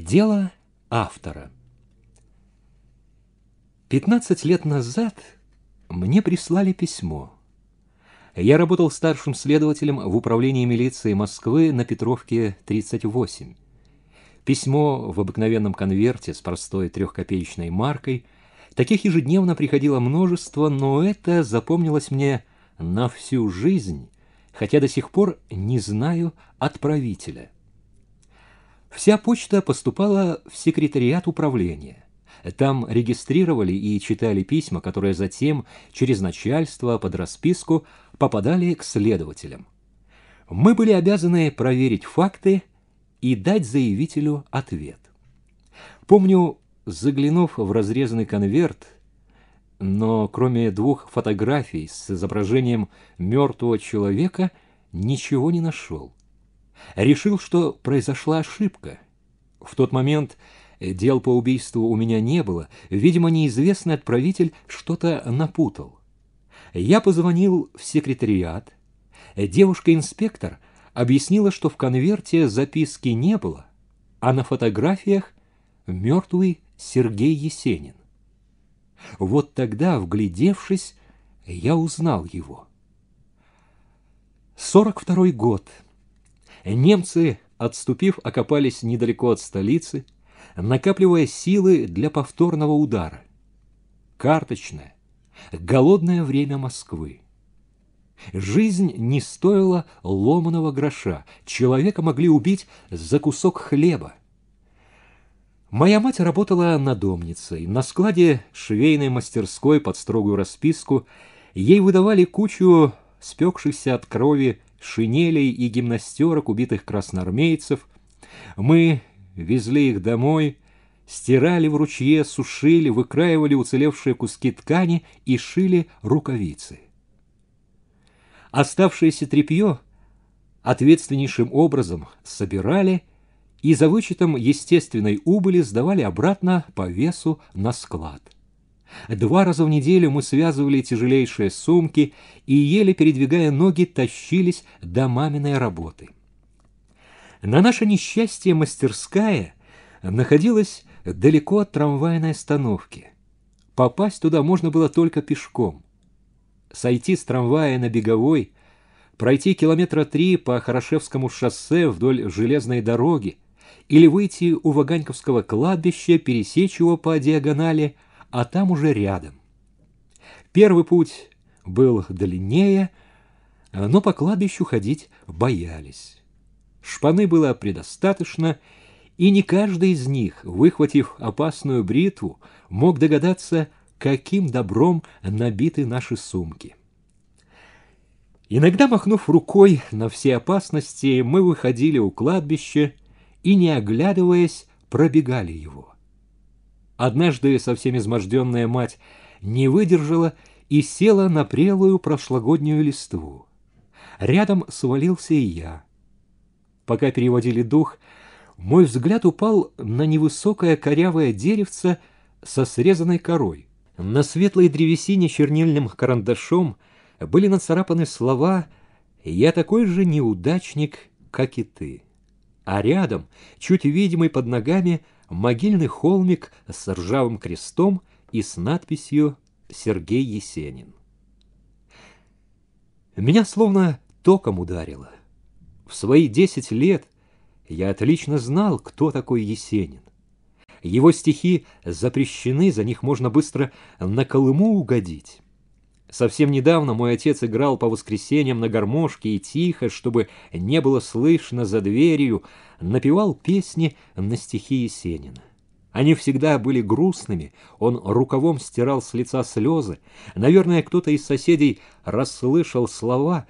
Дело автора. 15 лет назад мне прислали письмо. Я работал старшим следователем в управлении милиции Москвы на Петровке 38. Письмо в обыкновенном конверте с простой трехкопеечной маркой. Таких ежедневно приходило множество, но это запомнилось мне на всю жизнь, хотя до сих пор не знаю отправителя. Вся почта поступала в секретариат управления. Там регистрировали и читали письма, которые затем через начальство под расписку попадали к следователям. Мы были обязаны проверить факты и дать заявителю ответ. Помню, заглянув в разрезанный конверт, но кроме двух фотографий с изображением мертвого человека ничего не нашел решил, что произошла ошибка. В тот момент э, дел по убийству у меня не было, видимо, неизвестный отправитель что-то напутал. Я позвонил в секретариат. Девушка-инспектор объяснила, что в конверте записки не было, а на фотографиях мертвый Сергей Есенин. Вот тогда, вглядевшись, я узнал его. 42 год — Немцы, отступив, окопались недалеко от столицы, накапливая силы для повторного удара. Карточное, голодное время Москвы. Жизнь не стоила ломаного гроша, человека могли убить за кусок хлеба. Моя мать работала надомницей. На складе швейной мастерской под строгую расписку ей выдавали кучу спекшихся от крови шинелей и гимнастерок убитых красноармейцев. Мы везли их домой, стирали в ручье, сушили, выкраивали уцелевшие куски ткани и шили рукавицы. Оставшееся тряпье ответственнейшим образом собирали и за вычетом естественной убыли сдавали обратно по весу на склад. Два раза в неделю мы связывали тяжелейшие сумки и, еле передвигая ноги, тащились до маминой работы. На наше несчастье мастерская находилась далеко от трамвайной остановки. Попасть туда можно было только пешком. Сойти с трамвая на беговой, пройти километра три по Хорошевскому шоссе вдоль железной дороги или выйти у Ваганьковского кладбища, пересечь его по диагонали – а там уже рядом. Первый путь был длиннее, но по кладбищу ходить боялись. Шпаны было предостаточно, и не каждый из них, выхватив опасную бритву, мог догадаться, каким добром набиты наши сумки. Иногда, махнув рукой на все опасности, мы выходили у кладбища и, не оглядываясь, пробегали его. Однажды совсем изможденная мать не выдержала и села на прелую прошлогоднюю листву. Рядом свалился и я. Пока переводили дух, мой взгляд упал на невысокое корявое деревце со срезанной корой. На светлой древесине чернильным карандашом были нацарапаны слова «Я такой же неудачник, как и ты». А рядом, чуть видимый под ногами, могильный холмик с ржавым крестом и с надписью «Сергей Есенин». Меня словно током ударило. В свои десять лет я отлично знал, кто такой Есенин. Его стихи запрещены, за них можно быстро на Колыму угодить. Совсем недавно мой отец играл по воскресеньям на гармошке и тихо, чтобы не было слышно за дверью, напевал песни на стихи Есенина. Они всегда были грустными, он рукавом стирал с лица слезы. Наверное, кто-то из соседей расслышал слова,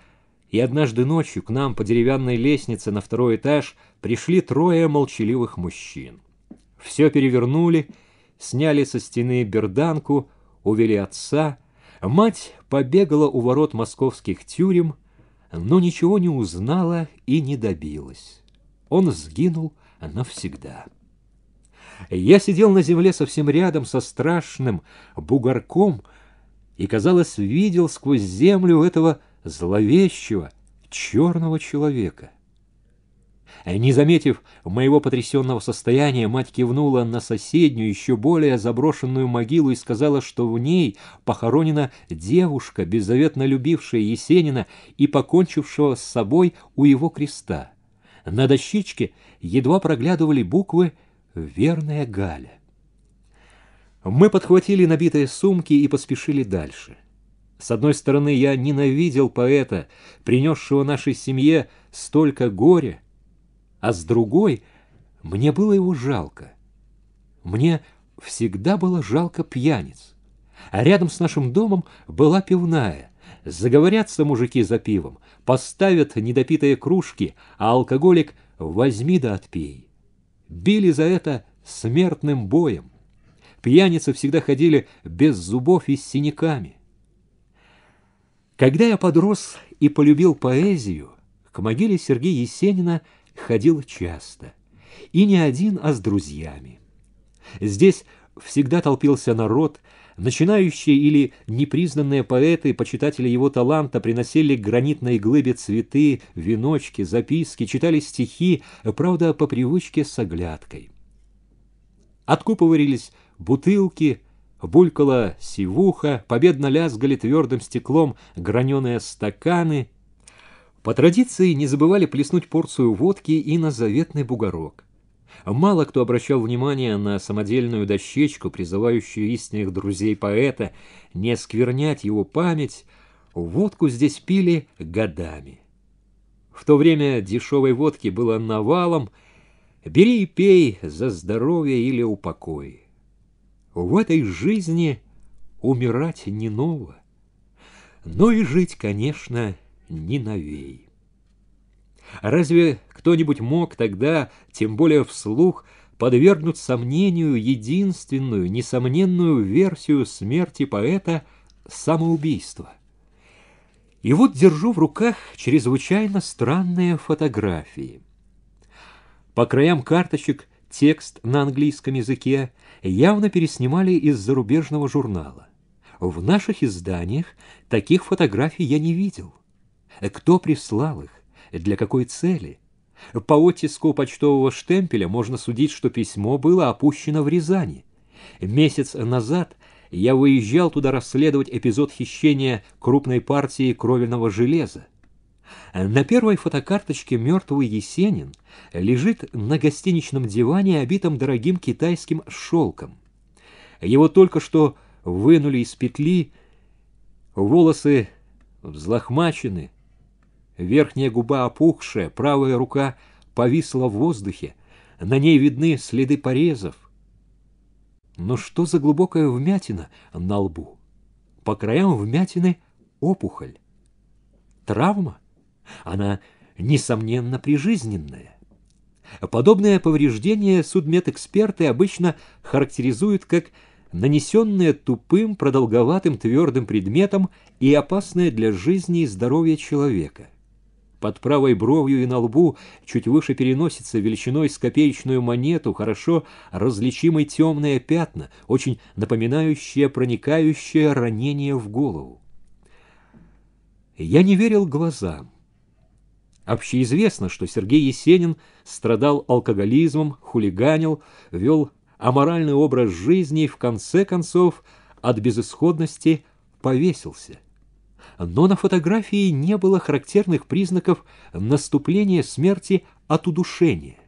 и однажды ночью к нам по деревянной лестнице на второй этаж пришли трое молчаливых мужчин. Все перевернули, сняли со стены берданку, увели отца — Мать побегала у ворот московских тюрем, но ничего не узнала и не добилась. Он сгинул навсегда. Я сидел на земле совсем рядом со страшным бугорком и, казалось, видел сквозь землю этого зловещего черного человека — не заметив моего потрясенного состояния, мать кивнула на соседнюю, еще более заброшенную могилу и сказала, что в ней похоронена девушка, беззаветно любившая Есенина и покончившего с собой у его креста. На дощечке едва проглядывали буквы «Верная Галя». Мы подхватили набитые сумки и поспешили дальше. С одной стороны, я ненавидел поэта, принесшего нашей семье столько горя, а с другой мне было его жалко. Мне всегда было жалко пьяниц. А рядом с нашим домом была пивная. Заговорятся мужики за пивом, поставят недопитые кружки, а алкоголик возьми да отпей. Били за это смертным боем. Пьяницы всегда ходили без зубов и с синяками. Когда я подрос и полюбил поэзию, к могиле Сергея Есенина – ходил часто. И не один, а с друзьями. Здесь всегда толпился народ, начинающие или непризнанные поэты, и почитатели его таланта, приносили к гранитной глыбе цветы, веночки, записки, читали стихи, правда, по привычке с оглядкой. Откупывались бутылки, булькала сивуха, победно лязгали твердым стеклом граненые стаканы — по традиции не забывали плеснуть порцию водки и на заветный бугорок. Мало кто обращал внимание на самодельную дощечку, призывающую истинных друзей поэта не сквернять его память, водку здесь пили годами. В то время дешевой водки было навалом «бери и пей за здоровье или упокой». В этой жизни умирать не ново, но и жить, конечно, ни Разве кто-нибудь мог тогда, тем более вслух, подвергнуть сомнению единственную, несомненную версию смерти поэта – самоубийства? И вот держу в руках чрезвычайно странные фотографии. По краям карточек текст на английском языке явно переснимали из зарубежного журнала. В наших изданиях таких фотографий я не видел – кто прислал их? Для какой цели? По оттиску почтового штемпеля можно судить, что письмо было опущено в Рязани. Месяц назад я выезжал туда расследовать эпизод хищения крупной партии кровельного железа. На первой фотокарточке мертвый Есенин лежит на гостиничном диване, обитом дорогим китайским шелком. Его только что вынули из петли, волосы взлохмачены, Верхняя губа опухшая, правая рука повисла в воздухе. На ней видны следы порезов. Но что за глубокая вмятина на лбу? По краям вмятины опухоль. Травма? Она, несомненно, прижизненная. Подобное повреждение судмедэксперты обычно характеризуют как нанесенное тупым, продолговатым, твердым предметом и опасное для жизни и здоровья человека. Под правой бровью и на лбу, чуть выше переносится величиной с копеечную монету, хорошо различимы темные пятна, очень напоминающие проникающее ранение в голову. Я не верил глазам. Общеизвестно, что Сергей Есенин страдал алкоголизмом, хулиганил, вел аморальный образ жизни и, в конце концов, от безысходности повесился но на фотографии не было характерных признаков наступления смерти от удушения.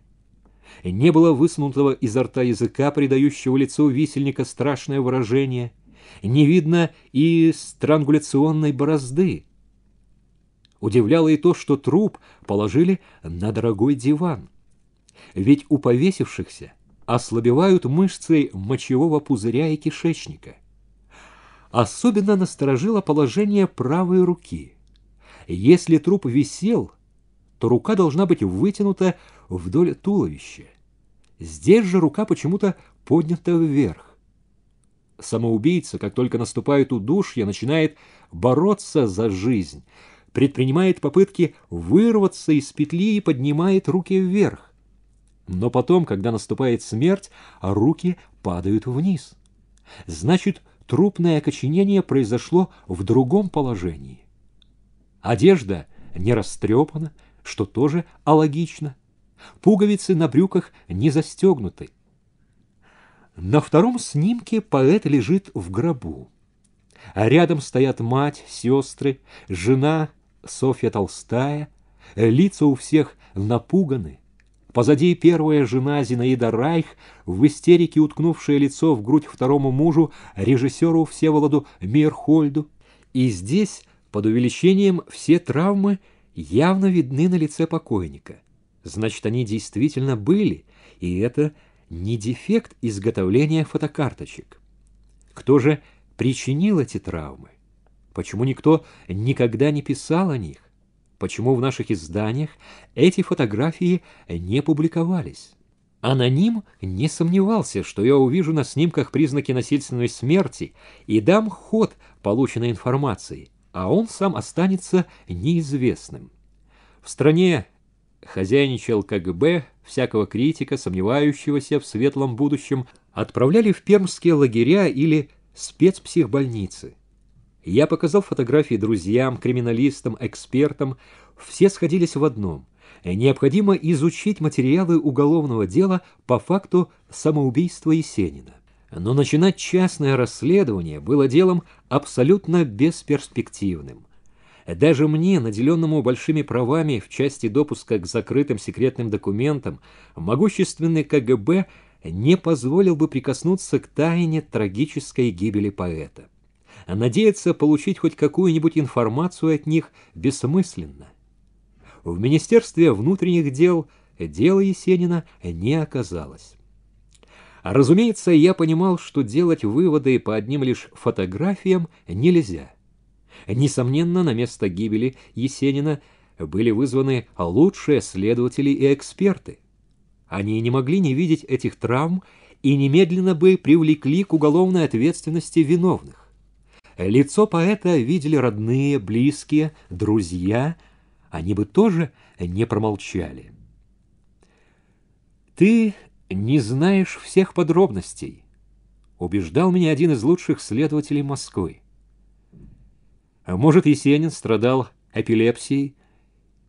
Не было высунутого изо рта языка, придающего лицу висельника страшное выражение. Не видно и странгуляционной борозды. Удивляло и то, что труп положили на дорогой диван. Ведь у повесившихся ослабевают мышцы мочевого пузыря и кишечника. Особенно насторожило положение правой руки. Если труп висел, то рука должна быть вытянута вдоль туловища. Здесь же рука почему-то поднята вверх. Самоубийца, как только наступает удушье, начинает бороться за жизнь, предпринимает попытки вырваться из петли и поднимает руки вверх. Но потом, когда наступает смерть, руки падают вниз. Значит, трупное окоченение произошло в другом положении. Одежда не растрепана, что тоже алогично. Пуговицы на брюках не застегнуты. На втором снимке поэт лежит в гробу. А рядом стоят мать, сестры, жена Софья Толстая. Лица у всех напуганы. Позади первая жена Зинаида Райх, в истерике уткнувшая лицо в грудь второму мужу, режиссеру Всеволоду Мирхольду. И здесь, под увеличением, все травмы явно видны на лице покойника. Значит, они действительно были, и это не дефект изготовления фотокарточек. Кто же причинил эти травмы? Почему никто никогда не писал о них? почему в наших изданиях эти фотографии не публиковались. Аноним не сомневался, что я увижу на снимках признаки насильственной смерти и дам ход полученной информации, а он сам останется неизвестным. В стране хозяйничал КГБ, всякого критика, сомневающегося в светлом будущем, отправляли в пермские лагеря или спецпсихбольницы. Я показал фотографии друзьям, криминалистам, экспертам. Все сходились в одном. Необходимо изучить материалы уголовного дела по факту самоубийства Есенина. Но начинать частное расследование было делом абсолютно бесперспективным. Даже мне, наделенному большими правами в части допуска к закрытым секретным документам, могущественный КГБ не позволил бы прикоснуться к тайне трагической гибели поэта. А надеяться получить хоть какую-нибудь информацию от них бессмысленно. В Министерстве внутренних дел дело Есенина не оказалось. Разумеется, я понимал, что делать выводы по одним лишь фотографиям нельзя. Несомненно, на место гибели Есенина были вызваны лучшие следователи и эксперты. Они не могли не видеть этих травм и немедленно бы привлекли к уголовной ответственности виновных. Лицо поэта видели родные, близкие, друзья. Они бы тоже не промолчали. «Ты не знаешь всех подробностей», — убеждал меня один из лучших следователей Москвы. Может, Есенин страдал эпилепсией,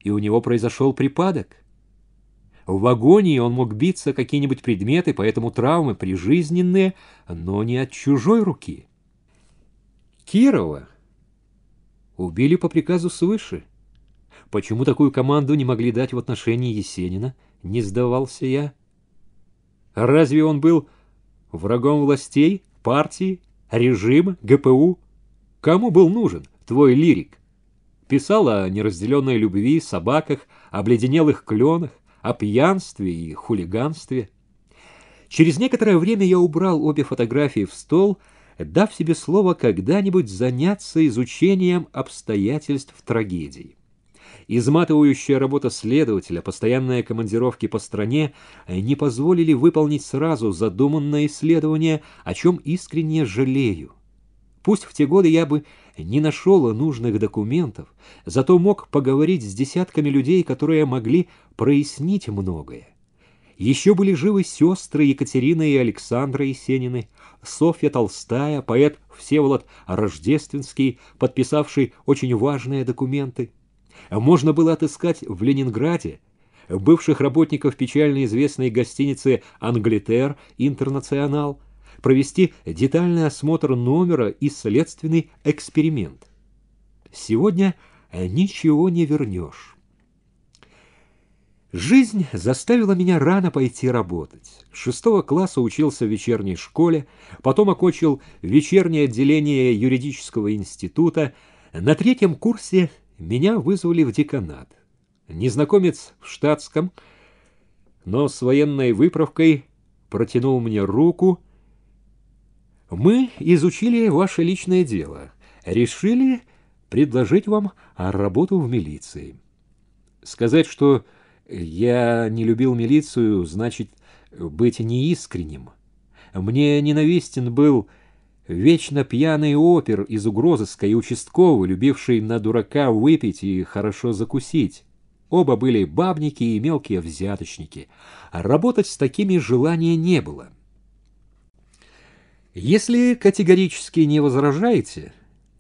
и у него произошел припадок? В вагоне он мог биться какие-нибудь предметы, поэтому травмы прижизненные, но не от чужой руки. Кирова убили по приказу свыше. Почему такую команду не могли дать в отношении Есенина? Не сдавался я. Разве он был врагом властей, партии, режима, ГПУ? Кому был нужен твой лирик? Писал о неразделенной любви, собаках, обледенелых кленах, о пьянстве и хулиганстве. Через некоторое время я убрал обе фотографии в стол — дав себе слово когда-нибудь заняться изучением обстоятельств трагедии. Изматывающая работа следователя, постоянные командировки по стране не позволили выполнить сразу задуманное исследование, о чем искренне жалею. Пусть в те годы я бы не нашел нужных документов, зато мог поговорить с десятками людей, которые могли прояснить многое. Еще были живы сестры Екатерина и Александра Есенины, Софья Толстая, поэт Всеволод Рождественский, подписавший очень важные документы. Можно было отыскать в Ленинграде бывших работников печально известной гостиницы «Англитер Интернационал», провести детальный осмотр номера и следственный эксперимент. Сегодня ничего не вернешь. Жизнь заставила меня рано пойти работать. С шестого класса учился в вечерней школе, потом окончил вечернее отделение юридического института. На третьем курсе меня вызвали в деканат. Незнакомец в штатском, но с военной выправкой протянул мне руку. «Мы изучили ваше личное дело. Решили предложить вам работу в милиции. Сказать, что я не любил милицию, значит, быть неискренним. Мне ненавистен был вечно пьяный опер из Угрозыска и участковый, любивший на дурака выпить и хорошо закусить. Оба были бабники и мелкие взяточники. Работать с такими желания не было. Если категорически не возражаете,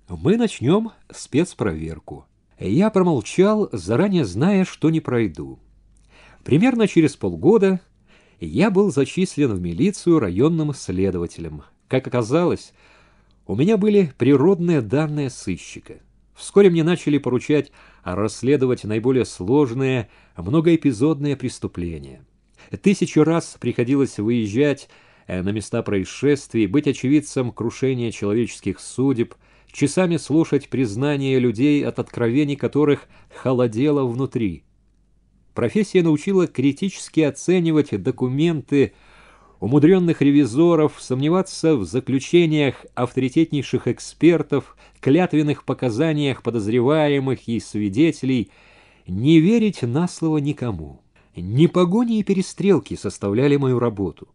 мы начнем спецпроверку. Я промолчал, заранее зная, что не пройду. Примерно через полгода я был зачислен в милицию районным следователем. Как оказалось, у меня были природные данные сыщика. Вскоре мне начали поручать расследовать наиболее сложные, многоэпизодные преступления. Тысячу раз приходилось выезжать э, на места происшествий, быть очевидцем крушения человеческих судеб, часами слушать признания людей, от откровений которых холодело внутри – Профессия научила критически оценивать документы умудренных ревизоров, сомневаться в заключениях авторитетнейших экспертов, клятвенных показаниях подозреваемых и свидетелей, не верить на слово никому. Не погони и перестрелки составляли мою работу.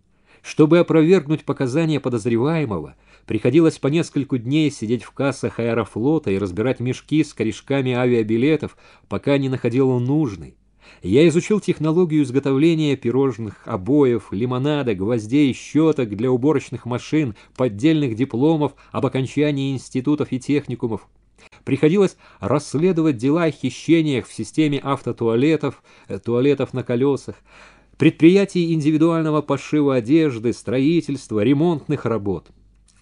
Чтобы опровергнуть показания подозреваемого, приходилось по нескольку дней сидеть в кассах аэрофлота и разбирать мешки с корешками авиабилетов, пока не находил нужный. Я изучил технологию изготовления пирожных обоев, лимонада, гвоздей, щеток для уборочных машин, поддельных дипломов об окончании институтов и техникумов. Приходилось расследовать дела о хищениях в системе автотуалетов, э, туалетов на колесах, предприятий индивидуального пошива одежды, строительства, ремонтных работ.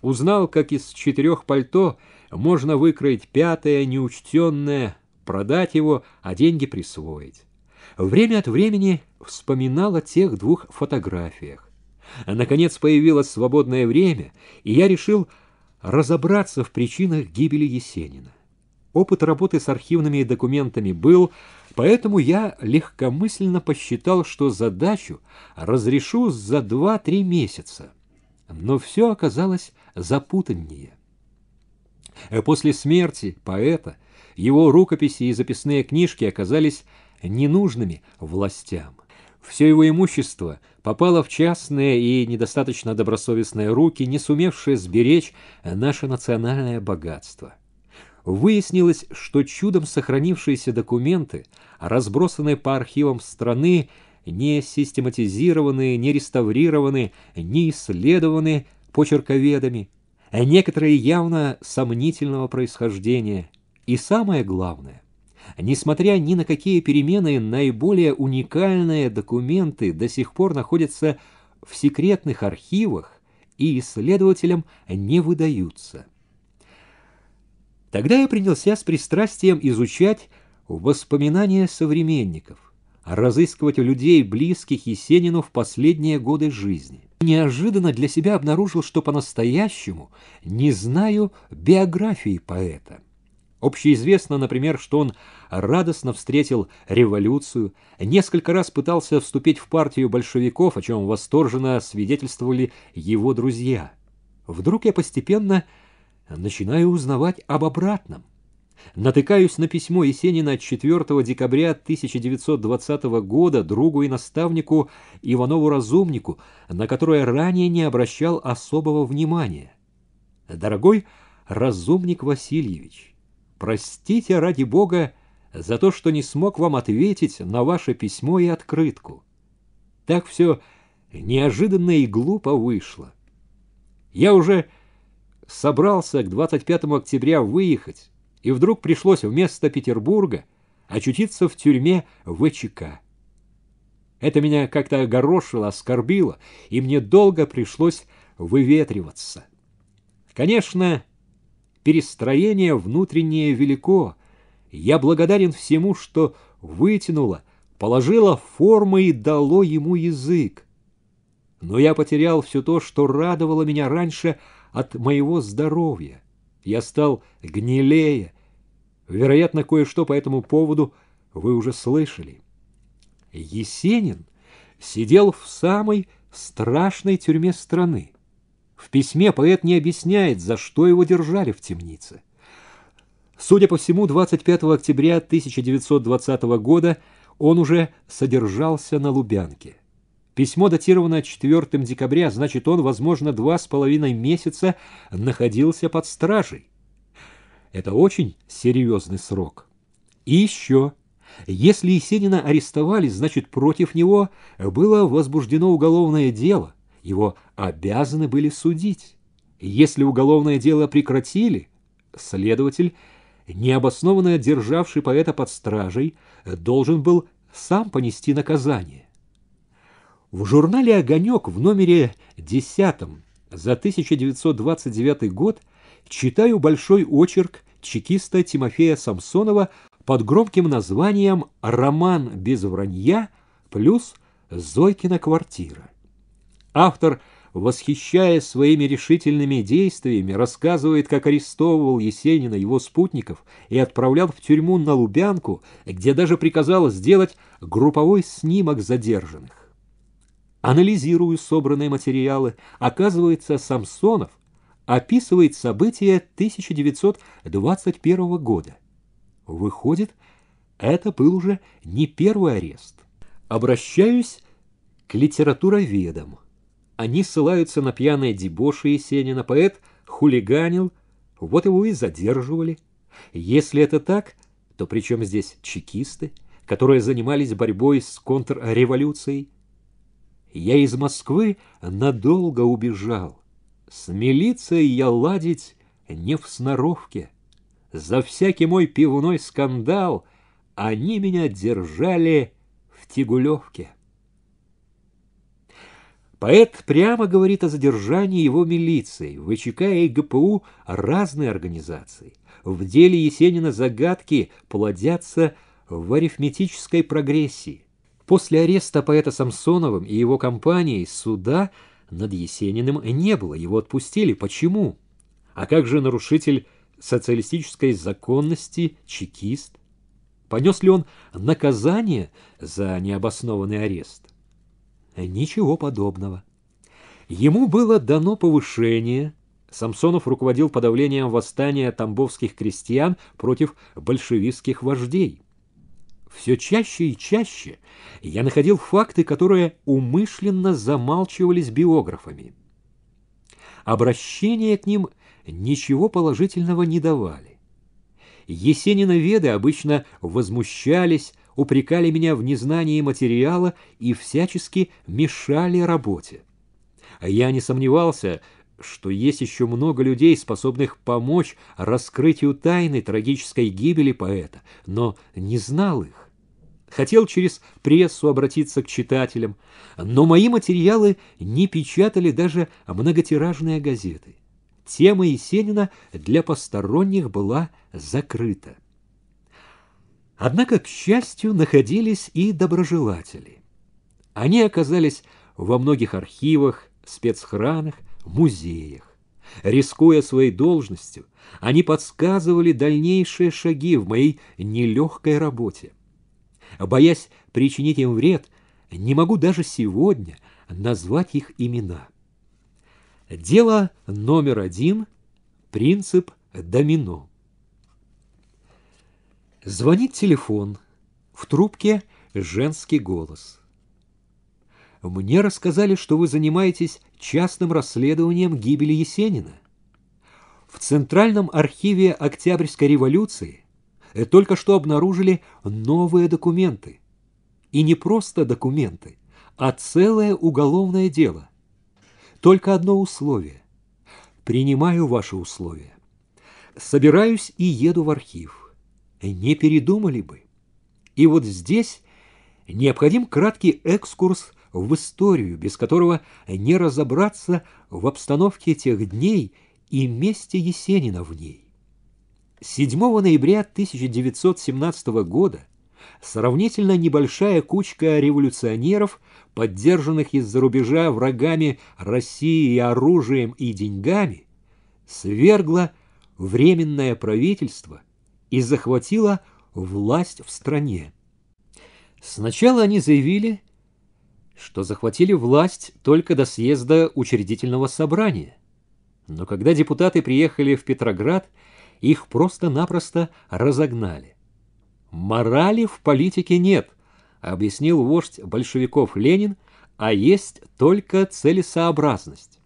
Узнал, как из четырех пальто можно выкроить пятое, неучтённое, продать его, а деньги присвоить время от времени вспоминал о тех двух фотографиях. Наконец появилось свободное время, и я решил разобраться в причинах гибели Есенина. Опыт работы с архивными документами был, поэтому я легкомысленно посчитал, что задачу разрешу за 2-3 месяца. Но все оказалось запутаннее. После смерти поэта его рукописи и записные книжки оказались ненужными властям. Все его имущество попало в частные и недостаточно добросовестные руки, не сумевшие сберечь наше национальное богатство. Выяснилось, что чудом сохранившиеся документы, разбросанные по архивам страны, не систематизированы, не реставрированы, не исследованы почерковедами, некоторые явно сомнительного происхождения. И самое главное – Несмотря ни на какие перемены, наиболее уникальные документы до сих пор находятся в секретных архивах и исследователям не выдаются. Тогда я принялся с пристрастием изучать воспоминания современников, разыскивать у людей, близких Есенину в последние годы жизни. Неожиданно для себя обнаружил, что по-настоящему не знаю биографии поэта. Общеизвестно, например, что он радостно встретил революцию, несколько раз пытался вступить в партию большевиков, о чем восторженно свидетельствовали его друзья. Вдруг я постепенно начинаю узнавать об обратном. Натыкаюсь на письмо Есенина от 4 декабря 1920 года другу и наставнику Иванову Разумнику, на которое ранее не обращал особого внимания. «Дорогой Разумник Васильевич, Простите, ради Бога, за то, что не смог вам ответить на ваше письмо и открытку. Так все неожиданно и глупо вышло. Я уже собрался к 25 октября выехать, и вдруг пришлось вместо Петербурга очутиться в тюрьме ВЧК. Это меня как-то огорошило, оскорбило, и мне долго пришлось выветриваться. Конечно, перестроение внутреннее велико. Я благодарен всему, что вытянуло, положило формы и дало ему язык. Но я потерял все то, что радовало меня раньше от моего здоровья. Я стал гнилее. Вероятно, кое-что по этому поводу вы уже слышали. Есенин сидел в самой страшной тюрьме страны. В письме поэт не объясняет, за что его держали в темнице. Судя по всему, 25 октября 1920 года он уже содержался на Лубянке. Письмо датировано 4 декабря, значит, он, возможно, два с половиной месяца находился под стражей. Это очень серьезный срок. И еще, если Есенина арестовали, значит, против него было возбуждено уголовное дело его обязаны были судить. Если уголовное дело прекратили, следователь, необоснованно державший поэта под стражей, должен был сам понести наказание. В журнале «Огонек» в номере 10 за 1929 год читаю большой очерк чекиста Тимофея Самсонова под громким названием «Роман без вранья» плюс «Зойкина квартира». Автор, восхищаясь своими решительными действиями, рассказывает, как арестовывал Есенина его спутников и отправлял в тюрьму на Лубянку, где даже приказал сделать групповой снимок задержанных. Анализируя собранные материалы, оказывается, Самсонов описывает события 1921 года. Выходит, это был уже не первый арест. Обращаюсь к литературоведам. Они ссылаются на пьяное дебоши Есенина, поэт хулиганил, вот его и задерживали. Если это так, то при чем здесь чекисты, которые занимались борьбой с контрреволюцией? Я из Москвы надолго убежал. С милицией я ладить не в сноровке. За всякий мой пивной скандал они меня держали в Тигулевке. Поэт прямо говорит о задержании его милицией, ВЧК и ГПУ разные организации. В деле Есенина загадки плодятся в арифметической прогрессии. После ареста поэта Самсоновым и его компанией суда над Есениным не было, его отпустили. Почему? А как же нарушитель социалистической законности чекист? Понес ли он наказание за необоснованный арест? Ничего подобного. Ему было дано повышение. Самсонов руководил подавлением восстания тамбовских крестьян против большевистских вождей. Все чаще и чаще я находил факты, которые умышленно замалчивались биографами. Обращения к ним ничего положительного не давали. Есениноведы обычно возмущались упрекали меня в незнании материала и всячески мешали работе. Я не сомневался, что есть еще много людей, способных помочь раскрытию тайны трагической гибели поэта, но не знал их. Хотел через прессу обратиться к читателям, но мои материалы не печатали даже многотиражные газеты. Тема Есенина для посторонних была закрыта. Однако, к счастью, находились и доброжелатели. Они оказались во многих архивах, спецхранах, музеях. Рискуя своей должностью, они подсказывали дальнейшие шаги в моей нелегкой работе. Боясь причинить им вред, не могу даже сегодня назвать их имена. Дело номер один – принцип домино. Звонит телефон. В трубке женский голос. «Мне рассказали, что вы занимаетесь частным расследованием гибели Есенина. В Центральном архиве Октябрьской революции э, только что обнаружили новые документы. И не просто документы, а целое уголовное дело. Только одно условие. Принимаю ваши условия. Собираюсь и еду в архив не передумали бы. И вот здесь необходим краткий экскурс в историю, без которого не разобраться в обстановке тех дней и месте Есенина в ней. 7 ноября 1917 года сравнительно небольшая кучка революционеров, поддержанных из-за рубежа врагами России и оружием и деньгами, свергла Временное правительство – и захватила власть в стране. Сначала они заявили, что захватили власть только до съезда учредительного собрания. Но когда депутаты приехали в Петроград, их просто-напросто разогнали. «Морали в политике нет», — объяснил вождь большевиков Ленин, — «а есть только целесообразность».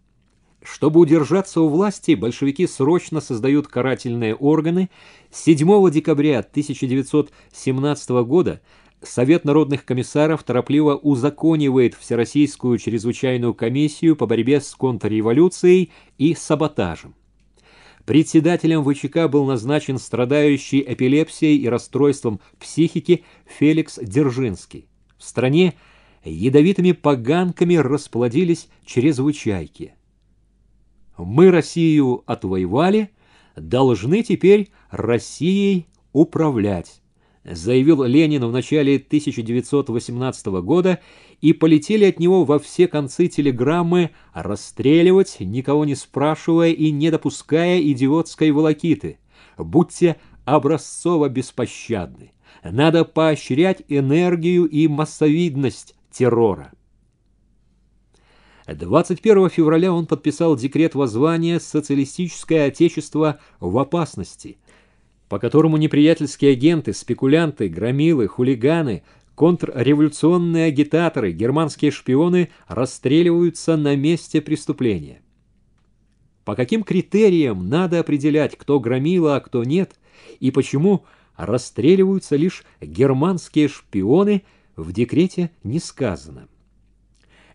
Чтобы удержаться у власти, большевики срочно создают карательные органы. 7 декабря 1917 года Совет народных комиссаров торопливо узаконивает Всероссийскую чрезвычайную комиссию по борьбе с контрреволюцией и саботажем. Председателем ВЧК был назначен страдающий эпилепсией и расстройством психики Феликс Держинский. В стране ядовитыми поганками расплодились чрезвычайки – мы Россию отвоевали, должны теперь Россией управлять, заявил Ленин в начале 1918 года, и полетели от него во все концы телеграммы расстреливать, никого не спрашивая и не допуская идиотской волокиты. Будьте образцово беспощадны. Надо поощрять энергию и массовидность террора. 21 февраля он подписал декрет воззвания «Социалистическое Отечество в опасности», по которому неприятельские агенты, спекулянты, громилы, хулиганы, контрреволюционные агитаторы, германские шпионы расстреливаются на месте преступления. По каким критериям надо определять, кто громила, а кто нет, и почему расстреливаются лишь германские шпионы, в декрете не сказано.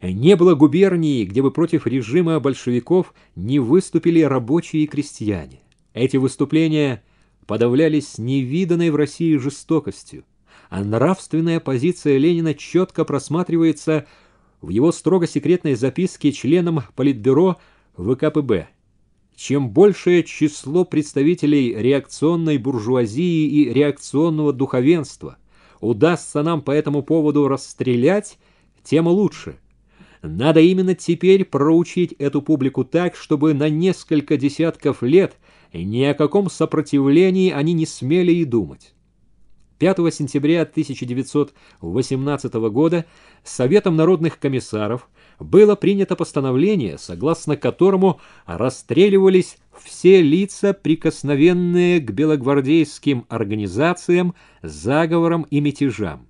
Не было губернии, где бы против режима большевиков не выступили рабочие и крестьяне. Эти выступления подавлялись невиданной в России жестокостью, а нравственная позиция Ленина четко просматривается в его строго секретной записке членам Политбюро ВКПБ. Чем большее число представителей реакционной буржуазии и реакционного духовенства удастся нам по этому поводу расстрелять, тем лучше – надо именно теперь проучить эту публику так, чтобы на несколько десятков лет ни о каком сопротивлении они не смели и думать. 5 сентября 1918 года Советом народных комиссаров было принято постановление, согласно которому расстреливались все лица, прикосновенные к белогвардейским организациям, заговорам и мятежам.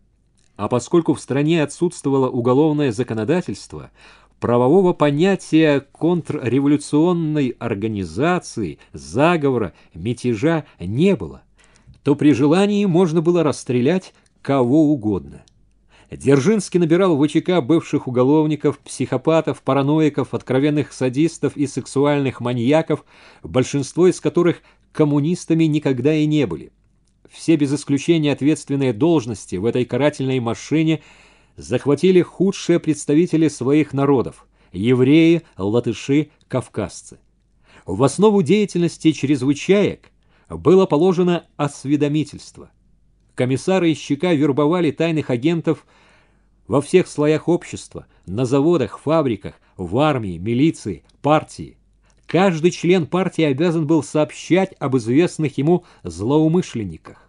А поскольку в стране отсутствовало уголовное законодательство, правового понятия контрреволюционной организации, заговора, мятежа не было, то при желании можно было расстрелять кого угодно. Дзержинский набирал в ВЧК бывших уголовников, психопатов, параноиков, откровенных садистов и сексуальных маньяков, большинство из которых коммунистами никогда и не были все без исключения ответственные должности в этой карательной машине захватили худшие представители своих народов – евреи, латыши, кавказцы. В основу деятельности чрезвычаек было положено осведомительство. Комиссары из ЧК вербовали тайных агентов во всех слоях общества, на заводах, фабриках, в армии, милиции, партии. Каждый член партии обязан был сообщать об известных ему злоумышленниках.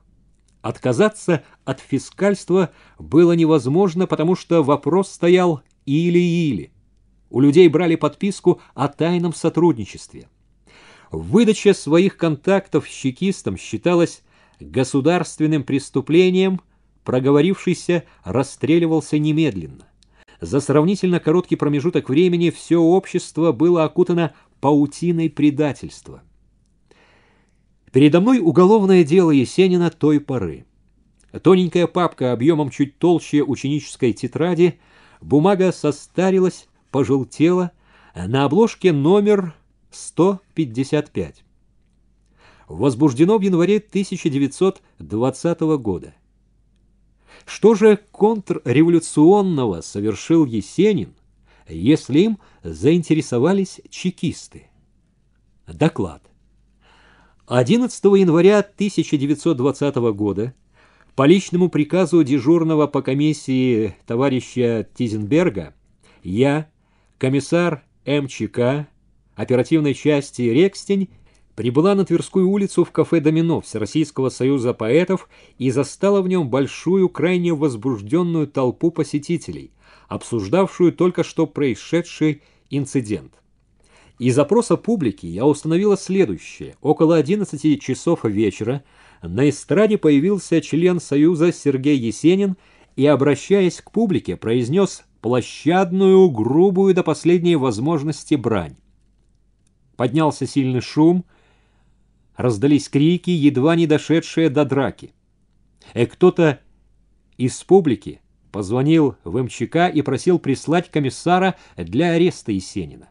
Отказаться от фискальства было невозможно, потому что вопрос стоял «или-или». У людей брали подписку о тайном сотрудничестве. Выдача своих контактов чекистам считалась государственным преступлением, проговорившийся расстреливался немедленно. За сравнительно короткий промежуток времени все общество было окутано паутиной предательства. Передо мной уголовное дело Есенина той поры. Тоненькая папка объемом чуть толще ученической тетради, бумага состарилась, пожелтела, на обложке номер 155. Возбуждено в январе 1920 года. Что же контрреволюционного совершил Есенин, если им заинтересовались чекисты. Доклад. 11 января 1920 года по личному приказу дежурного по комиссии товарища Тизенберга я, комиссар МЧК оперативной части «Рекстень» прибыла на Тверскую улицу в кафе «Домино» Всероссийского союза поэтов и застала в нем большую, крайне возбужденную толпу посетителей – обсуждавшую только что происшедший инцидент. Из опроса публики я установила следующее. Около 11 часов вечера на эстраде появился член Союза Сергей Есенин и, обращаясь к публике, произнес площадную, грубую до последней возможности брань. Поднялся сильный шум, раздались крики, едва не дошедшие до драки. И э, кто-то из публики Позвонил в МЧК и просил прислать комиссара для ареста Есенина.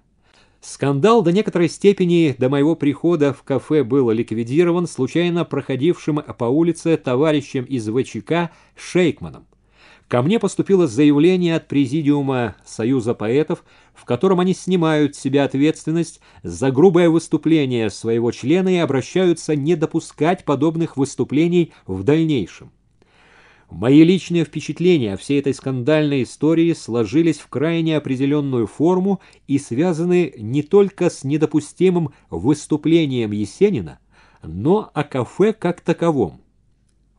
Скандал до некоторой степени до моего прихода в кафе был ликвидирован случайно проходившим по улице товарищем из ВЧК Шейкманом. Ко мне поступило заявление от Президиума Союза поэтов, в котором они снимают с себя ответственность за грубое выступление своего члена и обращаются не допускать подобных выступлений в дальнейшем. Мои личные впечатления о всей этой скандальной истории сложились в крайне определенную форму и связаны не только с недопустимым выступлением Есенина, но о кафе как таковом.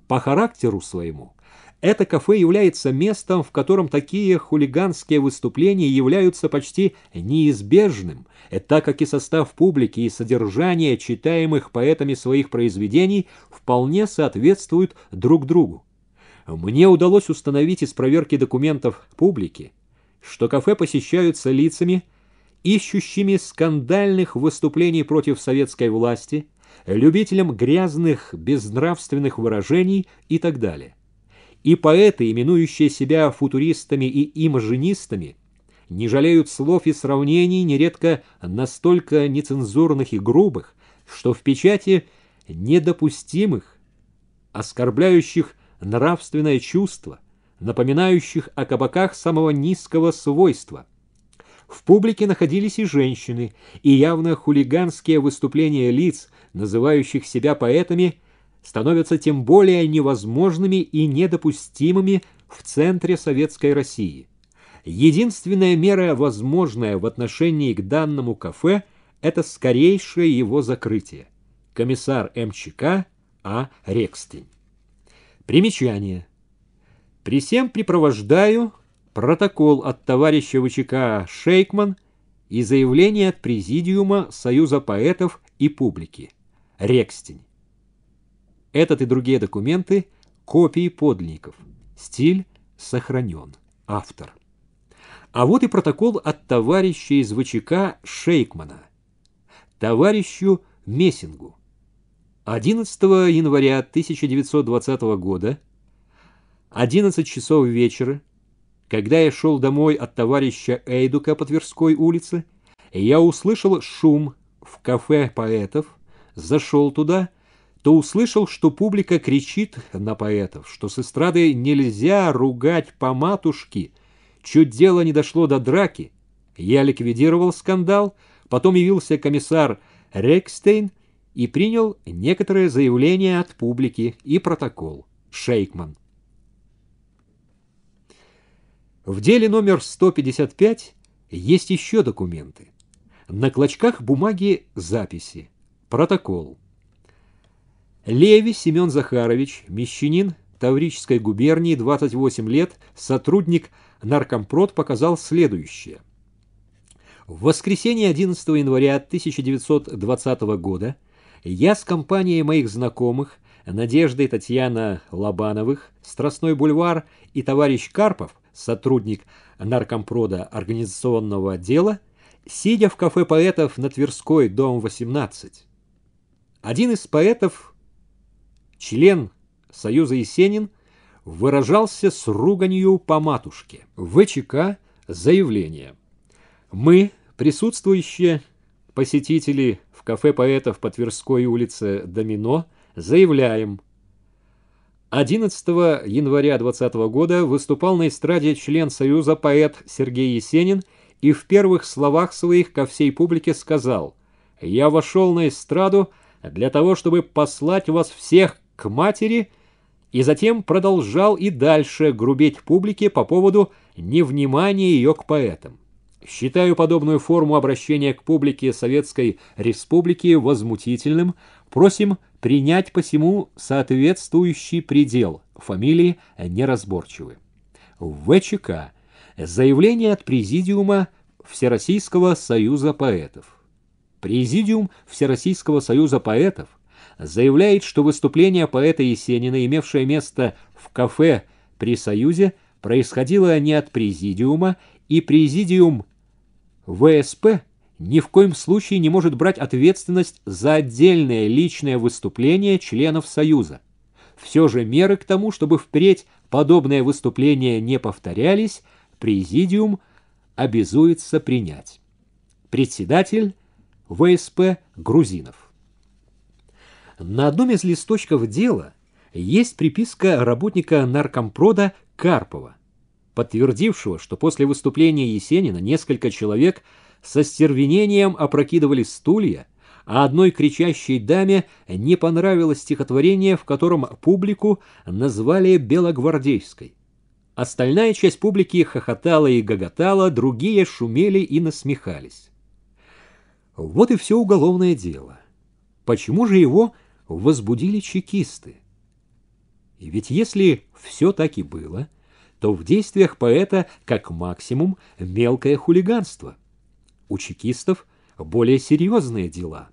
По характеру своему это кафе является местом, в котором такие хулиганские выступления являются почти неизбежным, так как и состав публики и содержание читаемых поэтами своих произведений вполне соответствуют друг другу. Мне удалось установить из проверки документов публики, что кафе посещаются лицами, ищущими скандальных выступлений против советской власти, любителям грязных, безнравственных выражений и так далее. И поэты, именующие себя футуристами и имажинистами, не жалеют слов и сравнений, нередко настолько нецензурных и грубых, что в печати недопустимых, оскорбляющих нравственное чувство, напоминающих о кабаках самого низкого свойства. В публике находились и женщины, и явно хулиганские выступления лиц, называющих себя поэтами, становятся тем более невозможными и недопустимыми в центре советской России. Единственная мера, возможная в отношении к данному кафе, это скорейшее его закрытие. Комиссар МЧК А. Рекстень. Примечание. При всем припровождаю протокол от товарища ВЧК Шейкман и заявление от Президиума Союза поэтов и публики. Рекстень. Этот и другие документы – копии подлинников. Стиль сохранен. Автор. А вот и протокол от товарища из ВЧК Шейкмана. Товарищу Мессингу. 11 января 1920 года, 11 часов вечера, когда я шел домой от товарища Эйдука по Тверской улице, я услышал шум в кафе поэтов, зашел туда, то услышал, что публика кричит на поэтов, что с эстрады нельзя ругать по матушке. Чуть дело не дошло до драки. Я ликвидировал скандал, потом явился комиссар Рекстейн, и принял некоторые заявления от публики и протокол. Шейкман. В деле номер 155 есть еще документы. На клочках бумаги записи. Протокол. Леви Семен Захарович, мещанин Таврической губернии, 28 лет, сотрудник наркомпрод, показал следующее. В воскресенье 11 января 1920 года я с компанией моих знакомых, Надежда и Татьяна Лобановых, Страстной бульвар и товарищ Карпов, сотрудник наркомпрода организационного отдела, сидя в кафе поэтов на Тверской, дом 18. Один из поэтов, член Союза Есенин, выражался с руганью по матушке. ВЧК заявление. Мы, присутствующие, посетителей в кафе поэтов по Тверской улице Домино заявляем. 11 января 2020 года выступал на эстраде член Союза поэт Сергей Есенин и в первых словах своих ко всей публике сказал «Я вошел на эстраду для того, чтобы послать вас всех к матери», и затем продолжал и дальше грубеть публике по поводу невнимания ее к поэтам. Считаю подобную форму обращения к публике Советской Республики возмутительным. Просим принять посему соответствующий предел. Фамилии неразборчивы. ВЧК. Заявление от Президиума Всероссийского Союза Поэтов. Президиум Всероссийского Союза Поэтов заявляет, что выступление поэта Есенина, имевшее место в кафе при Союзе, происходило не от Президиума, и Президиум ВСП ни в коем случае не может брать ответственность за отдельное личное выступление членов Союза. Все же меры к тому, чтобы впредь подобные выступления не повторялись, Президиум обязуется принять. Председатель ВСП Грузинов. На одном из листочков дела есть приписка работника наркомпрода Карпова подтвердившего, что после выступления Есенина несколько человек со стервенением опрокидывали стулья, а одной кричащей даме не понравилось стихотворение, в котором публику назвали белогвардейской. Остальная часть публики хохотала и гоготала, другие шумели и насмехались. Вот и все уголовное дело. Почему же его возбудили чекисты? Ведь если все так и было, — то в действиях поэта как максимум мелкое хулиганство. У чекистов более серьезные дела.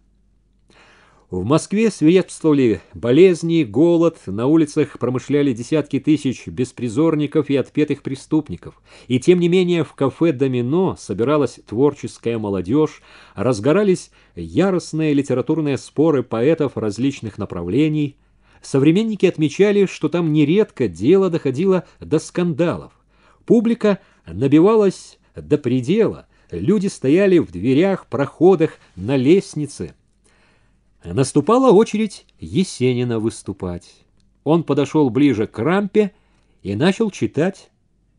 В Москве свидетельствовали болезни, голод, на улицах промышляли десятки тысяч беспризорников и отпетых преступников. И тем не менее в кафе «Домино» собиралась творческая молодежь, разгорались яростные литературные споры поэтов различных направлений – Современники отмечали, что там нередко дело доходило до скандалов. Публика набивалась до предела, люди стояли в дверях, проходах, на лестнице. Наступала очередь Есенина выступать. Он подошел ближе к рампе и начал читать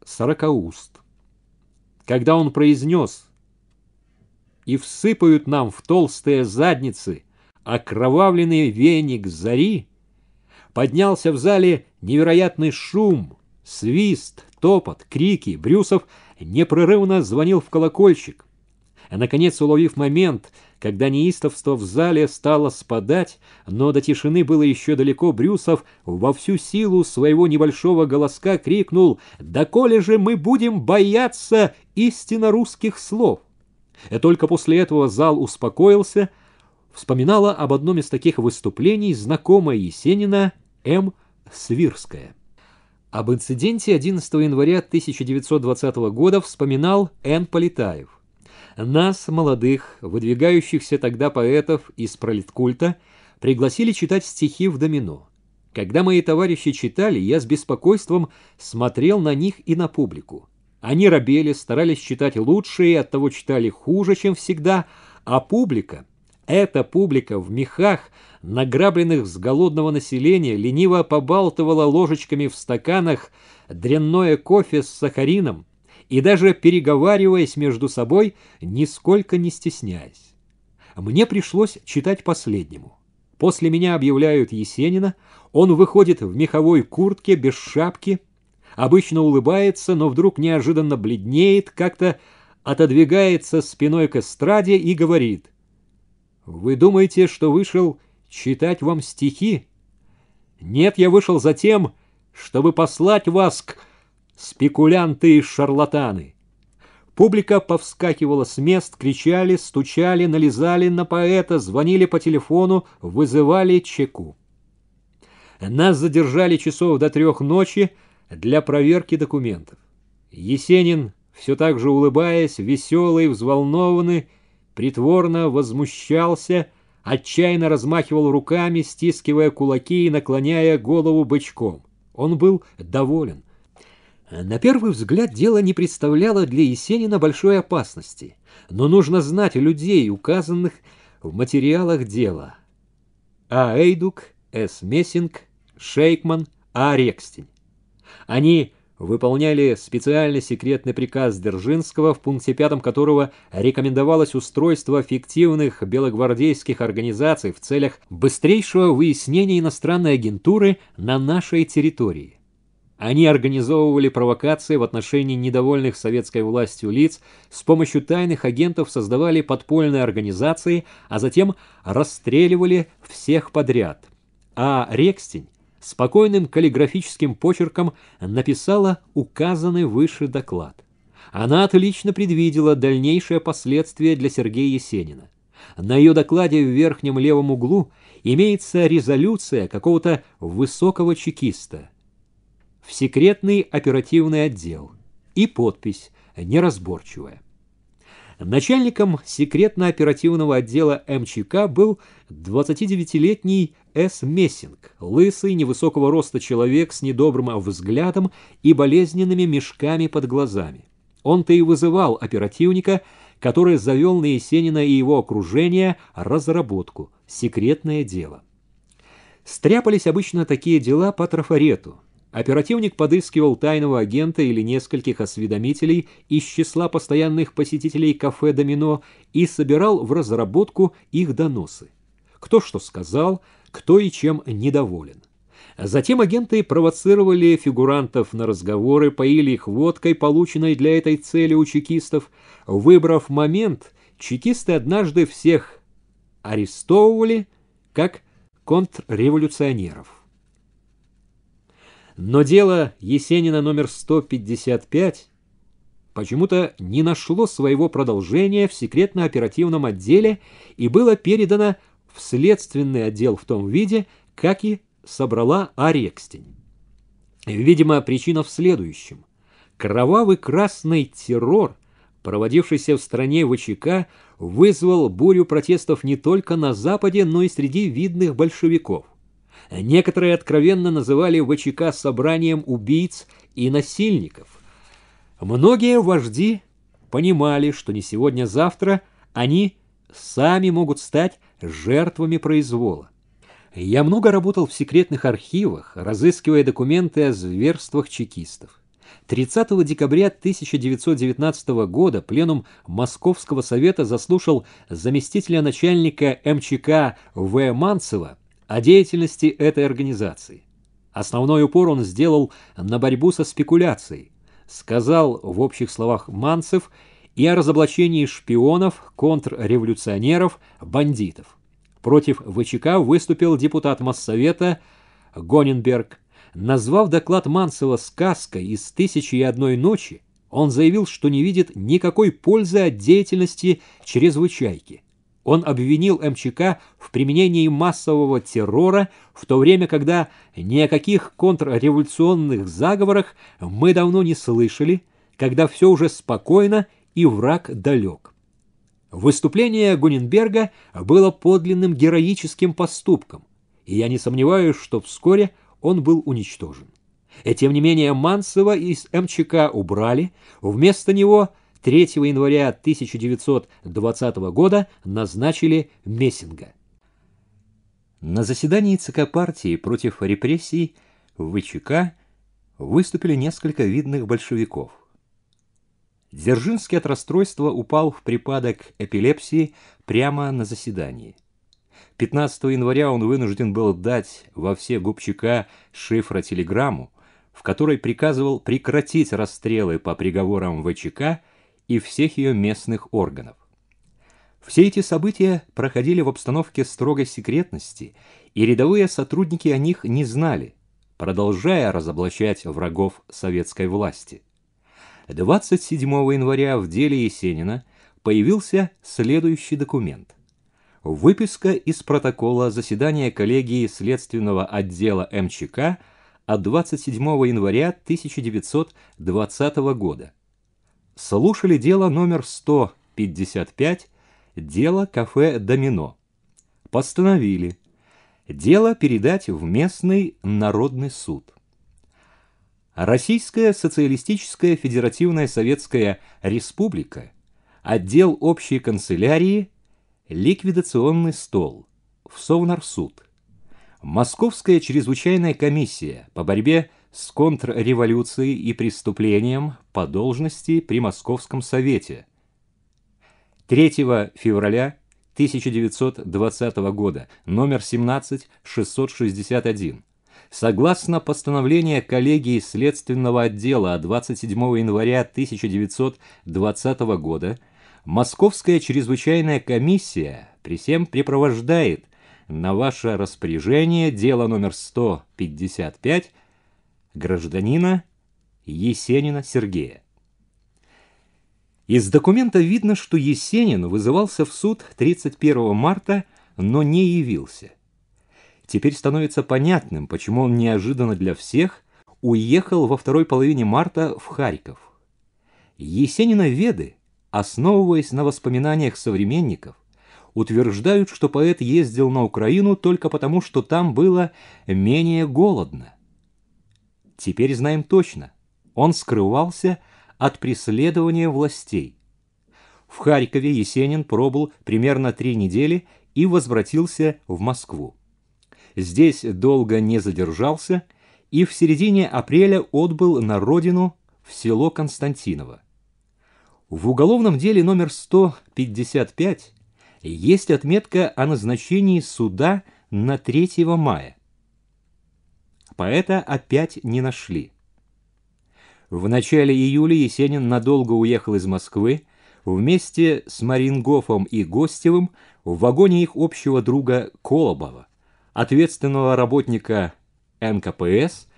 сорокауст. Когда он произнес «И всыпают нам в толстые задницы окровавленный веник зари», поднялся в зале невероятный шум, свист, топот, крики. Брюсов непрерывно звонил в колокольчик. наконец, уловив момент, когда неистовство в зале стало спадать, но до тишины было еще далеко, Брюсов во всю силу своего небольшого голоска крикнул «Доколе же мы будем бояться истинно русских слов?» И только после этого зал успокоился, вспоминала об одном из таких выступлений знакомая Есенина М. Свирская. Об инциденте 11 января 1920 года вспоминал Н. Полетаев. Нас, молодых, выдвигающихся тогда поэтов из пролеткульта, пригласили читать стихи в домино. Когда мои товарищи читали, я с беспокойством смотрел на них и на публику. Они робели, старались читать лучше и оттого читали хуже, чем всегда, а публика эта публика в мехах, награбленных с голодного населения, лениво побалтывала ложечками в стаканах дрянное кофе с сахарином и даже переговариваясь между собой, нисколько не стесняясь. Мне пришлось читать последнему. После меня объявляют Есенина, он выходит в меховой куртке, без шапки, обычно улыбается, но вдруг неожиданно бледнеет, как-то отодвигается спиной к эстраде и говорит — вы думаете, что вышел читать вам стихи? Нет, я вышел за тем, чтобы послать вас к спекулянты и шарлатаны. Публика повскакивала с мест, кричали, стучали, налезали на поэта, звонили по телефону, вызывали чеку. Нас задержали часов до трех ночи для проверки документов. Есенин, все так же улыбаясь, веселый, взволнованный, притворно возмущался, отчаянно размахивал руками, стискивая кулаки и наклоняя голову бычком. Он был доволен. На первый взгляд дело не представляло для Есенина большой опасности, но нужно знать людей, указанных в материалах дела. А. Эйдук, С. Мессинг, Шейкман, А. Рекстин. Они выполняли специальный секретный приказ Дзержинского, в пункте пятом которого рекомендовалось устройство фиктивных белогвардейских организаций в целях быстрейшего выяснения иностранной агентуры на нашей территории. Они организовывали провокации в отношении недовольных советской властью лиц, с помощью тайных агентов создавали подпольные организации, а затем расстреливали всех подряд. А Рекстень спокойным каллиграфическим почерком написала указанный выше доклад. Она отлично предвидела дальнейшие последствия для Сергея Есенина. На ее докладе в верхнем левом углу имеется резолюция какого-то высокого чекиста в секретный оперативный отдел и подпись неразборчивая. Начальником секретно-оперативного отдела МЧК был 29-летний С. Мессинг, лысый, невысокого роста человек с недобрым взглядом и болезненными мешками под глазами. Он-то и вызывал оперативника, который завел на Есенина и его окружение разработку «Секретное дело». Стряпались обычно такие дела по трафарету – Оперативник подыскивал тайного агента или нескольких осведомителей из числа постоянных посетителей кафе «Домино» и собирал в разработку их доносы. Кто что сказал, кто и чем недоволен. Затем агенты провоцировали фигурантов на разговоры, поили их водкой, полученной для этой цели у чекистов. Выбрав момент, чекисты однажды всех арестовывали как контрреволюционеров. Но дело Есенина номер 155 почему-то не нашло своего продолжения в секретно-оперативном отделе и было передано в следственный отдел в том виде, как и собрала Арекстень. Видимо, причина в следующем. Кровавый красный террор, проводившийся в стране ВЧК, вызвал бурю протестов не только на Западе, но и среди видных большевиков – Некоторые откровенно называли ВЧК собранием убийц и насильников. Многие вожди понимали, что не сегодня-завтра они сами могут стать жертвами произвола. Я много работал в секретных архивах, разыскивая документы о зверствах чекистов. 30 декабря 1919 года пленум Московского совета заслушал заместителя начальника МЧК В. Манцева, о деятельности этой организации. Основной упор он сделал на борьбу со спекуляцией, сказал в общих словах Манцев и о разоблачении шпионов, контрреволюционеров, бандитов. Против ВЧК выступил депутат Моссовета Гоненберг. Назвав доклад Манцева сказкой из «Тысячи и одной ночи», он заявил, что не видит никакой пользы от деятельности чрезвычайки – он обвинил МЧК в применении массового террора, в то время, когда ни о каких контрреволюционных заговорах мы давно не слышали, когда все уже спокойно и враг далек. Выступление Гуненберга было подлинным героическим поступком, и я не сомневаюсь, что вскоре он был уничтожен. И э, тем не менее Манцева из МЧК убрали, вместо него – 3 января 1920 года назначили Мессинга. На заседании ЦК партии против репрессий в ВЧК выступили несколько видных большевиков. Дзержинский от расстройства упал в припадок эпилепсии прямо на заседании. 15 января он вынужден был дать во все губчика шифра в которой приказывал прекратить расстрелы по приговорам ВЧК и всех ее местных органов. Все эти события проходили в обстановке строгой секретности, и рядовые сотрудники о них не знали, продолжая разоблачать врагов советской власти. 27 января в деле Есенина появился следующий документ. Выписка из протокола заседания коллегии Следственного отдела МЧК от 27 января 1920 года слушали дело номер 155, дело кафе «Домино». Постановили дело передать в местный народный суд. Российская социалистическая федеративная советская республика, отдел общей канцелярии, ликвидационный стол, в Совнарсуд, Московская чрезвычайная комиссия по борьбе с контрреволюцией и преступлением по должности при Московском совете. 3 февраля 1920 года, номер 17, 661. Согласно постановлению коллегии Следственного отдела 27 января 1920 года, Московская чрезвычайная комиссия при всем препровождает на ваше распоряжение дело номер 155 гражданина Есенина Сергея. Из документа видно, что Есенин вызывался в суд 31 марта, но не явился. Теперь становится понятным, почему он неожиданно для всех уехал во второй половине марта в Харьков. Есенина веды, основываясь на воспоминаниях современников, утверждают, что поэт ездил на Украину только потому, что там было менее голодно. Теперь знаем точно. Он скрывался от преследования властей. В Харькове Есенин пробыл примерно три недели и возвратился в Москву. Здесь долго не задержался и в середине апреля отбыл на родину в село Константиново. В уголовном деле номер 155 есть отметка о назначении суда на 3 мая поэта опять не нашли. В начале июля Есенин надолго уехал из Москвы, вместе с Марингофом и Гостевым в вагоне их общего друга Колобова, ответственного работника НКПС,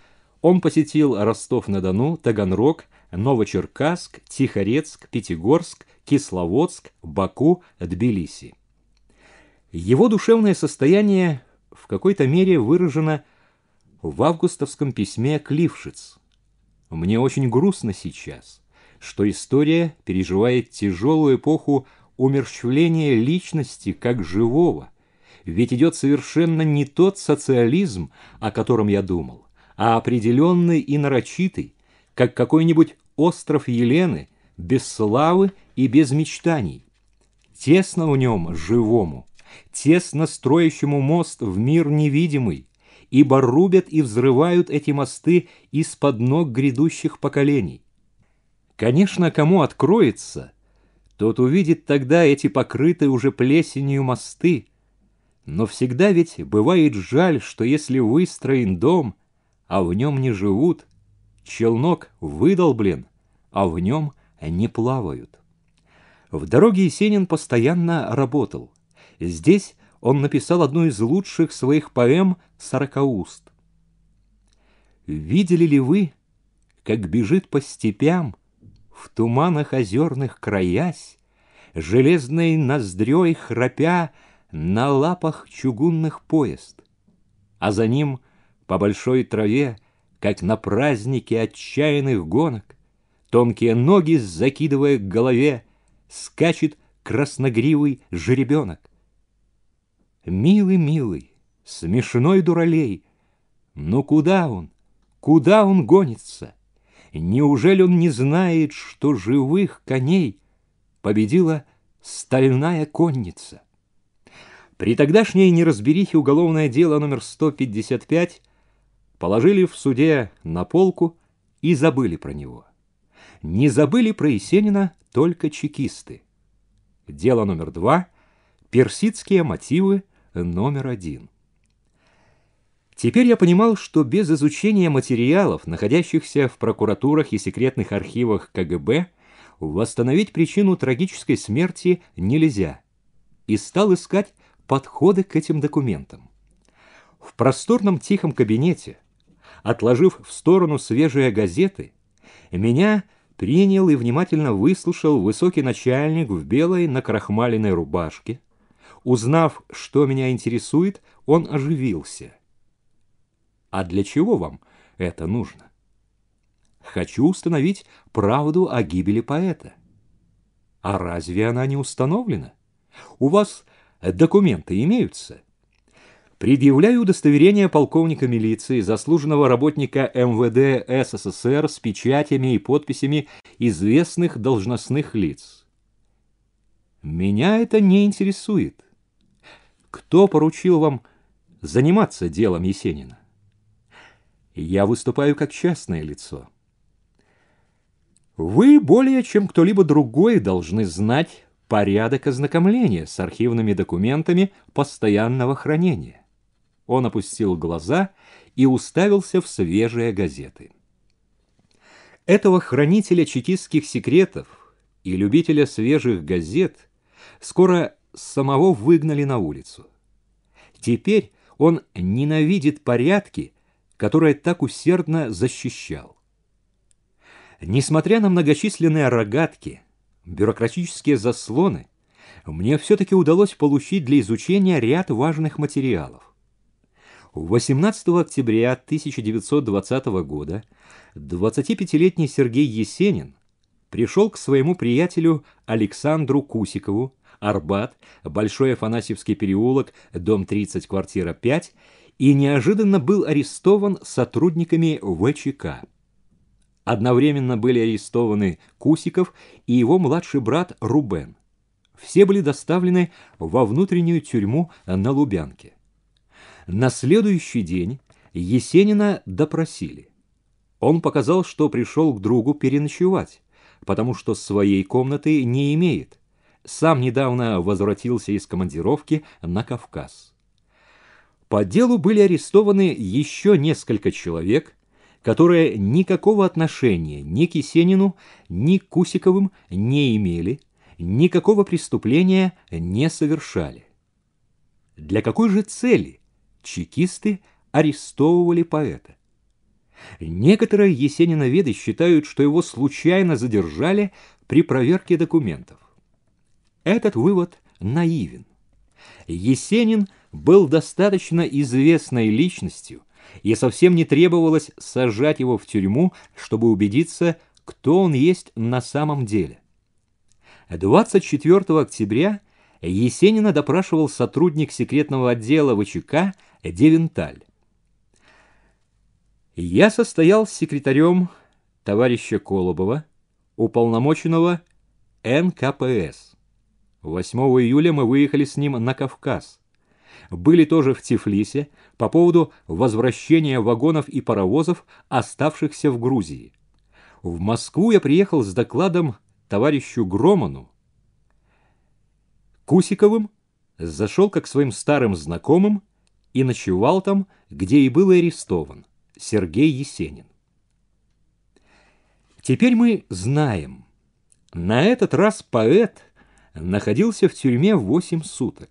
он посетил Ростов-на-Дону, Таганрог, Новочеркасск, Тихорецк, Пятигорск, Кисловодск, Баку, Тбилиси. Его душевное состояние в какой-то мере выражено в августовском письме Клившиц. «Мне очень грустно сейчас, что история переживает тяжелую эпоху умерщвления личности как живого, ведь идет совершенно не тот социализм, о котором я думал, а определенный и нарочитый, как какой-нибудь остров Елены, без славы и без мечтаний. Тесно в нем живому, тесно строящему мост в мир невидимый, ибо рубят и взрывают эти мосты из-под ног грядущих поколений. Конечно, кому откроется, тот увидит тогда эти покрытые уже плесенью мосты. Но всегда ведь бывает жаль, что если выстроен дом, а в нем не живут, челнок выдолблен, а в нем не плавают. В дороге Есенин постоянно работал. Здесь он написал одну из лучших своих поэм «Сорокауст». «Видели ли вы, как бежит по степям, в туманах озерных краясь, железной ноздрёй храпя на лапах чугунных поезд, а за ним по большой траве, как на празднике отчаянных гонок, тонкие ноги закидывая к голове, скачет красногривый жеребенок. Милый-милый, смешной дуралей. Ну куда он? Куда он гонится? Неужели он не знает, что живых коней победила стальная конница? При тогдашней неразберихе уголовное дело номер 155 положили в суде на полку и забыли про него. Не забыли про Есенина только чекисты. Дело номер два – персидские мотивы – номер один. Теперь я понимал, что без изучения материалов, находящихся в прокуратурах и секретных архивах КГБ, восстановить причину трагической смерти нельзя, и стал искать подходы к этим документам. В просторном тихом кабинете, отложив в сторону свежие газеты, меня принял и внимательно выслушал высокий начальник в белой накрахмаленной рубашке, Узнав, что меня интересует, он оживился. «А для чего вам это нужно?» «Хочу установить правду о гибели поэта». «А разве она не установлена? У вас документы имеются?» Предъявляю удостоверение полковника милиции, заслуженного работника МВД СССР с печатями и подписями известных должностных лиц. Меня это не интересует. Кто поручил вам заниматься делом Есенина? Я выступаю как частное лицо. Вы более чем кто-либо другой должны знать порядок ознакомления с архивными документами постоянного хранения. Он опустил глаза и уставился в свежие газеты. Этого хранителя чекистских секретов и любителя свежих газет скоро самого выгнали на улицу. Теперь он ненавидит порядки, которые так усердно защищал. Несмотря на многочисленные рогатки, бюрократические заслоны, мне все-таки удалось получить для изучения ряд важных материалов. 18 октября 1920 года 25-летний Сергей Есенин пришел к своему приятелю Александру Кусикову Арбат, Большой Афанасьевский переулок, дом 30, квартира 5, и неожиданно был арестован сотрудниками ВЧК. Одновременно были арестованы Кусиков и его младший брат Рубен. Все были доставлены во внутреннюю тюрьму на Лубянке. На следующий день Есенина допросили. Он показал, что пришел к другу переночевать, потому что своей комнаты не имеет сам недавно возвратился из командировки на Кавказ. По делу были арестованы еще несколько человек, которые никакого отношения ни к Есенину, ни к Кусиковым не имели, никакого преступления не совершали. Для какой же цели чекисты арестовывали поэта? Некоторые есениноведы считают, что его случайно задержали при проверке документов. Этот вывод наивен. Есенин был достаточно известной личностью, и совсем не требовалось сажать его в тюрьму, чтобы убедиться, кто он есть на самом деле. 24 октября Есенина допрашивал сотрудник секретного отдела ВЧК Девенталь. «Я состоял секретарем товарища Колобова, уполномоченного НКПС. 8 июля мы выехали с ним на Кавказ. Были тоже в Тифлисе по поводу возвращения вагонов и паровозов, оставшихся в Грузии. В Москву я приехал с докладом товарищу Громану. Кусиковым зашел как своим старым знакомым и ночевал там, где и был арестован Сергей Есенин. Теперь мы знаем, на этот раз поэт – находился в тюрьме 8 суток.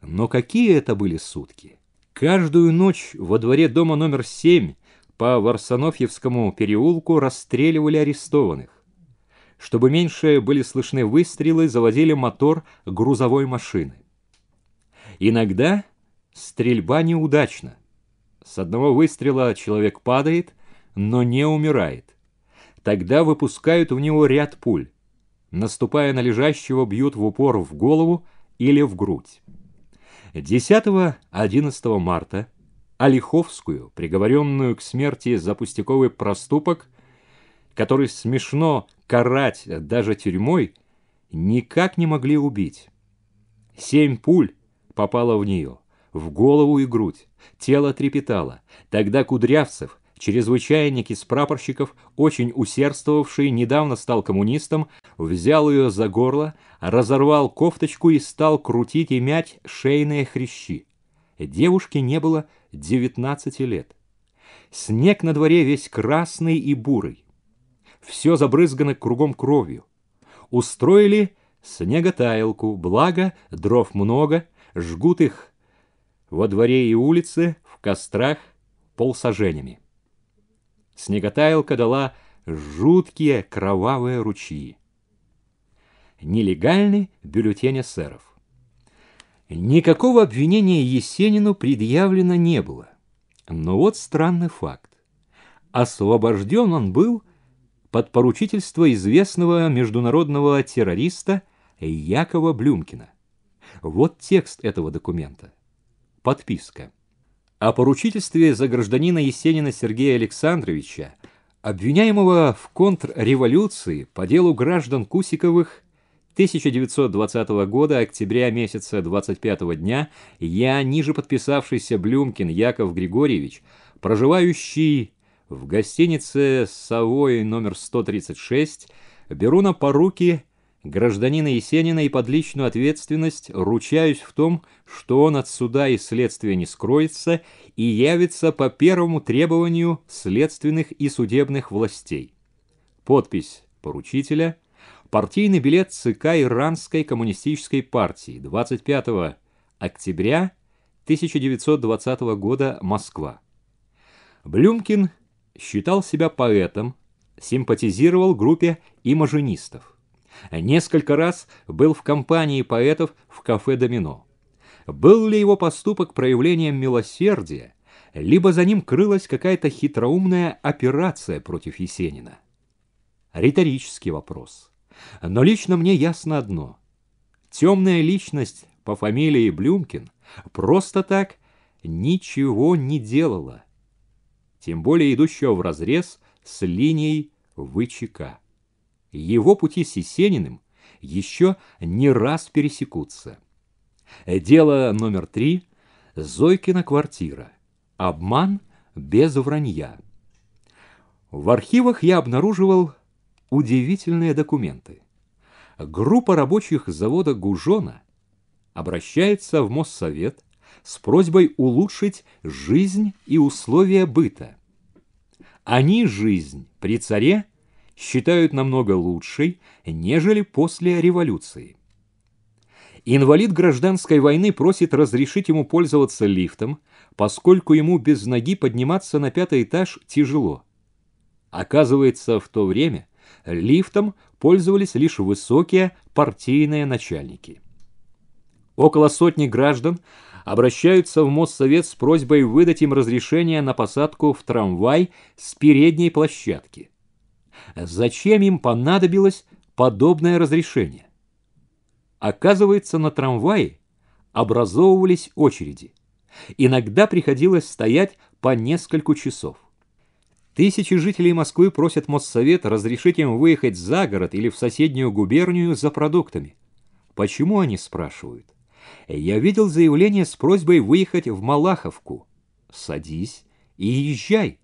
Но какие это были сутки? Каждую ночь во дворе дома номер 7 по Варсонофьевскому переулку расстреливали арестованных. Чтобы меньше были слышны выстрелы, заводили мотор грузовой машины. Иногда стрельба неудачна. С одного выстрела человек падает, но не умирает. Тогда выпускают в него ряд пуль наступая на лежащего, бьют в упор в голову или в грудь. 10-11 марта Олиховскую, приговоренную к смерти за пустяковый проступок, который смешно карать даже тюрьмой, никак не могли убить. Семь пуль попало в нее, в голову и грудь, тело трепетало. Тогда Кудрявцев Чрезвычайник из прапорщиков, очень усердствовавший, недавно стал коммунистом, взял ее за горло, разорвал кофточку и стал крутить и мять шейные хрящи. Девушке не было 19 лет. Снег на дворе весь красный и бурый. Все забрызгано кругом кровью. Устроили снеготаялку, благо дров много, жгут их во дворе и улице, в кострах, полсаженями. Снеготаялка дала жуткие кровавые ручьи. Нелегальный бюллетень эсеров. Никакого обвинения Есенину предъявлено не было. Но вот странный факт. Освобожден он был под поручительство известного международного террориста Якова Блюмкина. Вот текст этого документа. Подписка о поручительстве за гражданина Есенина Сергея Александровича, обвиняемого в контрреволюции по делу граждан Кусиковых 1920 года, октября месяца 25 дня, я, ниже подписавшийся Блюмкин Яков Григорьевич, проживающий в гостинице «Совой» номер 136, беру на поруки гражданина Есенина и под личную ответственность ручаюсь в том, что он от суда и следствия не скроется и явится по первому требованию следственных и судебных властей. Подпись поручителя. Партийный билет ЦК Иранской коммунистической партии 25 октября 1920 года Москва. Блюмкин считал себя поэтом, симпатизировал группе имажинистов. Несколько раз был в компании поэтов в кафе «Домино». Был ли его поступок проявлением милосердия, либо за ним крылась какая-то хитроумная операция против Есенина? Риторический вопрос. Но лично мне ясно одно. Темная личность по фамилии Блюмкин просто так ничего не делала, тем более идущего вразрез с линией ВЧК. Его пути с Есениным еще не раз пересекутся. Дело номер три. Зойкина квартира. Обман без вранья. В архивах я обнаруживал удивительные документы. Группа рабочих завода «Гужона» обращается в Моссовет с просьбой улучшить жизнь и условия быта. Они жизнь при царе – считают намного лучшей, нежели после революции. Инвалид гражданской войны просит разрешить ему пользоваться лифтом, поскольку ему без ноги подниматься на пятый этаж тяжело. Оказывается, в то время лифтом пользовались лишь высокие партийные начальники. Около сотни граждан обращаются в Моссовет с просьбой выдать им разрешение на посадку в трамвай с передней площадки. Зачем им понадобилось подобное разрешение? Оказывается, на трамвае образовывались очереди. Иногда приходилось стоять по несколько часов. Тысячи жителей Москвы просят Моссовет разрешить им выехать за город или в соседнюю губернию за продуктами. Почему они спрашивают? Я видел заявление с просьбой выехать в Малаховку. Садись и езжай.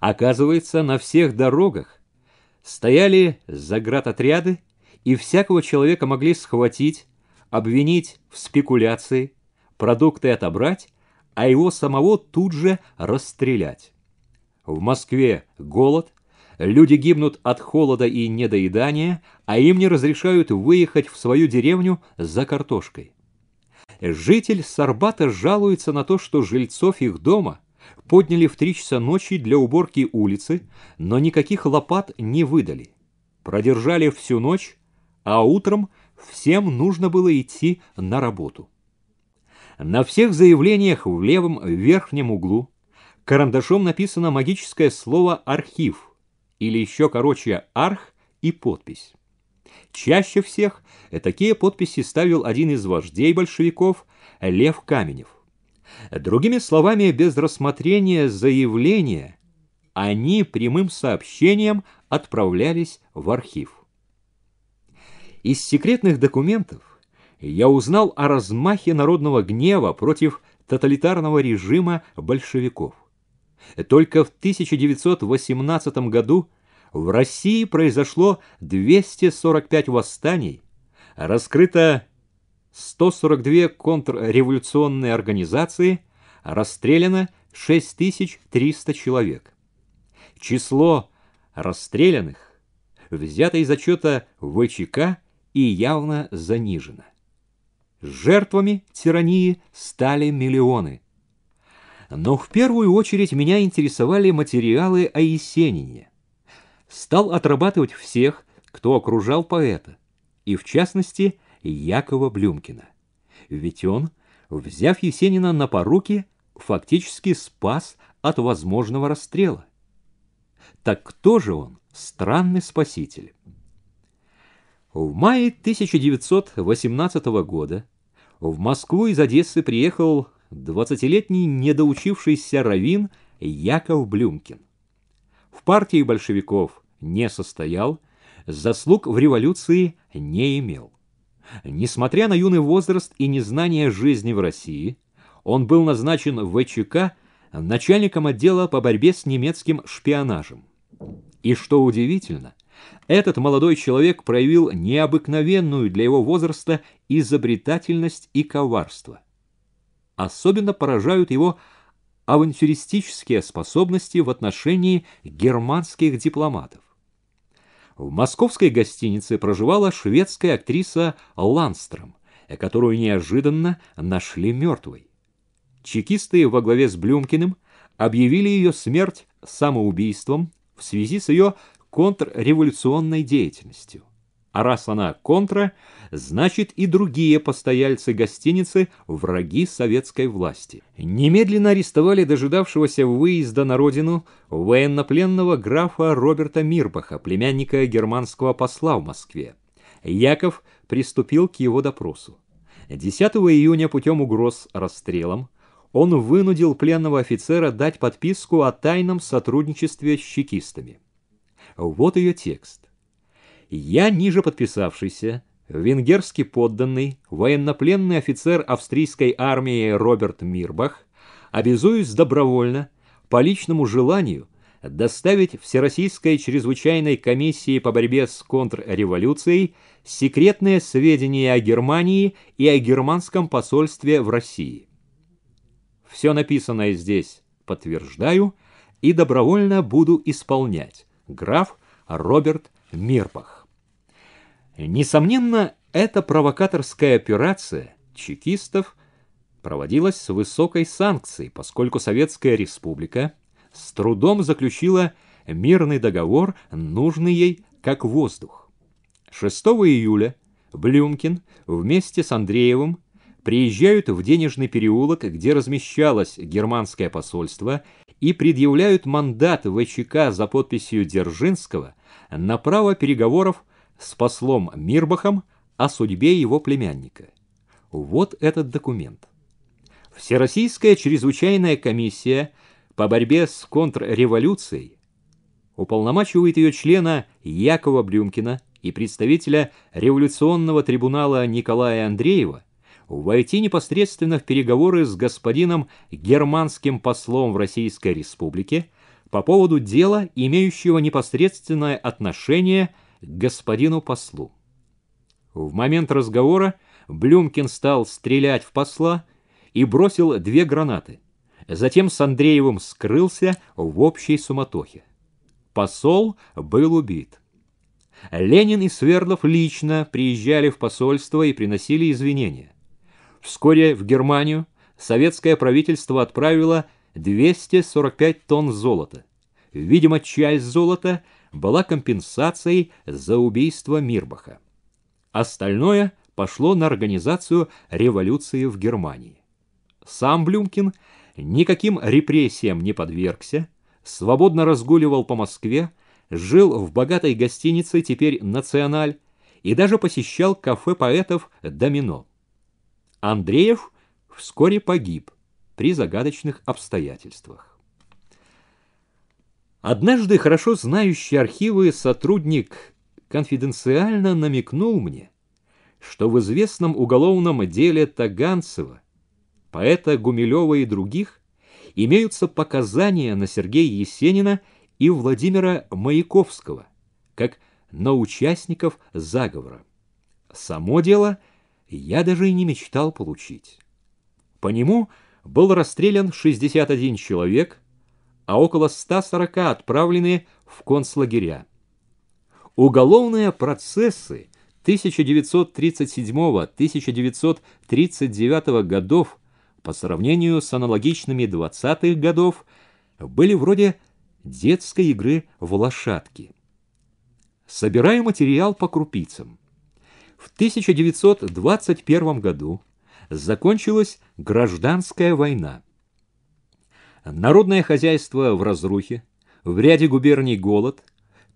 Оказывается, на всех дорогах Стояли заградотряды, и всякого человека могли схватить, обвинить в спекуляции, продукты отобрать, а его самого тут же расстрелять. В Москве голод, люди гибнут от холода и недоедания, а им не разрешают выехать в свою деревню за картошкой. Житель Сарбата жалуется на то, что жильцов их дома – подняли в три часа ночи для уборки улицы, но никаких лопат не выдали. Продержали всю ночь, а утром всем нужно было идти на работу. На всех заявлениях в левом верхнем углу карандашом написано магическое слово «архив» или еще короче «арх» и подпись. Чаще всех такие подписи ставил один из вождей большевиков Лев Каменев. Другими словами, без рассмотрения заявления они прямым сообщением отправлялись в архив. Из секретных документов я узнал о размахе народного гнева против тоталитарного режима большевиков. Только в 1918 году в России произошло 245 восстаний, раскрыто 142 контрреволюционные организации, расстреляно 6300 человек. Число расстрелянных взято из отчета ВЧК и явно занижено. Жертвами тирании стали миллионы. Но в первую очередь меня интересовали материалы о Есенине. Стал отрабатывать всех, кто окружал поэта, и в частности – Якова Блюмкина. Ведь он, взяв Есенина на поруки, фактически спас от возможного расстрела. Так кто же он, странный спаситель? В мае 1918 года в Москву из Одессы приехал 20-летний недоучившийся раввин Яков Блюмкин. В партии большевиков не состоял, заслуг в революции не имел. Несмотря на юный возраст и незнание жизни в России, он был назначен в ВЧК начальником отдела по борьбе с немецким шпионажем. И что удивительно, этот молодой человек проявил необыкновенную для его возраста изобретательность и коварство. Особенно поражают его авантюристические способности в отношении германских дипломатов. В московской гостинице проживала шведская актриса Ланстром, которую неожиданно нашли мертвой. Чекисты во главе с Блюмкиным объявили ее смерть самоубийством в связи с ее контрреволюционной деятельностью. А раз она контра, значит и другие постояльцы гостиницы – враги советской власти. Немедленно арестовали дожидавшегося выезда на родину военнопленного графа Роберта Мирбаха, племянника германского посла в Москве. Яков приступил к его допросу. 10 июня путем угроз расстрелом он вынудил пленного офицера дать подписку о тайном сотрудничестве с чекистами. Вот ее текст. Я, ниже подписавшийся, венгерский подданный, военнопленный офицер австрийской армии Роберт Мирбах, обязуюсь добровольно, по личному желанию, доставить Всероссийской чрезвычайной комиссии по борьбе с контрреволюцией секретные сведения о Германии и о германском посольстве в России. Все написанное здесь подтверждаю и добровольно буду исполнять. Граф Роберт Мирбах. Несомненно, эта провокаторская операция чекистов проводилась с высокой санкцией, поскольку Советская Республика с трудом заключила мирный договор, нужный ей как воздух. 6 июля Блюмкин вместе с Андреевым приезжают в денежный переулок, где размещалось германское посольство, и предъявляют мандат ВЧК за подписью Дзержинского на право переговоров с послом Мирбахом о судьбе его племянника. Вот этот документ. Всероссийская чрезвычайная комиссия по борьбе с контрреволюцией уполномачивает ее члена Якова Блюмкина и представителя революционного трибунала Николая Андреева войти непосредственно в переговоры с господином германским послом в Российской Республике по поводу дела, имеющего непосредственное отношение к к господину послу. В момент разговора Блюмкин стал стрелять в посла и бросил две гранаты. Затем с Андреевым скрылся в общей суматохе. Посол был убит. Ленин и Свердлов лично приезжали в посольство и приносили извинения. Вскоре в Германию советское правительство отправило 245 тонн золота. Видимо, часть золота была компенсацией за убийство Мирбаха. Остальное пошло на организацию революции в Германии. Сам Блюмкин никаким репрессиям не подвергся, свободно разгуливал по Москве, жил в богатой гостинице теперь «Националь» и даже посещал кафе поэтов «Домино». Андреев вскоре погиб при загадочных обстоятельствах. Однажды хорошо знающий архивы сотрудник конфиденциально намекнул мне, что в известном уголовном деле Таганцева, поэта Гумилева и других, имеются показания на Сергея Есенина и Владимира Маяковского, как на участников заговора. Само дело я даже и не мечтал получить. По нему был расстрелян 61 человек – а около 140 отправлены в концлагеря. Уголовные процессы 1937-1939 годов по сравнению с аналогичными 20-х годов были вроде детской игры в лошадки. Собираю материал по крупицам. В 1921 году закончилась гражданская война. Народное хозяйство в разрухе, в ряде губерний голод,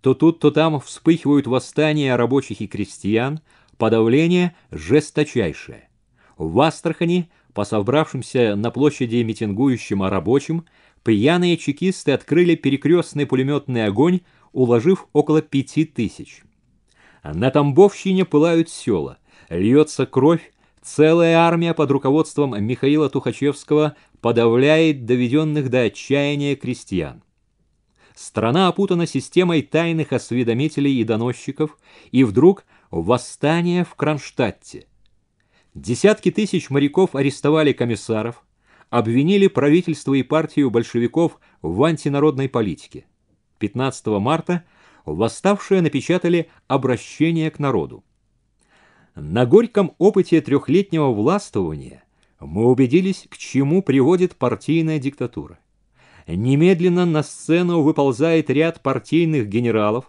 то тут, то там вспыхивают восстания рабочих и крестьян, подавление жесточайшее. В Астрахани, по собравшимся на площади митингующим рабочим, пьяные чекисты открыли перекрестный пулеметный огонь, уложив около пяти тысяч. На Тамбовщине пылают села, льется кровь, целая армия под руководством Михаила Тухачевского подавляет доведенных до отчаяния крестьян. Страна опутана системой тайных осведомителей и доносчиков, и вдруг восстание в Кронштадте. Десятки тысяч моряков арестовали комиссаров, обвинили правительство и партию большевиков в антинародной политике. 15 марта восставшие напечатали обращение к народу. На горьком опыте трехлетнего властвования мы убедились, к чему приводит партийная диктатура. Немедленно на сцену выползает ряд партийных генералов,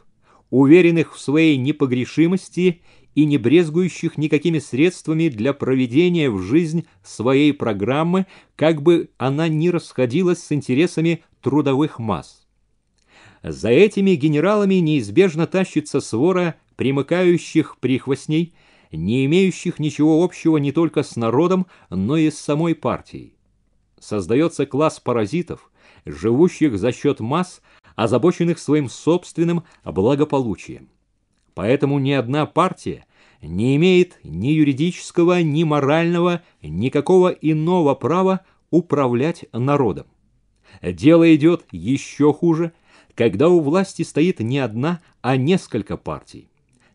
уверенных в своей непогрешимости и не брезгующих никакими средствами для проведения в жизнь своей программы, как бы она ни расходилась с интересами трудовых масс. За этими генералами неизбежно тащится свора примыкающих прихвостней – не имеющих ничего общего не только с народом, но и с самой партией. Создается класс паразитов, живущих за счет масс, озабоченных своим собственным благополучием. Поэтому ни одна партия не имеет ни юридического, ни морального, никакого иного права управлять народом. Дело идет еще хуже, когда у власти стоит не одна, а несколько партий.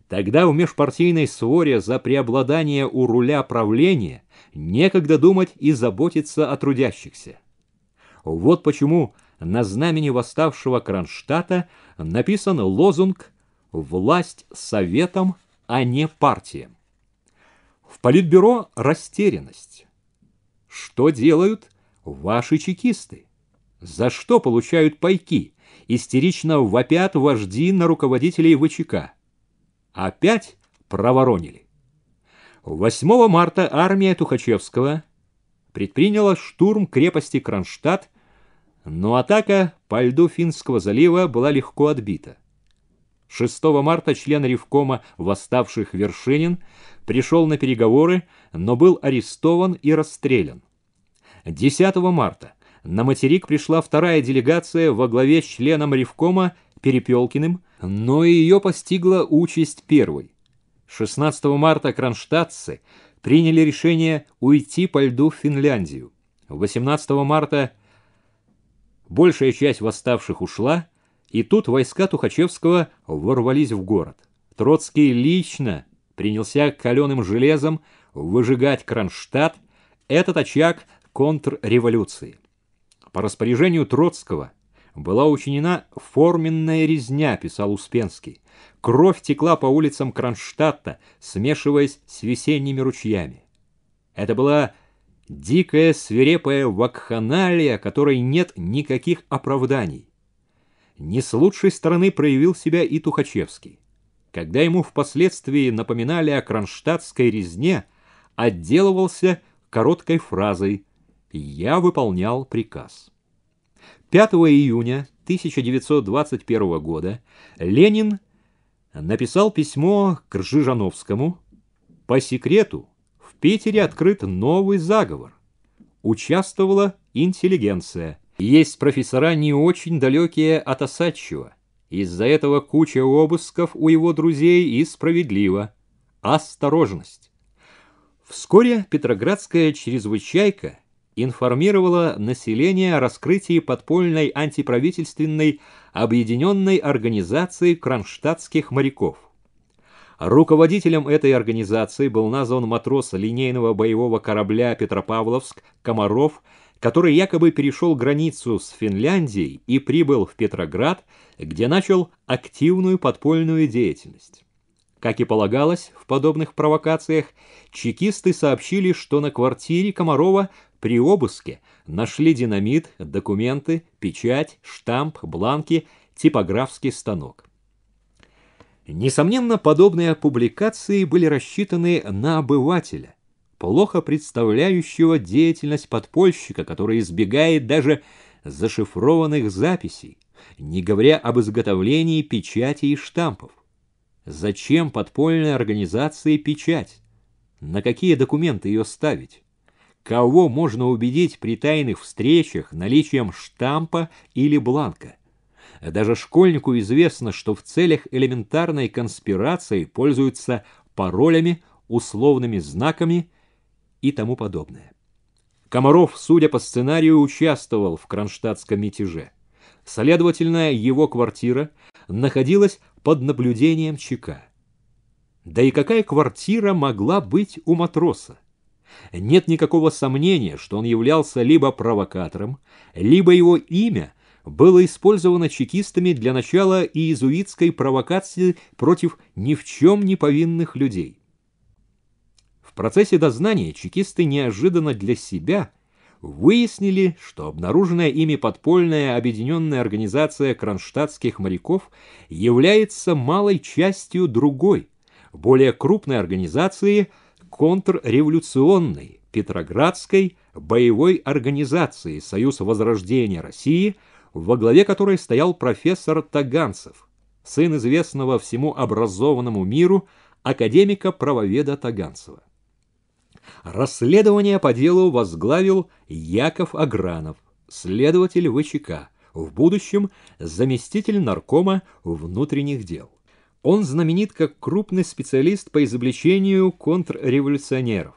Тогда в межпартийной ссоре за преобладание у руля правления некогда думать и заботиться о трудящихся. Вот почему на знамени восставшего Кронштадта написан лозунг «Власть советом, а не партиям». В Политбюро растерянность. Что делают ваши чекисты? За что получают пайки? Истерично вопят вожди на руководителей ВЧК – опять проворонили. 8 марта армия Тухачевского предприняла штурм крепости Кронштадт, но атака по льду Финского залива была легко отбита. 6 марта член Ревкома восставших Вершинин пришел на переговоры, но был арестован и расстрелян. 10 марта на материк пришла вторая делегация во главе с членом Ревкома Перепелкиным, но ее постигла участь первой. 16 марта кронштадтцы приняли решение уйти по льду в Финляндию. 18 марта большая часть восставших ушла, и тут войска Тухачевского ворвались в город. Троцкий лично принялся каленым железом выжигать Кронштадт, этот очаг контрреволюции. По распоряжению Троцкого была учинена форменная резня, писал Успенский. Кровь текла по улицам Кронштадта, смешиваясь с весенними ручьями. Это была дикая свирепая вакханалия, которой нет никаких оправданий. Не с лучшей стороны проявил себя и Тухачевский. Когда ему впоследствии напоминали о кронштадтской резне, отделывался короткой фразой – я выполнял приказ. 5 июня 1921 года Ленин написал письмо к Ржижановскому «По секрету в Питере открыт новый заговор. Участвовала интеллигенция. Есть профессора, не очень далекие от Осадчего. Из-за этого куча обысков у его друзей и справедливо. Осторожность». Вскоре петроградская чрезвычайка – информировала население о раскрытии подпольной антиправительственной объединенной организации кронштадтских моряков. Руководителем этой организации был назван матрос линейного боевого корабля «Петропавловск» Комаров, который якобы перешел границу с Финляндией и прибыл в Петроград, где начал активную подпольную деятельность. Как и полагалось, в подобных провокациях чекисты сообщили, что на квартире Комарова при обыске нашли динамит, документы, печать, штамп, бланки, типографский станок. Несомненно, подобные публикации были рассчитаны на обывателя, плохо представляющего деятельность подпольщика, который избегает даже зашифрованных записей, не говоря об изготовлении печати и штампов. Зачем подпольной организации печать? На какие документы ее ставить? Кого можно убедить при тайных встречах наличием штампа или бланка? Даже школьнику известно, что в целях элементарной конспирации пользуются паролями, условными знаками и тому подобное. Комаров, судя по сценарию, участвовал в кронштадтском мятеже. Следовательно, его квартира находилась под наблюдением ЧК. Да и какая квартира могла быть у матроса? Нет никакого сомнения, что он являлся либо провокатором, либо его имя было использовано чекистами для начала иезуитской провокации против ни в чем не повинных людей. В процессе дознания чекисты неожиданно для себя – выяснили, что обнаруженная ими подпольная объединенная организация кронштадтских моряков является малой частью другой, более крупной организации контрреволюционной Петроградской боевой организации «Союз Возрождения России», во главе которой стоял профессор Таганцев, сын известного всему образованному миру академика-правоведа Таганцева. Расследование по делу возглавил Яков Агранов, следователь ВЧК, в будущем заместитель наркома внутренних дел. Он знаменит как крупный специалист по изобличению контрреволюционеров.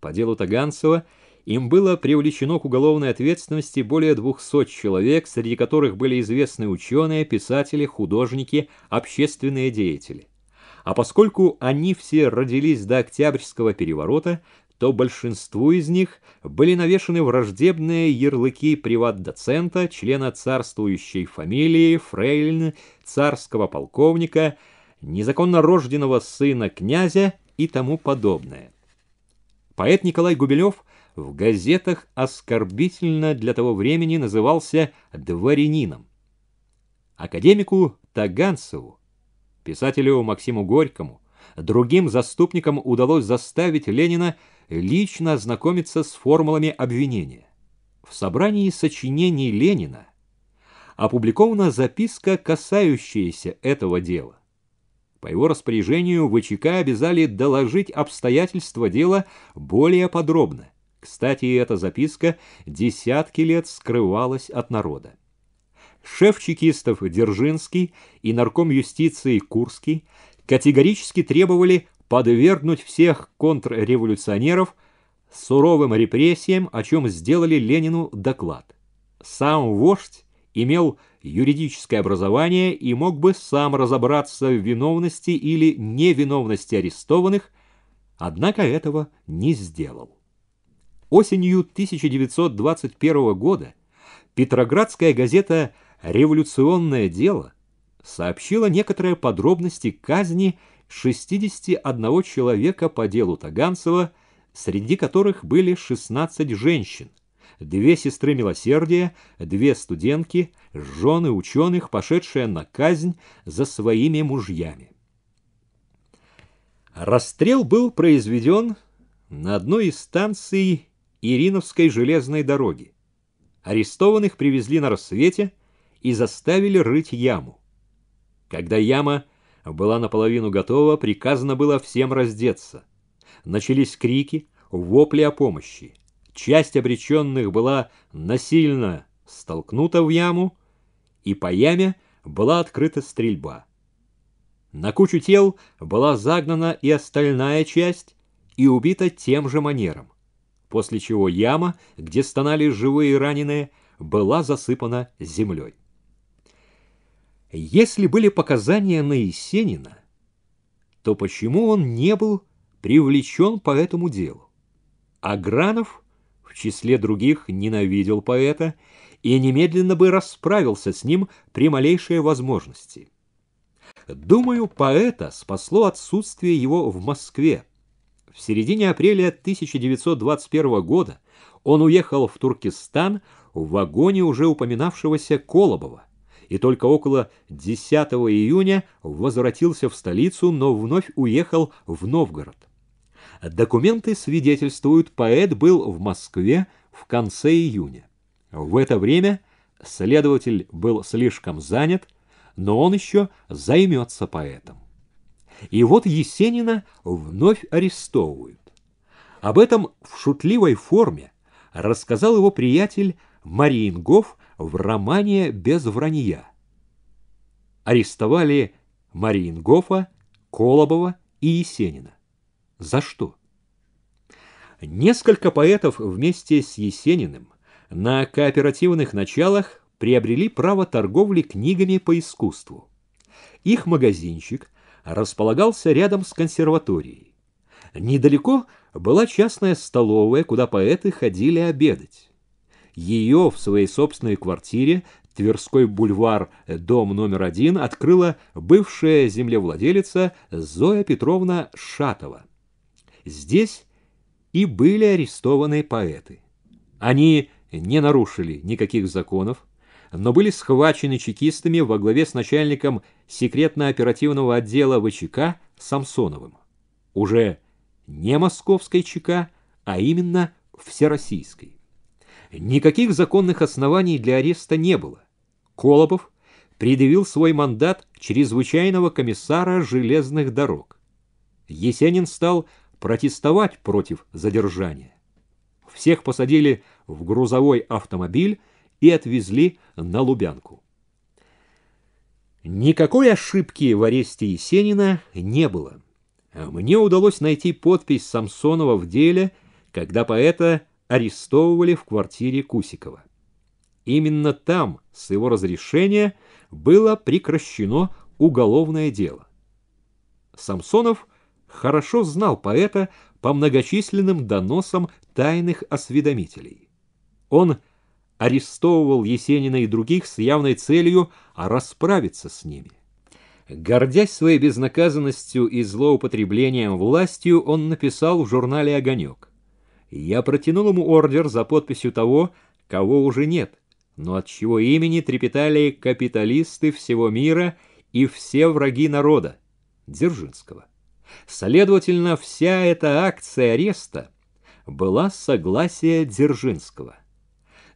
По делу Таганцева им было привлечено к уголовной ответственности более 200 человек, среди которых были известны ученые, писатели, художники, общественные деятели. А поскольку они все родились до Октябрьского переворота, то большинству из них были навешаны враждебные ярлыки приват-доцента, члена царствующей фамилии, фрейлин, царского полковника, незаконно рожденного сына князя и тому подобное. Поэт Николай Губилев в газетах оскорбительно для того времени назывался дворянином. Академику Таганцеву, писателю Максиму Горькому, другим заступникам удалось заставить Ленина лично ознакомиться с формулами обвинения. В собрании сочинений Ленина опубликована записка, касающаяся этого дела. По его распоряжению ВЧК обязали доложить обстоятельства дела более подробно. Кстати, эта записка десятки лет скрывалась от народа. Шеф чекистов Держинский и нарком юстиции Курский категорически требовали подвергнуть всех контрреволюционеров суровым репрессиям, о чем сделали Ленину доклад. Сам вождь имел юридическое образование и мог бы сам разобраться в виновности или невиновности арестованных, однако этого не сделал. Осенью 1921 года Петроградская газета «Революционное дело» сообщила некоторые подробности казни 61 человека по делу Таганцева, среди которых были 16 женщин, две сестры милосердия, две студентки, жены ученых, пошедшие на казнь за своими мужьями. Расстрел был произведен на одной из станций Ириновской железной дороги. Арестованных привезли на рассвете и заставили рыть яму. Когда яма была наполовину готова, приказано было всем раздеться. Начались крики, вопли о помощи. Часть обреченных была насильно столкнута в яму, и по яме была открыта стрельба. На кучу тел была загнана и остальная часть, и убита тем же манером, после чего яма, где стонали живые и раненые, была засыпана землей. Если были показания на Есенина, то почему он не был привлечен по этому делу? А Гранов в числе других ненавидел поэта и немедленно бы расправился с ним при малейшей возможности. Думаю, поэта спасло отсутствие его в Москве. В середине апреля 1921 года он уехал в Туркестан в вагоне уже упоминавшегося Колобова и только около 10 июня возвратился в столицу, но вновь уехал в Новгород. Документы свидетельствуют, поэт был в Москве в конце июня. В это время следователь был слишком занят, но он еще займется поэтом. И вот Есенина вновь арестовывают. Об этом в шутливой форме рассказал его приятель Марингов в романе «Без вранья». Арестовали Мариингофа, Колобова и Есенина. За что? Несколько поэтов вместе с Есениным на кооперативных началах приобрели право торговли книгами по искусству. Их магазинчик располагался рядом с консерваторией. Недалеко была частная столовая, куда поэты ходили обедать. Ее в своей собственной квартире, Тверской бульвар, дом номер один, открыла бывшая землевладелица Зоя Петровна Шатова. Здесь и были арестованы поэты. Они не нарушили никаких законов, но были схвачены чекистами во главе с начальником секретно-оперативного отдела ВЧК Самсоновым. Уже не московской ЧК, а именно всероссийской. Никаких законных оснований для ареста не было. Колобов предъявил свой мандат чрезвычайного комиссара железных дорог. Есенин стал протестовать против задержания. Всех посадили в грузовой автомобиль и отвезли на Лубянку. Никакой ошибки в аресте Есенина не было. Мне удалось найти подпись Самсонова в деле, когда поэта арестовывали в квартире Кусикова. Именно там, с его разрешения, было прекращено уголовное дело. Самсонов хорошо знал поэта по многочисленным доносам тайных осведомителей. Он арестовывал Есенина и других с явной целью расправиться с ними. Гордясь своей безнаказанностью и злоупотреблением властью, он написал в журнале «Огонек». Я протянул ему ордер за подписью того, кого уже нет, но от чего имени трепетали капиталисты всего мира и все враги народа – Дзержинского. Следовательно, вся эта акция ареста была согласия Дзержинского.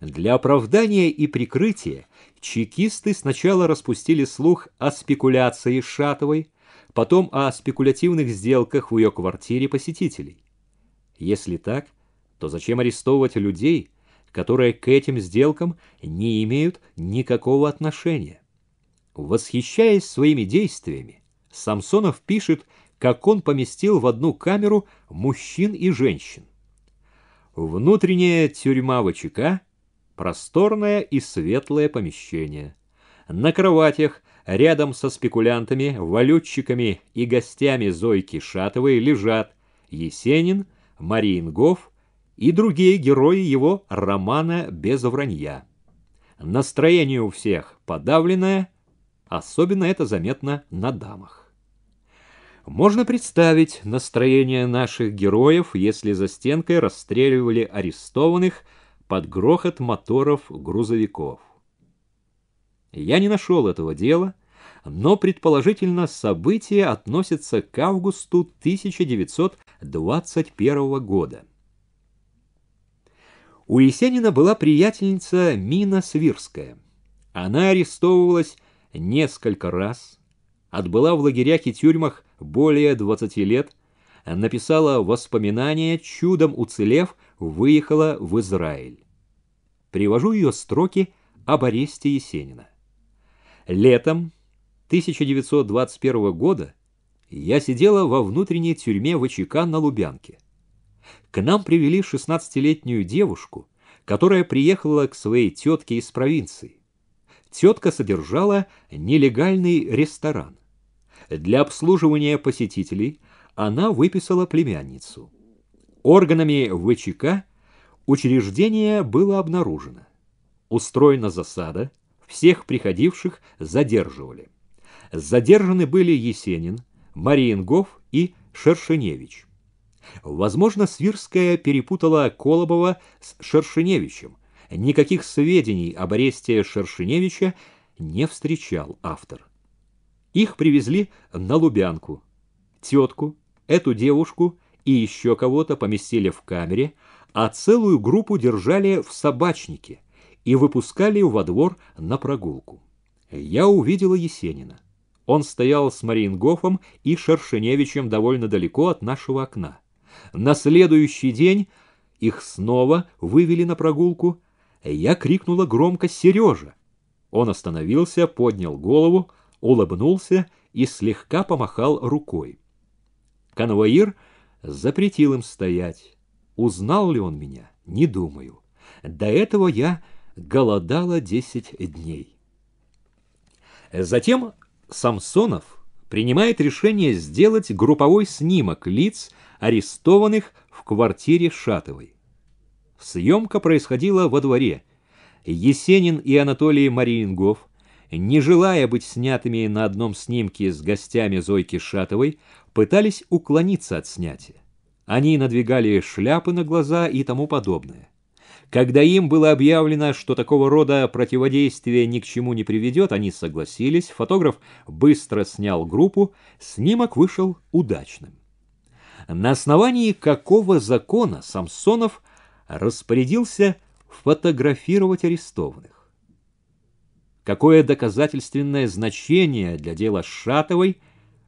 Для оправдания и прикрытия чекисты сначала распустили слух о спекуляции Шатовой, потом о спекулятивных сделках в ее квартире посетителей. Если так, то зачем арестовывать людей, которые к этим сделкам не имеют никакого отношения? Восхищаясь своими действиями, Самсонов пишет, как он поместил в одну камеру мужчин и женщин. Внутренняя тюрьма ВЧК – просторное и светлое помещение. На кроватях рядом со спекулянтами, валютчиками и гостями Зойки Шатовой лежат Есенин, Мариингов, и другие герои его романа «Без вранья». Настроение у всех подавленное, особенно это заметно на дамах. Можно представить настроение наших героев, если за стенкой расстреливали арестованных под грохот моторов грузовиков. Я не нашел этого дела, но предположительно события относятся к августу 1921 года. У Есенина была приятельница Мина Свирская. Она арестовывалась несколько раз, отбыла в лагерях и тюрьмах более 20 лет, написала воспоминания, чудом уцелев, выехала в Израиль. Привожу ее строки об аресте Есенина. Летом 1921 года я сидела во внутренней тюрьме ВЧК на Лубянке. К нам привели 16-летнюю девушку, которая приехала к своей тетке из провинции. Тетка содержала нелегальный ресторан. Для обслуживания посетителей она выписала племянницу. Органами ВЧК учреждение было обнаружено. Устроена засада, всех приходивших задерживали. Задержаны были Есенин, Мариенгов и Шершеневич. Возможно, Свирская перепутала Колобова с Шершеневичем. Никаких сведений об аресте Шершеневича не встречал автор. Их привезли на Лубянку. Тетку, эту девушку и еще кого-то поместили в камере, а целую группу держали в собачнике и выпускали во двор на прогулку. Я увидела Есенина. Он стоял с Марингофом и Шершеневичем довольно далеко от нашего окна. На следующий день их снова вывели на прогулку. Я крикнула громко «Сережа!». Он остановился, поднял голову, улыбнулся и слегка помахал рукой. Конвоир запретил им стоять. Узнал ли он меня? Не думаю. До этого я голодала десять дней. Затем Самсонов принимает решение сделать групповой снимок лиц, арестованных в квартире Шатовой. Съемка происходила во дворе. Есенин и Анатолий Марингов, не желая быть снятыми на одном снимке с гостями Зойки Шатовой, пытались уклониться от снятия. Они надвигали шляпы на глаза и тому подобное. Когда им было объявлено, что такого рода противодействие ни к чему не приведет, они согласились, фотограф быстро снял группу, снимок вышел удачным на основании какого закона Самсонов распорядился фотографировать арестованных. Какое доказательственное значение для дела Шатовой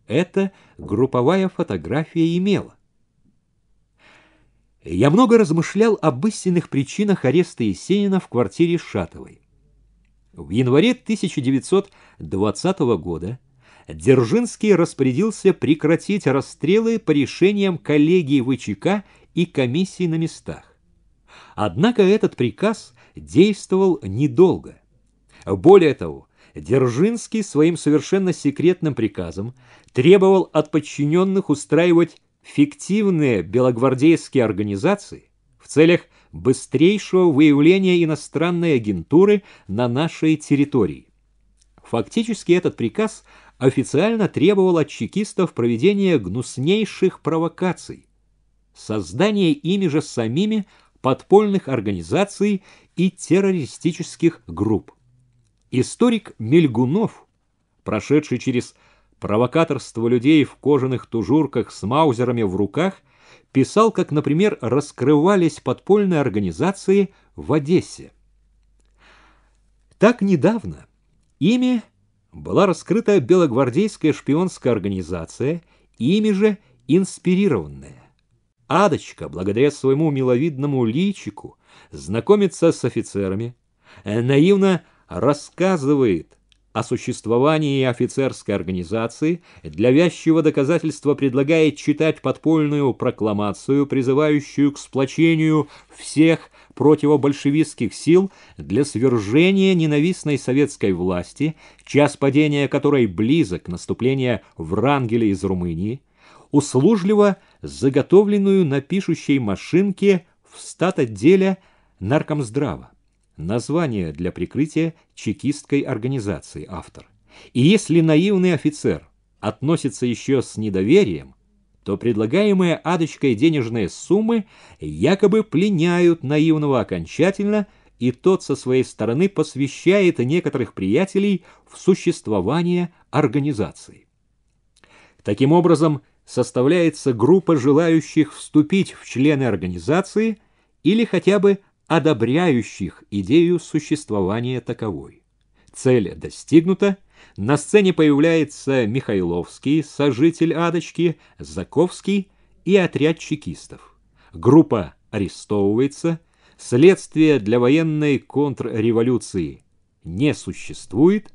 эта групповая фотография имела? Я много размышлял об истинных причинах ареста Есенина в квартире Шатовой. В январе 1920 года Дзержинский распорядился прекратить расстрелы по решениям коллегии ВЧК и комиссии на местах. Однако этот приказ действовал недолго. Более того, Дзержинский своим совершенно секретным приказом требовал от подчиненных устраивать фиктивные белогвардейские организации в целях быстрейшего выявления иностранной агентуры на нашей территории. Фактически этот приказ официально требовал от чекистов проведения гнуснейших провокаций, создания ими же самими подпольных организаций и террористических групп. Историк Мельгунов, прошедший через провокаторство людей в кожаных тужурках с маузерами в руках, писал, как, например, раскрывались подпольные организации в Одессе. Так недавно ими была раскрыта белогвардейская шпионская организация, ими же инспирированная. Адочка, благодаря своему миловидному личику, знакомится с офицерами, наивно рассказывает о существовании офицерской организации, для вязчего доказательства предлагает читать подпольную прокламацию, призывающую к сплочению всех противобольшевистских сил для свержения ненавистной советской власти, час падения которой близок наступление Врангеля из Румынии, услужливо заготовленную на пишущей машинке в стат отделе наркомздрава. Название для прикрытия чекистской организации автор. И если наивный офицер относится еще с недоверием, то предлагаемые адочкой денежные суммы якобы пленяют наивного окончательно, и тот со своей стороны посвящает некоторых приятелей в существование организации. Таким образом, составляется группа желающих вступить в члены организации или хотя бы одобряющих идею существования таковой. Цель достигнута, на сцене появляется Михайловский, сожитель Адочки, Заковский и отряд чекистов. Группа арестовывается, следствие для военной контрреволюции не существует,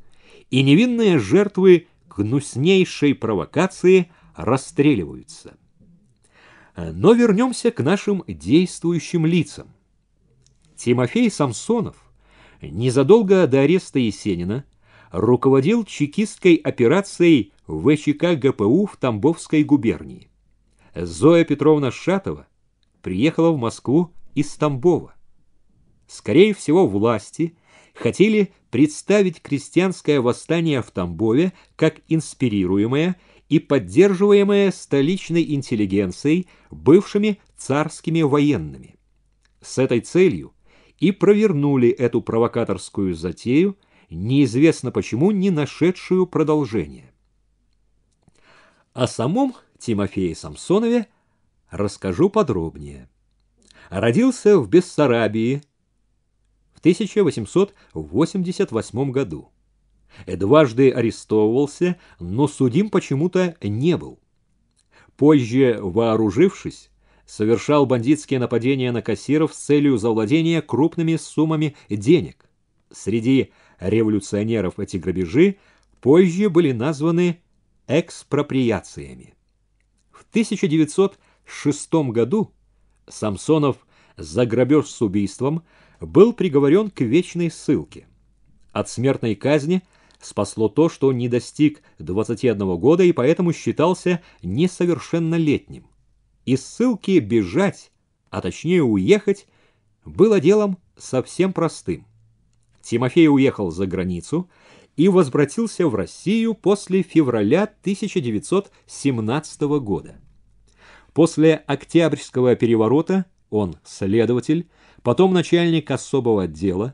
и невинные жертвы гнуснейшей провокации расстреливаются. Но вернемся к нашим действующим лицам. Тимофей Самсонов незадолго до ареста Есенина руководил чекистской операцией ВЧК ГПУ в Тамбовской губернии. Зоя Петровна Шатова приехала в Москву из Тамбова. Скорее всего, власти хотели представить крестьянское восстание в Тамбове как инспирируемое и поддерживаемое столичной интеллигенцией, бывшими царскими военными. С этой целью и провернули эту провокаторскую затею, неизвестно почему не нашедшую продолжение. О самом Тимофее Самсонове расскажу подробнее. Родился в Бессарабии в 1888 году. Дважды арестовывался, но судим почему-то не был. Позже, вооружившись, совершал бандитские нападения на кассиров с целью завладения крупными суммами денег. Среди революционеров эти грабежи позже были названы экспроприациями. В 1906 году Самсонов за грабеж с убийством был приговорен к вечной ссылке. От смертной казни спасло то, что он не достиг 21 года и поэтому считался несовершеннолетним. Из ссылки бежать, а точнее уехать, было делом совсем простым. Тимофей уехал за границу и возвратился в Россию после февраля 1917 года. После Октябрьского переворота он следователь, потом начальник особого отдела,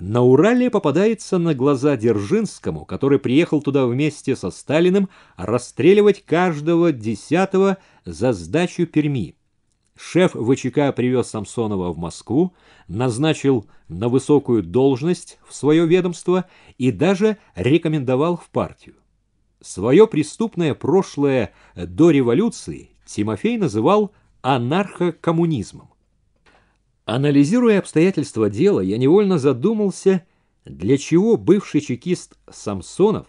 на Урале попадается на глаза Держинскому, который приехал туда вместе со Сталиным расстреливать каждого десятого за сдачу Перми. Шеф ВЧК привез Самсонова в Москву, назначил на высокую должность в свое ведомство и даже рекомендовал в партию. Свое преступное прошлое до революции Тимофей называл анархокоммунизмом. Анализируя обстоятельства дела, я невольно задумался, для чего бывший чекист Самсонов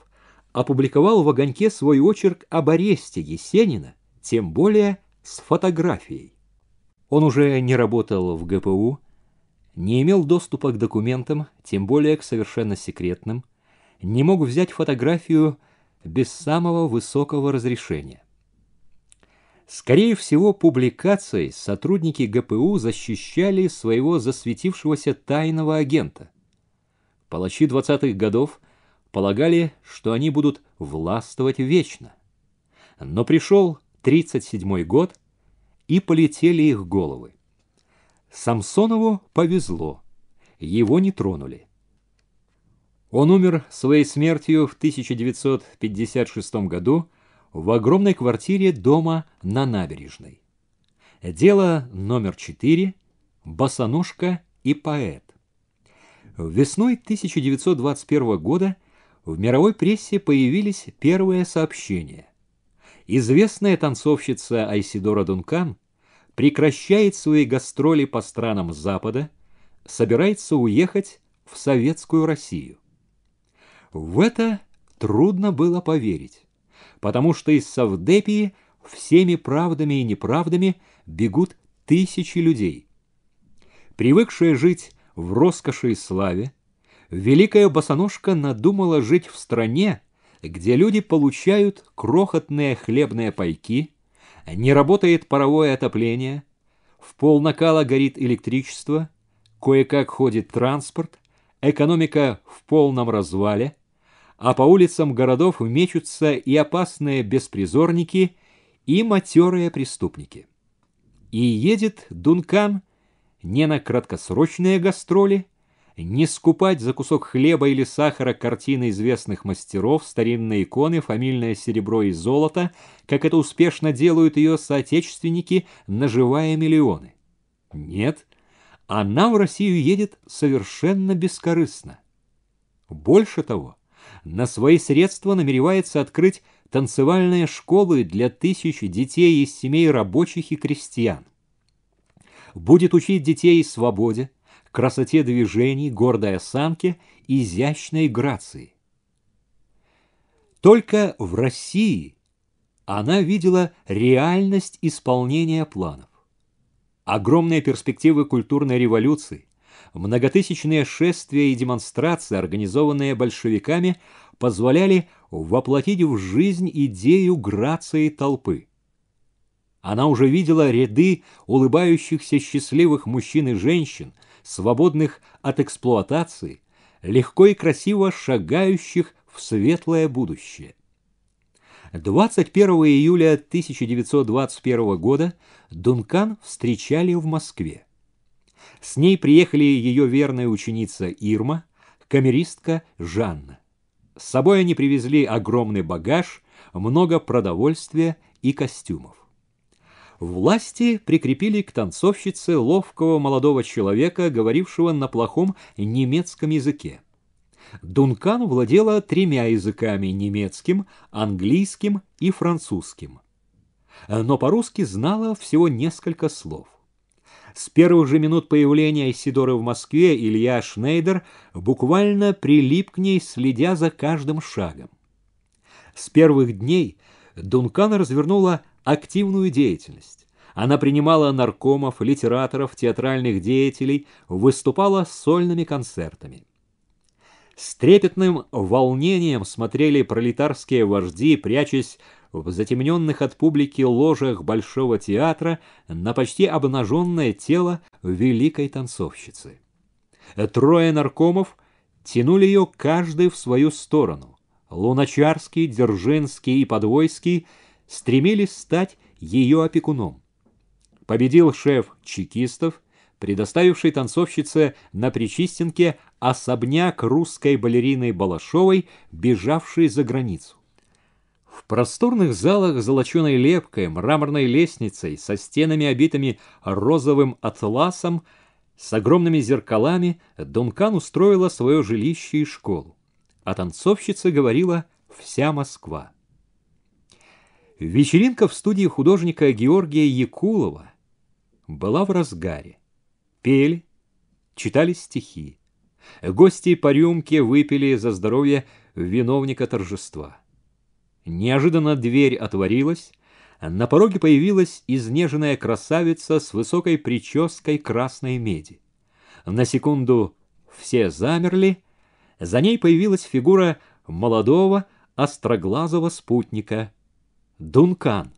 опубликовал в «Огоньке» свой очерк об аресте Есенина, тем более с фотографией. Он уже не работал в ГПУ, не имел доступа к документам, тем более к совершенно секретным, не мог взять фотографию без самого высокого разрешения. Скорее всего, публикацией сотрудники ГПУ защищали своего засветившегося тайного агента. Палачи 20-х годов полагали, что они будут властвовать вечно. Но пришел 37-й год, и полетели их головы. Самсонову повезло, его не тронули. Он умер своей смертью в 1956 году, в огромной квартире дома на набережной. Дело номер 4. Босоножка и поэт. Весной 1921 года в мировой прессе появились первые сообщения. Известная танцовщица Айсидора Дункан прекращает свои гастроли по странам Запада, собирается уехать в Советскую Россию. В это трудно было поверить потому что из Савдепии всеми правдами и неправдами бегут тысячи людей. Привыкшая жить в роскоши и славе, великая босоножка надумала жить в стране, где люди получают крохотные хлебные пайки, не работает паровое отопление, в полнакала горит электричество, кое-как ходит транспорт, экономика в полном развале – а по улицам городов мечутся и опасные беспризорники, и матерые преступники. И едет Дункан не на краткосрочные гастроли, не скупать за кусок хлеба или сахара картины известных мастеров, старинные иконы, фамильное серебро и золото, как это успешно делают ее соотечественники, наживая миллионы. Нет, она в Россию едет совершенно бескорыстно. Больше того, на свои средства намеревается открыть танцевальные школы для тысяч детей из семей рабочих и крестьян. Будет учить детей свободе, красоте движений, гордой осанке, изящной грации. Только в России она видела реальность исполнения планов. Огромные перспективы культурной революции, многотысячные шествия и демонстрации, организованные большевиками, позволяли воплотить в жизнь идею грации толпы. Она уже видела ряды улыбающихся счастливых мужчин и женщин, свободных от эксплуатации, легко и красиво шагающих в светлое будущее. 21 июля 1921 года Дункан встречали в Москве. С ней приехали ее верная ученица Ирма, камеристка Жанна. С собой они привезли огромный багаж, много продовольствия и костюмов. Власти прикрепили к танцовщице ловкого молодого человека, говорившего на плохом немецком языке. Дункан владела тремя языками – немецким, английским и французским. Но по-русски знала всего несколько слов. С первых же минут появления Сидоры в Москве Илья Шнейдер буквально прилип к ней, следя за каждым шагом. С первых дней Дункан развернула активную деятельность. Она принимала наркомов, литераторов, театральных деятелей, выступала сольными концертами. С трепетным волнением смотрели пролетарские вожди, прячась в затемненных от публики ложах Большого театра на почти обнаженное тело великой танцовщицы. Трое наркомов тянули ее каждый в свою сторону. Луначарский, Дзержинский и Подвойский стремились стать ее опекуном. Победил шеф чекистов – предоставивший танцовщице на Причистенке особняк русской балерины Балашовой, бежавшей за границу. В просторных залах с золоченой лепкой, мраморной лестницей, со стенами, обитыми розовым атласом, с огромными зеркалами, Дункан устроила свое жилище и школу. А танцовщица говорила «Вся Москва». Вечеринка в студии художника Георгия Якулова была в разгаре пели, читали стихи. Гости по рюмке выпили за здоровье виновника торжества. Неожиданно дверь отворилась, на пороге появилась изнеженная красавица с высокой прической красной меди. На секунду все замерли, за ней появилась фигура молодого остроглазого спутника — Дункан.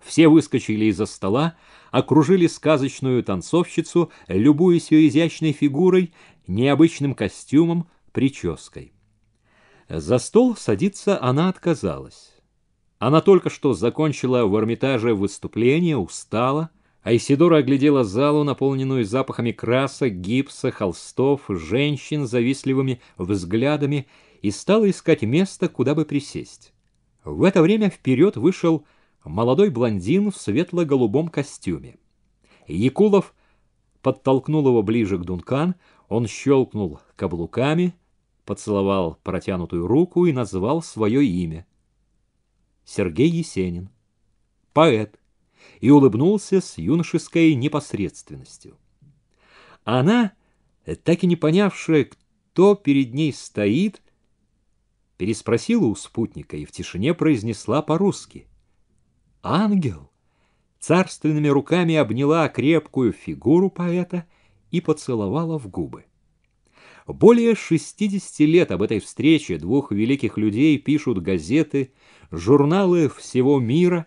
Все выскочили из-за стола, окружили сказочную танцовщицу, любуясь ее изящной фигурой, необычным костюмом, прической. За стол садиться она отказалась. Она только что закончила в Эрмитаже выступление, устала, а Исидора оглядела залу, наполненную запахами красок, гипса, холстов, женщин завистливыми взглядами, и стала искать место, куда бы присесть. В это время вперед вышел Исидор, молодой блондин в светло-голубом костюме. Якулов подтолкнул его ближе к Дункан, он щелкнул каблуками, поцеловал протянутую руку и назвал свое имя. Сергей Есенин. Поэт. И улыбнулся с юношеской непосредственностью. Она, так и не понявшая, кто перед ней стоит, переспросила у спутника и в тишине произнесла по-русски ангел, царственными руками обняла крепкую фигуру поэта и поцеловала в губы. Более 60 лет об этой встрече двух великих людей пишут газеты, журналы всего мира,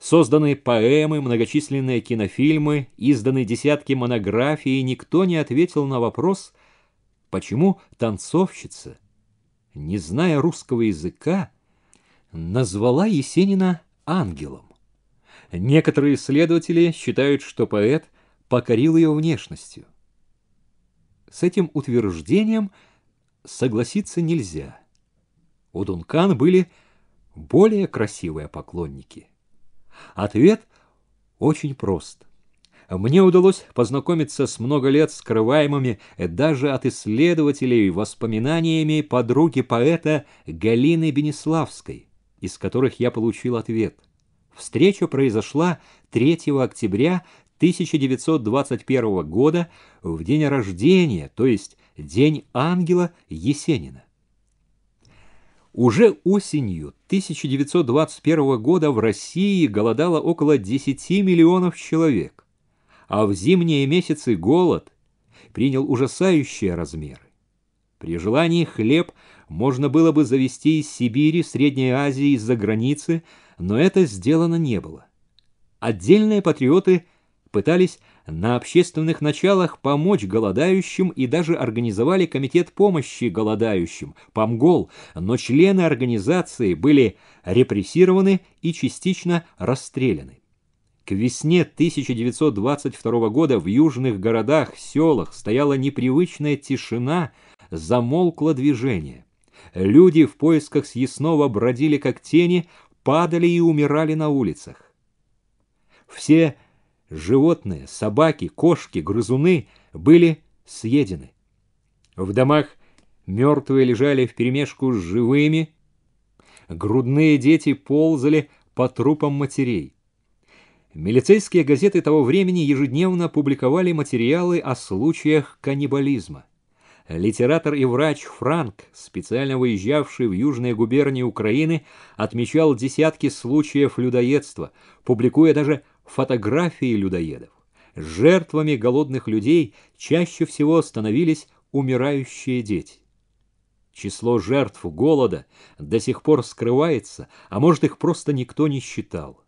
созданы поэмы, многочисленные кинофильмы, изданы десятки монографий, и никто не ответил на вопрос, почему танцовщица, не зная русского языка, назвала Есенина ангелом. Некоторые исследователи считают, что поэт покорил ее внешностью. С этим утверждением согласиться нельзя. У Дункан были более красивые поклонники. Ответ очень прост. Мне удалось познакомиться с много лет скрываемыми даже от исследователей воспоминаниями подруги поэта Галины Бенеславской – из которых я получил ответ. Встреча произошла 3 октября 1921 года в день рождения, то есть День ангела Есенина. Уже осенью 1921 года в России голодало около 10 миллионов человек, а в зимние месяцы голод принял ужасающие размеры. При желании хлеб – можно было бы завести из Сибири, Средней Азии, из-за границы, но это сделано не было. Отдельные патриоты пытались на общественных началах помочь голодающим и даже организовали комитет помощи голодающим, ПАМГОЛ, но члены организации были репрессированы и частично расстреляны. К весне 1922 года в южных городах, селах стояла непривычная тишина, замолкло движение. Люди в поисках съестного бродили как тени, падали и умирали на улицах. Все животные, собаки, кошки, грызуны были съедены. В домах мертвые лежали вперемешку с живыми, грудные дети ползали по трупам матерей. Милицейские газеты того времени ежедневно публиковали материалы о случаях каннибализма. Литератор и врач Франк, специально выезжавший в южные губернии Украины, отмечал десятки случаев людоедства, публикуя даже фотографии людоедов. Жертвами голодных людей чаще всего становились умирающие дети. Число жертв голода до сих пор скрывается, а может их просто никто не считал.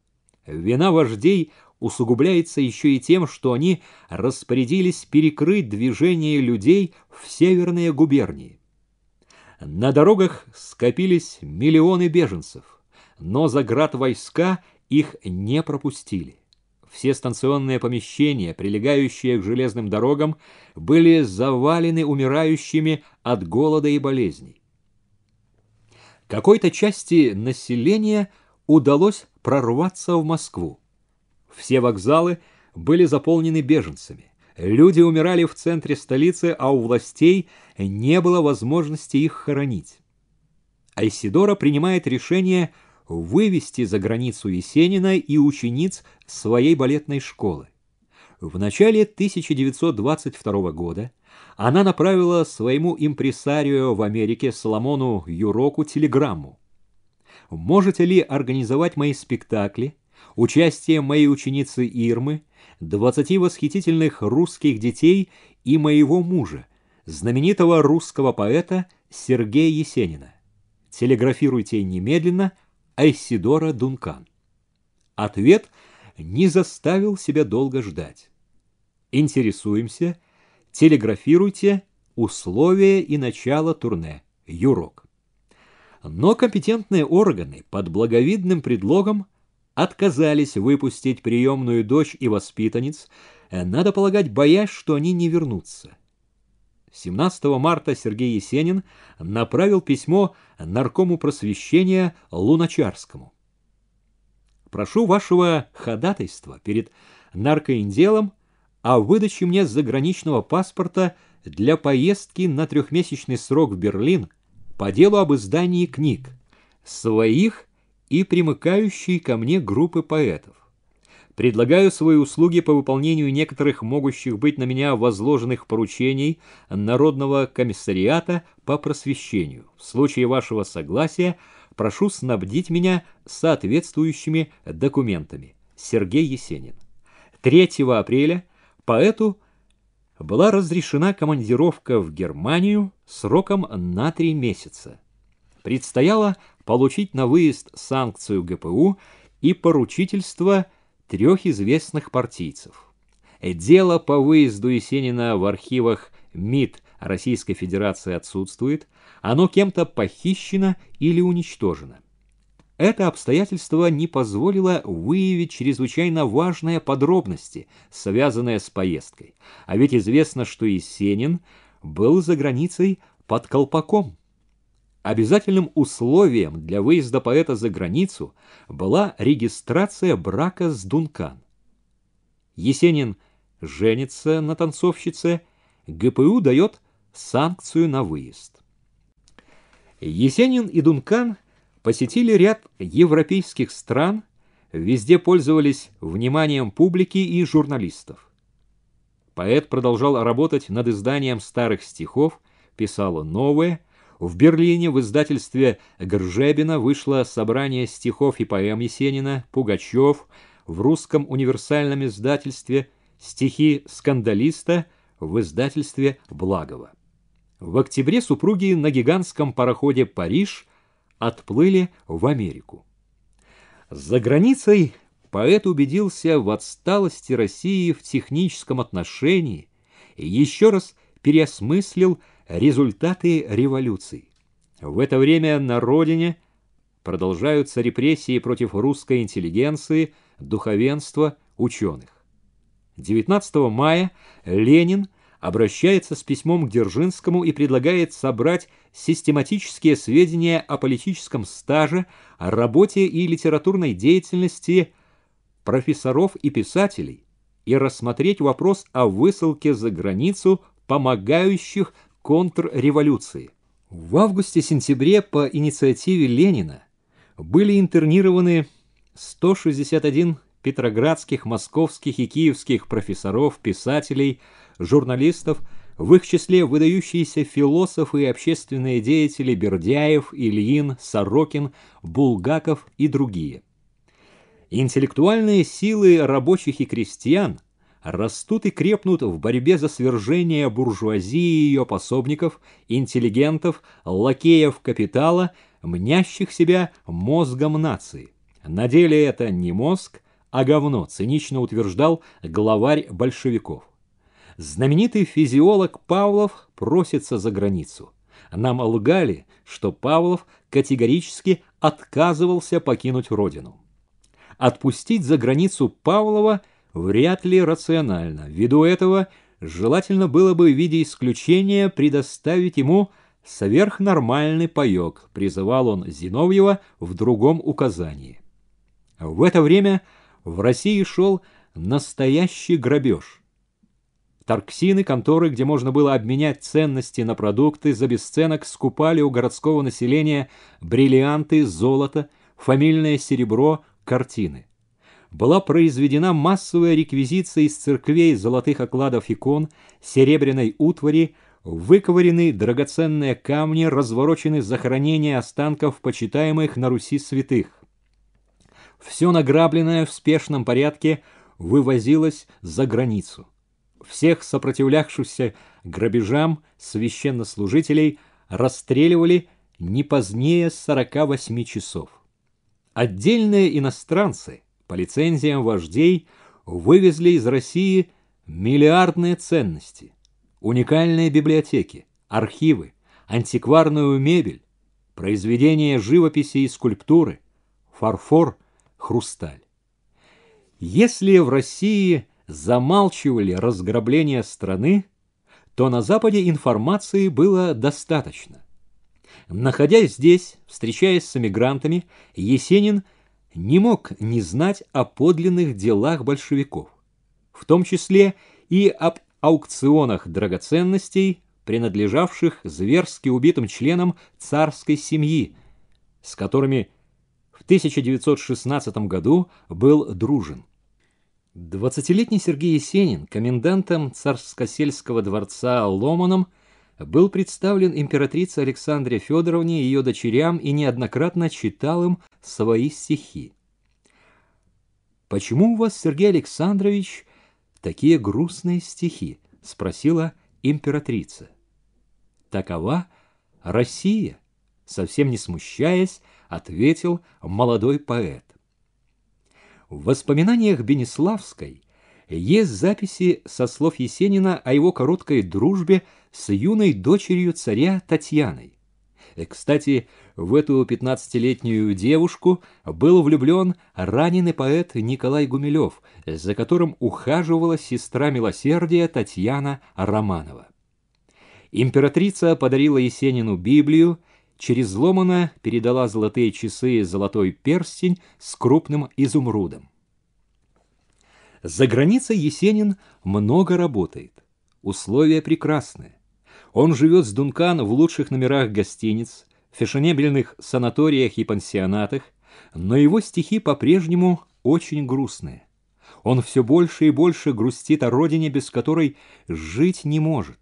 Вина вождей усугубляется еще и тем, что они распорядились перекрыть движение людей в северные губернии. На дорогах скопились миллионы беженцев, но за град войска их не пропустили. Все станционные помещения, прилегающие к железным дорогам, были завалены умирающими от голода и болезней. Какой-то части населения удалось прорваться в Москву. Все вокзалы были заполнены беженцами. Люди умирали в центре столицы, а у властей не было возможности их хоронить. Айсидора принимает решение вывести за границу Есенина и учениц своей балетной школы. В начале 1922 года она направила своему импресарио в Америке Соломону Юроку телеграмму. «Можете ли организовать мои спектакли?» участие моей ученицы Ирмы, двадцати восхитительных русских детей и моего мужа, знаменитого русского поэта Сергея Есенина. Телеграфируйте немедленно Айсидора Дункан. Ответ не заставил себя долго ждать. Интересуемся, телеграфируйте условия и начало турне, Юрок. Но компетентные органы под благовидным предлогом отказались выпустить приемную дочь и воспитанниц, э, надо полагать, боясь, что они не вернутся. 17 марта Сергей Есенин направил письмо наркому просвещения Луначарскому. «Прошу вашего ходатайства перед наркоинделом о выдаче мне заграничного паспорта для поездки на трехмесячный срок в Берлин по делу об издании книг, своих и примыкающей ко мне группы поэтов. Предлагаю свои услуги по выполнению некоторых могущих быть на меня возложенных поручений Народного комиссариата по просвещению. В случае вашего согласия прошу снабдить меня соответствующими документами. Сергей Есенин. 3 апреля поэту была разрешена командировка в Германию сроком на три месяца. Предстояло получить на выезд санкцию ГПУ и поручительство трех известных партийцев. Дело по выезду Есенина в архивах МИД Российской Федерации отсутствует, оно кем-то похищено или уничтожено. Это обстоятельство не позволило выявить чрезвычайно важные подробности, связанные с поездкой. А ведь известно, что Есенин был за границей под колпаком. Обязательным условием для выезда поэта за границу была регистрация брака с Дункан. Есенин женится на танцовщице, ГПУ дает санкцию на выезд. Есенин и Дункан посетили ряд европейских стран, везде пользовались вниманием публики и журналистов. Поэт продолжал работать над изданием старых стихов, писал новые, в Берлине в издательстве Гржебина вышло собрание стихов и поэм Есенина «Пугачев», в русском универсальном издательстве «Стихи скандалиста» в издательстве «Благова». В октябре супруги на гигантском пароходе «Париж» отплыли в Америку. За границей поэт убедился в отсталости России в техническом отношении и еще раз переосмыслил – Результаты революции. В это время на родине продолжаются репрессии против русской интеллигенции, духовенства, ученых. 19 мая Ленин обращается с письмом к Дзержинскому и предлагает собрать систематические сведения о политическом стаже, о работе и литературной деятельности профессоров и писателей и рассмотреть вопрос о высылке за границу помогающих контрреволюции. В августе-сентябре по инициативе Ленина были интернированы 161 петроградских, московских и киевских профессоров, писателей, журналистов, в их числе выдающиеся философы и общественные деятели Бердяев, Ильин, Сорокин, Булгаков и другие. Интеллектуальные силы рабочих и крестьян растут и крепнут в борьбе за свержение буржуазии и ее пособников, интеллигентов, лакеев капитала, мнящих себя мозгом нации. На деле это не мозг, а говно, цинично утверждал главарь большевиков. Знаменитый физиолог Павлов просится за границу. Нам лгали, что Павлов категорически отказывался покинуть родину. Отпустить за границу Павлова – вряд ли рационально. Ввиду этого желательно было бы в виде исключения предоставить ему сверхнормальный паек, призывал он Зиновьева в другом указании. В это время в России шел настоящий грабеж. Торксины, конторы, где можно было обменять ценности на продукты, за бесценок скупали у городского населения бриллианты, золото, фамильное серебро, картины была произведена массовая реквизиция из церквей, золотых окладов икон, серебряной утвари, выковырены драгоценные камни, разворочены захоронения останков почитаемых на Руси святых. Все награбленное в спешном порядке вывозилось за границу. Всех сопротивлявшихся грабежам священнослужителей расстреливали не позднее 48 часов. Отдельные иностранцы – по лицензиям вождей вывезли из России миллиардные ценности, уникальные библиотеки, архивы, антикварную мебель, произведения живописи и скульптуры, фарфор, хрусталь. Если в России замалчивали разграбление страны, то на Западе информации было достаточно. Находясь здесь, встречаясь с эмигрантами, Есенин – не мог не знать о подлинных делах большевиков, в том числе и об аукционах драгоценностей, принадлежавших зверски убитым членам царской семьи, с которыми в 1916 году был дружен. Двадцатилетний Сергей Есенин, комендантом царскосельского дворца Ломаном, был представлен императрице Александре Федоровне и ее дочерям и неоднократно читал им свои стихи. «Почему у вас, Сергей Александрович, такие грустные стихи?» — спросила императрица. «Такова Россия», — совсем не смущаясь, ответил молодой поэт. В воспоминаниях Бенеславской есть записи со слов Есенина о его короткой дружбе с юной дочерью царя Татьяной. Э, кстати, в эту пятнадцатилетнюю девушку был влюблен раненый поэт Николай Гумилев, за которым ухаживала сестра милосердия Татьяна Романова. Императрица подарила Есенину Библию, через Ломана передала золотые часы и золотой перстень с крупным изумрудом. За границей Есенин много работает. Условия прекрасные. Он живет с Дункан в лучших номерах гостиниц, фешенебельных санаториях и пансионатах, но его стихи по-прежнему очень грустные. Он все больше и больше грустит о родине, без которой жить не может.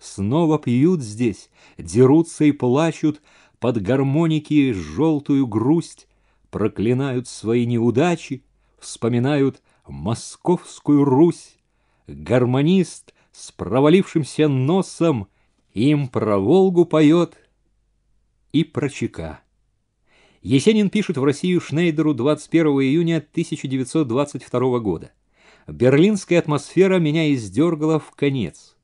Снова пьют здесь, дерутся и плачут под гармоники желтую грусть, проклинают свои неудачи, вспоминают московскую Русь. Гармонист с провалившимся носом им про Волгу поет и про Чека. Есенин пишет в Россию Шнейдеру 21 июня 1922 года. Берлинская атмосфера меня издергала в конец.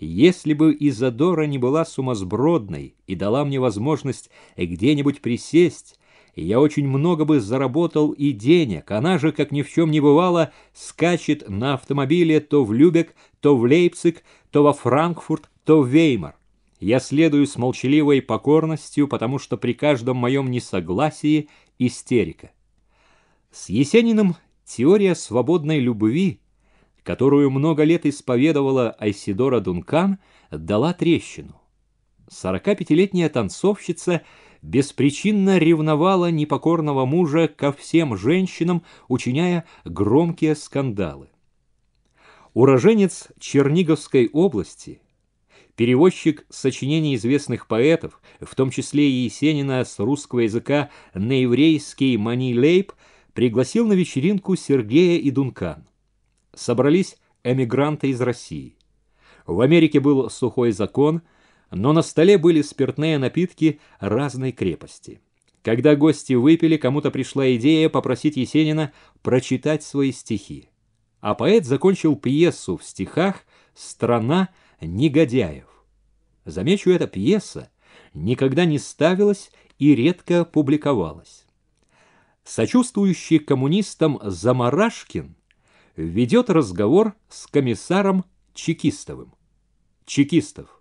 Если бы Изодора не была сумасбродной и дала мне возможность где-нибудь присесть, и я очень много бы заработал и денег. Она же, как ни в чем не бывало, скачет на автомобиле то в Любек, то в Лейпциг, то во Франкфурт, то в Веймар. Я следую с молчаливой покорностью, потому что при каждом моем несогласии истерика. С Есениным теория свободной любви, которую много лет исповедовала Айсидора Дункан, дала трещину. 45-летняя танцовщица – беспричинно ревновала непокорного мужа ко всем женщинам, учиняя громкие скандалы. Уроженец Черниговской области, переводчик сочинений известных поэтов, в том числе и Есенина с русского языка на еврейский Мани Лейб, пригласил на вечеринку Сергея и Дункан. Собрались эмигранты из России. В Америке был сухой закон – но на столе были спиртные напитки разной крепости. Когда гости выпили, кому-то пришла идея попросить Есенина прочитать свои стихи. А поэт закончил пьесу в стихах «Страна негодяев». Замечу, эта пьеса никогда не ставилась и редко публиковалась. Сочувствующий коммунистам Замарашкин ведет разговор с комиссаром Чекистовым. Чекистов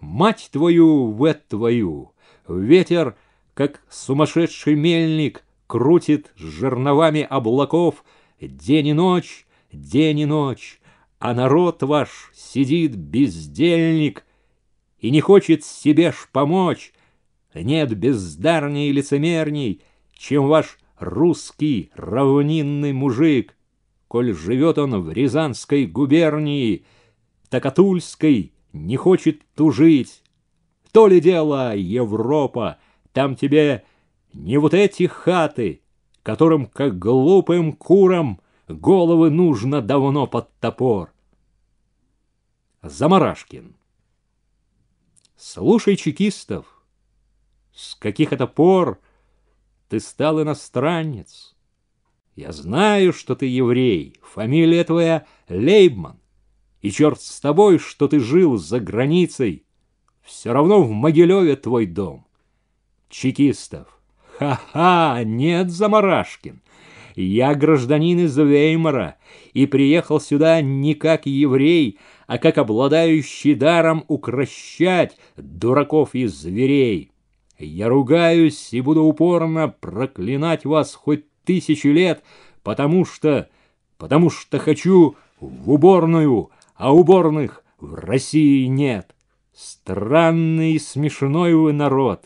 Мать твою, вет твою! Ветер, как сумасшедший мельник, крутит жерновами облаков день и ночь, день и ночь, а народ ваш сидит бездельник и не хочет себе ж помочь. Нет бездарней и лицемерней, чем ваш русский равнинный мужик, коль живет он в Рязанской губернии, Такатульской не хочет тужить. То ли дело Европа, там тебе не вот эти хаты, которым, как глупым курам, головы нужно давно под топор. Замарашкин. Слушай, чекистов, с каких это пор ты стал иностранец? Я знаю, что ты еврей, фамилия твоя Лейбман. И черт с тобой, что ты жил за границей. Все равно в Могилеве твой дом. Чекистов. Ха-ха, нет, Замарашкин. Я гражданин из Веймара и приехал сюда не как еврей, а как обладающий даром укращать дураков и зверей. Я ругаюсь и буду упорно проклинать вас хоть тысячи лет, потому что... потому что хочу в уборную а уборных в России нет. Странный и смешной вы народ.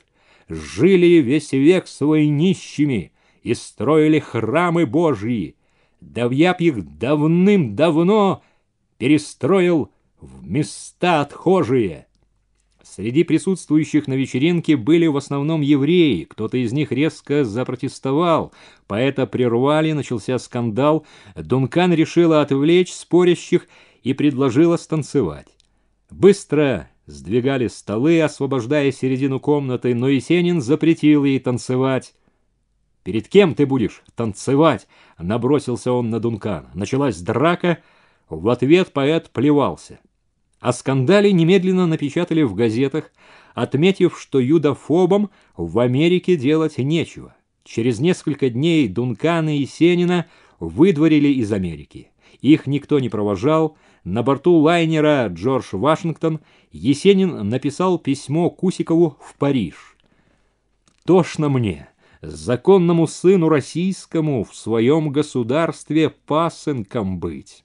Жили весь век свой нищими и строили храмы Божьи. Да я их давным-давно перестроил в места отхожие. Среди присутствующих на вечеринке были в основном евреи, кто-то из них резко запротестовал, поэта прервали, начался скандал, Дункан решила отвлечь спорящих и предложила станцевать. Быстро сдвигали столы, освобождая середину комнаты, но Есенин запретил ей танцевать. «Перед кем ты будешь танцевать?» — набросился он на Дункана. Началась драка, в ответ поэт плевался. О скандале немедленно напечатали в газетах, отметив, что юдофобам в Америке делать нечего. Через несколько дней Дункана и Сенина выдворили из Америки. Их никто не провожал, на борту лайнера Джордж Вашингтон Есенин написал письмо Кусикову в Париж. «Тошно мне, законному сыну российскому в своем государстве пасынком быть.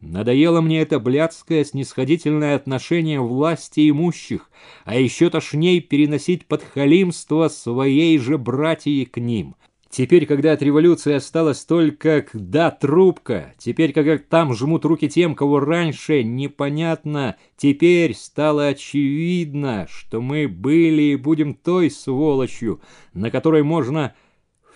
Надоело мне это блядское снисходительное отношение власти имущих, а еще тошней переносить подхалимство своей же братьи к ним». Теперь, когда от революции осталась только да трубка, теперь, когда там жмут руки тем, кого раньше непонятно, теперь стало очевидно, что мы были и будем той сволочью, на которой можно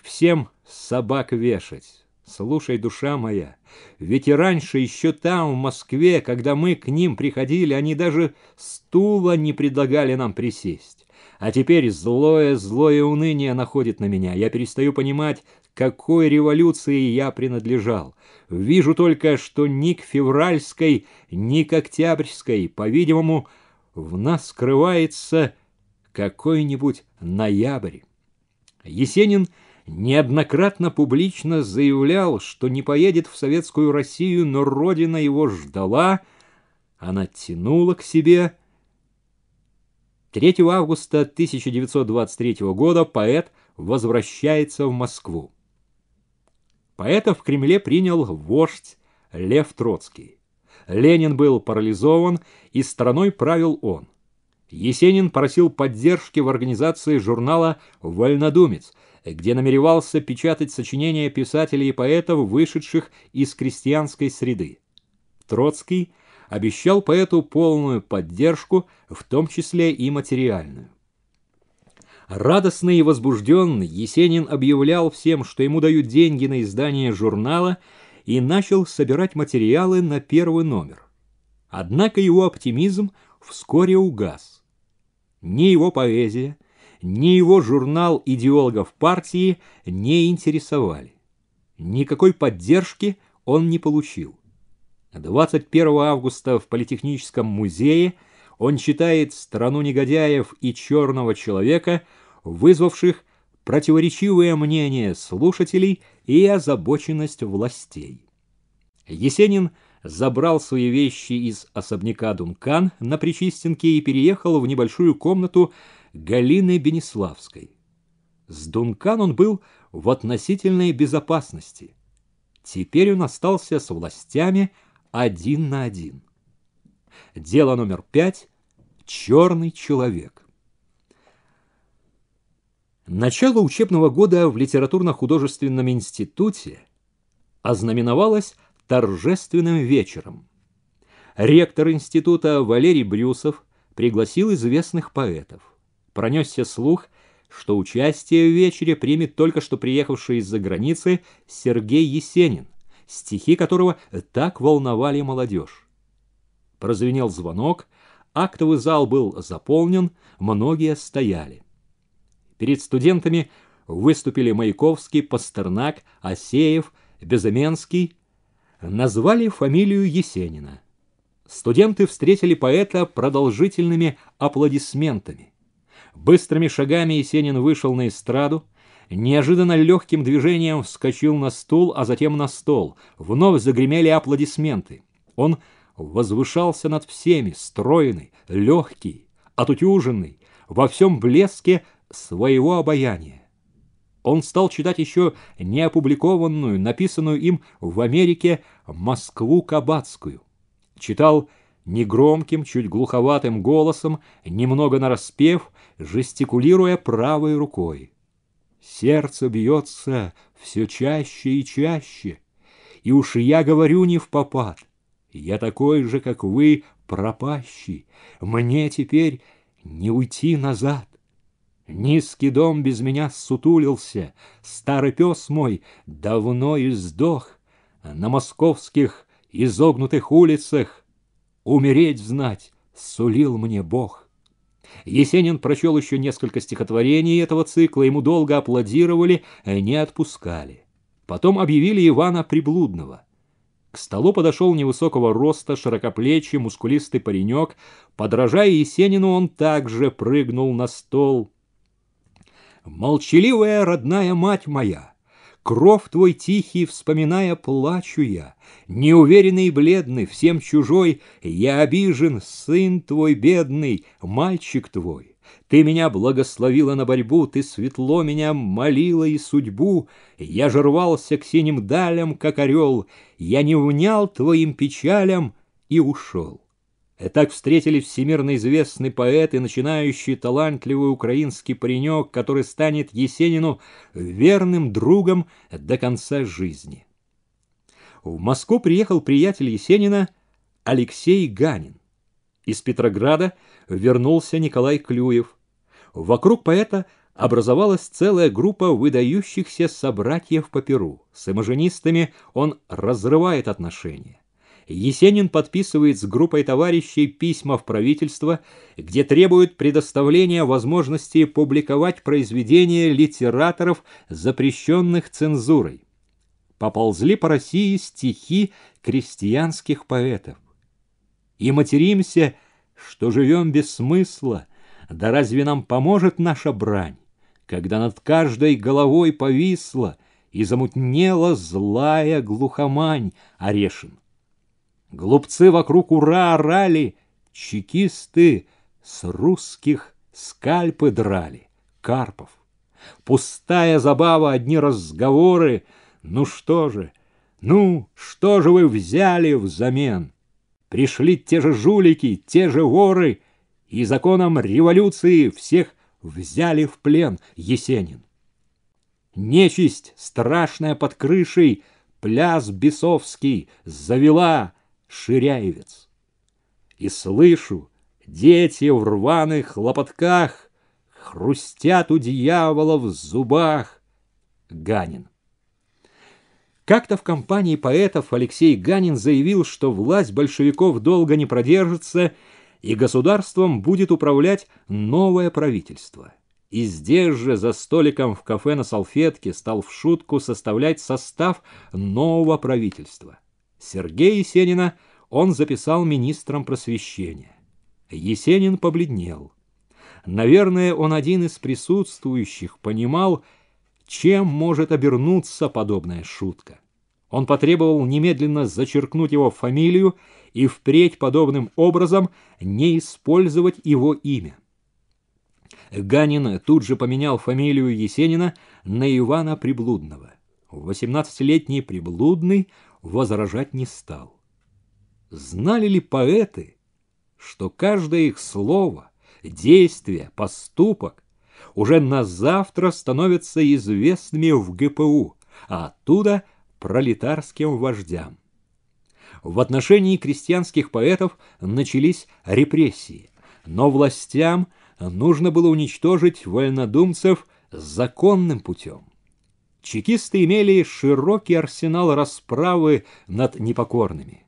всем собак вешать. Слушай, душа моя, ведь и раньше еще там, в Москве, когда мы к ним приходили, они даже стула не предлагали нам присесть. А теперь злое, злое уныние находит на меня. Я перестаю понимать, какой революции я принадлежал. Вижу только, что ни к февральской, ни к октябрьской, по-видимому, в нас скрывается какой-нибудь ноябрь. Есенин неоднократно публично заявлял, что не поедет в советскую Россию, но родина его ждала, она тянула к себе – 3 августа 1923 года поэт возвращается в Москву. Поэта в Кремле принял вождь Лев Троцкий. Ленин был парализован, и страной правил он. Есенин просил поддержки в организации журнала «Вольнодумец», где намеревался печатать сочинения писателей и поэтов, вышедших из крестьянской среды. Троцкий – обещал поэту полную поддержку, в том числе и материальную. Радостный и возбужденный Есенин объявлял всем, что ему дают деньги на издание журнала, и начал собирать материалы на первый номер. Однако его оптимизм вскоре угас. Ни его поэзия, ни его журнал идеологов партии не интересовали. Никакой поддержки он не получил. 21 августа в Политехническом музее он читает «Страну негодяев» и «Черного человека», вызвавших противоречивые мнения слушателей и озабоченность властей. Есенин забрал свои вещи из особняка Дункан на Причистенке и переехал в небольшую комнату Галины Бенеславской. С Дункан он был в относительной безопасности. Теперь он остался с властями – один на один. Дело номер пять – «Черный человек». Начало учебного года в литературно-художественном институте ознаменовалось торжественным вечером. Ректор института Валерий Брюсов пригласил известных поэтов. Пронесся слух, что участие в вечере примет только что приехавший из-за границы Сергей Есенин стихи которого так волновали молодежь. Прозвенел звонок, актовый зал был заполнен, многие стояли. Перед студентами выступили Маяковский, Пастернак, Асеев, Безыменский, назвали фамилию Есенина. Студенты встретили поэта продолжительными аплодисментами. Быстрыми шагами Есенин вышел на эстраду, неожиданно легким движением вскочил на стул, а затем на стол. Вновь загремели аплодисменты. Он возвышался над всеми, стройный, легкий, отутюженный, во всем блеске своего обаяния. Он стал читать еще неопубликованную, написанную им в Америке «Москву Кабацкую». Читал негромким, чуть глуховатым голосом, немного нараспев, жестикулируя правой рукой. Сердце бьется все чаще и чаще. И уж я говорю не в попад. Я такой же, как вы, пропащий. Мне теперь не уйти назад. Низкий дом без меня сутулился, Старый пес мой давно издох. На московских изогнутых улицах Умереть знать сулил мне Бог. Есенин прочел еще несколько стихотворений этого цикла, ему долго аплодировали, а не отпускали. Потом объявили Ивана Приблудного. К столу подошел невысокого роста, широкоплечий, мускулистый паренек. Подражая Есенину, он также прыгнул на стол. «Молчаливая родная мать моя!» Кров твой тихий, вспоминая, плачу я, Неуверенный и бледный, всем чужой, Я обижен, сын твой бедный, мальчик твой. Ты меня благословила на борьбу, Ты светло меня молила и судьбу, Я же к синим далям, как орел, Я не унял твоим печалям и ушел. И так встретили всемирно известный поэт и начинающий талантливый украинский паренек, который станет Есенину верным другом до конца жизни. В Москву приехал приятель Есенина Алексей Ганин. Из Петрограда вернулся Николай Клюев. Вокруг поэта образовалась целая группа выдающихся собратьев по Перу. С имажинистами он разрывает отношения. Есенин подписывает с группой товарищей письма в правительство, где требует предоставления возможности публиковать произведения литераторов, запрещенных цензурой. Поползли по России стихи крестьянских поэтов. И материмся, что живем без смысла, да разве нам поможет наша брань, когда над каждой головой повисла и замутнела злая глухомань Орешин? Глупцы вокруг ура орали, чекисты с русских скальпы драли. Карпов. Пустая забава, одни разговоры. Ну что же, ну что же вы взяли взамен? Пришли те же жулики, те же воры, и законом революции всех взяли в плен Есенин. Нечисть, страшная под крышей, пляс бесовский, завела — Ширяевец. И слышу, дети в рваных хлопотках Хрустят у дьявола в зубах. Ганин. Как-то в компании поэтов Алексей Ганин заявил, что власть большевиков долго не продержится, и государством будет управлять новое правительство. И здесь же за столиком в кафе на салфетке стал в шутку составлять состав нового правительства. Сергея Есенина он записал министром просвещения. Есенин побледнел. Наверное, он один из присутствующих понимал, чем может обернуться подобная шутка. Он потребовал немедленно зачеркнуть его фамилию и впредь подобным образом не использовать его имя. Ганин тут же поменял фамилию Есенина на Ивана Приблудного. 18-летний Приблудный возражать не стал. Знали ли поэты, что каждое их слово, действие, поступок уже на завтра становятся известными в ГПУ, а оттуда пролетарским вождям? В отношении крестьянских поэтов начались репрессии, но властям нужно было уничтожить вольнодумцев законным путем чекисты имели широкий арсенал расправы над непокорными.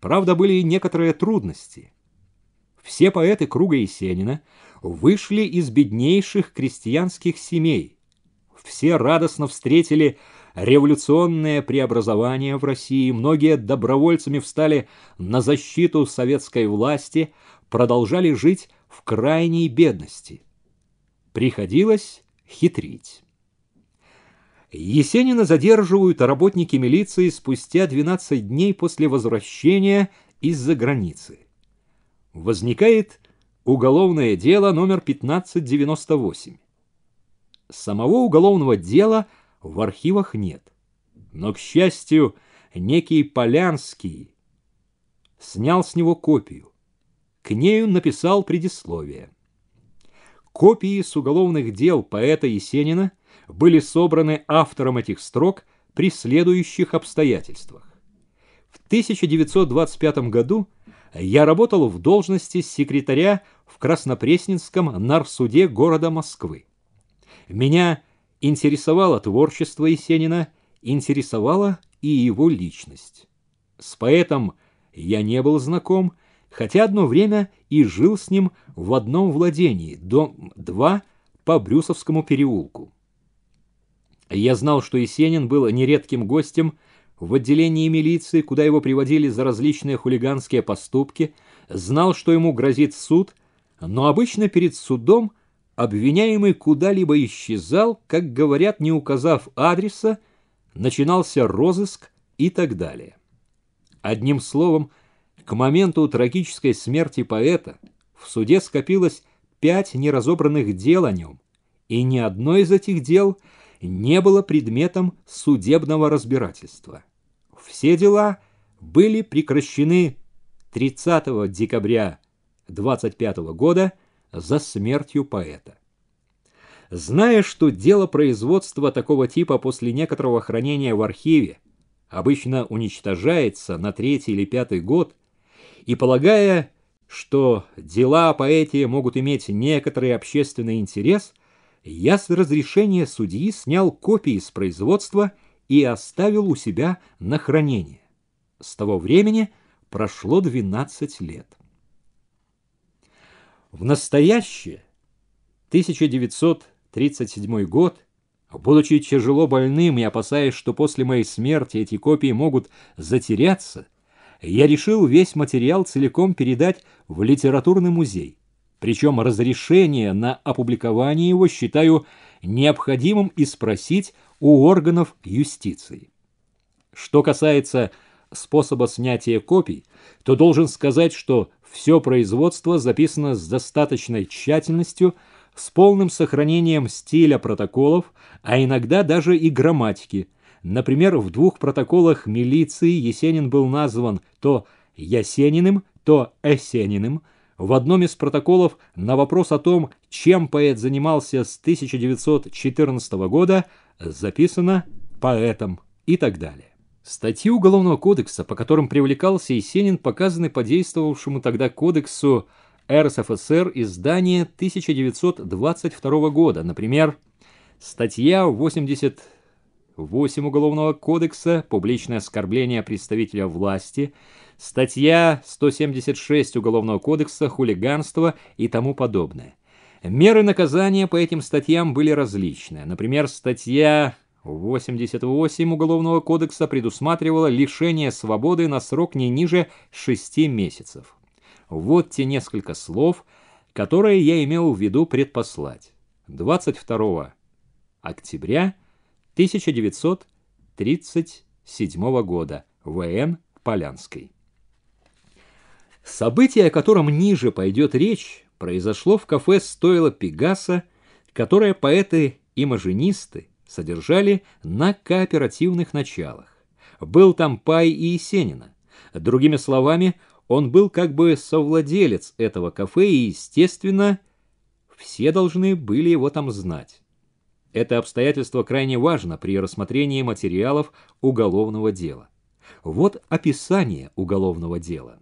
Правда, были и некоторые трудности. Все поэты круга Есенина вышли из беднейших крестьянских семей. Все радостно встретили революционное преобразование в России, многие добровольцами встали на защиту советской власти, продолжали жить в крайней бедности. Приходилось хитрить. Есенина задерживают а работники милиции спустя 12 дней после возвращения из-за границы. Возникает уголовное дело номер 1598. Самого уголовного дела в архивах нет. Но, к счастью, некий Полянский снял с него копию. К нею написал предисловие. Копии с уголовных дел поэта Есенина – были собраны автором этих строк при следующих обстоятельствах. В 1925 году я работал в должности секретаря в Краснопресненском нарсуде города Москвы. Меня интересовало творчество Есенина, интересовала и его личность. С поэтом я не был знаком, хотя одно время и жил с ним в одном владении, дом 2 по Брюсовскому переулку. Я знал, что Есенин был нередким гостем в отделении милиции, куда его приводили за различные хулиганские поступки, знал, что ему грозит суд, но обычно перед судом обвиняемый куда-либо исчезал, как говорят, не указав адреса, начинался розыск и так далее. Одним словом, к моменту трагической смерти поэта в суде скопилось пять неразобранных дел о нем, и ни одно из этих дел – не было предметом судебного разбирательства. Все дела были прекращены 30 декабря 25 года за смертью поэта. Зная, что дело производства такого типа после некоторого хранения в архиве обычно уничтожается на третий или пятый год, и полагая, что дела о поэте могут иметь некоторый общественный интерес – я с разрешения судьи снял копии с производства и оставил у себя на хранение. С того времени прошло 12 лет. В настоящее, 1937 год, будучи тяжело больным и опасаясь, что после моей смерти эти копии могут затеряться, я решил весь материал целиком передать в литературный музей. Причем разрешение на опубликование его считаю необходимым и спросить у органов юстиции. Что касается способа снятия копий, то должен сказать, что все производство записано с достаточной тщательностью, с полным сохранением стиля протоколов, а иногда даже и грамматики. Например, в двух протоколах милиции Есенин был назван то Ясениным, то Эсениным – в одном из протоколов на вопрос о том, чем поэт занимался с 1914 года, записано «поэтом» и так далее. Статьи Уголовного кодекса, по которым привлекался Есенин, показаны по действовавшему тогда кодексу РСФСР издания 1922 года. Например, статья 88 Уголовного кодекса «Публичное оскорбление представителя власти» статья 176 Уголовного кодекса «Хулиганство» и тому подобное. Меры наказания по этим статьям были различны. Например, статья 88 Уголовного кодекса предусматривала лишение свободы на срок не ниже 6 месяцев. Вот те несколько слов, которые я имел в виду предпослать. 22 октября 1937 года. В.Н. Полянской. Событие, о котором ниже пойдет речь, произошло в кафе «Стоило Пегаса», которое поэты-имажинисты и содержали на кооперативных началах. Был там Пай и Есенина. Другими словами, он был как бы совладелец этого кафе, и, естественно, все должны были его там знать. Это обстоятельство крайне важно при рассмотрении материалов уголовного дела. Вот описание уголовного дела.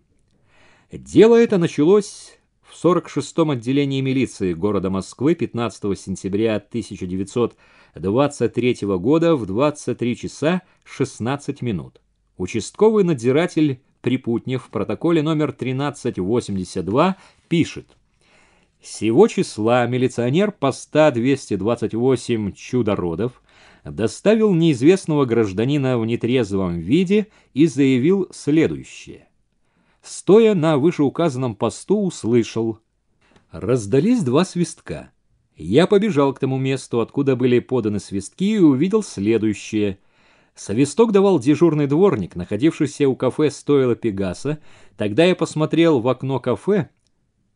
Дело это началось в 46-м отделении милиции города Москвы 15 сентября 1923 года в 23 часа 16 минут. Участковый надзиратель Припутнев в протоколе номер 1382 пишет «Сего числа милиционер поста 228 Чудородов доставил неизвестного гражданина в нетрезвом виде и заявил следующее стоя на вышеуказанном посту, услышал. Раздались два свистка. Я побежал к тому месту, откуда были поданы свистки, и увидел следующее. Свисток давал дежурный дворник, находившийся у кафе «Стоило Пегаса». Тогда я посмотрел в окно кафе,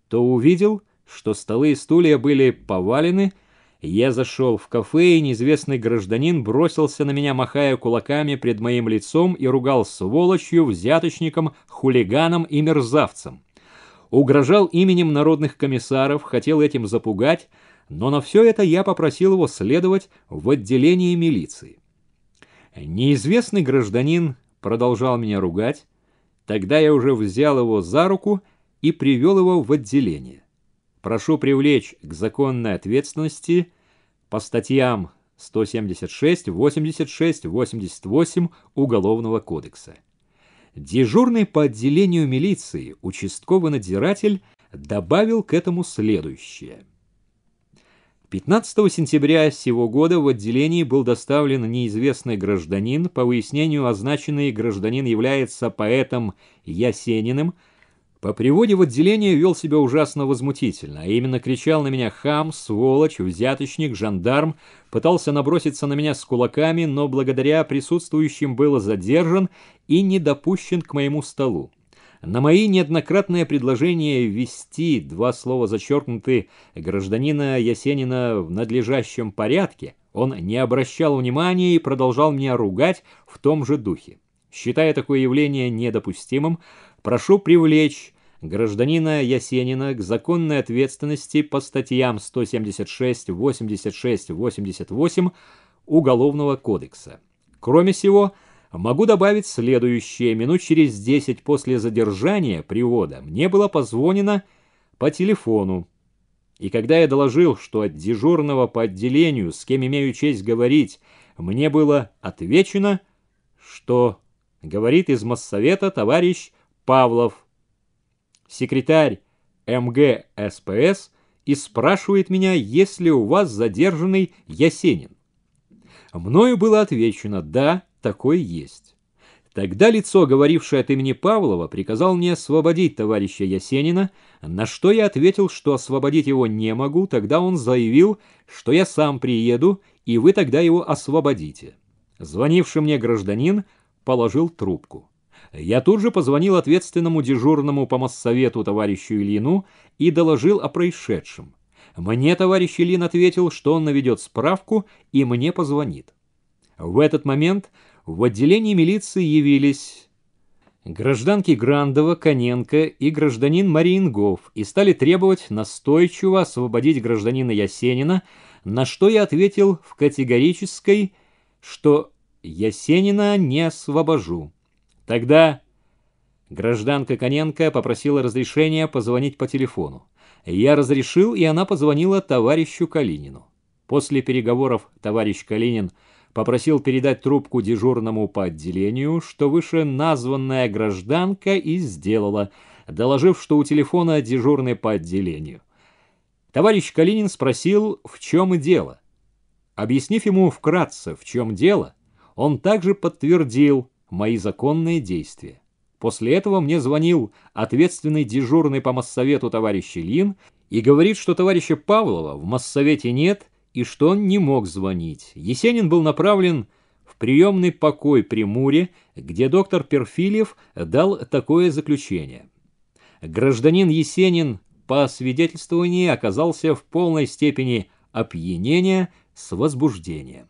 то увидел, что столы и стулья были повалены, я зашел в кафе, и неизвестный гражданин бросился на меня, махая кулаками пред моим лицом и ругал сволочью, взяточником, хулиганом и мерзавцем. Угрожал именем народных комиссаров, хотел этим запугать, но на все это я попросил его следовать в отделение милиции. Неизвестный гражданин продолжал меня ругать, тогда я уже взял его за руку и привел его в отделение прошу привлечь к законной ответственности по статьям 176, 86, 88 Уголовного кодекса. Дежурный по отделению милиции участковый надзиратель добавил к этому следующее. 15 сентября сего года в отделении был доставлен неизвестный гражданин, по выяснению означенный гражданин является поэтом Ясениным, по приводе в отделение вел себя ужасно возмутительно, а именно кричал на меня хам, сволочь, взяточник, жандарм, пытался наброситься на меня с кулаками, но благодаря присутствующим был задержан и не допущен к моему столу. На мои неоднократные предложения ввести два слова зачеркнуты гражданина Ясенина в надлежащем порядке, он не обращал внимания и продолжал меня ругать в том же духе. Считая такое явление недопустимым, прошу привлечь гражданина Ясенина к законной ответственности по статьям 176, 86, 88 Уголовного кодекса. Кроме всего, могу добавить следующее. Минут через 10 после задержания привода мне было позвонено по телефону. И когда я доложил, что от дежурного по отделению, с кем имею честь говорить, мне было отвечено, что говорит из Моссовета товарищ Павлов – секретарь МГ СПС и спрашивает меня, есть ли у вас задержанный Ясенин. Мною было отвечено «да, такой есть». Тогда лицо, говорившее от имени Павлова, приказал мне освободить товарища Ясенина, на что я ответил, что освободить его не могу, тогда он заявил, что я сам приеду, и вы тогда его освободите. Звонивший мне гражданин положил трубку. Я тут же позвонил ответственному дежурному по массовету товарищу Ильину и доложил о происшедшем. Мне товарищ Ильин ответил, что он наведет справку и мне позвонит. В этот момент в отделении милиции явились гражданки Грандова, Коненко и гражданин Мариенгов и стали требовать настойчиво освободить гражданина Ясенина, на что я ответил в категорической, что «Ясенина не освобожу». Тогда гражданка Коненко попросила разрешения позвонить по телефону. Я разрешил, и она позвонила товарищу Калинину. После переговоров товарищ Калинин попросил передать трубку дежурному по отделению, что выше названная гражданка и сделала, доложив, что у телефона дежурный по отделению. Товарищ Калинин спросил, в чем дело. Объяснив ему вкратце, в чем дело, он также подтвердил, мои законные действия. После этого мне звонил ответственный дежурный по массовету товарищ Ильин и говорит, что товарища Павлова в массовете нет и что он не мог звонить. Есенин был направлен в приемный покой при Муре, где доктор Перфильев дал такое заключение. Гражданин Есенин по свидетельствованию оказался в полной степени опьянения с возбуждением.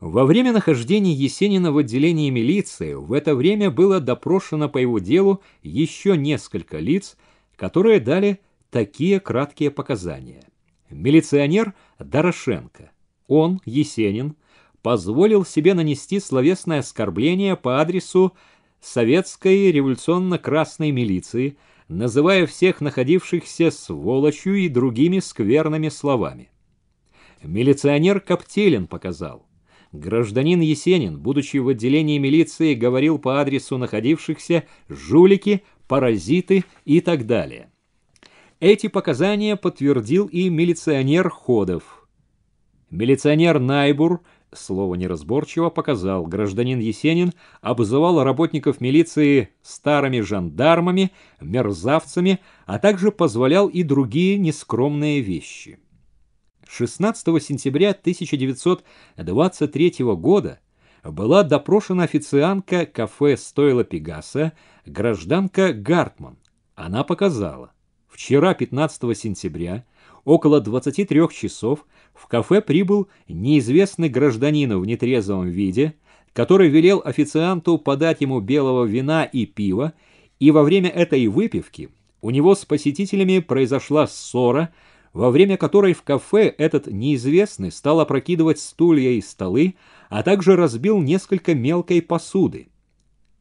Во время нахождения Есенина в отделении милиции в это время было допрошено по его делу еще несколько лиц, которые дали такие краткие показания. Милиционер Дорошенко. Он, Есенин, позволил себе нанести словесное оскорбление по адресу советской революционно-красной милиции, называя всех находившихся сволочью и другими скверными словами. Милиционер Коптелин показал. Гражданин Есенин, будучи в отделении милиции, говорил по адресу находившихся «жулики», «паразиты» и так далее. Эти показания подтвердил и милиционер Ходов. Милиционер Найбур, слово неразборчиво, показал, гражданин Есенин обзывал работников милиции старыми жандармами, мерзавцами, а также позволял и другие нескромные вещи. 16 сентября 1923 года была допрошена официантка кафе «Стойло Пегаса» гражданка Гартман. Она показала, вчера, 15 сентября, около 23 часов в кафе прибыл неизвестный гражданин в нетрезвом виде, который велел официанту подать ему белого вина и пива, и во время этой выпивки у него с посетителями произошла ссора – во время которой в кафе этот неизвестный стал опрокидывать стулья и столы, а также разбил несколько мелкой посуды.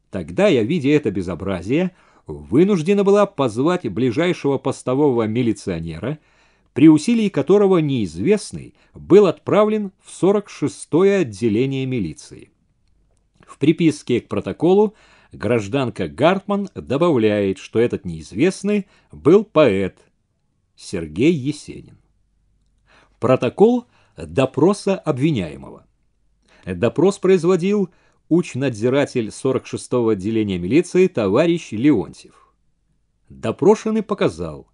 Тогда я, видя это безобразие, вынуждена была позвать ближайшего постового милиционера, при усилии которого неизвестный был отправлен в 46-е отделение милиции. В приписке к протоколу гражданка Гартман добавляет, что этот неизвестный был поэт – Сергей Есенин. Протокол допроса обвиняемого. Допрос производил учнадзиратель надзиратель 46-го отделения милиции товарищ Леонтьев. Допрошенный показал.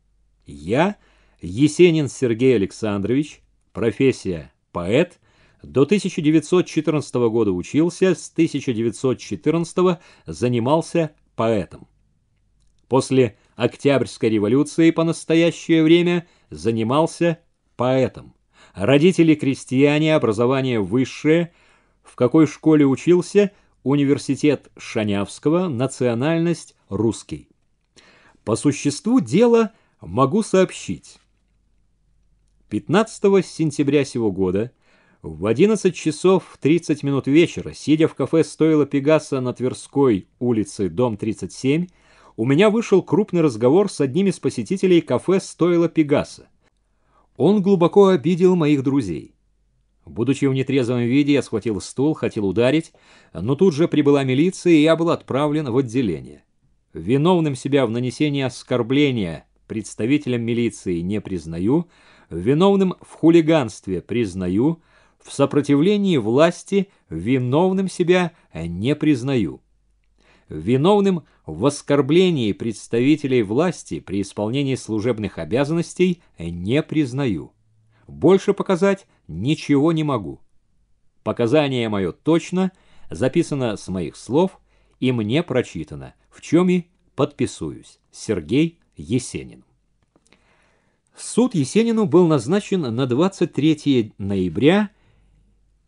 Я, Есенин Сергей Александрович, профессия поэт, до 1914 года учился, с 1914 занимался поэтом. После Октябрьской революции по настоящее время занимался поэтом. Родители крестьяне, образование высшее, в какой школе учился, университет Шанявского, национальность русский. По существу дела могу сообщить. 15 сентября сего года в 11 часов 30 минут вечера, сидя в кафе «Стоило Пегаса» на Тверской улице, дом 37, у меня вышел крупный разговор с одним из посетителей кафе «Стоило Пегаса». Он глубоко обидел моих друзей. Будучи в нетрезвом виде, я схватил стул, хотел ударить, но тут же прибыла милиция, и я был отправлен в отделение. Виновным себя в нанесении оскорбления представителям милиции не признаю, виновным в хулиганстве признаю, в сопротивлении власти виновным себя не признаю виновным в оскорблении представителей власти при исполнении служебных обязанностей не признаю. Больше показать ничего не могу. Показание мое точно, записано с моих слов и мне прочитано, в чем и подписуюсь. Сергей Есенин. Суд Есенину был назначен на 23 ноября,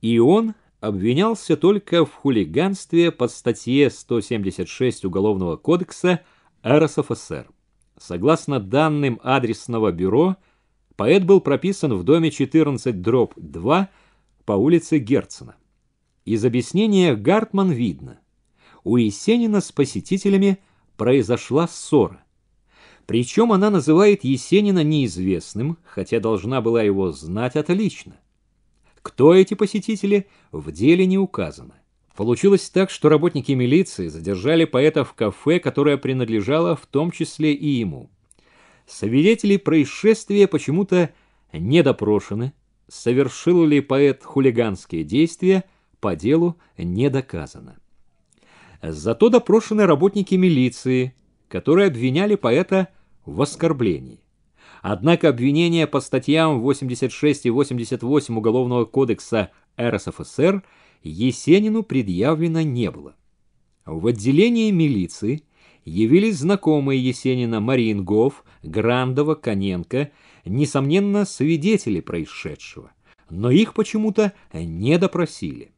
и он обвинялся только в хулиганстве по статье 176 Уголовного кодекса РСФСР. Согласно данным адресного бюро, поэт был прописан в доме 14-2 по улице Герцена. Из объяснения Гартман видно, у Есенина с посетителями произошла ссора. Причем она называет Есенина неизвестным, хотя должна была его знать отлично. Кто эти посетители, в деле не указано. Получилось так, что работники милиции задержали поэта в кафе, которое принадлежало в том числе и ему. Свидетели происшествия почему-то не допрошены, совершил ли поэт хулиганские действия, по делу не доказано. Зато допрошены работники милиции, которые обвиняли поэта в оскорблении. Однако обвинения по статьям 86 и 88 Уголовного кодекса РСФСР Есенину предъявлено не было. В отделении милиции явились знакомые Есенина Марингов, Грандова, Коненко, несомненно, свидетели происшедшего, но их почему-то не допросили.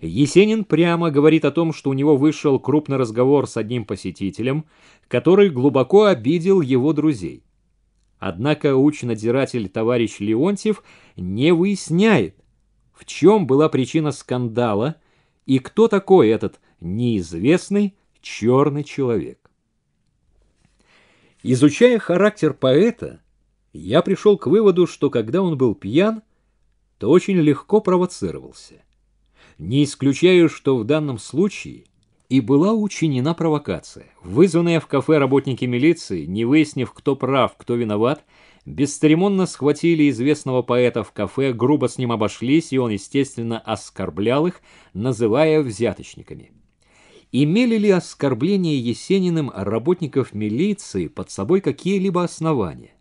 Есенин прямо говорит о том, что у него вышел крупный разговор с одним посетителем, который глубоко обидел его друзей. Однако уч-надзиратель товарищ Леонтьев не выясняет, в чем была причина скандала и кто такой этот неизвестный черный человек. Изучая характер поэта, я пришел к выводу, что когда он был пьян, то очень легко провоцировался. Не исключаю, что в данном случае – и была учинена провокация. Вызванные в кафе работники милиции, не выяснив, кто прав, кто виноват, бесцеремонно схватили известного поэта в кафе, грубо с ним обошлись, и он, естественно, оскорблял их, называя взяточниками. Имели ли оскорбления Есениным работников милиции под собой какие-либо основания?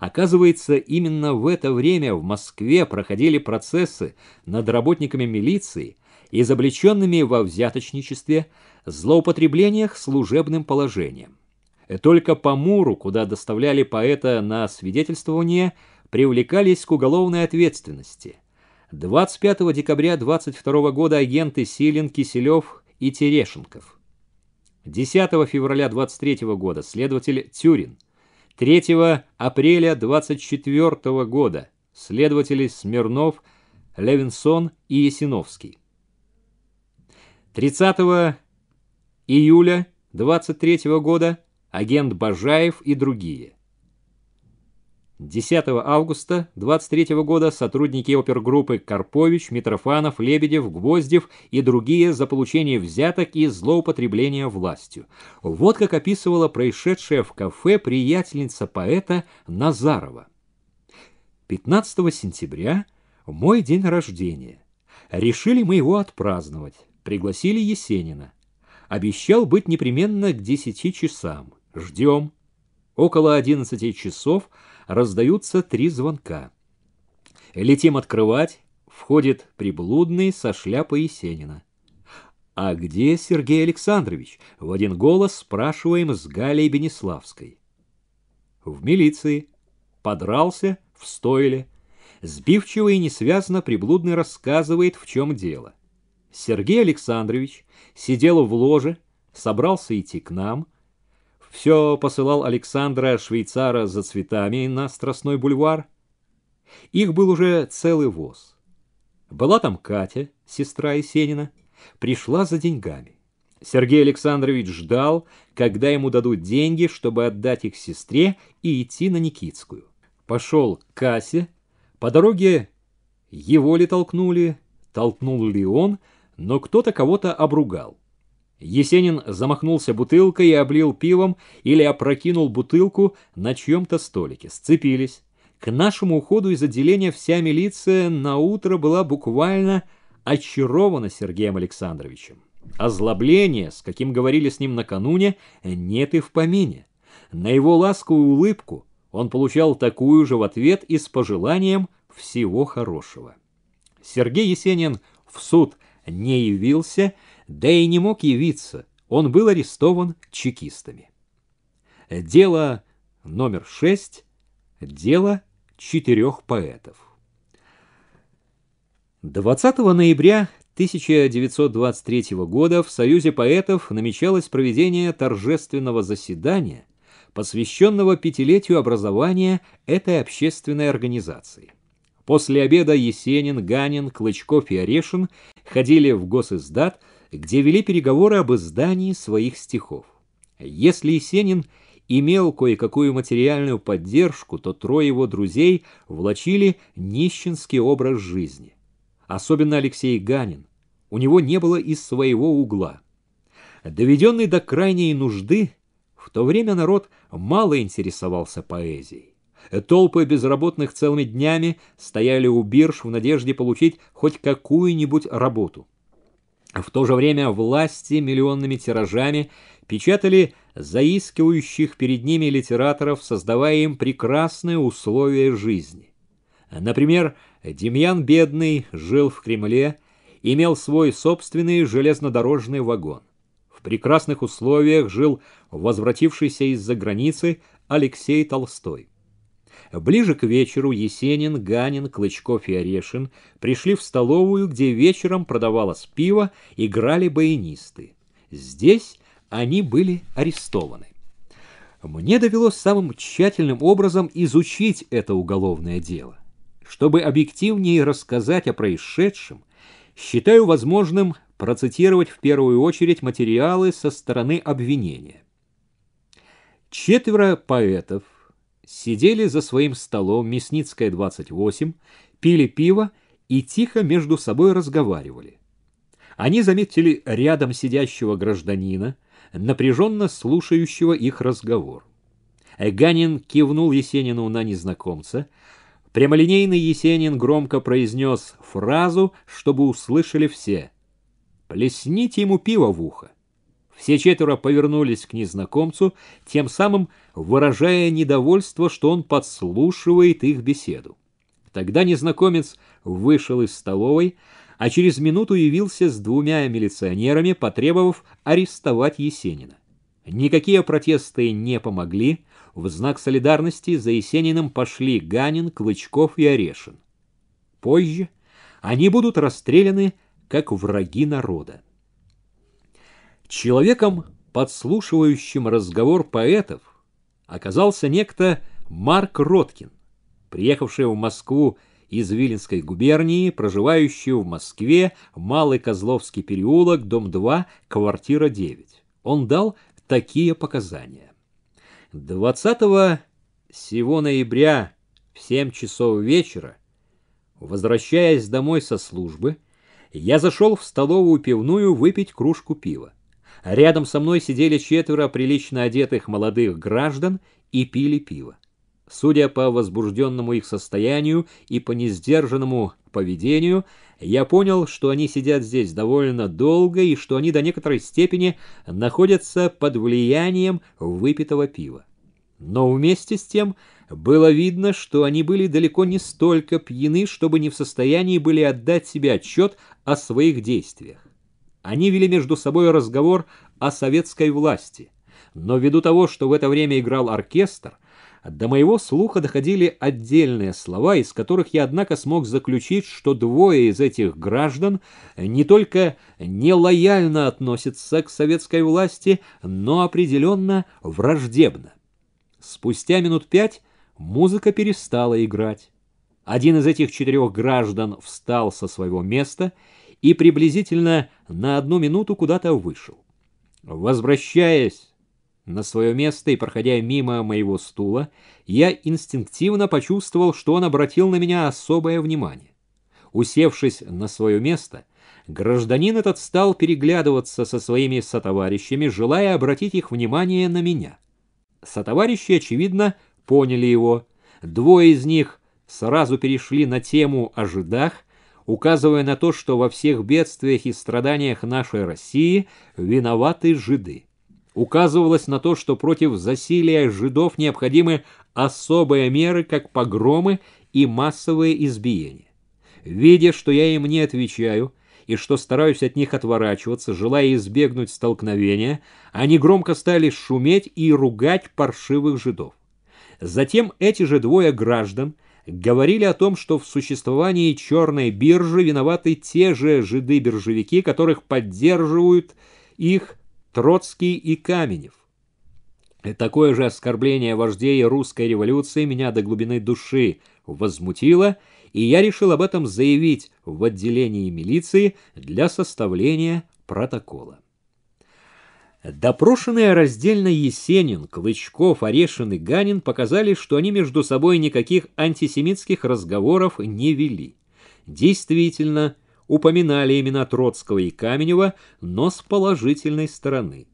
Оказывается, именно в это время в Москве проходили процессы над работниками милиции – изобличенными во взяточничестве, злоупотреблениях служебным положением. Только по Муру, куда доставляли поэта на свидетельствование, привлекались к уголовной ответственности. 25 декабря 22 года агенты Силин, Киселев и Терешенков. 10 февраля 23 года следователь Тюрин. 3 апреля 24 года следователи Смирнов, Левинсон и Есиновский. 30 июля 23 года агент Бажаев и другие. 10 августа 23 года сотрудники опергруппы Карпович, Митрофанов, Лебедев, Гвоздев и другие за получение взяток и злоупотребления властью. Вот как описывала происшедшее в кафе приятельница поэта Назарова. 15 сентября – мой день рождения. Решили мы его отпраздновать. Пригласили Есенина. Обещал быть непременно к десяти часам. Ждем. Около одиннадцати часов раздаются три звонка. Летим открывать. Входит приблудный со шляпой Есенина. «А где Сергей Александрович?» — в один голос спрашиваем с Галей Бенеславской. «В милиции. Подрался в стойле». Сбивчиво и несвязно приблудный рассказывает, в чем дело — Сергей Александрович сидел в ложе, собрался идти к нам. Все посылал Александра Швейцара за цветами на Страстной бульвар. Их был уже целый воз. Была там Катя, сестра Есенина, пришла за деньгами. Сергей Александрович ждал, когда ему дадут деньги, чтобы отдать их сестре и идти на Никитскую. Пошел к кассе, по дороге его ли толкнули, толкнул ли он — но кто-то кого-то обругал. Есенин замахнулся бутылкой и облил пивом или опрокинул бутылку на чьем-то столике. Сцепились. К нашему уходу из отделения вся милиция на утро была буквально очарована Сергеем Александровичем. Озлобление, с каким говорили с ним накануне, нет и в помине. На его ласковую улыбку он получал такую же в ответ и с пожеланием всего хорошего. Сергей Есенин в суд – не явился, да и не мог явиться. Он был арестован чекистами. Дело номер шесть. Дело четырех поэтов. 20 ноября 1923 года в Союзе поэтов намечалось проведение торжественного заседания, посвященного пятилетию образования этой общественной организации. После обеда Есенин, Ганин, Клычков и Орешин ходили в госиздат, где вели переговоры об издании своих стихов. Если Есенин имел кое-какую материальную поддержку, то трое его друзей влачили нищенский образ жизни. Особенно Алексей Ганин. У него не было из своего угла. Доведенный до крайней нужды, в то время народ мало интересовался поэзией. Толпы безработных целыми днями стояли у бирж в надежде получить хоть какую-нибудь работу. В то же время власти миллионными тиражами печатали заискивающих перед ними литераторов, создавая им прекрасные условия жизни. Например, Демьян Бедный жил в Кремле, имел свой собственный железнодорожный вагон. В прекрасных условиях жил возвратившийся из-за границы Алексей Толстой. Ближе к вечеру Есенин, Ганин, Клычков и Орешин пришли в столовую, где вечером продавалось пиво, играли баянисты. Здесь они были арестованы. Мне довелось самым тщательным образом изучить это уголовное дело. Чтобы объективнее рассказать о происшедшем, считаю возможным процитировать в первую очередь материалы со стороны обвинения. Четверо поэтов – сидели за своим столом Мясницкая, 28, пили пиво и тихо между собой разговаривали. Они заметили рядом сидящего гражданина, напряженно слушающего их разговор. Ганин кивнул Есенину на незнакомца. Прямолинейный Есенин громко произнес фразу, чтобы услышали все. «Плесните ему пиво в ухо». Все четверо повернулись к незнакомцу, тем самым выражая недовольство, что он подслушивает их беседу. Тогда незнакомец вышел из столовой, а через минуту явился с двумя милиционерами, потребовав арестовать Есенина. Никакие протесты не помогли, в знак солидарности за Есениным пошли Ганин, Клычков и Орешин. Позже они будут расстреляны как враги народа. Человеком, подслушивающим разговор поэтов, оказался некто Марк Роткин, приехавший в Москву из Виленской губернии, проживающий в Москве, Малый Козловский переулок, дом 2, квартира 9. Он дал такие показания. 20 го сего ноября в 7 часов вечера, возвращаясь домой со службы, я зашел в столовую пивную выпить кружку пива. Рядом со мной сидели четверо прилично одетых молодых граждан и пили пиво. Судя по возбужденному их состоянию и по несдержанному поведению, я понял, что они сидят здесь довольно долго и что они до некоторой степени находятся под влиянием выпитого пива. Но вместе с тем было видно, что они были далеко не столько пьяны, чтобы не в состоянии были отдать себе отчет о своих действиях. Они вели между собой разговор о советской власти. Но ввиду того, что в это время играл оркестр, до моего слуха доходили отдельные слова, из которых я, однако, смог заключить, что двое из этих граждан не только нелояльно относятся к советской власти, но определенно враждебно. Спустя минут пять музыка перестала играть. Один из этих четырех граждан встал со своего места и, и приблизительно на одну минуту куда-то вышел. Возвращаясь на свое место и проходя мимо моего стула, я инстинктивно почувствовал, что он обратил на меня особое внимание. Усевшись на свое место, гражданин этот стал переглядываться со своими сотоварищами, желая обратить их внимание на меня. Сотоварищи, очевидно, поняли его. Двое из них сразу перешли на тему о жидах, указывая на то, что во всех бедствиях и страданиях нашей России виноваты жиды. Указывалось на то, что против засилия жидов необходимы особые меры, как погромы и массовые избиения. Видя, что я им не отвечаю, и что стараюсь от них отворачиваться, желая избегнуть столкновения, они громко стали шуметь и ругать паршивых жидов. Затем эти же двое граждан – говорили о том, что в существовании черной биржи виноваты те же жиды-биржевики, которых поддерживают их Троцкий и Каменев. Такое же оскорбление вождей русской революции меня до глубины души возмутило, и я решил об этом заявить в отделении милиции для составления протокола. Допрошенные раздельно Есенин, Клычков, Орешин и Ганин показали, что они между собой никаких антисемитских разговоров не вели. Действительно, упоминали имена Троцкого и Каменева, но с положительной стороны.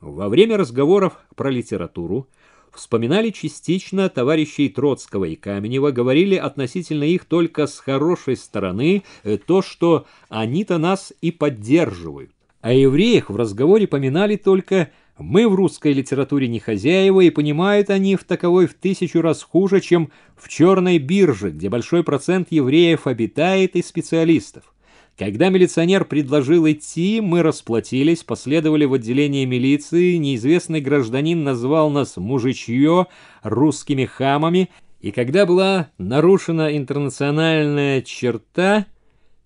Во время разговоров про литературу вспоминали частично товарищей Троцкого и Каменева, говорили относительно их только с хорошей стороны э, то, что они-то нас и поддерживают. О евреях в разговоре поминали только «мы в русской литературе не хозяева, и понимают они в таковой в тысячу раз хуже, чем в черной бирже, где большой процент евреев обитает и специалистов». Когда милиционер предложил идти, мы расплатились, последовали в отделение милиции, неизвестный гражданин назвал нас «мужичье», «русскими хамами», и когда была нарушена интернациональная черта,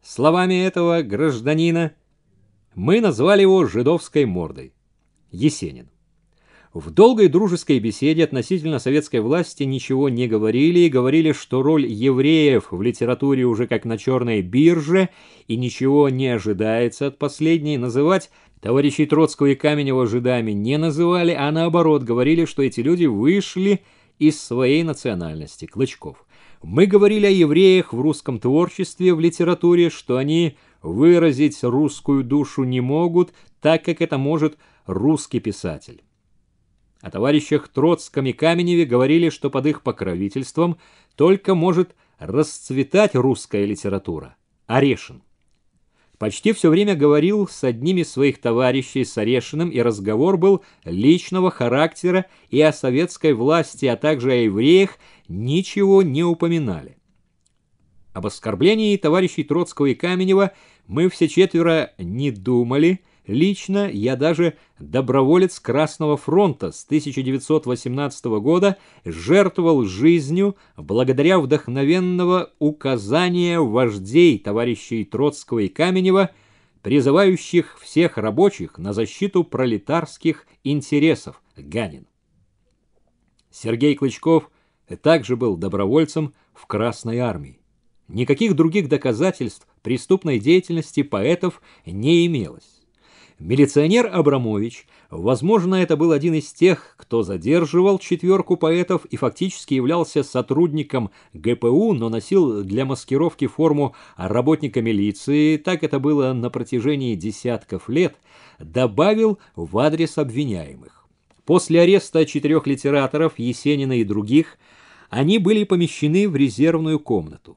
словами этого гражданина, мы назвали его «Жидовской мордой» — Есенин. В долгой дружеской беседе относительно советской власти ничего не говорили и говорили, что роль евреев в литературе уже как на черной бирже и ничего не ожидается от последней, называть товарищей Троцкого и Каменева жидами не называли, а наоборот говорили, что эти люди вышли из своей национальности, клычков. Мы говорили о евреях в русском творчестве, в литературе, что они выразить русскую душу не могут, так как это может русский писатель. О товарищах Троцком и Каменеве говорили, что под их покровительством только может расцветать русская литература. Орешин. Почти все время говорил с одними своих товарищей с Орешиным, и разговор был личного характера, и о советской власти, а также о евреях ничего не упоминали. Об оскорблении товарищей Троцкого и Каменева мы все четверо не думали. Лично я даже доброволец Красного фронта с 1918 года жертвовал жизнью благодаря вдохновенного указания вождей товарищей Троцкого и Каменева, призывающих всех рабочих на защиту пролетарских интересов. Ганин. Сергей Клычков также был добровольцем в Красной армии. Никаких других доказательств преступной деятельности поэтов не имелось. Милиционер Абрамович, возможно, это был один из тех, кто задерживал четверку поэтов и фактически являлся сотрудником ГПУ, но носил для маскировки форму работника милиции, так это было на протяжении десятков лет, добавил в адрес обвиняемых. После ареста четырех литераторов, Есенина и других, они были помещены в резервную комнату.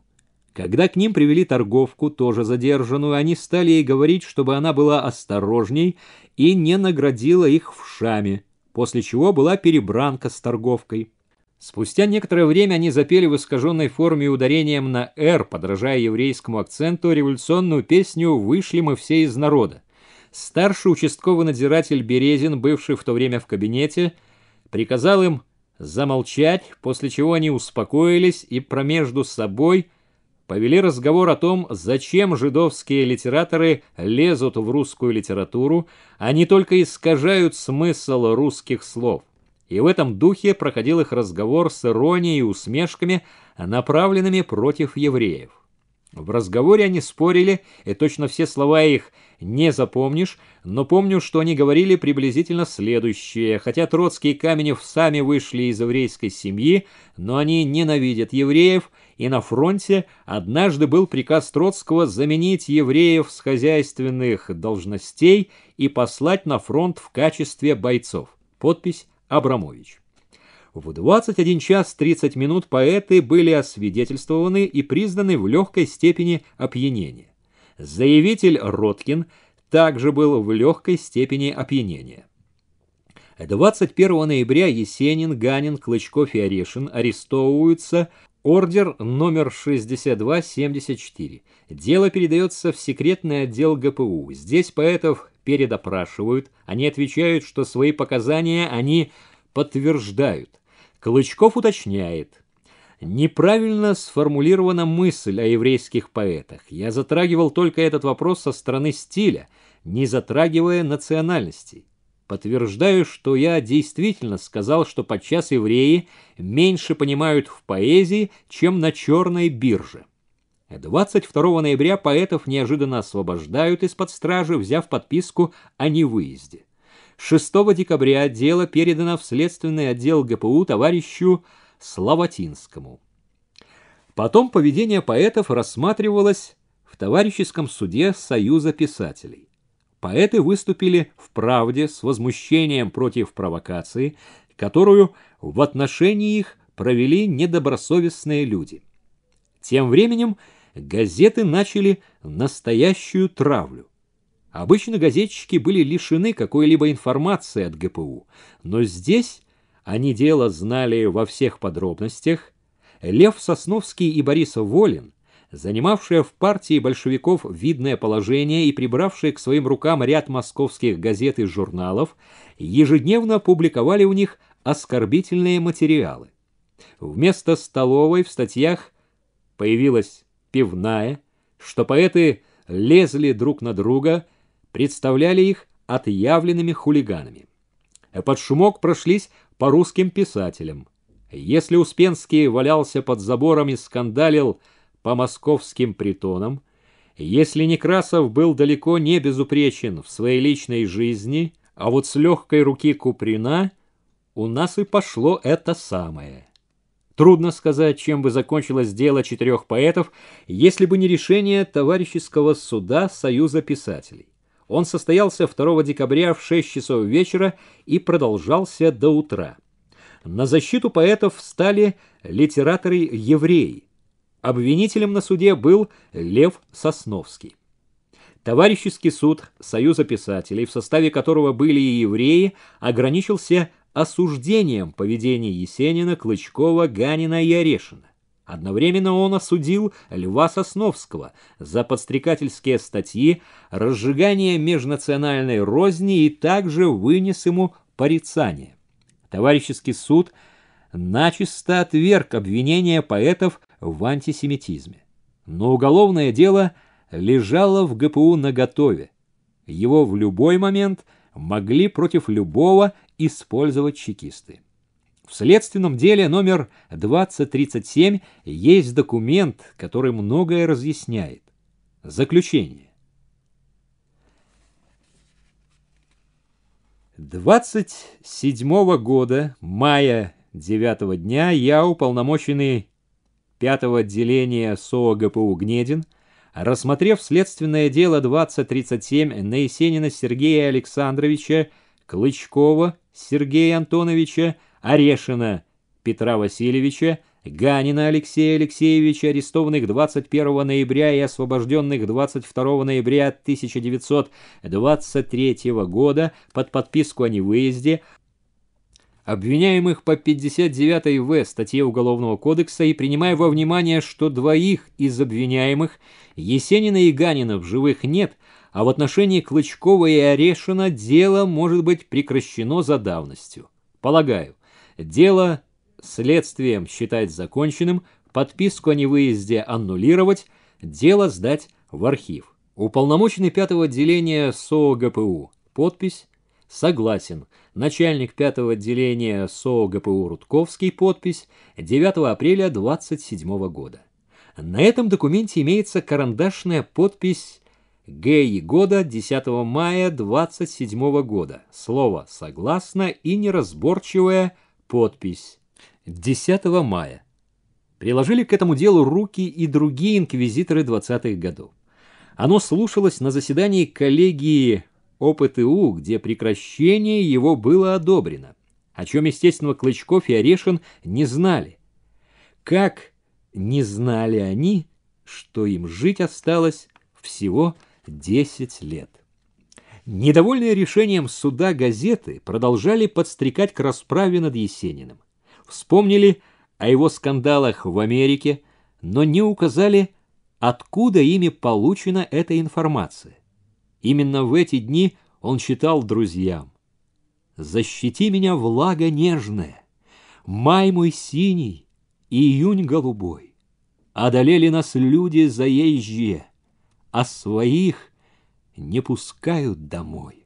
Когда к ним привели торговку, тоже задержанную, они стали ей говорить, чтобы она была осторожней и не наградила их в шаме, после чего была перебранка с торговкой. Спустя некоторое время они запели в искаженной форме и ударением на «р», подражая еврейскому акценту, революционную песню «Вышли мы все из народа». Старший участковый надзиратель Березин, бывший в то время в кабинете, приказал им замолчать, после чего они успокоились и промежду собой – повели разговор о том, зачем жидовские литераторы лезут в русскую литературу, они а только искажают смысл русских слов. И в этом духе проходил их разговор с иронией и усмешками, направленными против евреев. В разговоре они спорили, и точно все слова их не запомнишь, но помню, что они говорили приблизительно следующее. Хотя Троцкий и Каменев сами вышли из еврейской семьи, но они ненавидят евреев, и на фронте однажды был приказ Троцкого заменить евреев с хозяйственных должностей и послать на фронт в качестве бойцов. Подпись Абрамович. В 21 час 30 минут поэты были освидетельствованы и признаны в легкой степени опьянения. Заявитель Роткин также был в легкой степени опьянения. 21 ноября Есенин, Ганин, Клычков и Орешин арестовываются Ордер номер 6274. Дело передается в секретный отдел ГПУ. Здесь поэтов передопрашивают. Они отвечают, что свои показания они подтверждают. Клычков уточняет. Неправильно сформулирована мысль о еврейских поэтах. Я затрагивал только этот вопрос со стороны стиля, не затрагивая национальностей. Подтверждаю, что я действительно сказал, что подчас евреи меньше понимают в поэзии, чем на черной бирже. 22 ноября поэтов неожиданно освобождают из-под стражи, взяв подписку о невыезде. 6 декабря дело передано в следственный отдел ГПУ товарищу Славатинскому. Потом поведение поэтов рассматривалось в товарищеском суде Союза писателей. Поэты выступили в правде с возмущением против провокации, которую в отношении их провели недобросовестные люди. Тем временем газеты начали настоящую травлю. Обычно газетчики были лишены какой-либо информации от ГПУ, но здесь они дело знали во всех подробностях. Лев Сосновский и Борис Волин – занимавшая в партии большевиков видное положение и прибравшая к своим рукам ряд московских газет и журналов, ежедневно публиковали у них оскорбительные материалы. Вместо столовой в статьях появилась пивная, что поэты лезли друг на друга, представляли их отъявленными хулиганами. Под шумок прошлись по русским писателям. Если Успенский валялся под заборами, скандалил по московским притонам, если Некрасов был далеко не безупречен в своей личной жизни, а вот с легкой руки Куприна у нас и пошло это самое. Трудно сказать, чем бы закончилось дело четырех поэтов, если бы не решение товарищеского суда Союза писателей. Он состоялся 2 декабря в 6 часов вечера и продолжался до утра. На защиту поэтов встали литераторы-евреи – Обвинителем на суде был Лев Сосновский. Товарищеский суд Союза писателей, в составе которого были и евреи, ограничился осуждением поведения Есенина, Клычкова, Ганина и Орешина. Одновременно он осудил Льва Сосновского за подстрекательские статьи, разжигание межнациональной розни и также вынес ему порицание. Товарищеский суд начисто отверг обвинения поэтов в антисемитизме. Но уголовное дело лежало в ГПУ наготове. Его в любой момент могли против любого использовать чекисты. В следственном деле номер 2037 есть документ, который многое разъясняет. Заключение. 27 -го года, мая 9 -го дня, я, уполномоченный пятого отделения СОГПУ «Гнедин», рассмотрев следственное дело 2037 на Наисенина Сергея Александровича, Клычкова Сергея Антоновича, Орешина Петра Васильевича, Ганина Алексея Алексеевича, арестованных 21 ноября и освобожденных 22 ноября 1923 года под подписку о невыезде, обвиняемых по 59 В статье Уголовного кодекса и принимая во внимание, что двоих из обвиняемых, Есенина и Ганина, в живых нет, а в отношении Клычкова и Орешина дело может быть прекращено за давностью. Полагаю, дело следствием считать законченным, подписку о невыезде аннулировать, дело сдать в архив. Уполномоченный пятого отделения СОГПУ. Подпись Согласен. Начальник пятого отделения СО ГПУ Рудковский. Подпись 9 апреля 27 года. На этом документе имеется карандашная подпись Г. года 10 мая 27 года. Слово «согласно» и неразборчивая подпись 10 мая. Приложили к этому делу руки и другие инквизиторы 20-х годов. Оно слушалось на заседании коллегии ОПТУ, где прекращение его было одобрено, о чем, естественно, Клычков и Орешин не знали. Как не знали они, что им жить осталось всего 10 лет? Недовольные решением суда газеты продолжали подстрекать к расправе над Есениным. Вспомнили о его скандалах в Америке, но не указали, откуда ими получена эта информация. Именно в эти дни он читал друзьям. «Защити меня, влага нежная, май мой синий июнь голубой. Одолели нас люди заезжие, а своих не пускают домой».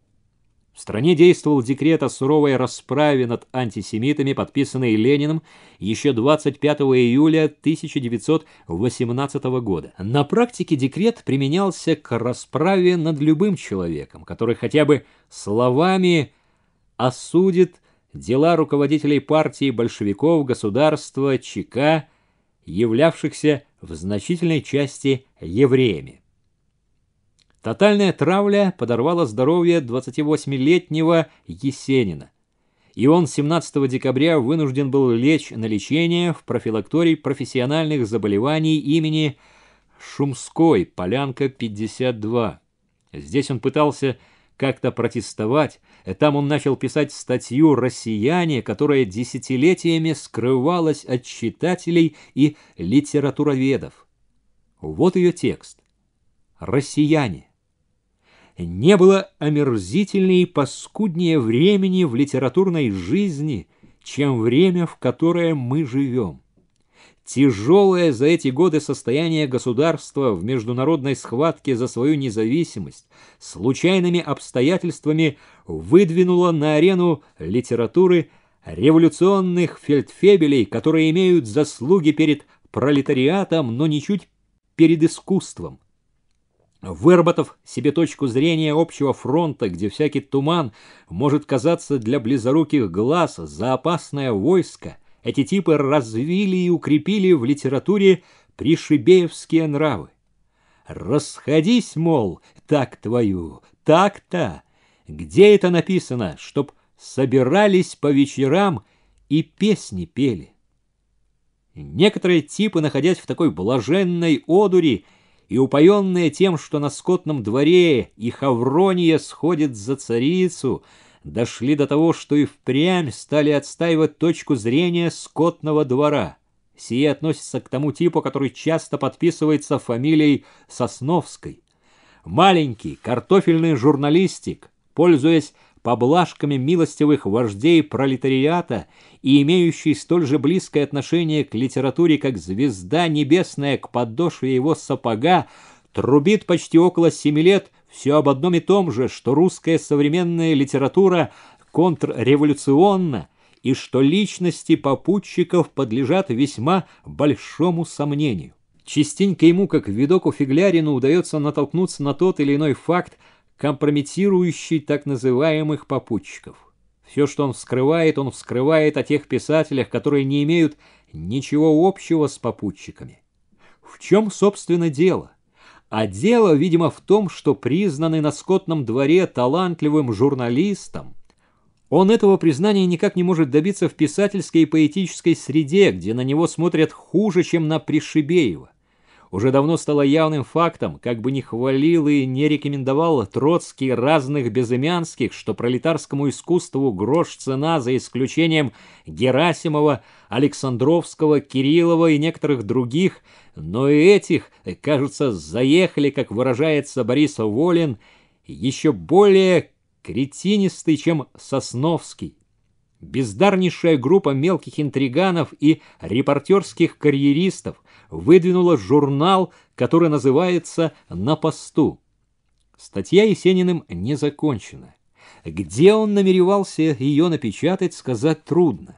В стране действовал декрет о суровой расправе над антисемитами, подписанный Лениным еще 25 июля 1918 года. На практике декрет применялся к расправе над любым человеком, который хотя бы словами осудит дела руководителей партии большевиков, государства, ЧК, являвшихся в значительной части евреями. Тотальная травля подорвала здоровье 28-летнего Есенина. И он 17 декабря вынужден был лечь на лечение в профилакторий профессиональных заболеваний имени Шумской, Полянка 52. Здесь он пытался как-то протестовать. Там он начал писать статью «Россияне», которая десятилетиями скрывалась от читателей и литературоведов. Вот ее текст. «Россияне» не было омерзительнее и паскуднее времени в литературной жизни, чем время, в которое мы живем. Тяжелое за эти годы состояние государства в международной схватке за свою независимость случайными обстоятельствами выдвинуло на арену литературы революционных фельдфебелей, которые имеют заслуги перед пролетариатом, но ничуть перед искусством. Выработав себе точку зрения общего фронта, где всякий туман может казаться для близоруких глаз за опасное войско, эти типы развили и укрепили в литературе пришибеевские нравы. «Расходись, мол, так твою, так-то!» Где это написано, чтоб собирались по вечерам и песни пели? Некоторые типы, находясь в такой блаженной одури, и упоенная тем, что на скотном дворе и Хаврония сходит за царицу, дошли до того, что и впрямь стали отстаивать точку зрения скотного двора. Сие относится к тому типу, который часто подписывается фамилией Сосновской. Маленький картофельный журналистик, пользуясь поблажками милостивых вождей пролетариата и имеющий столь же близкое отношение к литературе, как звезда небесная к подошве его сапога, трубит почти около семи лет все об одном и том же, что русская современная литература контрреволюционна и что личности попутчиков подлежат весьма большому сомнению. Частенько ему, как видоку Фиглярину, удается натолкнуться на тот или иной факт, компрометирующий так называемых попутчиков. Все, что он вскрывает, он вскрывает о тех писателях, которые не имеют ничего общего с попутчиками. В чем, собственно, дело? А дело, видимо, в том, что признанный на скотном дворе талантливым журналистом, он этого признания никак не может добиться в писательской и поэтической среде, где на него смотрят хуже, чем на Пришибеева уже давно стало явным фактом, как бы не хвалил и не рекомендовал Троцкий разных безымянских, что пролетарскому искусству грош цена за исключением Герасимова, Александровского, Кириллова и некоторых других, но и этих, кажется, заехали, как выражается Борис Волин, еще более кретинистый, чем Сосновский бездарнейшая группа мелких интриганов и репортерских карьеристов выдвинула журнал, который называется «На посту». Статья Есениным не закончена. Где он намеревался ее напечатать, сказать трудно.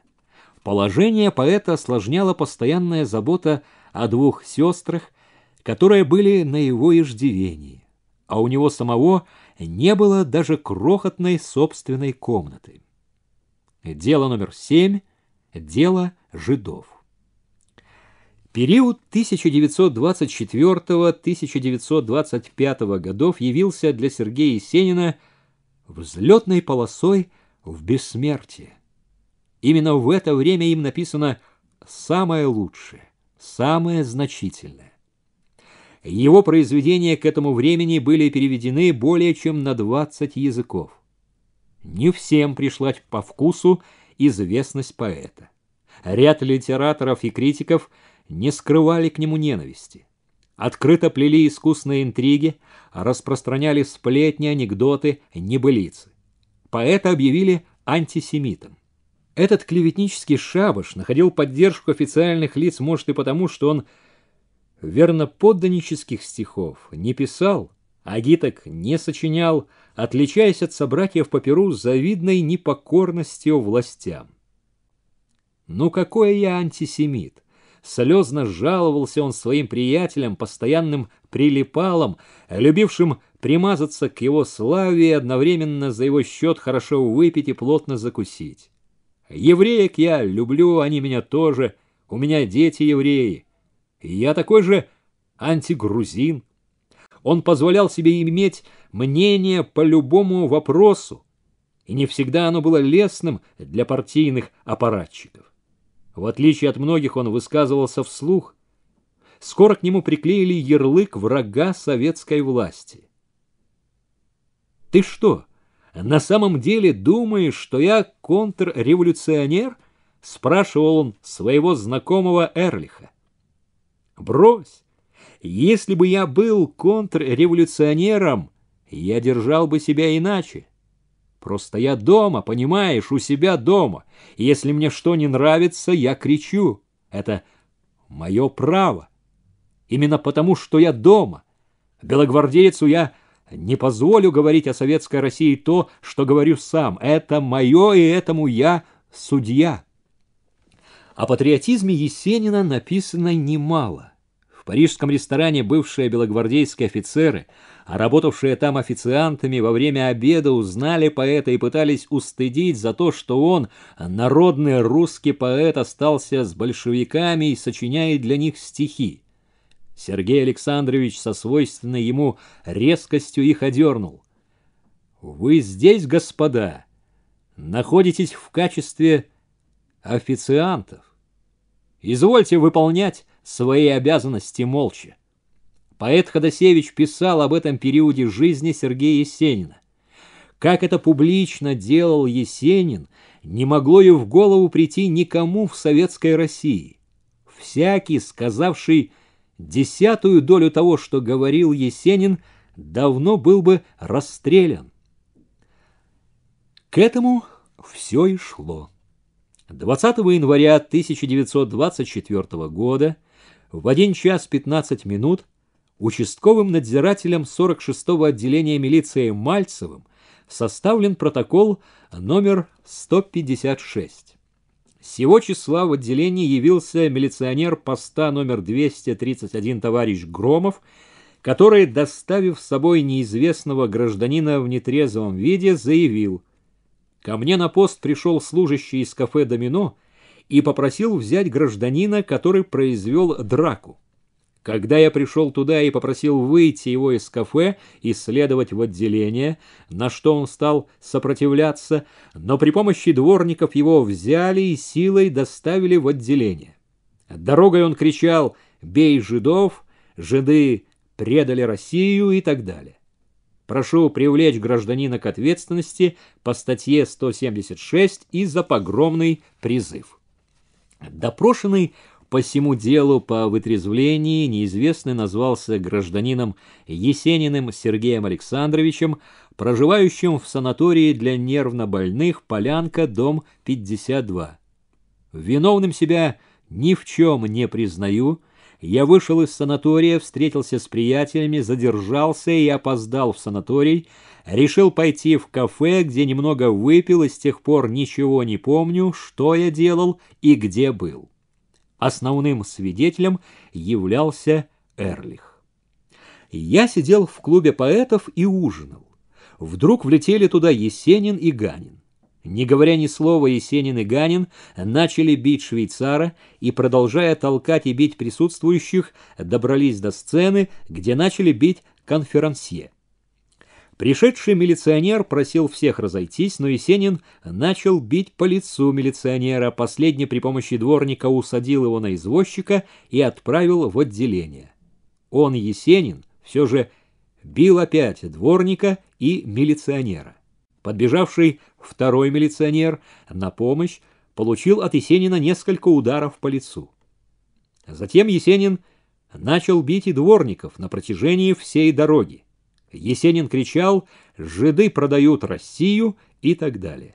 Положение поэта осложняла постоянная забота о двух сестрах, которые были на его иждивении, а у него самого не было даже крохотной собственной комнаты. Дело номер 7. Дело жидов. Период 1924-1925 годов явился для Сергея Есенина взлетной полосой в бессмертие. Именно в это время им написано самое лучшее, самое значительное. Его произведения к этому времени были переведены более чем на 20 языков. Не всем пришлась по вкусу известность поэта. Ряд литераторов и критиков не скрывали к нему ненависти. Открыто плели искусные интриги, распространяли сплетни, анекдоты, небылицы. Поэта объявили антисемитом. Этот клеветнический шабаш находил поддержку официальных лиц, может, и потому, что он верноподданнических стихов не писал, Агиток не сочинял, отличаясь от собратьев по перу завидной непокорностью властям. «Ну какой я антисемит!» Слезно жаловался он своим приятелям, постоянным прилипалам, любившим примазаться к его славе и одновременно за его счет хорошо выпить и плотно закусить. «Евреек я люблю, они меня тоже, у меня дети евреи, я такой же антигрузин, он позволял себе иметь мнение по любому вопросу, и не всегда оно было лестным для партийных аппаратчиков. В отличие от многих, он высказывался вслух. Скоро к нему приклеили ярлык врага советской власти. «Ты что, на самом деле думаешь, что я контрреволюционер?» — спрашивал он своего знакомого Эрлиха. «Брось! Если бы я был контрреволюционером, я держал бы себя иначе. Просто я дома, понимаешь, у себя дома. если мне что не нравится, я кричу. Это мое право. Именно потому, что я дома. Белогвардейцу я не позволю говорить о советской России то, что говорю сам. Это мое, и этому я судья. О патриотизме Есенина написано немало парижском ресторане бывшие белогвардейские офицеры, а работавшие там официантами во время обеда узнали поэта и пытались устыдить за то, что он, народный русский поэт, остался с большевиками и сочиняет для них стихи. Сергей Александрович со свойственной ему резкостью их одернул. «Вы здесь, господа, находитесь в качестве официантов. Извольте выполнять свои обязанности молча. Поэт Ходосевич писал об этом периоде жизни Сергея Есенина. Как это публично делал Есенин, не могло и в голову прийти никому в советской России. Всякий, сказавший десятую долю того, что говорил Есенин, давно был бы расстрелян. К этому все и шло. 20 января 1924 года – в 1 час 15 минут участковым надзирателем 46-го отделения милиции Мальцевым составлен протокол номер 156. Сего числа в отделении явился милиционер поста номер 231 товарищ Громов, который, доставив с собой неизвестного гражданина в нетрезвом виде, заявил «Ко мне на пост пришел служащий из кафе «Домино», и попросил взять гражданина, который произвел драку. Когда я пришел туда и попросил выйти его из кафе и следовать в отделение, на что он стал сопротивляться, но при помощи дворников его взяли и силой доставили в отделение. Дорогой он кричал «Бей жидов!», «Жиды предали Россию» и так далее. Прошу привлечь гражданина к ответственности по статье 176 и за погромный призыв. Допрошенный по всему делу по вытрезвлении неизвестный назвался гражданином Есениным Сергеем Александровичем, проживающим в санатории для нервнобольных «Полянка», дом 52. Виновным себя ни в чем не признаю. Я вышел из санатория, встретился с приятелями, задержался и опоздал в санаторий, Решил пойти в кафе, где немного выпил, и с тех пор ничего не помню, что я делал и где был. Основным свидетелем являлся Эрлих. Я сидел в клубе поэтов и ужинал. Вдруг влетели туда Есенин и Ганин. Не говоря ни слова, Есенин и Ганин начали бить швейцара и, продолжая толкать и бить присутствующих, добрались до сцены, где начали бить конферансье. Пришедший милиционер просил всех разойтись, но Есенин начал бить по лицу милиционера, последний при помощи дворника усадил его на извозчика и отправил в отделение. Он, Есенин, все же бил опять дворника и милиционера. Подбежавший второй милиционер на помощь получил от Есенина несколько ударов по лицу. Затем Есенин начал бить и дворников на протяжении всей дороги. Есенин кричал «Жиды продают Россию» и так далее.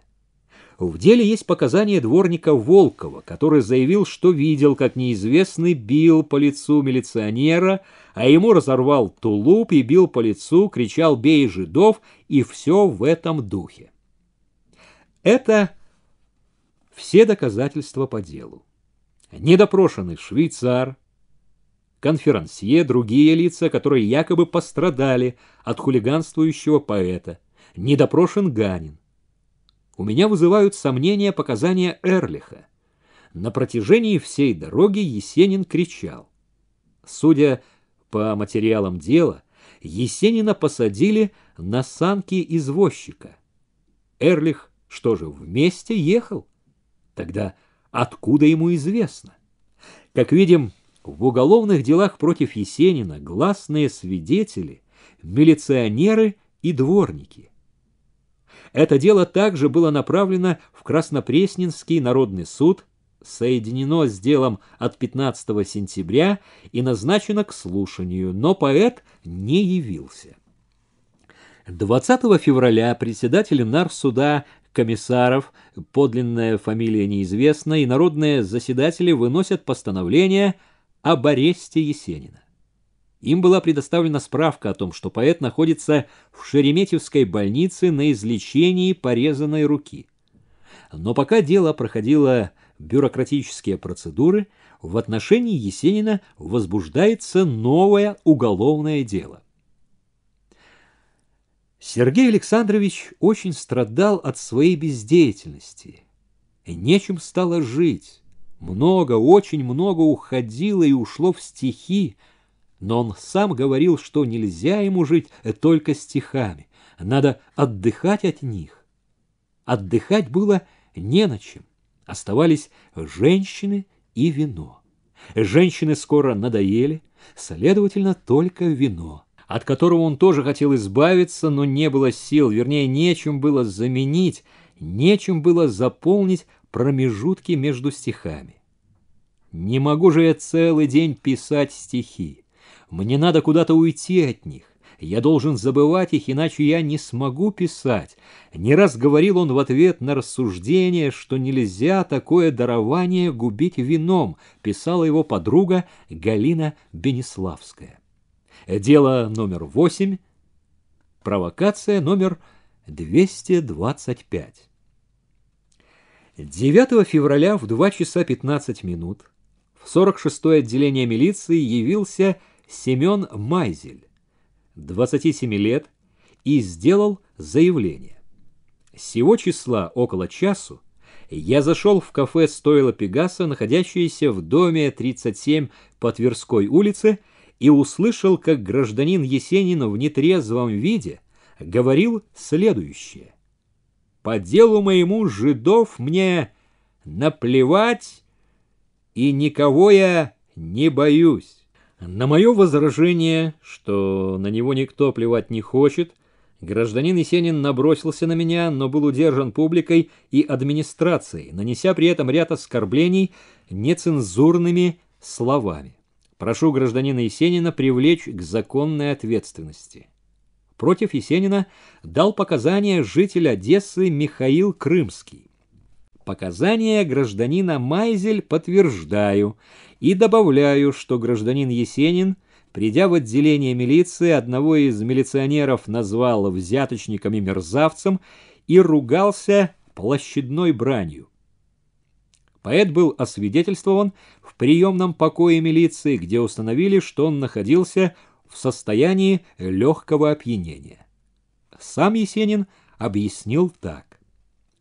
В деле есть показания дворника Волкова, который заявил, что видел, как неизвестный бил по лицу милиционера, а ему разорвал тулуп и бил по лицу, кричал «бей жидов» и все в этом духе. Это все доказательства по делу. Недопрошенный швейцар, конферансье, другие лица, которые якобы пострадали от хулиганствующего поэта. Недопрошен Ганин. У меня вызывают сомнения показания Эрлиха. На протяжении всей дороги Есенин кричал. Судя по материалам дела, Есенина посадили на санки извозчика. Эрлих что же, вместе ехал? Тогда откуда ему известно? Как видим, в уголовных делах против Есенина гласные свидетели, милиционеры и дворники. Это дело также было направлено в Краснопресненский народный суд, соединено с делом от 15 сентября и назначено к слушанию, но поэт не явился. 20 февраля председатель нарсуда комиссаров, подлинная фамилия неизвестна, и народные заседатели выносят постановление – об аресте Есенина. Им была предоставлена справка о том, что поэт находится в Шереметьевской больнице на излечении порезанной руки. Но пока дело проходило бюрократические процедуры, в отношении Есенина возбуждается новое уголовное дело. Сергей Александрович очень страдал от своей бездеятельности. Нечем стало жить. Много, очень много уходило и ушло в стихи, но он сам говорил, что нельзя ему жить только стихами, надо отдыхать от них. Отдыхать было не на чем, оставались женщины и вино. Женщины скоро надоели, следовательно, только вино, от которого он тоже хотел избавиться, но не было сил, вернее, нечем было заменить, нечем было заполнить промежутки между стихами. Не могу же я целый день писать стихи. Мне надо куда-то уйти от них. Я должен забывать их, иначе я не смогу писать. Не раз говорил он в ответ на рассуждение, что нельзя такое дарование губить вином, писала его подруга Галина Бенеславская. Дело номер восемь. Провокация номер 225. 9 февраля в 2 часа 15 минут в 46-е отделение милиции явился Семен Майзель, 27 лет, и сделал заявление. Сего числа около часу я зашел в кафе «Стойло Пегаса», находящееся в доме 37 по Тверской улице, и услышал, как гражданин Есенин в нетрезвом виде говорил следующее. По делу моему жидов мне наплевать, и никого я не боюсь. На мое возражение, что на него никто плевать не хочет, гражданин Есенин набросился на меня, но был удержан публикой и администрацией, нанеся при этом ряд оскорблений нецензурными словами. Прошу гражданина Есенина привлечь к законной ответственности. Против Есенина дал показания житель Одессы Михаил Крымский. Показания гражданина Майзель подтверждаю и добавляю, что гражданин Есенин, придя в отделение милиции, одного из милиционеров назвал взяточником и мерзавцем и ругался площадной бранью. Поэт был освидетельствован в приемном покое милиции, где установили, что он находился в состоянии легкого опьянения. Сам Есенин объяснил так.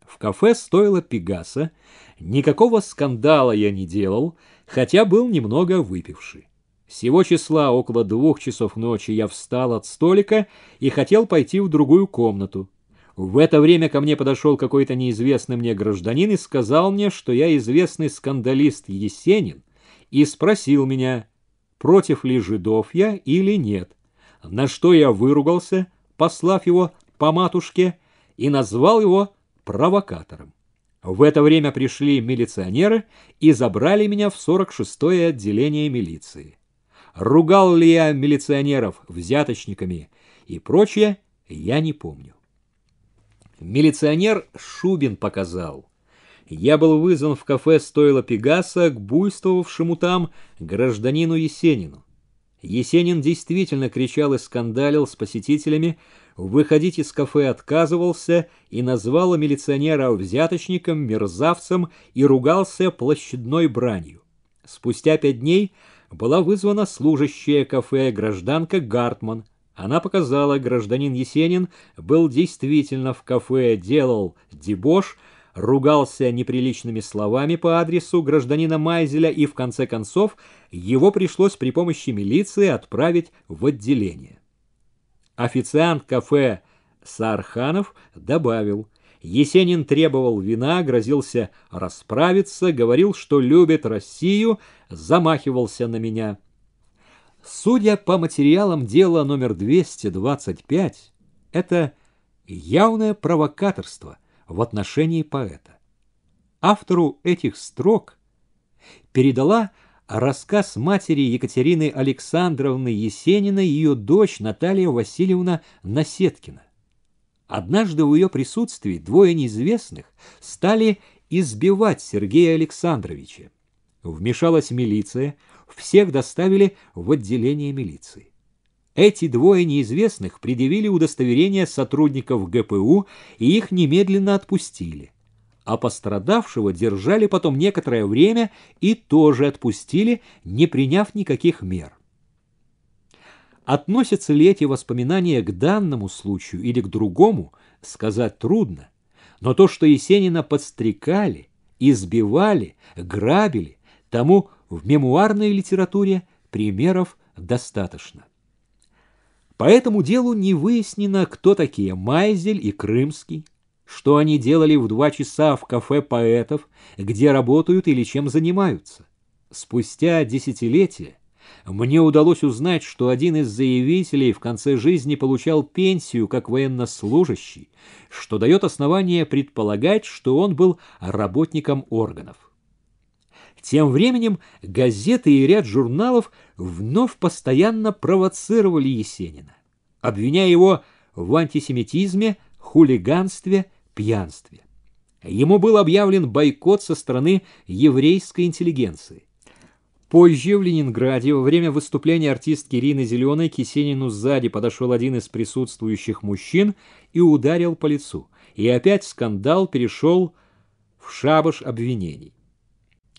В кафе стоило Пегаса, никакого скандала я не делал, хотя был немного выпивший. Сего числа около двух часов ночи я встал от столика и хотел пойти в другую комнату. В это время ко мне подошел какой-то неизвестный мне гражданин и сказал мне, что я известный скандалист Есенин, и спросил меня, против ли жидов я или нет, на что я выругался, послав его по матушке, и назвал его провокатором. В это время пришли милиционеры и забрали меня в 46-е отделение милиции. Ругал ли я милиционеров взяточниками и прочее, я не помню. Милиционер Шубин показал – я был вызван в кафе Стоило Пегаса к буйствовавшему там гражданину Есенину. Есенин действительно кричал и скандалил с посетителями, выходить из кафе отказывался и назвал милиционера взяточником, мерзавцем и ругался площадной бранью. Спустя пять дней была вызвана служащая кафе гражданка Гартман. Она показала, гражданин Есенин был действительно в кафе, делал дебош, ругался неприличными словами по адресу гражданина Майзеля, и в конце концов его пришлось при помощи милиции отправить в отделение. Официант кафе Сарханов добавил, Есенин требовал вина, грозился расправиться, говорил, что любит Россию, замахивался на меня. Судя по материалам дела номер 225, это явное провокаторство, в отношении поэта. Автору этих строк передала рассказ матери Екатерины Александровны Есенина ее дочь Наталья Васильевна Насеткина. Однажды в ее присутствии двое неизвестных стали избивать Сергея Александровича. Вмешалась милиция, всех доставили в отделение милиции. Эти двое неизвестных предъявили удостоверение сотрудников ГПУ и их немедленно отпустили. А пострадавшего держали потом некоторое время и тоже отпустили, не приняв никаких мер. Относятся ли эти воспоминания к данному случаю или к другому, сказать трудно. Но то, что Есенина подстрекали, избивали, грабили, тому в мемуарной литературе примеров достаточно. По этому делу не выяснено, кто такие Майзель и Крымский, что они делали в два часа в кафе поэтов, где работают или чем занимаются. Спустя десятилетия мне удалось узнать, что один из заявителей в конце жизни получал пенсию как военнослужащий, что дает основание предполагать, что он был работником органов. Тем временем газеты и ряд журналов вновь постоянно провоцировали Есенина, обвиняя его в антисемитизме, хулиганстве, пьянстве. Ему был объявлен бойкот со стороны еврейской интеллигенции. Позже в Ленинграде во время выступления артистки Ирины Зеленой к Есенину сзади подошел один из присутствующих мужчин и ударил по лицу. И опять скандал перешел в шабаш обвинений.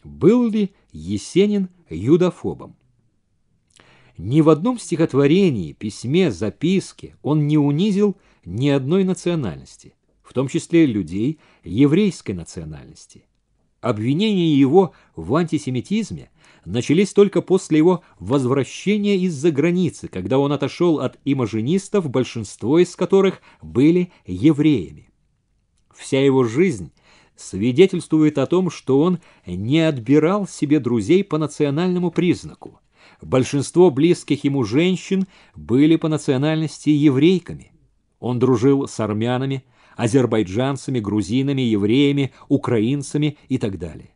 Был ли Есенин юдофобом? Ни в одном стихотворении, письме, записке он не унизил ни одной национальности, в том числе людей еврейской национальности. Обвинения его в антисемитизме начались только после его возвращения из-за границы, когда он отошел от имажинистов, большинство из которых были евреями. Вся его жизнь свидетельствует о том, что он не отбирал себе друзей по национальному признаку. Большинство близких ему женщин были по национальности еврейками. Он дружил с армянами, азербайджанцами, грузинами, евреями, украинцами и так далее.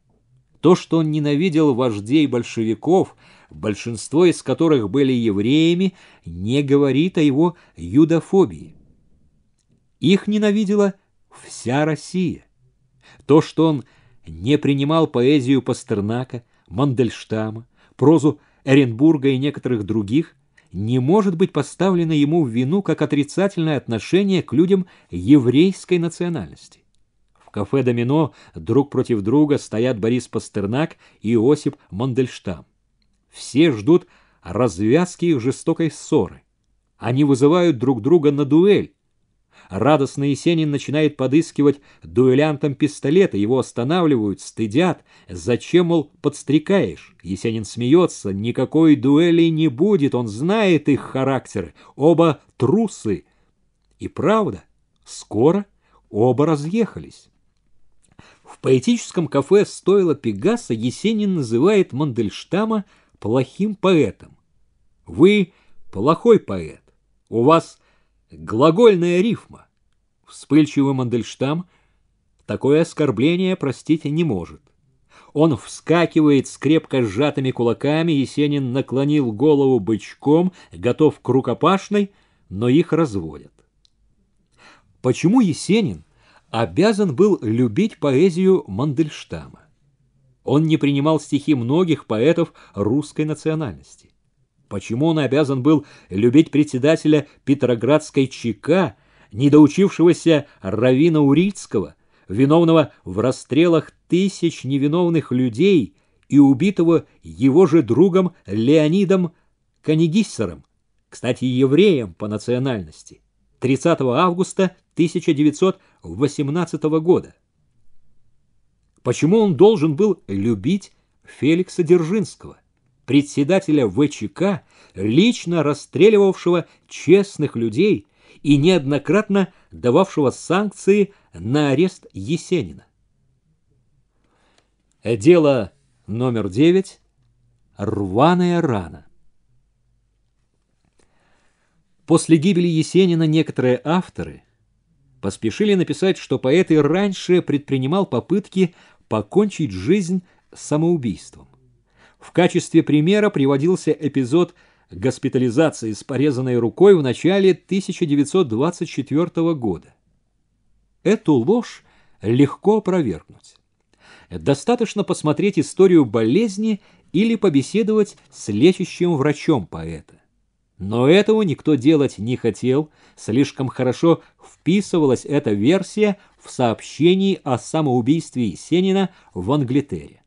То, что он ненавидел вождей большевиков, большинство из которых были евреями, не говорит о его юдофобии. Их ненавидела вся Россия. То, что он не принимал поэзию Пастернака, Мандельштама, прозу Эренбурга и некоторых других, не может быть поставлено ему в вину как отрицательное отношение к людям еврейской национальности. В кафе «Домино» друг против друга стоят Борис Пастернак и Иосип Мандельштам. Все ждут развязки их жестокой ссоры. Они вызывают друг друга на дуэль, Радостно Есенин начинает подыскивать дуэлянтам пистолета, его останавливают, стыдят. Зачем, мол, подстрекаешь? Есенин смеется, никакой дуэли не будет, он знает их характеры, оба трусы. И правда, скоро оба разъехались. В поэтическом кафе «Стоило Пегаса» Есенин называет Мандельштама плохим поэтом. Вы плохой поэт. У вас Глагольная рифма. Вспыльчивый Мандельштам такое оскорбление простить не может. Он вскакивает с крепко сжатыми кулаками, Есенин наклонил голову бычком, готов к рукопашной, но их разводят. Почему Есенин обязан был любить поэзию Мандельштама? Он не принимал стихи многих поэтов русской национальности. Почему он обязан был любить председателя Петроградской ЧК, недоучившегося Равина Урицкого, виновного в расстрелах тысяч невиновных людей и убитого его же другом Леонидом Канегиссером, кстати, евреем по национальности, 30 августа 1918 года? Почему он должен был любить Феликса Держинского? председателя ВЧК, лично расстреливавшего честных людей и неоднократно дававшего санкции на арест Есенина. Дело номер девять. Рваная рана. После гибели Есенина некоторые авторы поспешили написать, что поэт и раньше предпринимал попытки покончить жизнь самоубийством. В качестве примера приводился эпизод госпитализации с порезанной рукой в начале 1924 года. Эту ложь легко опровергнуть. Достаточно посмотреть историю болезни или побеседовать с лечащим врачом поэта. Но этого никто делать не хотел, слишком хорошо вписывалась эта версия в сообщении о самоубийстве Есенина в Англитере.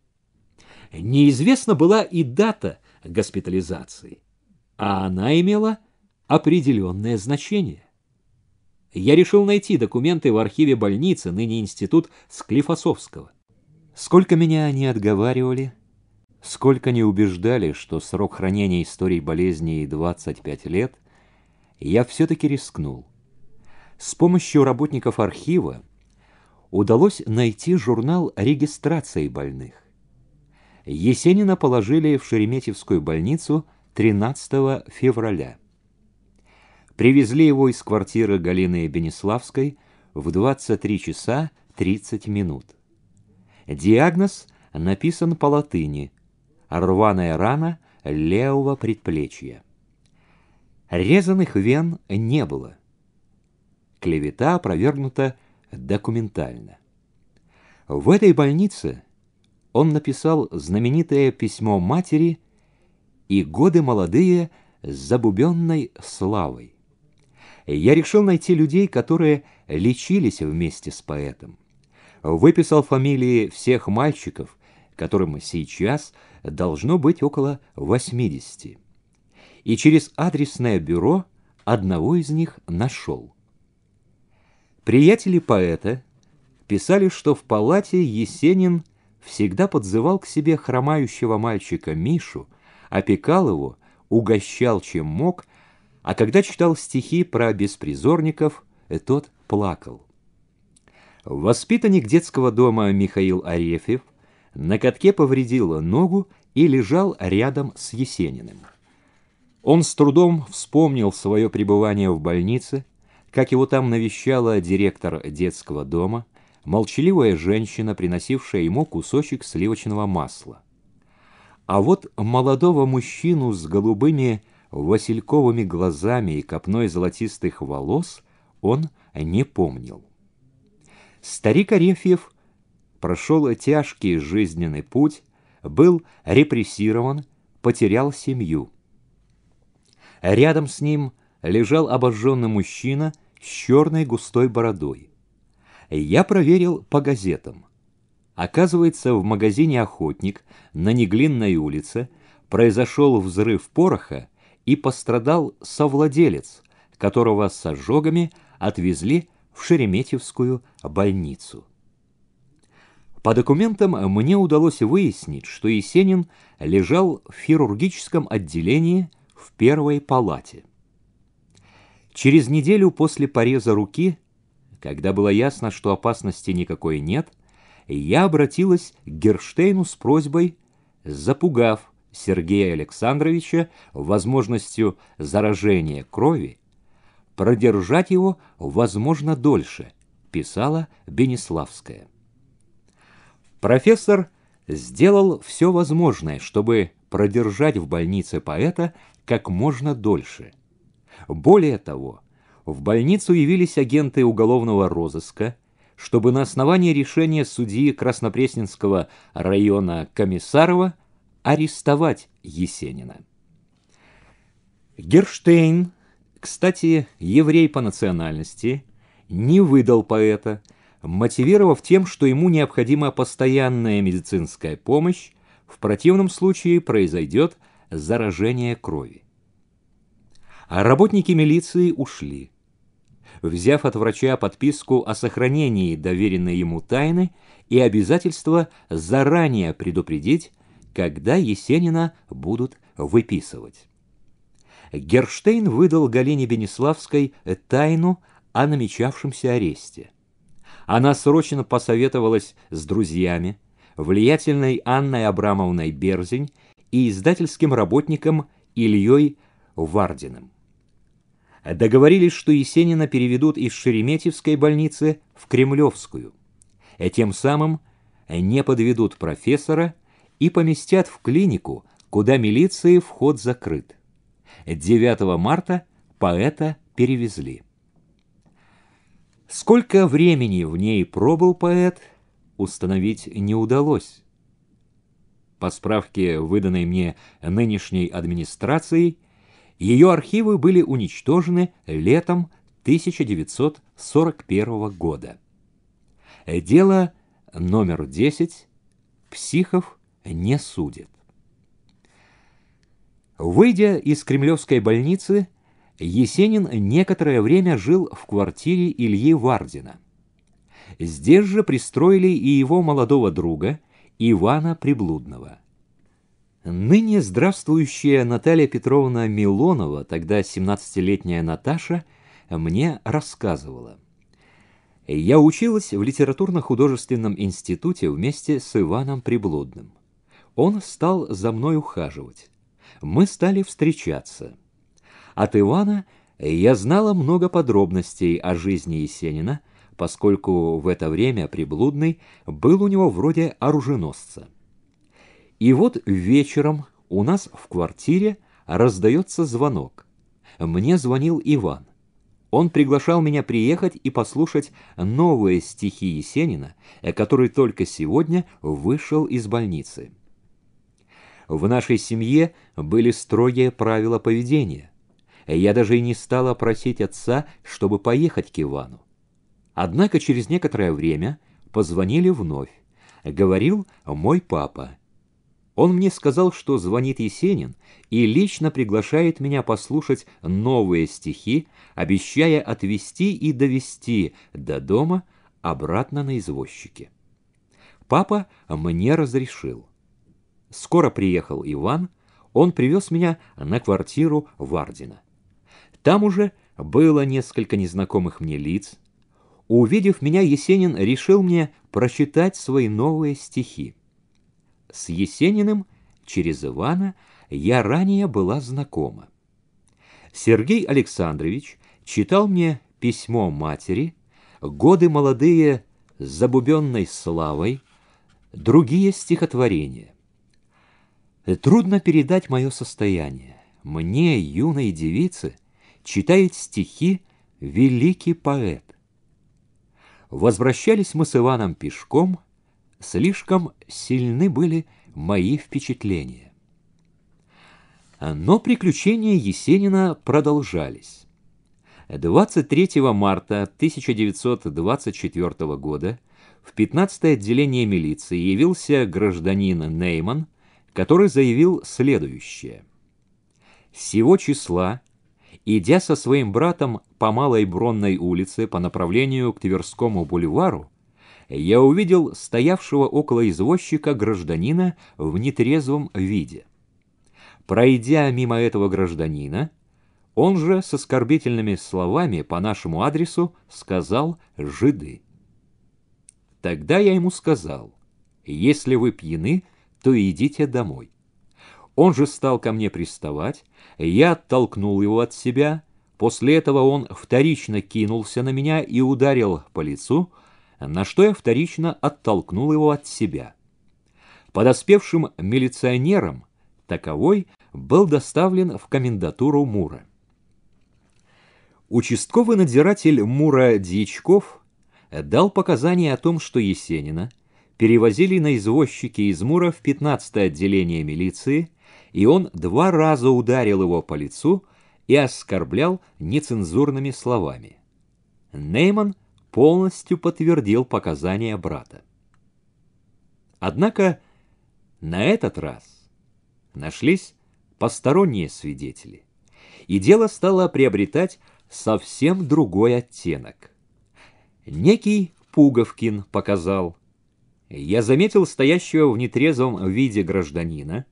Неизвестна была и дата госпитализации, а она имела определенное значение. Я решил найти документы в архиве больницы, ныне институт Склифосовского. Сколько меня они отговаривали, сколько не убеждали, что срок хранения истории болезни 25 лет, я все-таки рискнул. С помощью работников архива удалось найти журнал регистрации больных. Есенина положили в Шереметьевскую больницу 13 февраля. Привезли его из квартиры Галины Бениславской в 23 часа 30 минут. Диагноз написан по латыни «рваная рана левого предплечья». Резаных вен не было. Клевета опровергнута документально. В этой больнице он написал знаменитое письмо матери и «Годы молодые» с забубенной славой. Я решил найти людей, которые лечились вместе с поэтом. Выписал фамилии всех мальчиков, которым сейчас должно быть около 80. И через адресное бюро одного из них нашел. Приятели поэта писали, что в палате Есенин всегда подзывал к себе хромающего мальчика Мишу, опекал его, угощал чем мог, а когда читал стихи про беспризорников, э, тот плакал. Воспитанник детского дома Михаил Арефьев на катке повредил ногу и лежал рядом с Есениным. Он с трудом вспомнил свое пребывание в больнице, как его там навещала директор детского дома – молчаливая женщина, приносившая ему кусочек сливочного масла. А вот молодого мужчину с голубыми васильковыми глазами и копной золотистых волос он не помнил. Старик Арефьев прошел тяжкий жизненный путь, был репрессирован, потерял семью. Рядом с ним лежал обожженный мужчина с черной густой бородой. Я проверил по газетам. Оказывается, в магазине «Охотник» на Неглинной улице произошел взрыв пороха и пострадал совладелец, которого с ожогами отвезли в Шереметьевскую больницу. По документам мне удалось выяснить, что Есенин лежал в хирургическом отделении в первой палате. Через неделю после пореза руки – когда было ясно, что опасности никакой нет, я обратилась к Герштейну с просьбой, запугав Сергея Александровича возможностью заражения крови, продержать его, возможно, дольше, писала Бенеславская. Профессор сделал все возможное, чтобы продержать в больнице поэта как можно дольше. Более того, в больницу явились агенты уголовного розыска, чтобы на основании решения судьи Краснопресненского района Комиссарова арестовать Есенина. Герштейн, кстати, еврей по национальности, не выдал поэта, мотивировав тем, что ему необходима постоянная медицинская помощь, в противном случае произойдет заражение крови. А работники милиции ушли. Взяв от врача подписку о сохранении доверенной ему тайны и обязательство заранее предупредить, когда Есенина будут выписывать. Герштейн выдал Галине Бениславской тайну о намечавшемся аресте. Она срочно посоветовалась с друзьями, влиятельной Анной Абрамовной Берзень и издательским работником Ильей Вардиным договорились, что Есенина переведут из Шереметьевской больницы в Кремлевскую, и э, тем самым не подведут профессора и поместят в клинику, куда милиции вход закрыт. 9 марта поэта перевезли. Сколько времени в ней пробыл поэт, установить не удалось. По справке, выданной мне нынешней администрацией, ее архивы были уничтожены летом 1941 года. Дело номер 10 «Психов не судит». Выйдя из кремлевской больницы, Есенин некоторое время жил в квартире Ильи Вардина. Здесь же пристроили и его молодого друга Ивана Приблудного. Ныне здравствующая Наталья Петровна Милонова, тогда 17-летняя Наташа, мне рассказывала. Я училась в литературно-художественном институте вместе с Иваном Приблудным. Он стал за мной ухаживать. Мы стали встречаться. От Ивана я знала много подробностей о жизни Есенина, поскольку в это время Приблудный был у него вроде оруженосца. И вот вечером у нас в квартире раздается звонок. Мне звонил Иван. Он приглашал меня приехать и послушать новые стихи Есенина, который только сегодня вышел из больницы. В нашей семье были строгие правила поведения. Я даже и не стала просить отца, чтобы поехать к Ивану. Однако через некоторое время позвонили вновь. Говорил мой папа – он мне сказал, что звонит Есенин и лично приглашает меня послушать новые стихи, обещая отвезти и довести до дома обратно на извозчике. Папа мне разрешил. Скоро приехал Иван, он привез меня на квартиру Вардина. Там уже было несколько незнакомых мне лиц. Увидев меня, Есенин решил мне прочитать свои новые стихи. С Есениным через Ивана я ранее была знакома. Сергей Александрович читал мне письмо матери, годы молодые с забубенной славой, другие стихотворения. Трудно передать мое состояние. Мне, юной девице, читает стихи великий поэт. Возвращались мы с Иваном пешком, Слишком сильны были мои впечатления. Но приключения Есенина продолжались. 23 марта 1924 года в 15 отделение милиции явился гражданин Нейман, который заявил следующее. «Сего числа, идя со своим братом по Малой Бронной улице по направлению к Тверскому бульвару, я увидел стоявшего около извозчика гражданина в нетрезвом виде. Пройдя мимо этого гражданина, он же с оскорбительными словами по нашему адресу сказал «жиды». Тогда я ему сказал, «Если вы пьяны, то идите домой». Он же стал ко мне приставать, я оттолкнул его от себя, после этого он вторично кинулся на меня и ударил по лицу, на что я вторично оттолкнул его от себя. Подоспевшим милиционером таковой был доставлен в комендатуру Мура. Участковый надзиратель Мура Дьячков дал показания о том, что Есенина перевозили на извозчике из Мура в 15 отделение милиции, и он два раза ударил его по лицу и оскорблял нецензурными словами. Нейман – полностью подтвердил показания брата. Однако на этот раз нашлись посторонние свидетели, и дело стало приобретать совсем другой оттенок. Некий Пуговкин показал. Я заметил стоящего в нетрезвом виде гражданина,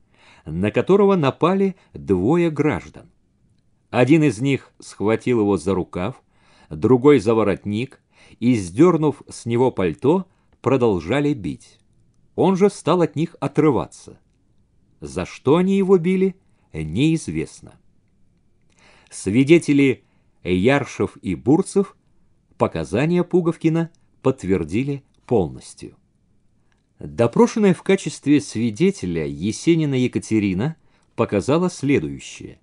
на которого напали двое граждан. Один из них схватил его за рукав, другой за воротник — и, сдернув с него пальто, продолжали бить. Он же стал от них отрываться. За что они его били, неизвестно. Свидетели Яршев и Бурцев показания Пуговкина подтвердили полностью. Допрошенная в качестве свидетеля Есенина Екатерина показала следующее.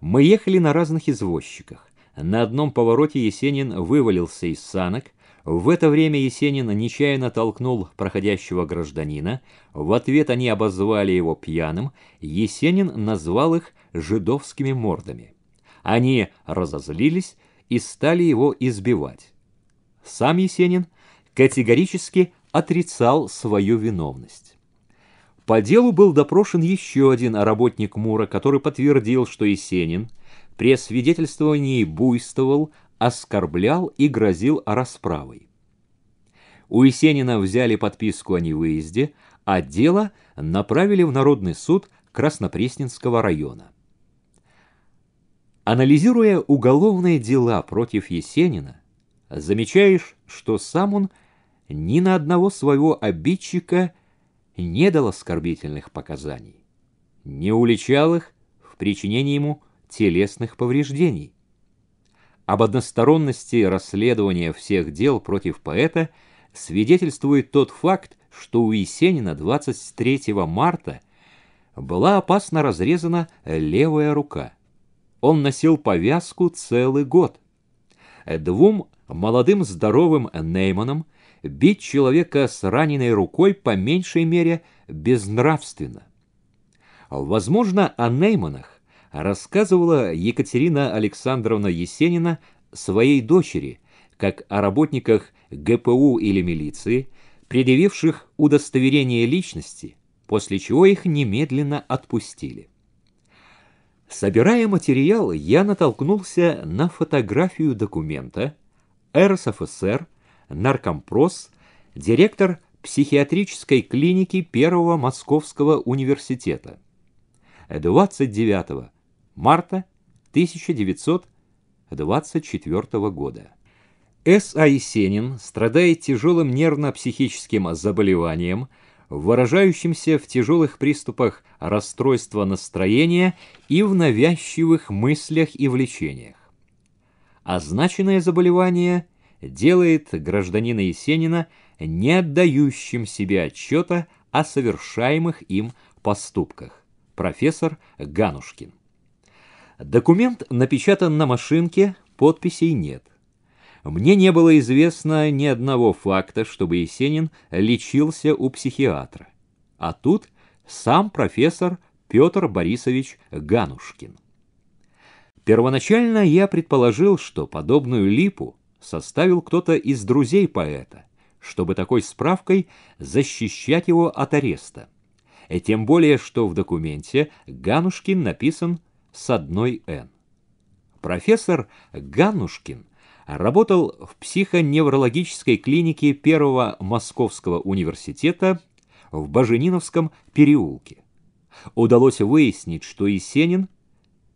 «Мы ехали на разных извозчиках. На одном повороте Есенин вывалился из санок. В это время Есенин нечаянно толкнул проходящего гражданина. В ответ они обозвали его пьяным. Есенин назвал их «жидовскими мордами». Они разозлились и стали его избивать. Сам Есенин категорически отрицал свою виновность. По делу был допрошен еще один работник Мура, который подтвердил, что Есенин – при свидетельствовании буйствовал, оскорблял и грозил расправой. У Есенина взяли подписку о невыезде, а дело направили в Народный суд Краснопресненского района. Анализируя уголовные дела против Есенина, замечаешь, что сам он ни на одного своего обидчика не дал оскорбительных показаний, не уличал их в причинении ему телесных повреждений. Об односторонности расследования всех дел против поэта свидетельствует тот факт, что у Есенина 23 марта была опасно разрезана левая рука. Он носил повязку целый год. Двум молодым здоровым Нейманам бить человека с раненой рукой по меньшей мере безнравственно. Возможно, о Нейманах рассказывала Екатерина Александровна Есенина своей дочери, как о работниках ГПУ или милиции, предъявивших удостоверение личности, после чего их немедленно отпустили. Собирая материал, я натолкнулся на фотографию документа РСФСР, наркомпрос, директор психиатрической клиники Первого Московского университета. 29 марта 1924 года. С.А. Есенин страдает тяжелым нервно-психическим заболеванием, выражающимся в тяжелых приступах расстройства настроения и в навязчивых мыслях и влечениях. Означенное заболевание делает гражданина Есенина не отдающим себе отчета о совершаемых им поступках. Профессор Ганушкин. Документ напечатан на машинке, подписей нет. Мне не было известно ни одного факта, чтобы Есенин лечился у психиатра. А тут сам профессор Петр Борисович Ганушкин. Первоначально я предположил, что подобную липу составил кто-то из друзей поэта, чтобы такой справкой защищать его от ареста. И тем более, что в документе Ганушкин написан с одной «Н». Профессор Ганушкин работал в психоневрологической клинике Первого Московского университета в Бажениновском переулке. Удалось выяснить, что Есенин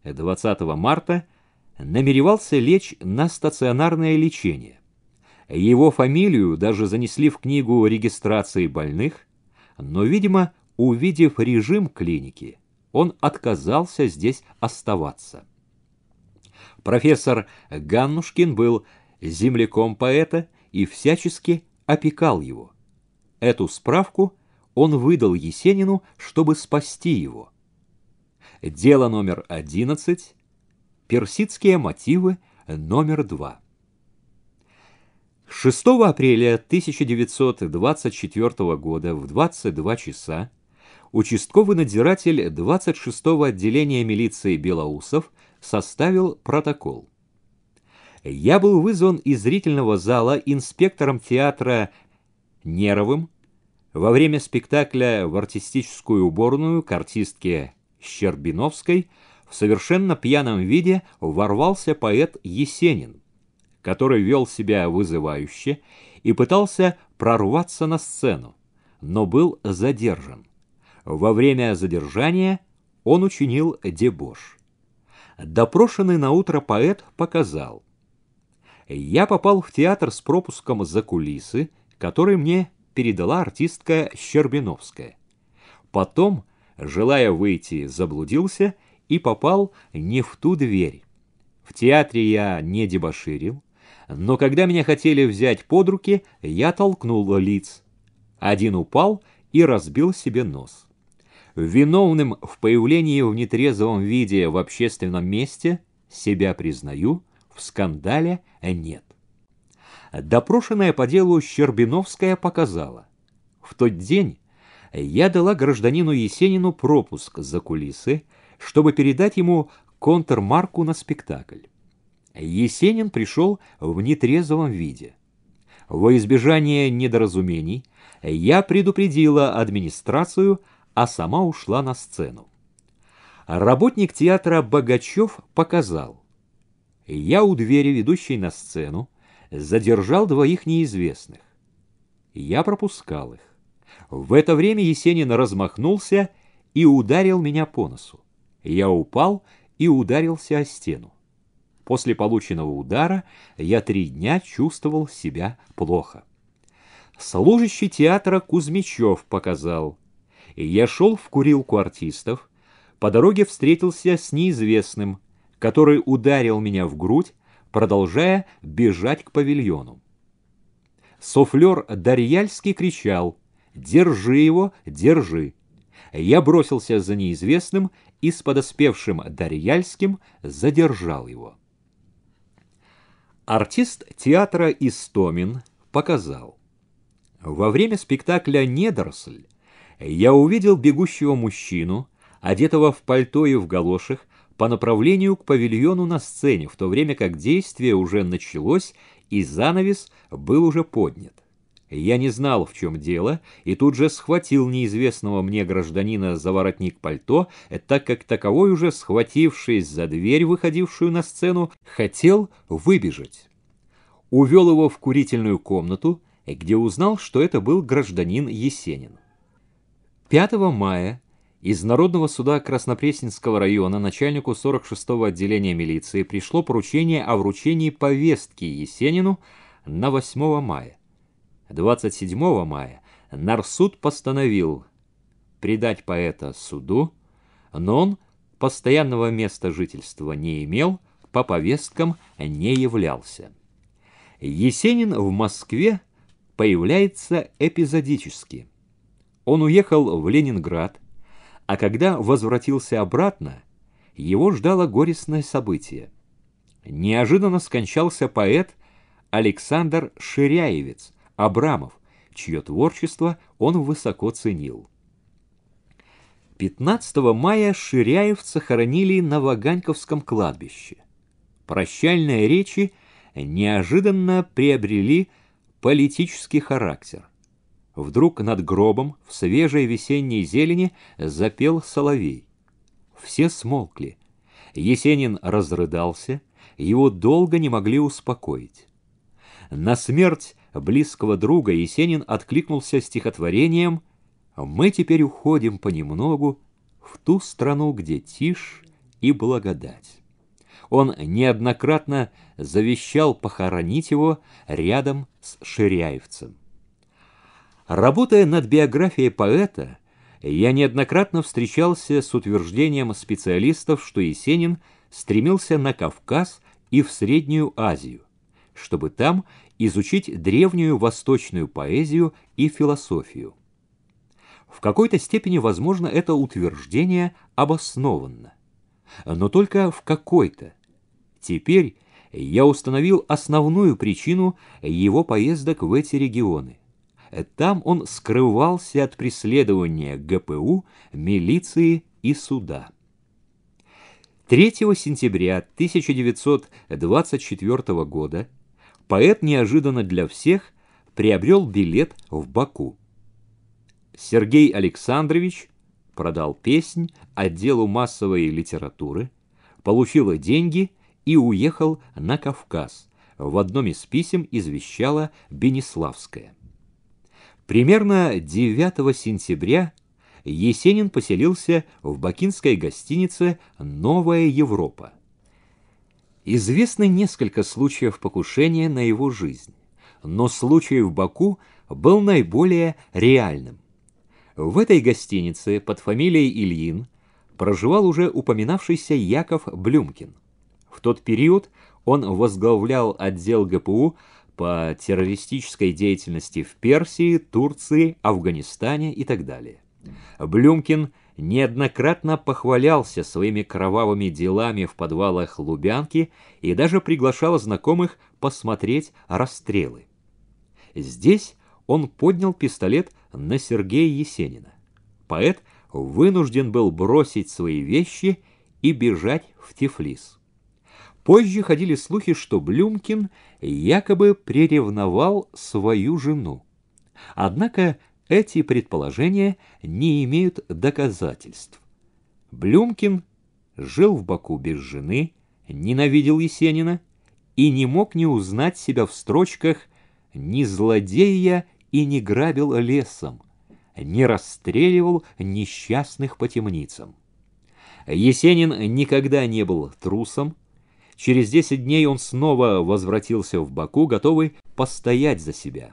20 марта намеревался лечь на стационарное лечение. Его фамилию даже занесли в книгу регистрации больных, но, видимо, увидев режим клиники, он отказался здесь оставаться. Профессор Ганнушкин был земляком поэта и всячески опекал его. Эту справку он выдал Есенину, чтобы спасти его. Дело номер 11, персидские мотивы номер 2. 6 апреля 1924 года в 22 часа участковый надзиратель 26-го отделения милиции Белоусов составил протокол. Я был вызван из зрительного зала инспектором театра Неровым во время спектакля в артистическую уборную к артистке Щербиновской в совершенно пьяном виде ворвался поэт Есенин, который вел себя вызывающе и пытался прорваться на сцену, но был задержан. Во время задержания он учинил дебош. Допрошенный на утро поэт показал. «Я попал в театр с пропуском за кулисы, который мне передала артистка Щербиновская. Потом, желая выйти, заблудился и попал не в ту дверь. В театре я не дебоширил, но когда меня хотели взять под руки, я толкнул лиц. Один упал и разбил себе нос виновным в появлении в нетрезвом виде в общественном месте, себя признаю, в скандале нет. Допрошенная по делу Щербиновская показала. В тот день я дала гражданину Есенину пропуск за кулисы, чтобы передать ему контрмарку на спектакль. Есенин пришел в нетрезвом виде. Во избежание недоразумений я предупредила администрацию а сама ушла на сцену. Работник театра Богачев показал. Я у двери, ведущей на сцену, задержал двоих неизвестных. Я пропускал их. В это время Есенин размахнулся и ударил меня по носу. Я упал и ударился о стену. После полученного удара я три дня чувствовал себя плохо. Служащий театра Кузьмичев показал — я шел в курилку артистов, по дороге встретился с неизвестным, который ударил меня в грудь, продолжая бежать к павильону. Софлер Дарьяльский кричал «Держи его, держи!» Я бросился за неизвестным и с подоспевшим Дарьяльским задержал его. Артист театра Истомин показал. Во время спектакля «Недоросль» я увидел бегущего мужчину, одетого в пальто и в галошах, по направлению к павильону на сцене, в то время как действие уже началось и занавес был уже поднят. Я не знал, в чем дело, и тут же схватил неизвестного мне гражданина за воротник пальто, так как таковой уже, схватившись за дверь, выходившую на сцену, хотел выбежать. Увел его в курительную комнату, где узнал, что это был гражданин Есенин. 5 мая из Народного суда Краснопресненского района начальнику 46-го отделения милиции пришло поручение о вручении повестки Есенину на 8 мая. 27 мая Нарсуд постановил предать поэта суду, но он постоянного места жительства не имел, по повесткам не являлся. Есенин в Москве появляется эпизодически – он уехал в Ленинград, а когда возвратился обратно, его ждало горестное событие. Неожиданно скончался поэт Александр Ширяевец Абрамов, чье творчество он высоко ценил. 15 мая Ширяев сохранили на Ваганьковском кладбище. Прощальные речи неожиданно приобрели политический характер. Вдруг над гробом в свежей весенней зелени запел соловей. Все смолкли. Есенин разрыдался, его долго не могли успокоить. На смерть близкого друга Есенин откликнулся стихотворением «Мы теперь уходим понемногу в ту страну, где тишь и благодать». Он неоднократно завещал похоронить его рядом с Ширяевцем. Работая над биографией поэта, я неоднократно встречался с утверждением специалистов, что Есенин стремился на Кавказ и в Среднюю Азию, чтобы там изучить древнюю восточную поэзию и философию. В какой-то степени, возможно, это утверждение обоснованно. Но только в какой-то. Теперь я установил основную причину его поездок в эти регионы – там он скрывался от преследования ГПУ, милиции и суда. 3 сентября 1924 года поэт неожиданно для всех приобрел билет в Баку. Сергей Александрович продал песнь отделу массовой литературы, получил деньги и уехал на Кавказ. В одном из писем извещала Бенеславская. Примерно 9 сентября Есенин поселился в бакинской гостинице «Новая Европа». Известны несколько случаев покушения на его жизнь, но случай в Баку был наиболее реальным. В этой гостинице под фамилией Ильин проживал уже упоминавшийся Яков Блюмкин. В тот период он возглавлял отдел ГПУ по террористической деятельности в Персии, Турции, Афганистане и так далее. Блюмкин неоднократно похвалялся своими кровавыми делами в подвалах Лубянки и даже приглашал знакомых посмотреть расстрелы. Здесь он поднял пистолет на Сергея Есенина. Поэт вынужден был бросить свои вещи и бежать в Тифлис. Позже ходили слухи, что Блюмкин якобы приревновал свою жену. Однако эти предположения не имеют доказательств. Блюмкин жил в Баку без жены, ненавидел Есенина и не мог не узнать себя в строчках «Не злодей я и не грабил лесом, не расстреливал несчастных по темницам». Есенин никогда не был трусом, Через 10 дней он снова возвратился в Баку, готовый постоять за себя.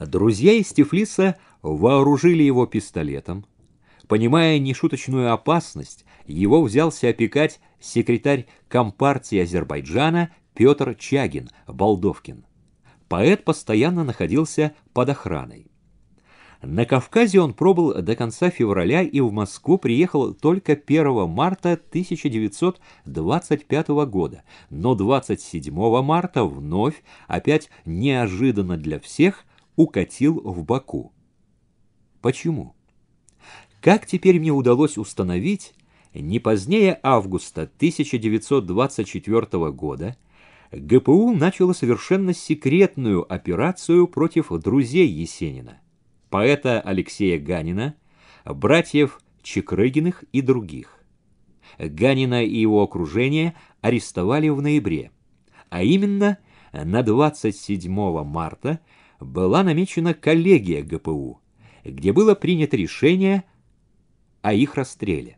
Друзья из Тифлиса вооружили его пистолетом. Понимая нешуточную опасность, его взялся опекать секретарь Компартии Азербайджана Петр Чагин, Болдовкин. Поэт постоянно находился под охраной. На Кавказе он пробыл до конца февраля и в Москву приехал только 1 марта 1925 года, но 27 марта вновь, опять неожиданно для всех, укатил в Баку. Почему? Как теперь мне удалось установить, не позднее августа 1924 года ГПУ начало совершенно секретную операцию против друзей Есенина поэта Алексея Ганина, братьев Чекрыгиных и других. Ганина и его окружение арестовали в ноябре, а именно на 27 марта была намечена коллегия ГПУ, где было принято решение о их расстреле.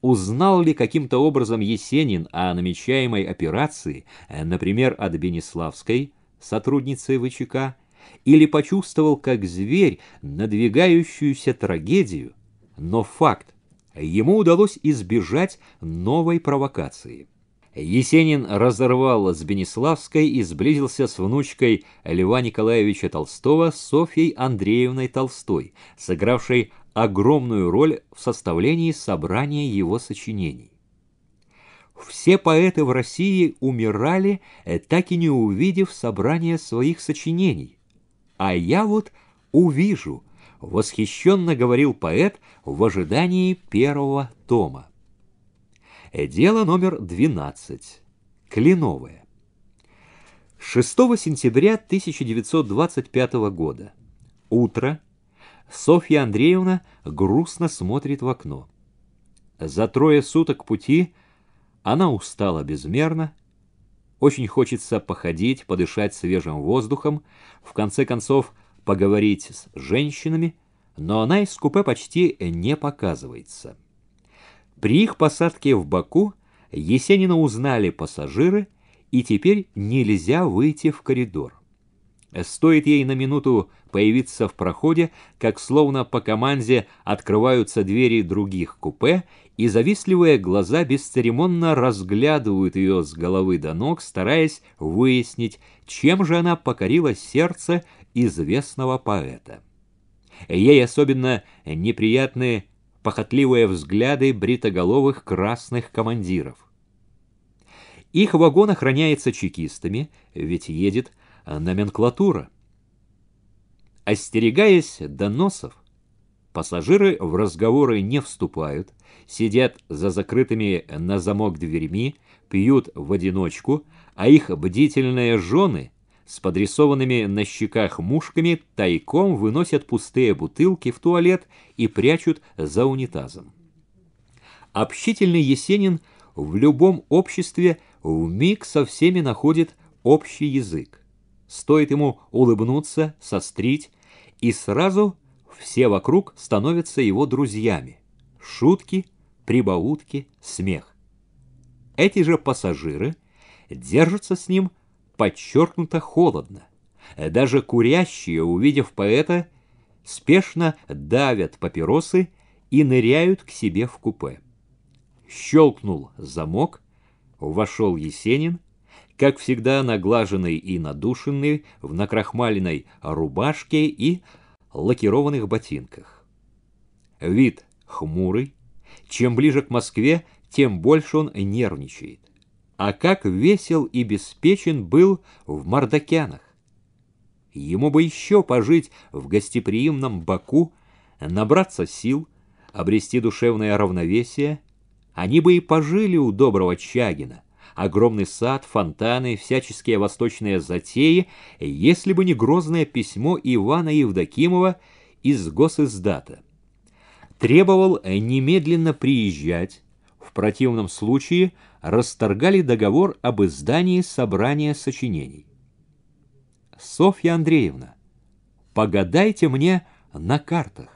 Узнал ли каким-то образом Есенин о намечаемой операции, например, от Бенеславской, сотрудницы ВЧК, или почувствовал как зверь надвигающуюся трагедию, но факт, ему удалось избежать новой провокации. Есенин разорвал с Бенеславской и сблизился с внучкой Льва Николаевича Толстого Софьей Андреевной Толстой, сыгравшей огромную роль в составлении собрания его сочинений. Все поэты в России умирали, э, так и не увидев собрания своих сочинений, а я вот увижу», — восхищенно говорил поэт в ожидании первого тома. Дело номер 12. Кленовое. 6 сентября 1925 года. Утро. Софья Андреевна грустно смотрит в окно. За трое суток пути она устала безмерно, очень хочется походить, подышать свежим воздухом, в конце концов поговорить с женщинами, но она из купе почти не показывается. При их посадке в Баку Есенина узнали пассажиры, и теперь нельзя выйти в коридор. Стоит ей на минуту появиться в проходе, как словно по команде открываются двери других купе, и завистливые глаза бесцеремонно разглядывают ее с головы до ног, стараясь выяснить, чем же она покорила сердце известного поэта. Ей особенно неприятны похотливые взгляды бритоголовых красных командиров. Их вагон охраняется чекистами, ведь едет Э, номенклатура. Остерегаясь доносов, пассажиры в разговоры не вступают, сидят за закрытыми на замок дверьми, пьют в одиночку, а их бдительные жены с подрисованными на щеках мушками тайком выносят пустые бутылки в туалет и прячут за унитазом. Общительный Есенин в любом обществе вмиг со всеми находит общий язык. Стоит ему улыбнуться, сострить, и сразу все вокруг становятся его друзьями. Шутки, прибаутки, смех. Эти же пассажиры держатся с ним подчеркнуто холодно. Даже курящие, увидев поэта, спешно давят папиросы и ныряют к себе в купе. Щелкнул замок, вошел Есенин, как всегда наглаженный и надушенный, в накрахмаленной рубашке и лакированных ботинках. Вид хмурый. Чем ближе к Москве, тем больше он нервничает. А как весел и беспечен был в Мардакянах. Ему бы еще пожить в гостеприимном Баку, набраться сил, обрести душевное равновесие. Они бы и пожили у доброго Чагина, огромный сад, фонтаны, всяческие восточные затеи, если бы не грозное письмо Ивана Евдокимова из госиздата. Требовал немедленно приезжать, в противном случае расторгали договор об издании собрания сочинений. Софья Андреевна, погадайте мне на картах.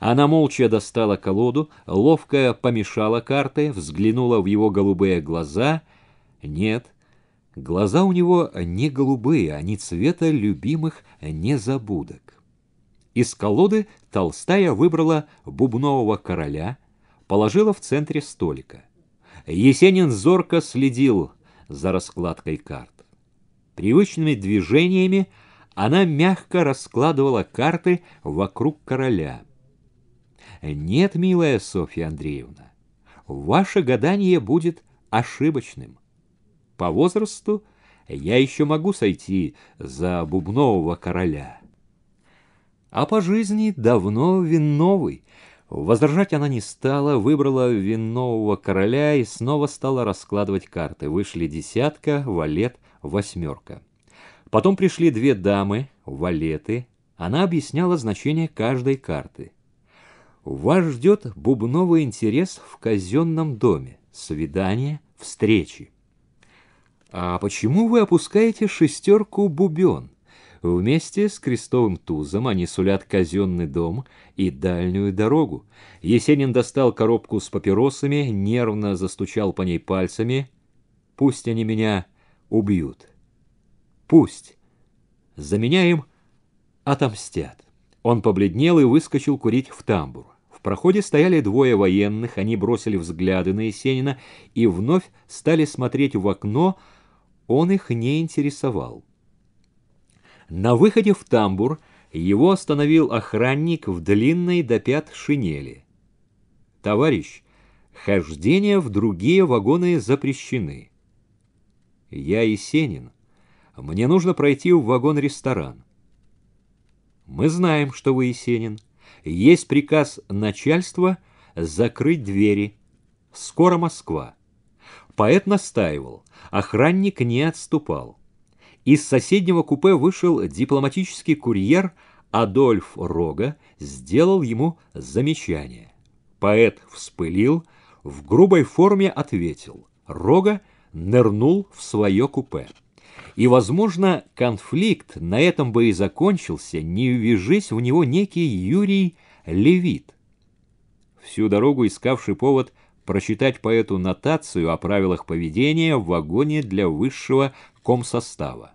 Она молча достала колоду, ловко помешала карты, взглянула в его голубые глаза. Нет, глаза у него не голубые, они цвета любимых незабудок. Из колоды Толстая выбрала бубнового короля, положила в центре столика. Есенин зорко следил за раскладкой карт. Привычными движениями она мягко раскладывала карты вокруг короля — нет, милая Софья Андреевна, ваше гадание будет ошибочным. По возрасту я еще могу сойти за бубнового короля. А по жизни давно виновый. Возражать она не стала, выбрала винового короля и снова стала раскладывать карты. Вышли десятка, валет, восьмерка. Потом пришли две дамы, валеты. Она объясняла значение каждой карты. Вас ждет бубновый интерес в казенном доме, свидания, встречи. А почему вы опускаете шестерку бубен? Вместе с крестовым тузом они сулят казенный дом и дальнюю дорогу. Есенин достал коробку с папиросами, нервно застучал по ней пальцами. «Пусть они меня убьют. Пусть. За меня им отомстят». Он побледнел и выскочил курить в тамбур проходе стояли двое военных, они бросили взгляды на Есенина и вновь стали смотреть в окно, он их не интересовал. На выходе в тамбур его остановил охранник в длинной до пят шинели. «Товарищ, хождение в другие вагоны запрещены». «Я Есенин. Мне нужно пройти в вагон-ресторан». «Мы знаем, что вы Есенин. Есть приказ начальства закрыть двери. Скоро Москва. Поэт настаивал, охранник не отступал. Из соседнего купе вышел дипломатический курьер Адольф Рога, сделал ему замечание. Поэт вспылил, в грубой форме ответил. Рога нырнул в свое купе. И, возможно, конфликт на этом бы и закончился, не ввяжись в него некий Юрий Левит. Всю дорогу искавший повод прочитать поэту нотацию о правилах поведения в вагоне для высшего комсостава.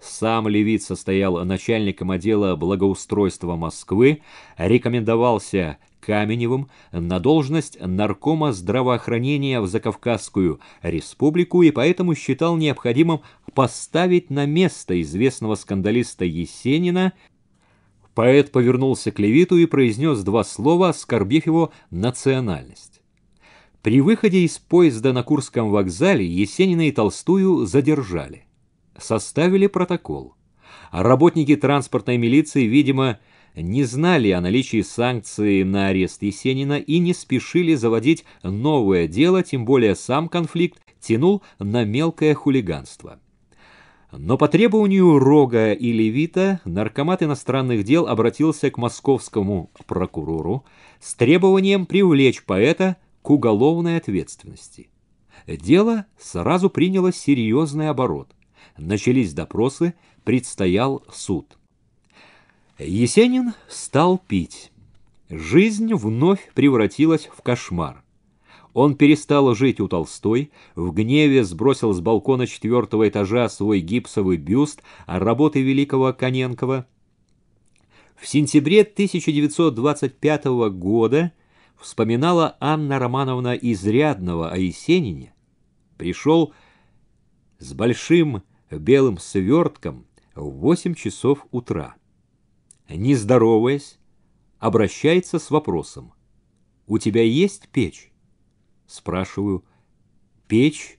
Сам Левит состоял начальником отдела благоустройства Москвы, рекомендовался Каменевым на должность наркома здравоохранения в Закавказскую республику и поэтому считал необходимым поставить на место известного скандалиста Есенина. Поэт повернулся к Левиту и произнес два слова, оскорбив его национальность. При выходе из поезда на Курском вокзале Есенина и Толстую задержали. Составили протокол. Работники транспортной милиции, видимо, не знали о наличии санкции на арест Есенина и не спешили заводить новое дело, тем более сам конфликт тянул на мелкое хулиганство. Но по требованию Рога и Левита наркомат иностранных дел обратился к московскому прокурору с требованием привлечь поэта к уголовной ответственности. Дело сразу приняло серьезный оборот. Начались допросы, предстоял суд. Есенин стал пить. Жизнь вновь превратилась в кошмар. Он перестал жить у Толстой, в гневе сбросил с балкона четвертого этажа свой гипсовый бюст работы великого Коненкова. В сентябре 1925 года вспоминала Анна Романовна Изрядного о Есенине. Пришел с большим белым свертком в 8 часов утра не здороваясь, обращается с вопросом. «У тебя есть печь?» Спрашиваю. «Печь?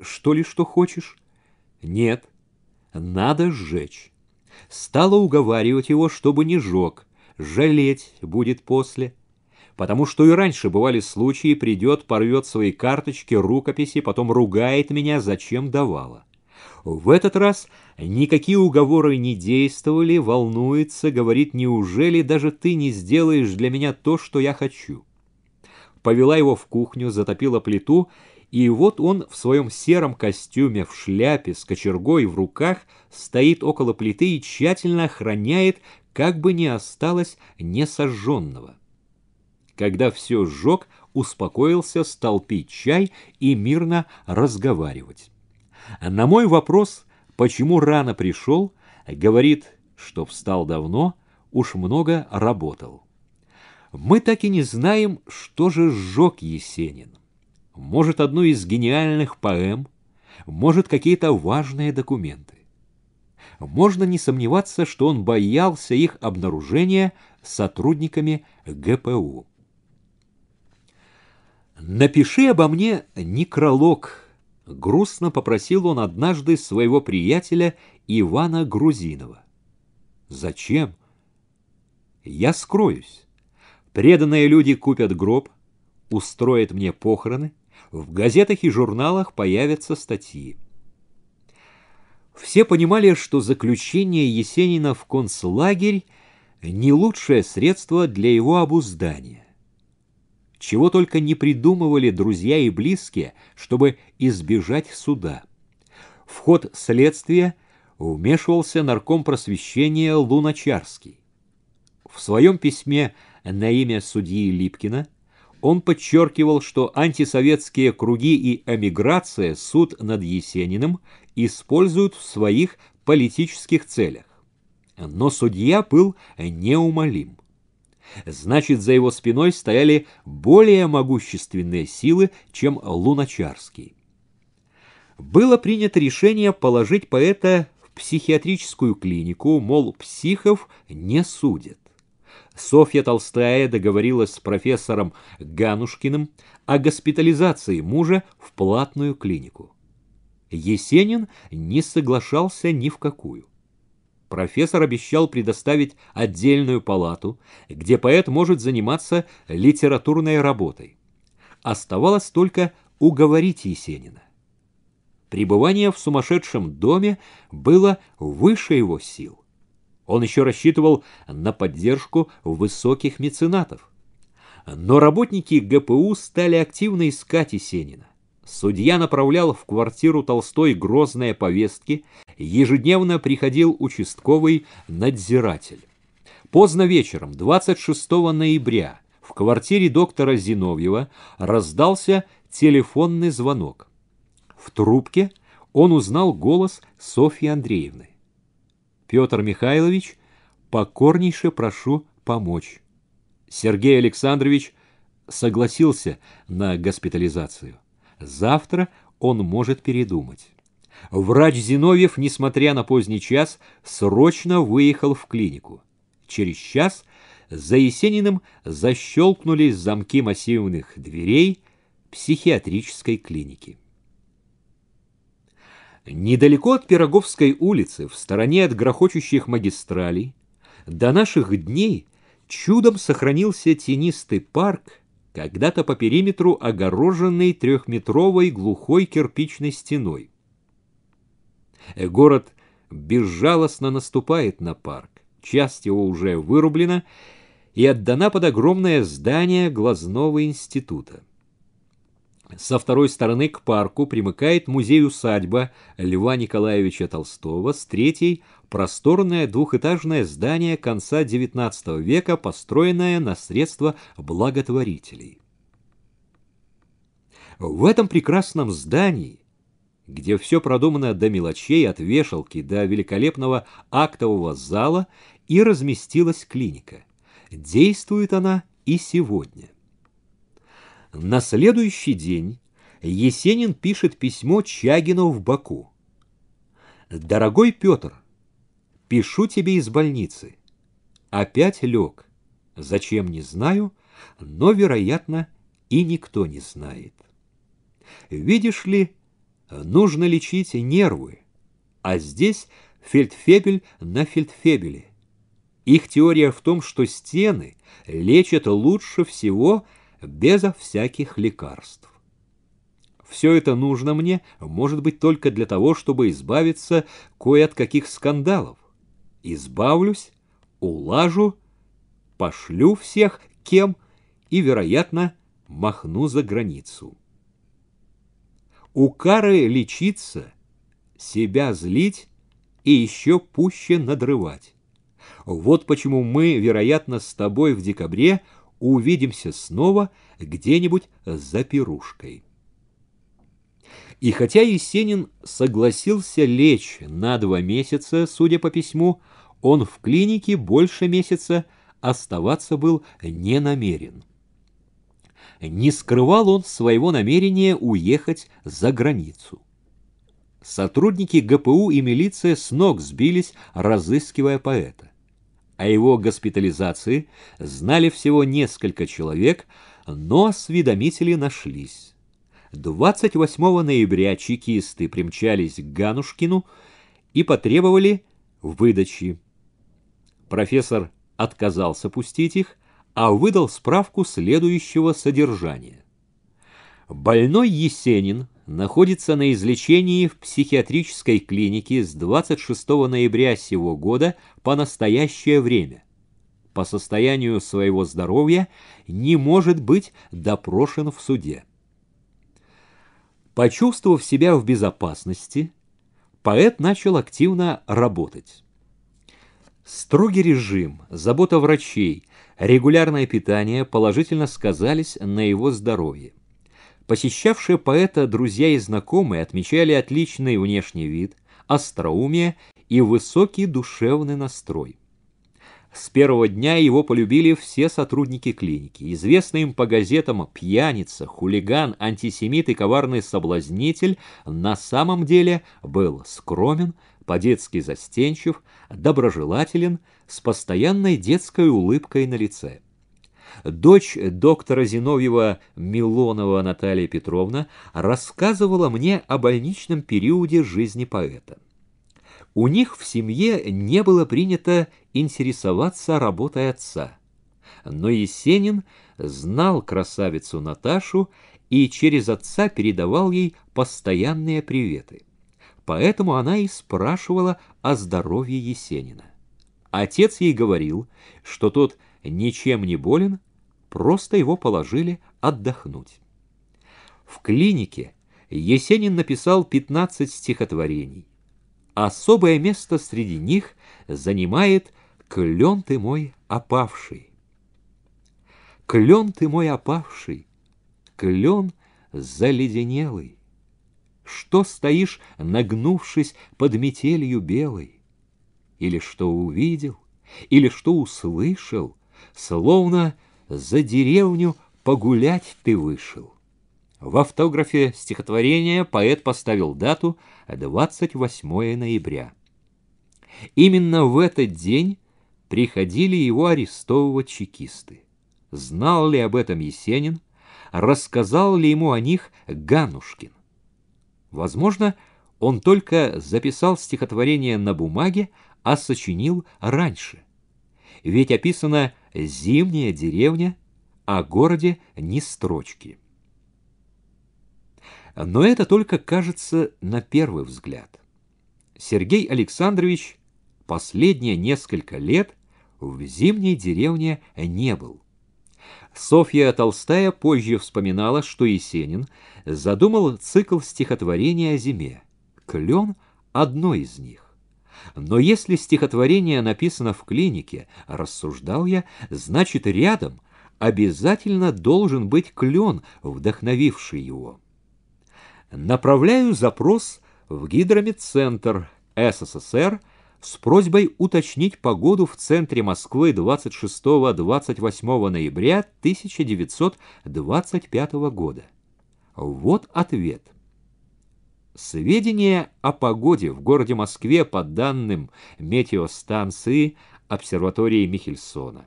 Что ли, что хочешь?» «Нет. Надо сжечь». Стала уговаривать его, чтобы не жег. Жалеть будет после. Потому что и раньше бывали случаи, придет, порвет свои карточки, рукописи, потом ругает меня, зачем давала. В этот раз никакие уговоры не действовали, волнуется, говорит, неужели даже ты не сделаешь для меня то, что я хочу? Повела его в кухню, затопила плиту, и вот он в своем сером костюме, в шляпе, с кочергой в руках, стоит около плиты и тщательно охраняет, как бы не осталось несожженного. Когда все сжег, успокоился, стал пить чай и мирно разговаривать. На мой вопрос, почему рано пришел, говорит, что встал давно, уж много работал. Мы так и не знаем, что же сжег Есенин. Может, одну из гениальных поэм, может, какие-то важные документы. Можно не сомневаться, что он боялся их обнаружения сотрудниками ГПУ. «Напиши обо мне некролог», грустно попросил он однажды своего приятеля Ивана Грузинова. «Зачем?» «Я скроюсь. Преданные люди купят гроб, устроят мне похороны, в газетах и журналах появятся статьи». Все понимали, что заключение Есенина в концлагерь – не лучшее средство для его обуздания. Чего только не придумывали друзья и близкие, чтобы избежать суда. В ход следствия вмешивался нарком просвещения Луначарский. В своем письме на имя судьи Липкина он подчеркивал, что антисоветские круги и эмиграция суд над Есениным используют в своих политических целях. Но судья был неумолим. Значит, за его спиной стояли более могущественные силы, чем Луначарский. Было принято решение положить поэта в психиатрическую клинику, мол, психов не судят. Софья Толстая договорилась с профессором Ганушкиным о госпитализации мужа в платную клинику. Есенин не соглашался ни в какую. Профессор обещал предоставить отдельную палату, где поэт может заниматься литературной работой. Оставалось только уговорить Есенина. Пребывание в сумасшедшем доме было выше его сил. Он еще рассчитывал на поддержку высоких меценатов. Но работники ГПУ стали активно искать Есенина. Судья направлял в квартиру Толстой грозные повестки, ежедневно приходил участковый надзиратель. Поздно вечером, 26 ноября, в квартире доктора Зиновьева раздался телефонный звонок. В трубке он узнал голос Софьи Андреевны. «Петр Михайлович, покорнейше прошу помочь». Сергей Александрович согласился на госпитализацию. Завтра он может передумать. Врач Зиновьев, несмотря на поздний час, срочно выехал в клинику. Через час за Есениным защелкнулись замки массивных дверей психиатрической клиники. Недалеко от Пироговской улицы, в стороне от грохочущих магистралей, до наших дней чудом сохранился тенистый парк, когда-то по периметру огороженный трехметровой глухой кирпичной стеной. Э, город безжалостно наступает на парк. Часть его уже вырублена и отдана под огромное здание глазного института. Со второй стороны к парку примыкает музей-усадьба Льва Николаевича Толстого, с третьей – просторное двухэтажное здание конца XIX века, построенное на средства благотворителей. В этом прекрасном здании где все продумано до мелочей, от вешалки до великолепного актового зала, и разместилась клиника. Действует она и сегодня. На следующий день Есенин пишет письмо Чагину в Баку. «Дорогой Петр, пишу тебе из больницы. Опять лег. Зачем, не знаю, но, вероятно, и никто не знает. Видишь ли, Нужно лечить нервы, а здесь фельдфебель на фельдфебеле. Их теория в том, что стены лечат лучше всего безо всяких лекарств. Все это нужно мне, может быть, только для того, чтобы избавиться кое от каких скандалов. Избавлюсь, улажу, пошлю всех кем и, вероятно, махну за границу». У кары лечиться, себя злить и еще пуще надрывать. Вот почему мы, вероятно, с тобой в декабре увидимся снова где-нибудь за пирушкой. И хотя Есенин согласился лечь на два месяца, судя по письму, он в клинике больше месяца оставаться был не намерен не скрывал он своего намерения уехать за границу. Сотрудники ГПУ и милиция с ног сбились, разыскивая поэта. О его госпитализации знали всего несколько человек, но осведомители нашлись. 28 ноября чекисты примчались к Ганушкину и потребовали выдачи. Профессор отказался пустить их, а выдал справку следующего содержания. Больной Есенин находится на излечении в психиатрической клинике с 26 ноября сего года по настоящее время. По состоянию своего здоровья не может быть допрошен в суде. Почувствовав себя в безопасности, поэт начал активно работать. Строгий режим, забота врачей, регулярное питание положительно сказались на его здоровье. Посещавшие поэта друзья и знакомые отмечали отличный внешний вид, остроумие и высокий душевный настрой. С первого дня его полюбили все сотрудники клиники. Известный им по газетам пьяница, хулиган, антисемит и коварный соблазнитель на самом деле был скромен, по-детски застенчив, доброжелателен, с постоянной детской улыбкой на лице. Дочь доктора Зиновьева Милонова Наталья Петровна рассказывала мне о больничном периоде жизни поэта. У них в семье не было принято интересоваться работой отца. Но Есенин знал красавицу Наташу и через отца передавал ей постоянные приветы. Поэтому она и спрашивала о здоровье Есенина. Отец ей говорил, что тот ничем не болен, просто его положили отдохнуть. В клинике Есенин написал 15 стихотворений. Особое место среди них занимает «Клен ты мой опавший». «Клен ты мой опавший, клен заледенелый». Что стоишь, нагнувшись под метелью белой? Или что увидел, или что услышал, Словно за деревню погулять ты вышел. В автографе стихотворения поэт поставил дату 28 ноября. Именно в этот день приходили его арестовывать чекисты. Знал ли об этом Есенин? Рассказал ли ему о них Ганушкин? Возможно, он только записал стихотворение на бумаге, а сочинил раньше. Ведь описана зимняя деревня, о а городе ни строчки. Но это только кажется на первый взгляд. Сергей Александрович последние несколько лет в зимней деревне не был. Софья Толстая позже вспоминала, что Есенин задумал цикл стихотворения о зиме. Клен — одно из них. Но если стихотворение написано в клинике, рассуждал я, значит, рядом обязательно должен быть клен, вдохновивший его. Направляю запрос в гидромедцентр СССР – с просьбой уточнить погоду в центре Москвы 26-28 ноября 1925 года. Вот ответ. Сведения о погоде в городе Москве по данным метеостанции обсерватории Михельсона.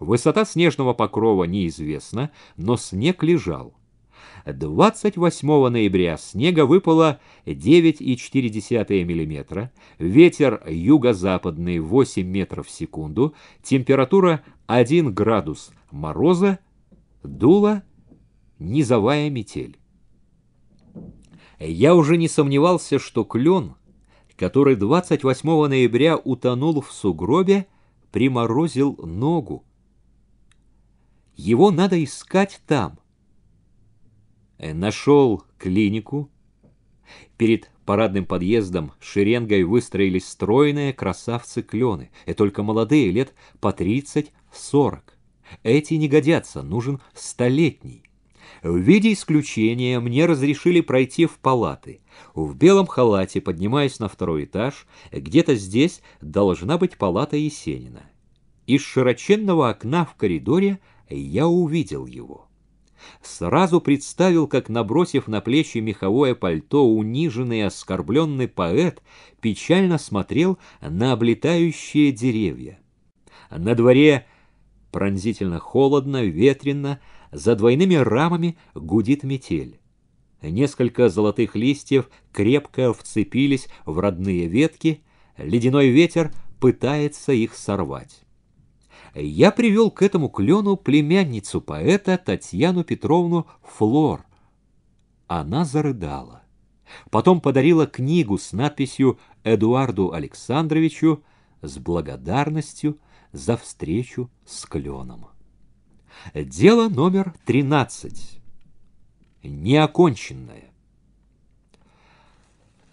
Высота снежного покрова неизвестна, но снег лежал. 28 ноября снега выпало 9,4 мм, ветер юго-западный 8 метров в секунду, температура 1 градус мороза, дула низовая метель. Я уже не сомневался, что клен, который 28 ноября утонул в сугробе, приморозил ногу. Его надо искать там — Э, нашел клинику. Перед парадным подъездом шеренгой выстроились стройные красавцы-клены, и э, только молодые, лет по 30-40. Эти не годятся, нужен столетний. В виде исключения мне разрешили пройти в палаты. В белом халате, поднимаясь на второй этаж, где-то здесь должна быть палата Есенина. Из широченного окна в коридоре я увидел его. Сразу представил, как, набросив на плечи меховое пальто, униженный и оскорбленный поэт печально смотрел на облетающие деревья. На дворе пронзительно холодно, ветрено, за двойными рамами гудит метель. Несколько золотых листьев крепко вцепились в родные ветки, ледяной ветер пытается их сорвать я привел к этому клену племянницу поэта Татьяну Петровну Флор. Она зарыдала. Потом подарила книгу с надписью Эдуарду Александровичу с благодарностью за встречу с кленом. Дело номер 13. Неоконченное.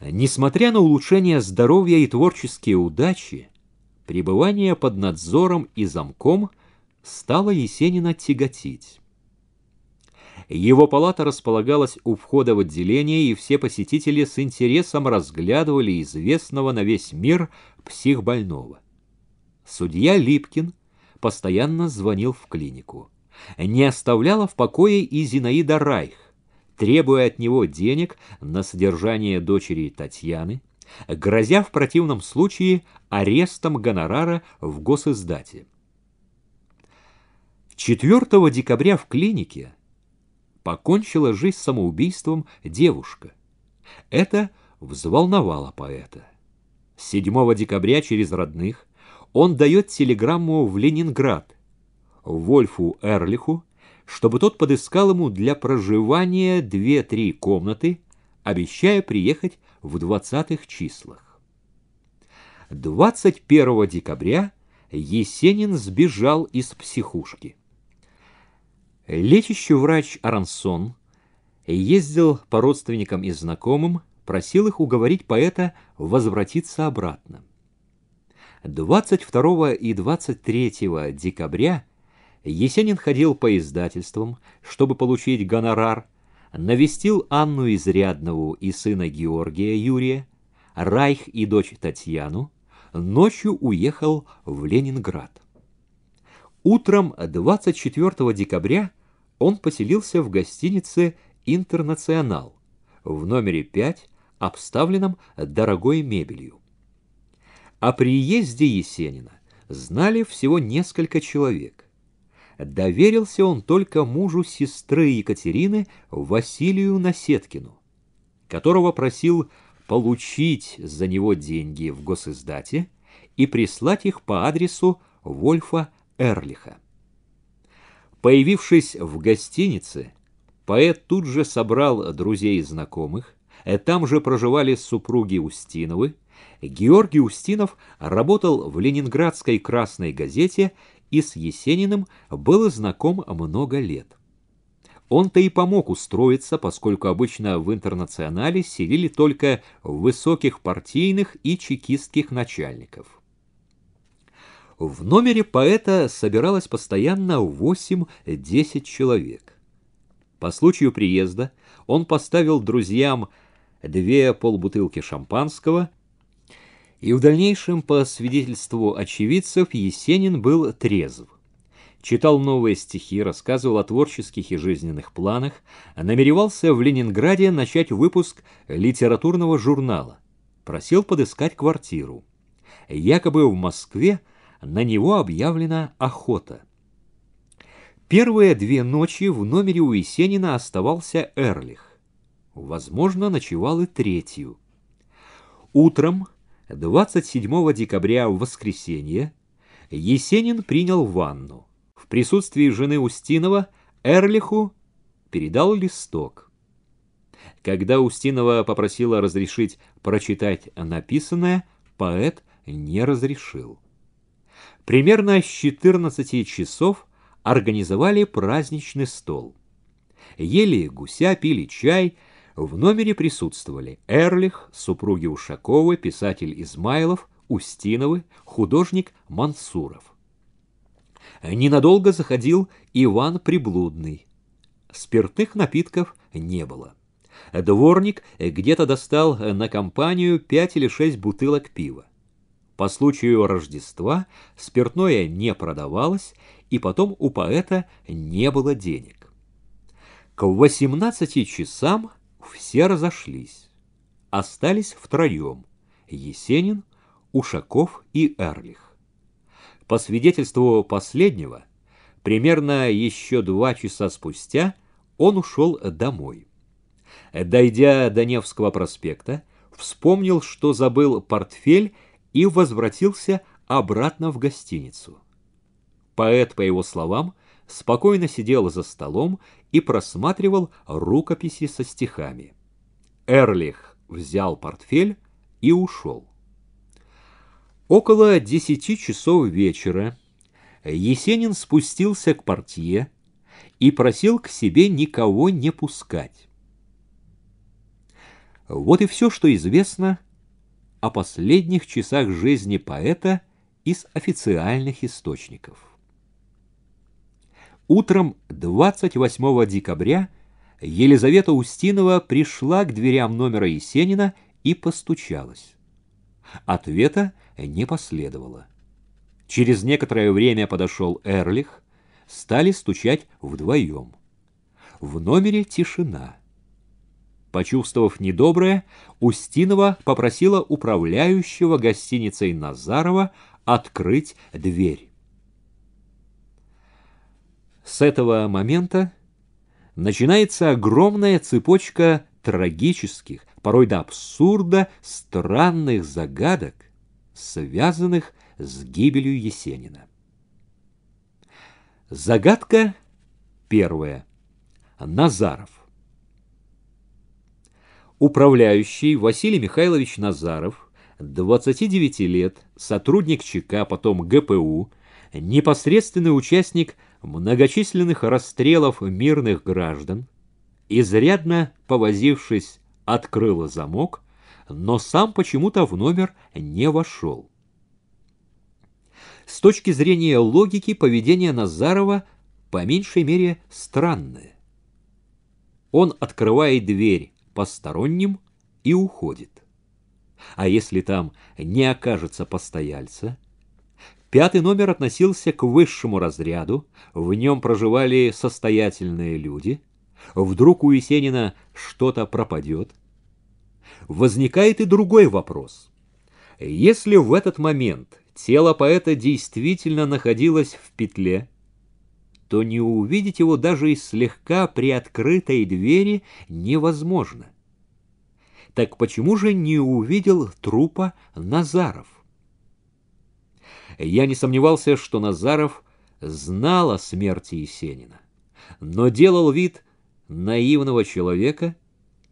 Несмотря на улучшение здоровья и творческие удачи, Пребывание под надзором и замком стало Есенина тяготить. Его палата располагалась у входа в отделение, и все посетители с интересом разглядывали известного на весь мир психбольного. Судья Липкин постоянно звонил в клинику. Не оставляла в покое и Зинаида Райх, требуя от него денег на содержание дочери Татьяны, грозя в противном случае арестом гонорара в госиздате. 4 декабря в клинике покончила жизнь самоубийством девушка. Это взволновало поэта. 7 декабря через родных он дает телеграмму в Ленинград Вольфу Эрлиху, чтобы тот подыскал ему для проживания 2-3 комнаты, обещая приехать в 20-х числах. 21 декабря Есенин сбежал из психушки. Лечащий врач Арансон ездил по родственникам и знакомым, просил их уговорить поэта возвратиться обратно. 22 и 23 декабря Есенин ходил по издательствам, чтобы получить гонорар навестил Анну Изряднову и сына Георгия Юрия, Райх и дочь Татьяну, ночью уехал в Ленинград. Утром 24 декабря он поселился в гостинице «Интернационал» в номере 5, обставленном дорогой мебелью. О приезде Есенина знали всего несколько человек доверился он только мужу сестры Екатерины Василию Насеткину, которого просил получить за него деньги в госиздате и прислать их по адресу Вольфа Эрлиха. Появившись в гостинице, поэт тут же собрал друзей и знакомых, там же проживали супруги Устиновы, Георгий Устинов работал в ленинградской красной газете и с Есениным был знаком много лет. Он-то и помог устроиться, поскольку обычно в интернационале селили только высоких партийных и чекистских начальников. В номере поэта собиралось постоянно 8-10 человек. По случаю приезда он поставил друзьям две полбутылки шампанского – и в дальнейшем, по свидетельству очевидцев, Есенин был трезв. Читал новые стихи, рассказывал о творческих и жизненных планах, намеревался в Ленинграде начать выпуск литературного журнала. Просил подыскать квартиру. Якобы в Москве на него объявлена охота. Первые две ночи в номере у Есенина оставался Эрлих. Возможно, ночевал и третью. Утром 27 декабря в воскресенье Есенин принял ванну. В присутствии жены Устинова Эрлиху передал листок. Когда Устинова попросила разрешить прочитать написанное, поэт не разрешил. Примерно с 14 часов организовали праздничный стол. Ели гуся, пили чай, в номере присутствовали Эрлих, супруги Ушаковы, писатель Измайлов, Устиновы, художник Мансуров. Ненадолго заходил Иван Приблудный. Спиртных напитков не было. Дворник где-то достал на компанию пять или шесть бутылок пива. По случаю Рождества спиртное не продавалось, и потом у поэта не было денег. К 18 часам все разошлись. Остались втроем — Есенин, Ушаков и Эрлих. По свидетельству последнего, примерно еще два часа спустя он ушел домой. Дойдя до Невского проспекта, вспомнил, что забыл портфель и возвратился обратно в гостиницу. Поэт, по его словам, спокойно сидел за столом и просматривал рукописи со стихами. Эрлих взял портфель и ушел. Около десяти часов вечера Есенин спустился к портье и просил к себе никого не пускать. Вот и все, что известно о последних часах жизни поэта из официальных источников. Утром 28 декабря Елизавета Устинова пришла к дверям номера Есенина и постучалась. Ответа не последовало. Через некоторое время подошел Эрлих, стали стучать вдвоем. В номере тишина. Почувствовав недоброе, Устинова попросила управляющего гостиницей Назарова открыть дверь. С этого момента начинается огромная цепочка трагических, порой до абсурда, странных загадок, связанных с гибелью Есенина. Загадка первая. Назаров. Управляющий Василий Михайлович Назаров, 29 лет, сотрудник ЧК, потом ГПУ, непосредственный участник многочисленных расстрелов мирных граждан, изрядно повозившись, открыла замок, но сам почему-то в номер не вошел. С точки зрения логики поведение Назарова по меньшей мере странное. Он открывает дверь посторонним и уходит. А если там не окажется постояльца, Пятый номер относился к высшему разряду, в нем проживали состоятельные люди. Вдруг у Есенина что-то пропадет? Возникает и другой вопрос. Если в этот момент тело поэта действительно находилось в петле, то не увидеть его даже из слегка приоткрытой двери невозможно. Так почему же не увидел трупа Назаров? Я не сомневался, что Назаров знал о смерти Есенина, но делал вид наивного человека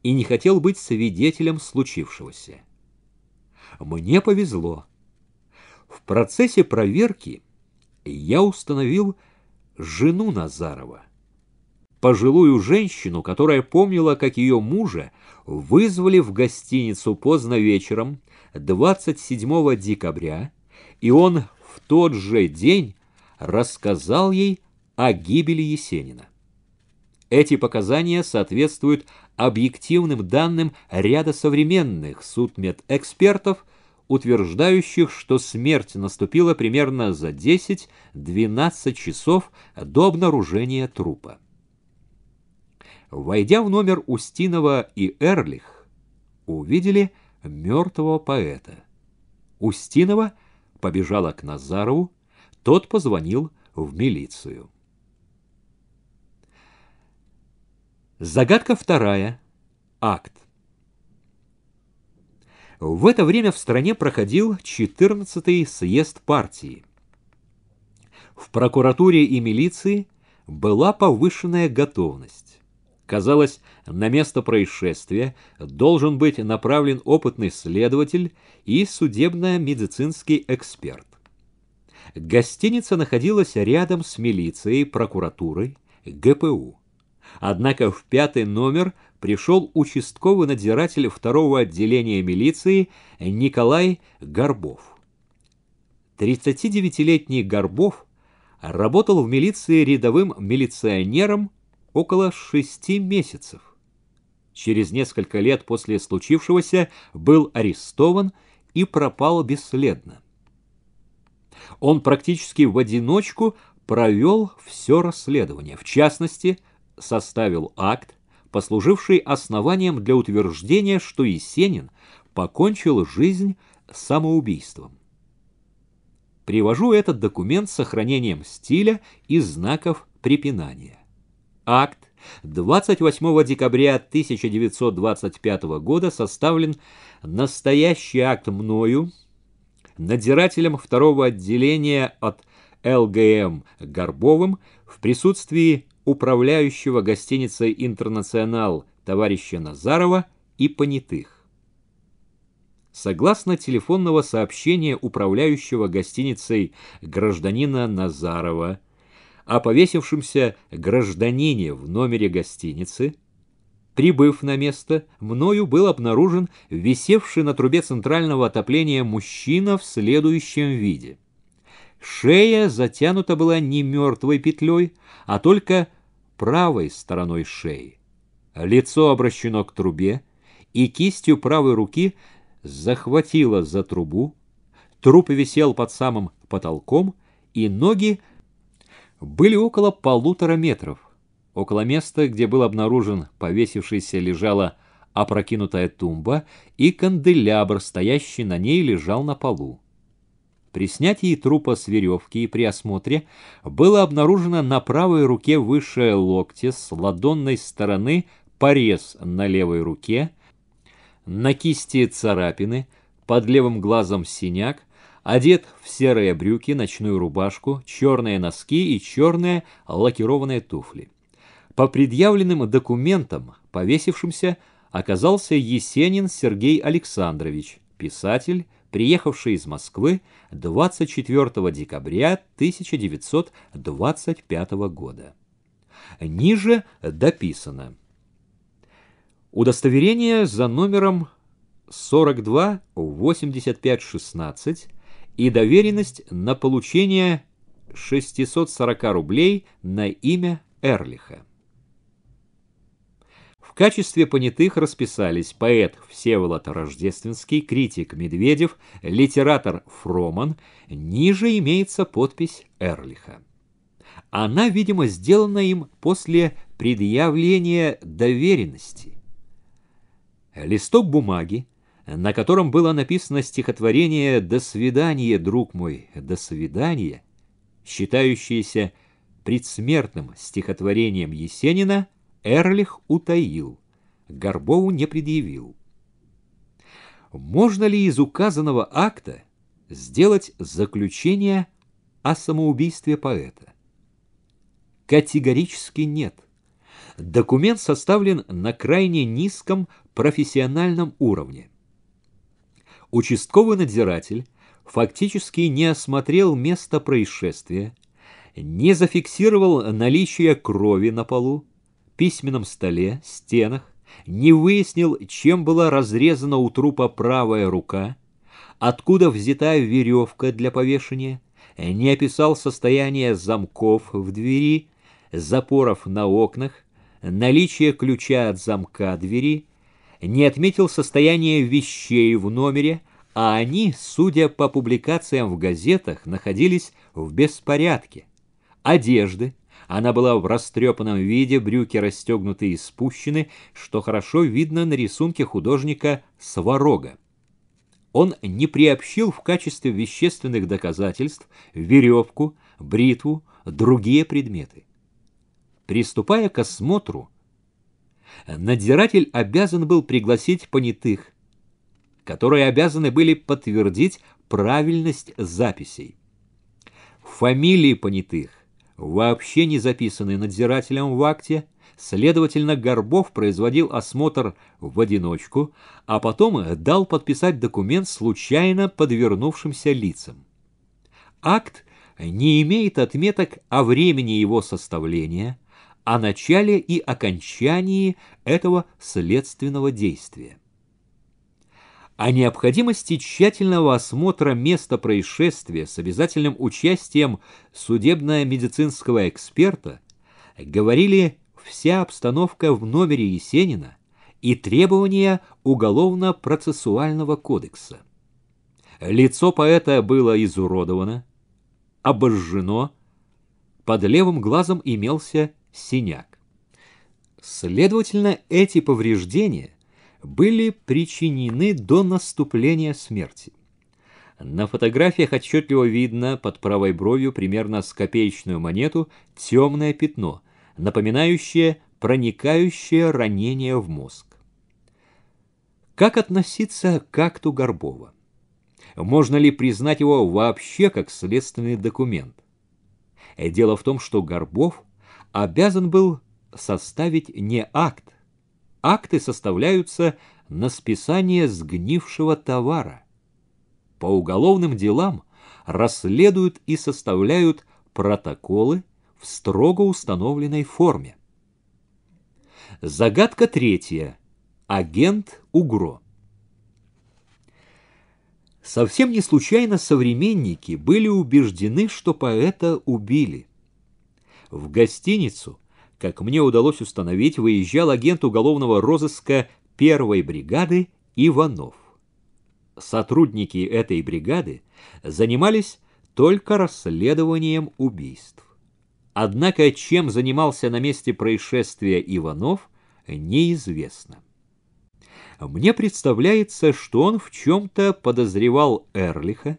и не хотел быть свидетелем случившегося. Мне повезло. В процессе проверки я установил жену Назарова, пожилую женщину, которая помнила, как ее мужа вызвали в гостиницу поздно вечером 27 декабря, и он в тот же день рассказал ей о гибели Есенина. Эти показания соответствуют объективным данным ряда современных судмедэкспертов, утверждающих, что смерть наступила примерно за 10-12 часов до обнаружения трупа. Войдя в номер Устинова и Эрлих, увидели мертвого поэта. Устинова побежала к Назарову, тот позвонил в милицию. Загадка вторая. Акт. В это время в стране проходил 14-й съезд партии. В прокуратуре и милиции была повышенная готовность. Казалось, на место происшествия должен быть направлен опытный следователь и судебно-медицинский эксперт. Гостиница находилась рядом с милицией, прокуратурой, ГПУ. Однако в пятый номер пришел участковый надзиратель второго отделения милиции Николай Горбов. 39-летний Горбов работал в милиции рядовым милиционером около шести месяцев. Через несколько лет после случившегося был арестован и пропал бесследно. Он практически в одиночку провел все расследование, в частности, составил акт, послуживший основанием для утверждения, что Есенин покончил жизнь самоубийством. Привожу этот документ с сохранением стиля и знаков препинания. Акт 28 декабря 1925 года составлен настоящий акт мною, надзирателем второго отделения от ЛГМ Горбовым в присутствии управляющего гостиницей «Интернационал» товарища Назарова и понятых. Согласно телефонного сообщения управляющего гостиницей гражданина Назарова, о повесившемся гражданине в номере гостиницы. Прибыв на место, мною был обнаружен висевший на трубе центрального отопления мужчина в следующем виде. Шея затянута была не мертвой петлей, а только правой стороной шеи. Лицо обращено к трубе, и кистью правой руки захватило за трубу, труп висел под самым потолком, и ноги были около полутора метров. Около места, где был обнаружен повесившийся, лежала опрокинутая тумба, и канделябр, стоящий на ней, лежал на полу. При снятии трупа с веревки и при осмотре было обнаружено на правой руке выше локтя с ладонной стороны порез на левой руке, на кисти царапины, под левым глазом синяк, одет в серые брюки, ночную рубашку, черные носки и черные лакированные туфли. По предъявленным документам, повесившимся, оказался Есенин Сергей Александрович, писатель, приехавший из Москвы 24 декабря 1925 года. Ниже дописано. Удостоверение за номером 42-85-16 и доверенность на получение 640 рублей на имя Эрлиха. В качестве понятых расписались поэт Всеволод Рождественский, критик Медведев, литератор Фроман. Ниже имеется подпись Эрлиха. Она, видимо, сделана им после предъявления доверенности. Листок бумаги, на котором было написано стихотворение «До свидания, друг мой, до свидания», считающееся предсмертным стихотворением Есенина, Эрлих утаил, Горбову не предъявил. Можно ли из указанного акта сделать заключение о самоубийстве поэта? Категорически нет. Документ составлен на крайне низком профессиональном уровне. Участковый надзиратель фактически не осмотрел место происшествия, не зафиксировал наличие крови на полу, письменном столе, стенах, не выяснил, чем была разрезана у трупа правая рука, откуда взята веревка для повешения, не описал состояние замков в двери, запоров на окнах, наличие ключа от замка двери, не отметил состояние вещей в номере, а они, судя по публикациям в газетах, находились в беспорядке. Одежды. Она была в растрепанном виде, брюки расстегнуты и спущены, что хорошо видно на рисунке художника Сварога. Он не приобщил в качестве вещественных доказательств веревку, бритву, другие предметы. Приступая к осмотру, надзиратель обязан был пригласить понятых, которые обязаны были подтвердить правильность записей. Фамилии понятых вообще не записаны надзирателем в акте, следовательно, Горбов производил осмотр в одиночку, а потом дал подписать документ случайно подвернувшимся лицам. Акт не имеет отметок о времени его составления – о начале и окончании этого следственного действия. О необходимости тщательного осмотра места происшествия с обязательным участием судебно-медицинского эксперта говорили вся обстановка в номере Есенина и требования Уголовно-процессуального кодекса. Лицо поэта было изуродовано, обожжено, под левым глазом имелся синяк. Следовательно, эти повреждения были причинены до наступления смерти. На фотографиях отчетливо видно под правой бровью примерно с копеечную монету темное пятно, напоминающее проникающее ранение в мозг. Как относиться к акту Горбова? Можно ли признать его вообще как следственный документ? Дело в том, что Горбов – обязан был составить не акт. Акты составляются на списание сгнившего товара. По уголовным делам расследуют и составляют протоколы в строго установленной форме. Загадка третья. Агент Угро. Совсем не случайно современники были убеждены, что поэта убили – в гостиницу, как мне удалось установить, выезжал агент уголовного розыска первой бригады Иванов. Сотрудники этой бригады занимались только расследованием убийств. Однако чем занимался на месте происшествия Иванов, неизвестно. Мне представляется, что он в чем-то подозревал Эрлиха,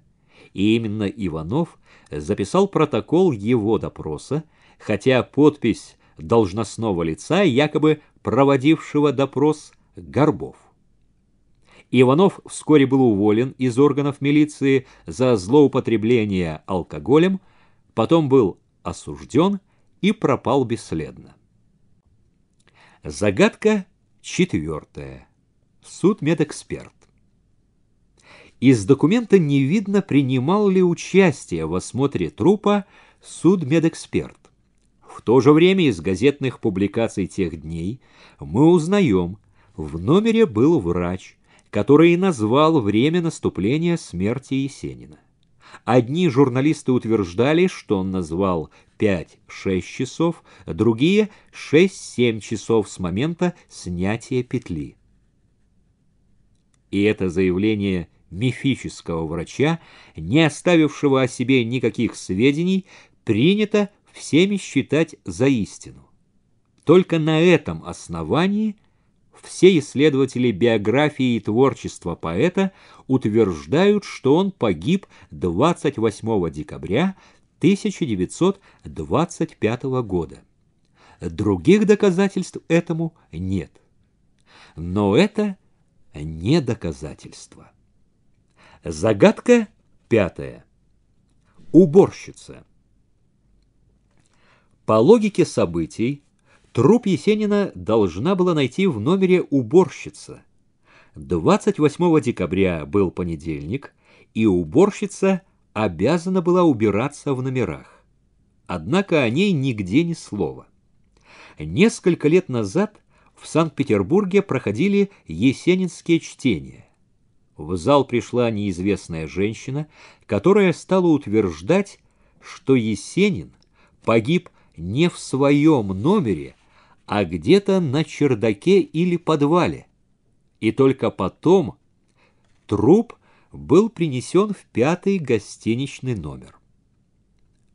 и именно Иванов записал протокол его допроса, хотя подпись должностного лица, якобы проводившего допрос Горбов. Иванов вскоре был уволен из органов милиции за злоупотребление алкоголем, потом был осужден и пропал бесследно. Загадка четвертая. Судмедэксперт. Из документа не видно, принимал ли участие в осмотре трупа судмедэксперт. В то же время из газетных публикаций тех дней мы узнаем, в номере был врач, который и назвал время наступления смерти Есенина. Одни журналисты утверждали, что он назвал 5-6 часов, другие 6-7 часов с момента снятия петли. И это заявление мифического врача, не оставившего о себе никаких сведений, принято всеми считать за истину. Только на этом основании все исследователи биографии и творчества поэта утверждают, что он погиб 28 декабря 1925 года. Других доказательств этому нет. Но это не доказательство. Загадка пятая. Уборщица. По логике событий, труп Есенина должна была найти в номере уборщица. 28 декабря был понедельник, и уборщица обязана была убираться в номерах. Однако о ней нигде ни слова. Несколько лет назад в Санкт-Петербурге проходили есенинские чтения. В зал пришла неизвестная женщина, которая стала утверждать, что Есенин погиб не в своем номере, а где-то на чердаке или подвале. И только потом труп был принесен в пятый гостиничный номер.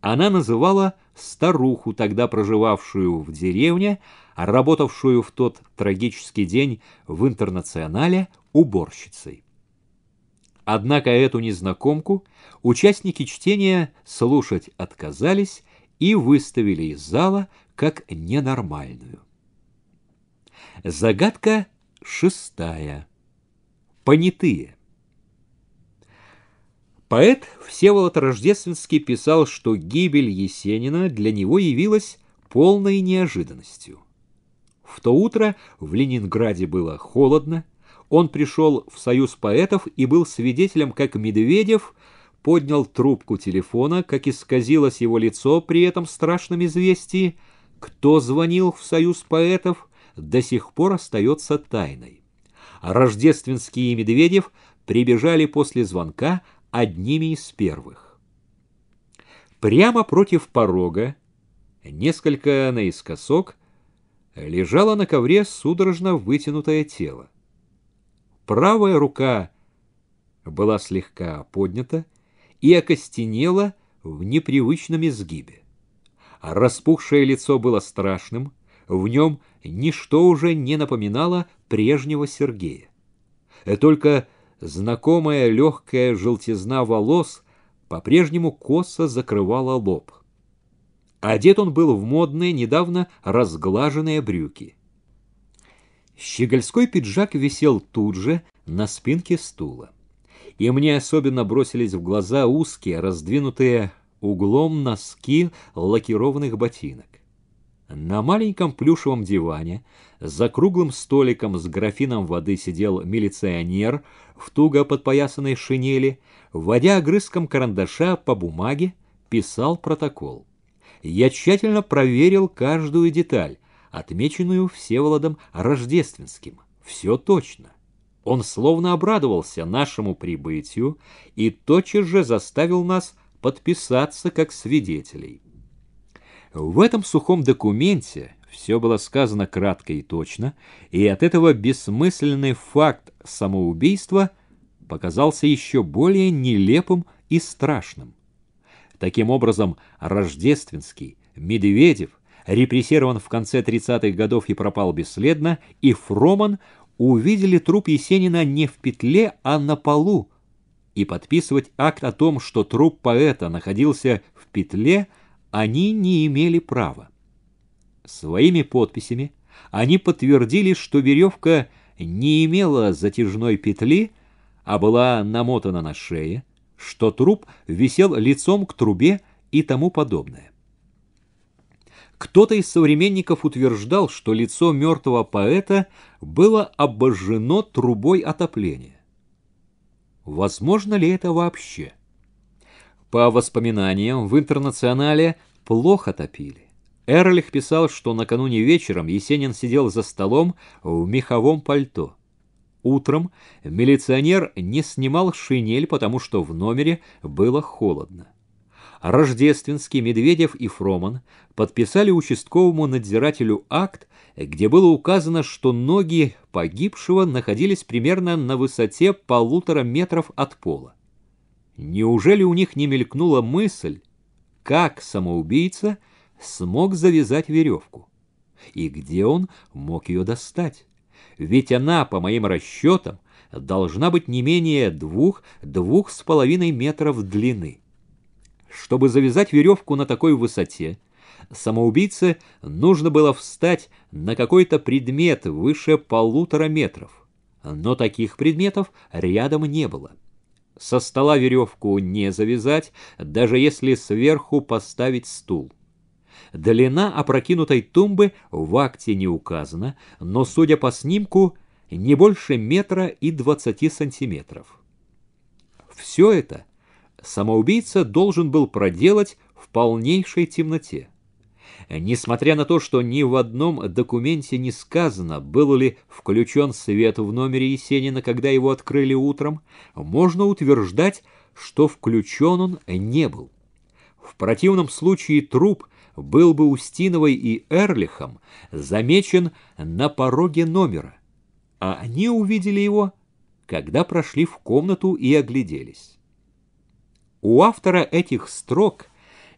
Она называла старуху, тогда проживавшую в деревне, работавшую в тот трагический день в интернационале уборщицей. Однако эту незнакомку участники чтения слушать отказались, и выставили из зала как ненормальную. Загадка шестая. Понятые. Поэт Всеволод Рождественский писал, что гибель Есенина для него явилась полной неожиданностью. В то утро в Ленинграде было холодно, он пришел в союз поэтов и был свидетелем, как Медведев поднял трубку телефона, как исказилось его лицо при этом страшном известии, кто звонил в союз поэтов, до сих пор остается тайной. Рождественские и Медведев прибежали после звонка одними из первых. Прямо против порога, несколько наискосок, лежало на ковре судорожно вытянутое тело. Правая рука была слегка поднята, и окостенела в непривычном изгибе. Распухшее лицо было страшным, в нем ничто уже не напоминало прежнего Сергея. Только знакомая легкая желтизна волос по-прежнему косо закрывала лоб. Одет он был в модные, недавно разглаженные брюки. Щегольской пиджак висел тут же на спинке стула и мне особенно бросились в глаза узкие, раздвинутые углом носки лакированных ботинок. На маленьком плюшевом диване за круглым столиком с графином воды сидел милиционер в туго подпоясанной шинели, вводя огрызком карандаша по бумаге, писал протокол. Я тщательно проверил каждую деталь, отмеченную Всеволодом Рождественским. Все точно. Он словно обрадовался нашему прибытию и тотчас же заставил нас подписаться как свидетелей. В этом сухом документе все было сказано кратко и точно, и от этого бессмысленный факт самоубийства показался еще более нелепым и страшным. Таким образом, Рождественский, Медведев, репрессирован в конце 30-х годов и пропал бесследно, и Фроман увидели труп Есенина не в петле, а на полу, и подписывать акт о том, что труп поэта находился в петле, они не имели права. Своими подписями они подтвердили, что веревка не имела затяжной петли, а была намотана на шее, что труп висел лицом к трубе и тому подобное. Кто-то из современников утверждал, что лицо мертвого поэта было обожжено трубой отопления. Возможно ли это вообще? По воспоминаниям, в «Интернационале» плохо топили. Эрлих писал, что накануне вечером Есенин сидел за столом в меховом пальто. Утром милиционер не снимал шинель, потому что в номере было холодно. Рождественский, Медведев и Фроман подписали участковому надзирателю акт, где было указано, что ноги погибшего находились примерно на высоте полутора метров от пола. Неужели у них не мелькнула мысль, как самоубийца смог завязать веревку? И где он мог ее достать? Ведь она, по моим расчетам, должна быть не менее двух-двух с половиной метров длины. Чтобы завязать веревку на такой высоте, самоубийце нужно было встать на какой-то предмет выше полутора метров. Но таких предметов рядом не было. Со стола веревку не завязать, даже если сверху поставить стул. Длина опрокинутой тумбы в акте не указана, но, судя по снимку, не больше метра и двадцати сантиметров. Все это самоубийца должен был проделать в полнейшей темноте. Несмотря на то, что ни в одном документе не сказано, был ли включен свет в номере Есенина, когда его открыли утром, можно утверждать, что включен он не был. В противном случае труп был бы Устиновой и Эрлихом замечен на пороге номера, а они увидели его, когда прошли в комнату и огляделись. У автора этих строк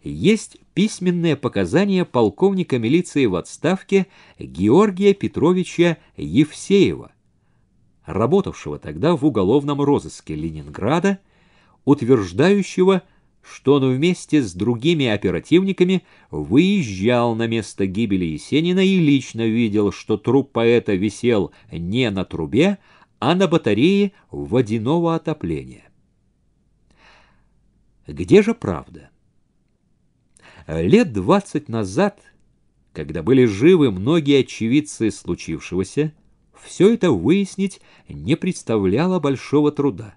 есть письменное показание полковника милиции в отставке Георгия Петровича Евсеева, работавшего тогда в уголовном розыске Ленинграда, утверждающего, что он вместе с другими оперативниками выезжал на место гибели Есенина и лично видел, что труп поэта висел не на трубе, а на батарее водяного отопления. Где же правда? Лет двадцать назад, когда были живы многие очевидцы случившегося, все это выяснить не представляло большого труда.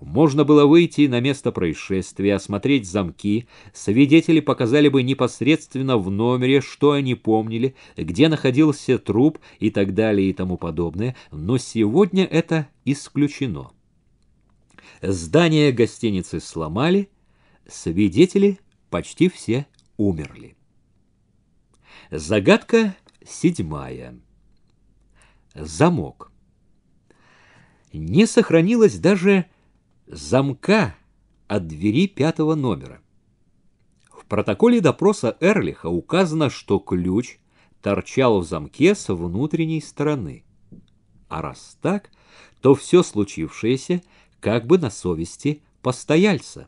Можно было выйти на место происшествия, осмотреть замки, свидетели показали бы непосредственно в номере, что они помнили, где находился труп и так далее и тому подобное, но сегодня это исключено. Здание гостиницы сломали, свидетели почти все умерли. Загадка седьмая. Замок. Не сохранилось даже замка от двери пятого номера. В протоколе допроса Эрлиха указано, что ключ торчал в замке с внутренней стороны. А раз так, то все случившееся – как бы на совести постояльца.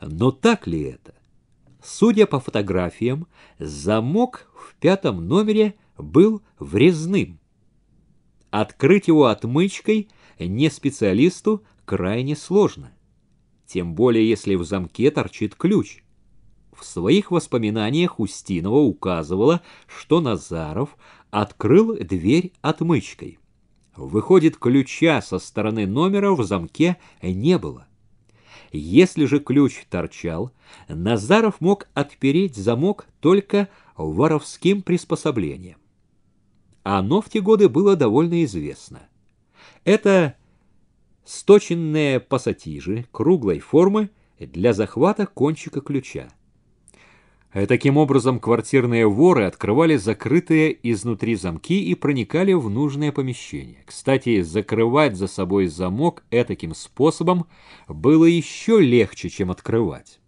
Но так ли это? Судя по фотографиям, замок в пятом номере был врезным. Открыть его отмычкой не специалисту крайне сложно, тем более если в замке торчит ключ. В своих воспоминаниях Устинова указывала, что Назаров открыл дверь отмычкой. Выходит, ключа со стороны номера в замке не было. Если же ключ торчал, Назаров мог отпереть замок только воровским приспособлением. Оно в те годы было довольно известно. Это сточенные пассатижи круглой формы для захвата кончика ключа. Таким образом, квартирные воры открывали закрытые изнутри замки и проникали в нужное помещение. Кстати, закрывать за собой замок этаким способом было еще легче, чем открывать.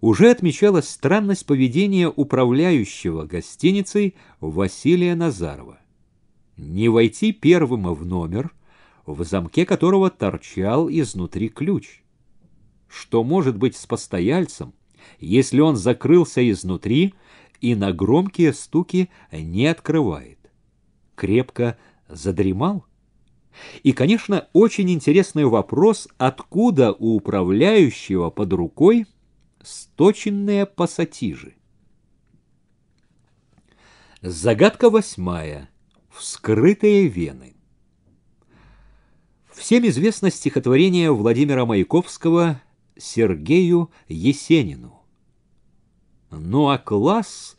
Уже отмечалась странность поведения управляющего гостиницей Василия Назарова. Не войти первым в номер, в замке которого торчал изнутри ключ. Что может быть с постояльцем, если он закрылся изнутри и на громкие стуки не открывает. Крепко задремал? И, конечно, очень интересный вопрос, откуда у управляющего под рукой сточенные пассатижи. Загадка восьмая. Вскрытые вены. Всем известно стихотворение Владимира Маяковского Сергею Есенину. Ну а класс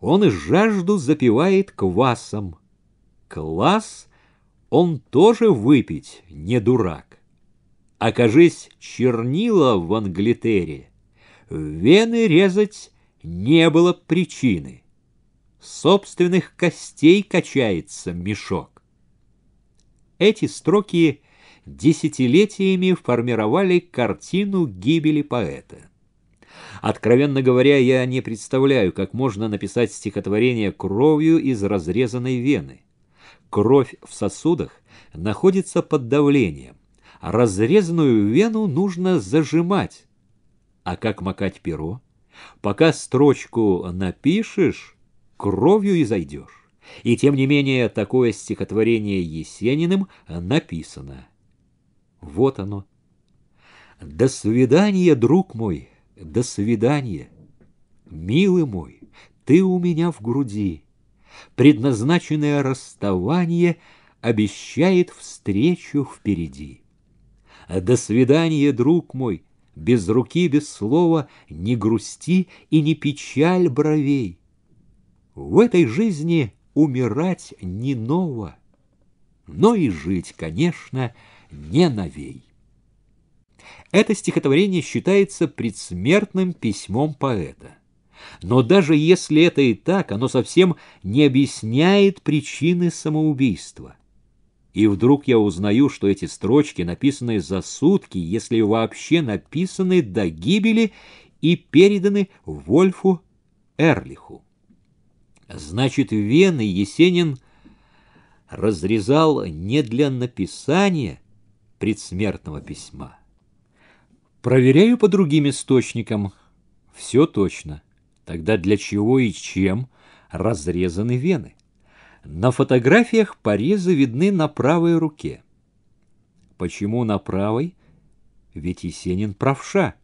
он и жажду запивает квасом. Класс он тоже выпить не дурак. Окажись чернила в Англитере, вены резать не было причины. Собственных костей качается мешок. Эти строки десятилетиями формировали картину гибели поэта. Откровенно говоря, я не представляю, как можно написать стихотворение кровью из разрезанной вены. Кровь в сосудах находится под давлением. Разрезанную вену нужно зажимать. А как макать перо? Пока строчку напишешь, кровью изойдешь. И тем не менее, такое стихотворение Есениным написано. Вот оно. До свидания, друг мой, до свидания. Милый мой, ты у меня в груди. Предназначенное расставание обещает встречу впереди. До свидания, друг мой, без руки, без слова, не грусти и не печаль бровей. В этой жизни умирать не ново, но и жить, конечно, — не новей. Это стихотворение считается предсмертным письмом поэта. Но даже если это и так, оно совсем не объясняет причины самоубийства. И вдруг я узнаю, что эти строчки написаны за сутки, если вообще написаны до гибели и переданы Вольфу Эрлиху. Значит, вены Есенин разрезал не для написания, предсмертного письма. Проверяю по другим источникам. Все точно. Тогда для чего и чем разрезаны вены? На фотографиях порезы видны на правой руке. Почему на правой? Ведь Есенин правша.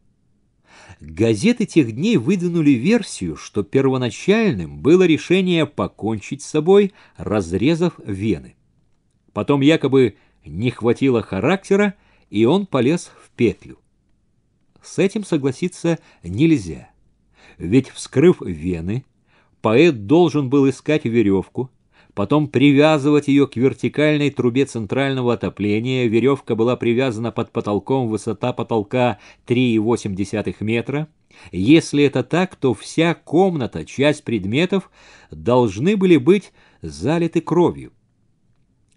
Газеты тех дней выдвинули версию, что первоначальным было решение покончить с собой, разрезав вены. Потом якобы не хватило характера, и он полез в петлю. С этим согласиться нельзя, ведь, вскрыв вены, поэт должен был искать веревку, потом привязывать ее к вертикальной трубе центрального отопления. Веревка была привязана под потолком, высота потолка 3,8 метра. Если это так, то вся комната, часть предметов должны были быть залиты кровью.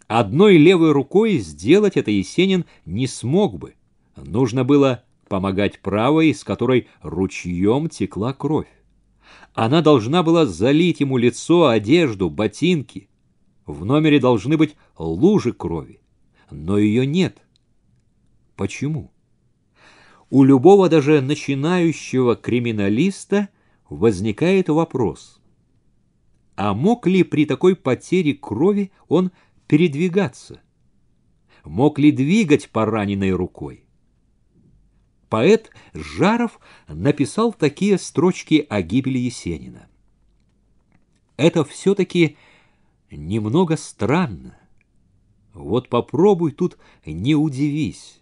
Одной левой рукой сделать это Есенин не смог бы. Нужно было помогать правой, с которой ручьем текла кровь. Она должна была залить ему лицо, одежду, ботинки. В номере должны быть лужи крови, но ее нет. Почему? У любого даже начинающего криминалиста возникает вопрос, а мог ли при такой потере крови он передвигаться? Мог ли двигать пораненной рукой? Поэт Жаров написал такие строчки о гибели Есенина. Это все-таки немного странно. Вот попробуй тут не удивись.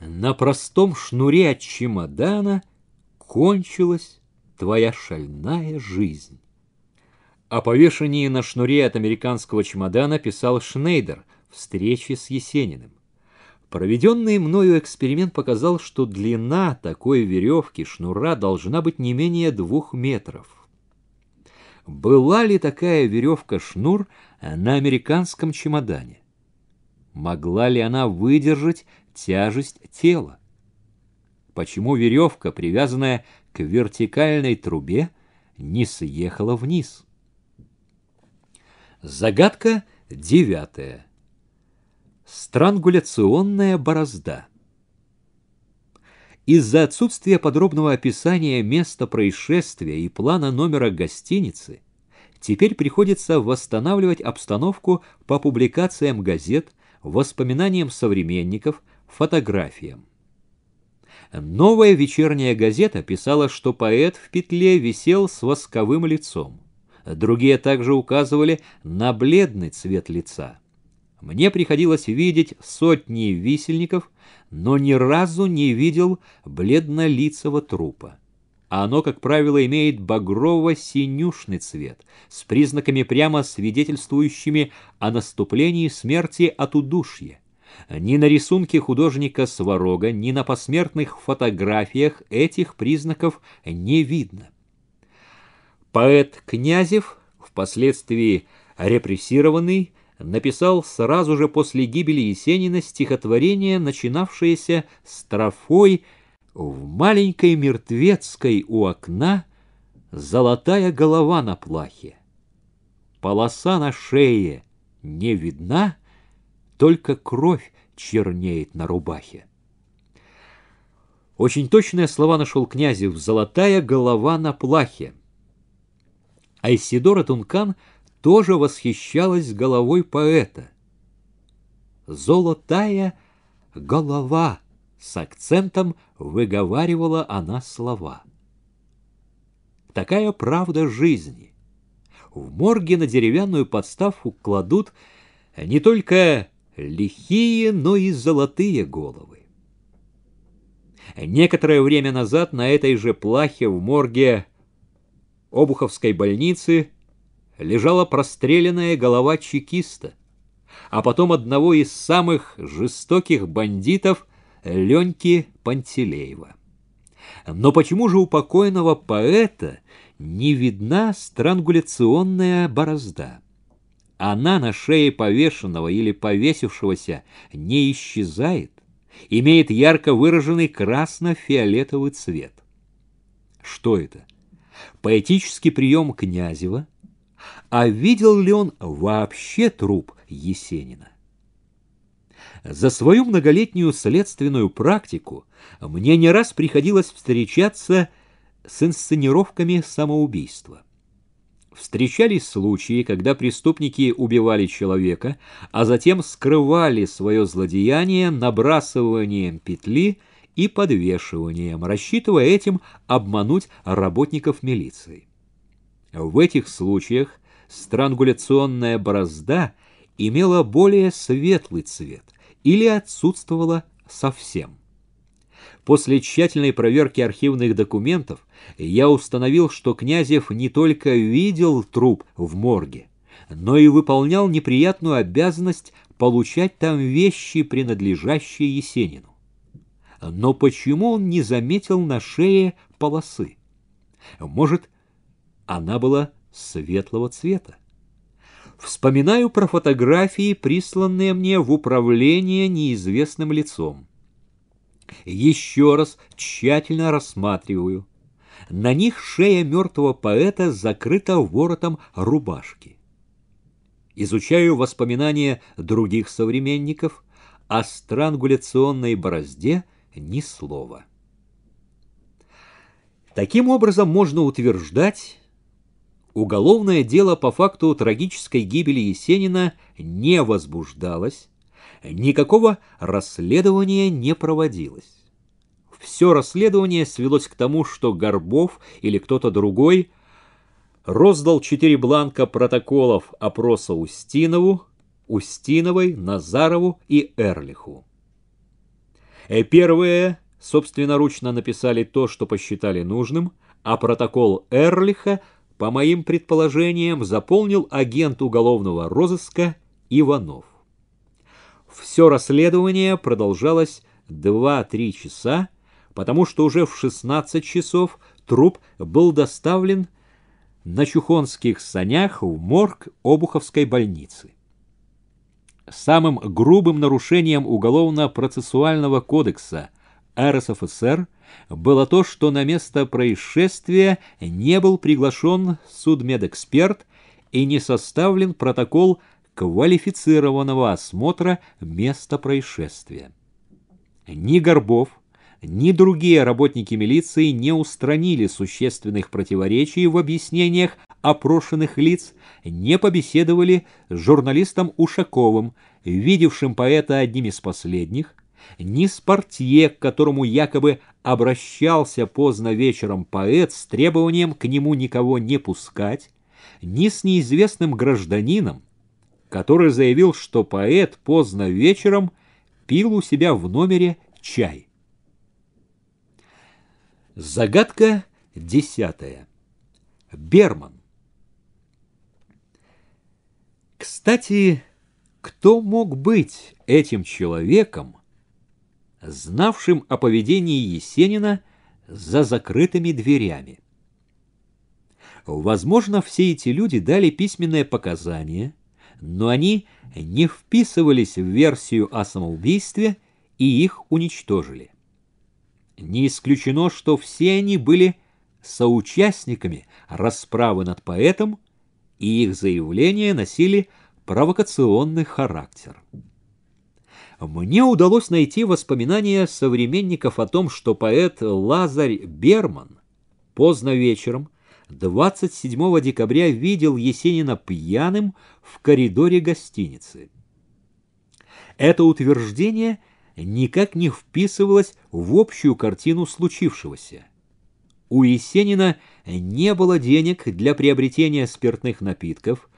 На простом шнуре от чемодана кончилась твоя шальная жизнь. О повешении на шнуре от американского чемодана писал Шнейдер встрече с Есениным». Проведенный мною эксперимент показал, что длина такой веревки шнура должна быть не менее двух метров. Была ли такая веревка-шнур на американском чемодане? Могла ли она выдержать тяжесть тела? Почему веревка, привязанная к вертикальной трубе, не съехала вниз? Загадка девятая. Странгуляционная борозда. Из-за отсутствия подробного описания места происшествия и плана номера гостиницы теперь приходится восстанавливать обстановку по публикациям газет, воспоминаниям современников, фотографиям. Новая вечерняя газета писала, что поэт в петле висел с восковым лицом. Другие также указывали на бледный цвет лица. Мне приходилось видеть сотни висельников, но ни разу не видел бледнолицего трупа. А оно, как правило, имеет багрово-синюшный цвет, с признаками прямо свидетельствующими о наступлении смерти от удушья. Ни на рисунке художника Сварога, ни на посмертных фотографиях этих признаков не видно. Поэт Князев, впоследствии репрессированный, написал сразу же после гибели Есенина стихотворение, начинавшееся строфой «В маленькой мертвецкой у окна золотая голова на плахе. Полоса на шее не видна, только кровь чернеет на рубахе». Очень точные слова нашел Князев «золотая голова на плахе». Айсидора Тункан тоже восхищалась головой поэта. «Золотая голова!» — с акцентом выговаривала она слова. Такая правда жизни. В морге на деревянную подставку кладут не только лихие, но и золотые головы. Некоторое время назад на этой же плахе в морге Обуховской больницы лежала простреленная голова чекиста, а потом одного из самых жестоких бандитов Леньки Пантелеева. Но почему же у покойного поэта не видна странгуляционная борозда? Она на шее повешенного или повесившегося не исчезает, имеет ярко выраженный красно-фиолетовый цвет. Что это? поэтический прием Князева, а видел ли он вообще труп Есенина. За свою многолетнюю следственную практику мне не раз приходилось встречаться с инсценировками самоубийства. Встречались случаи, когда преступники убивали человека, а затем скрывали свое злодеяние набрасыванием петли – и подвешиванием, рассчитывая этим обмануть работников милиции. В этих случаях странгуляционная борозда имела более светлый цвет или отсутствовала совсем. После тщательной проверки архивных документов я установил, что Князев не только видел труп в морге, но и выполнял неприятную обязанность получать там вещи, принадлежащие Есенину но почему он не заметил на шее полосы? Может, она была светлого цвета? Вспоминаю про фотографии, присланные мне в управление неизвестным лицом. Еще раз тщательно рассматриваю. На них шея мертвого поэта закрыта воротом рубашки. Изучаю воспоминания других современников о странгуляционной борозде ни слова. Таким образом, можно утверждать, уголовное дело по факту трагической гибели Есенина не возбуждалось, никакого расследования не проводилось. Все расследование свелось к тому, что Горбов или кто-то другой роздал четыре бланка протоколов опроса Устинову, Устиновой, Назарову и Эрлиху. Э, первые собственноручно написали то, что посчитали нужным, а протокол Эрлиха, по моим предположениям, заполнил агент уголовного розыска Иванов. Все расследование продолжалось 2-3 часа, потому что уже в 16 часов труп был доставлен на чухонских санях в морг Обуховской больницы самым грубым нарушением Уголовно-процессуального кодекса РСФСР было то, что на место происшествия не был приглашен судмедэксперт и не составлен протокол квалифицированного осмотра места происшествия. Ни Горбов, ни другие работники милиции не устранили существенных противоречий в объяснениях опрошенных лиц, не побеседовали с журналистом Ушаковым, видевшим поэта одним из последних, ни с портье, к которому якобы обращался поздно вечером поэт с требованием к нему никого не пускать, ни с неизвестным гражданином, который заявил, что поэт поздно вечером пил у себя в номере чай. Загадка десятая. Берман. Кстати, кто мог быть этим человеком, знавшим о поведении Есенина за закрытыми дверями? Возможно, все эти люди дали письменное показание, но они не вписывались в версию о самоубийстве и их уничтожили. Не исключено, что все они были соучастниками расправы над поэтом, и их заявления носили провокационный характер. Мне удалось найти воспоминания современников о том, что поэт Лазарь Берман поздно вечером 27 декабря видел Есенина пьяным в коридоре гостиницы. Это утверждение – никак не вписывалось в общую картину случившегося. У Есенина не было денег для приобретения спиртных напитков,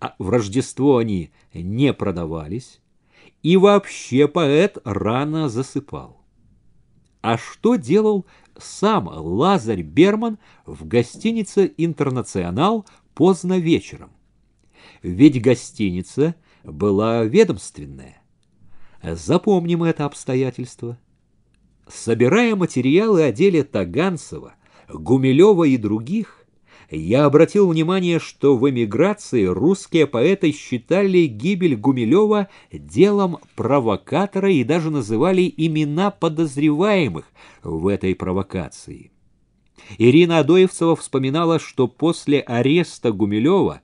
а в Рождество они не продавались, и вообще поэт рано засыпал. А что делал сам Лазарь Берман в гостинице «Интернационал» поздно вечером? Ведь гостиница была ведомственная. Запомним это обстоятельство. Собирая материалы о деле Таганцева, Гумилева и других, я обратил внимание, что в эмиграции русские поэты считали гибель Гумилева делом провокатора и даже называли имена подозреваемых в этой провокации. Ирина Адоевцева вспоминала, что после ареста Гумилева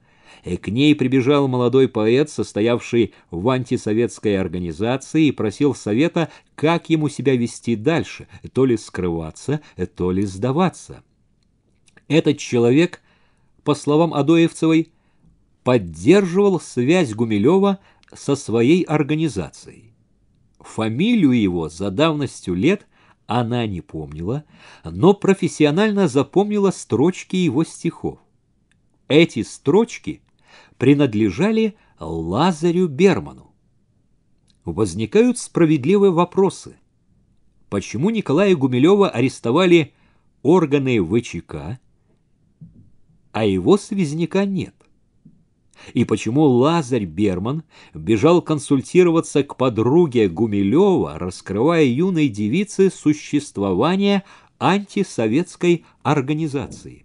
и к ней прибежал молодой поэт, состоявший в антисоветской организации, и просил совета, как ему себя вести дальше, то ли скрываться, то ли сдаваться. Этот человек, по словам Адоевцевой, поддерживал связь Гумилева со своей организацией. Фамилию его за давностью лет она не помнила, но профессионально запомнила строчки его стихов. Эти строчки – принадлежали Лазарю Берману. Возникают справедливые вопросы. Почему Николая Гумилева арестовали органы ВЧК, а его связняка нет? И почему Лазарь Берман бежал консультироваться к подруге Гумилева, раскрывая юной девице существование антисоветской организации?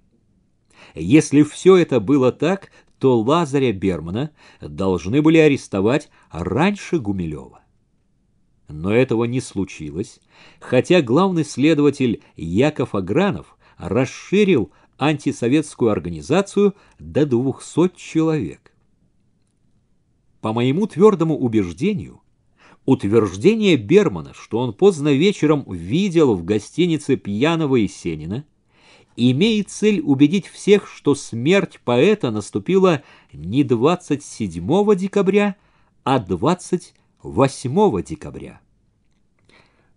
Если все это было так, то Лазаря Бермана должны были арестовать раньше Гумилева. Но этого не случилось, хотя главный следователь Яков Агранов расширил антисоветскую организацию до 200 человек. По моему твердому убеждению, утверждение Бермана, что он поздно вечером видел в гостинице пьяного Есенина, имеет цель убедить всех, что смерть поэта наступила не 27 декабря, а 28 декабря.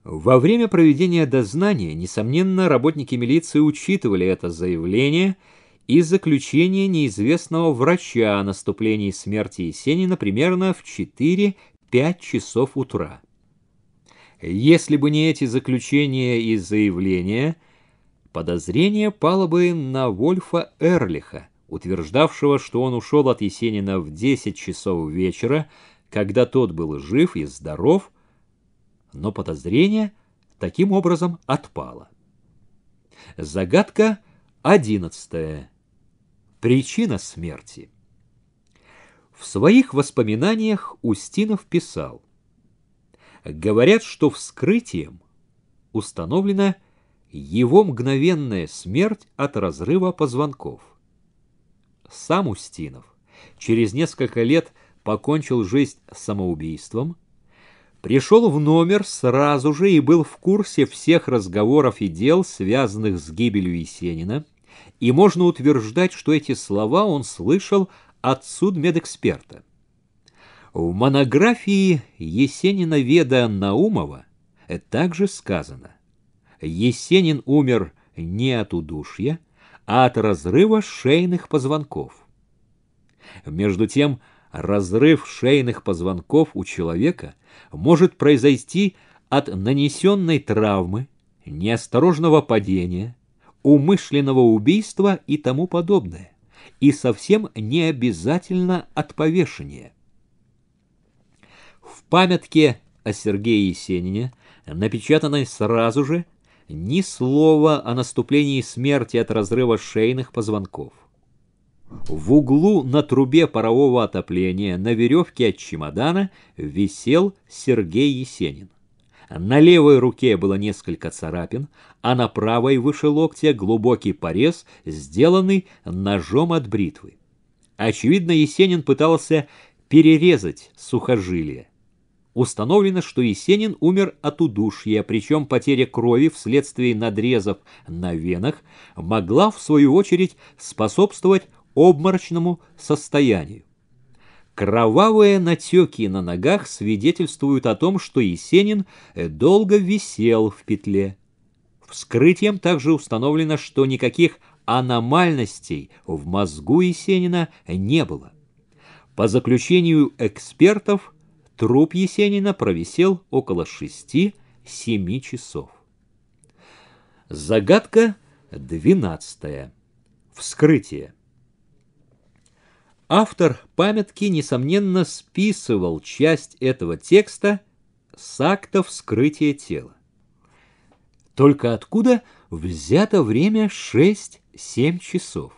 Во время проведения дознания, несомненно, работники милиции учитывали это заявление и заключение неизвестного врача о наступлении смерти Есенина примерно в 4-5 часов утра. Если бы не эти заключения и заявления – Подозрение пало бы на Вольфа Эрлиха, утверждавшего, что он ушел от Есенина в 10 часов вечера, когда тот был жив и здоров, но подозрение таким образом отпало. Загадка одиннадцатая. Причина смерти. В своих воспоминаниях Устинов писал, «Говорят, что вскрытием установлено, его мгновенная смерть от разрыва позвонков. Сам Устинов через несколько лет покончил жизнь самоубийством, пришел в номер сразу же и был в курсе всех разговоров и дел, связанных с гибелью Есенина, и можно утверждать, что эти слова он слышал от судмедэксперта. В монографии Есенина Веда Наумова также сказано Есенин умер не от удушья, а от разрыва шейных позвонков. Между тем, разрыв шейных позвонков у человека может произойти от нанесенной травмы, неосторожного падения, умышленного убийства и тому подобное, и совсем не обязательно от повешения. В памятке о Сергее Есенине, напечатанной сразу же, ни слова о наступлении смерти от разрыва шейных позвонков. В углу на трубе парового отопления на веревке от чемодана висел Сергей Есенин. На левой руке было несколько царапин, а на правой выше локтя глубокий порез, сделанный ножом от бритвы. Очевидно, Есенин пытался перерезать сухожилие. Установлено, что Есенин умер от удушья, причем потеря крови вследствие надрезов на венах могла, в свою очередь, способствовать обморочному состоянию. Кровавые натеки на ногах свидетельствуют о том, что Есенин э, долго висел в петле. Вскрытием также установлено, что никаких аномальностей в мозгу Есенина не было. По заключению экспертов, Труп Есенина провисел около шести-семи часов. Загадка двенадцатая. Вскрытие. Автор памятки, несомненно, списывал часть этого текста с акта вскрытия тела. Только откуда взято время 6-7 часов?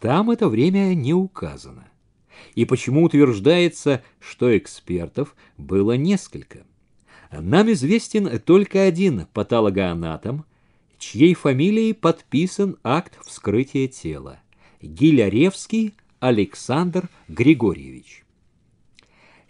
Там это время не указано и почему утверждается, что экспертов было несколько. Нам известен только один патологоанатом, чьей фамилией подписан акт вскрытия тела – Гиляревский Александр Григорьевич.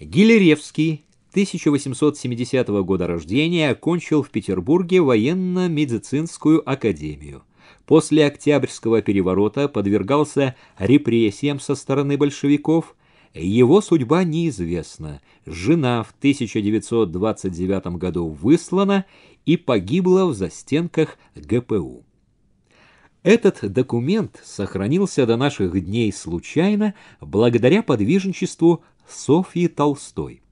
Гиляревский 1870 года рождения окончил в Петербурге военно-медицинскую академию – после Октябрьского переворота подвергался репрессиям со стороны большевиков, его судьба неизвестна. Жена в 1929 году выслана и погибла в застенках ГПУ. Этот документ сохранился до наших дней случайно благодаря подвижничеству Софьи Толстой.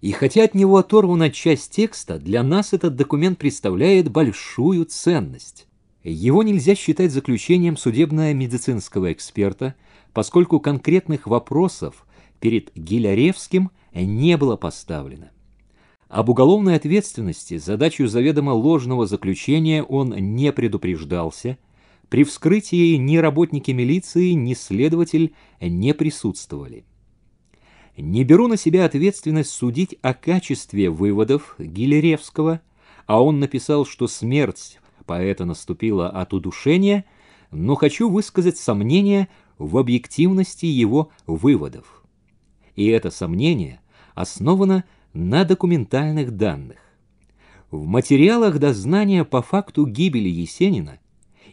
И хотя от него оторвана часть текста, для нас этот документ представляет большую ценность. Его нельзя считать заключением судебно-медицинского эксперта, поскольку конкретных вопросов перед Гиляревским не было поставлено. Об уголовной ответственности задачу заведомо ложного заключения он не предупреждался, при вскрытии ни работники милиции, ни следователь не присутствовали. Не беру на себя ответственность судить о качестве выводов Гилеревского, а он написал, что смерть поэта наступило от удушения, но хочу высказать сомнение в объективности его выводов. И это сомнение основано на документальных данных. В материалах дознания по факту гибели Есенина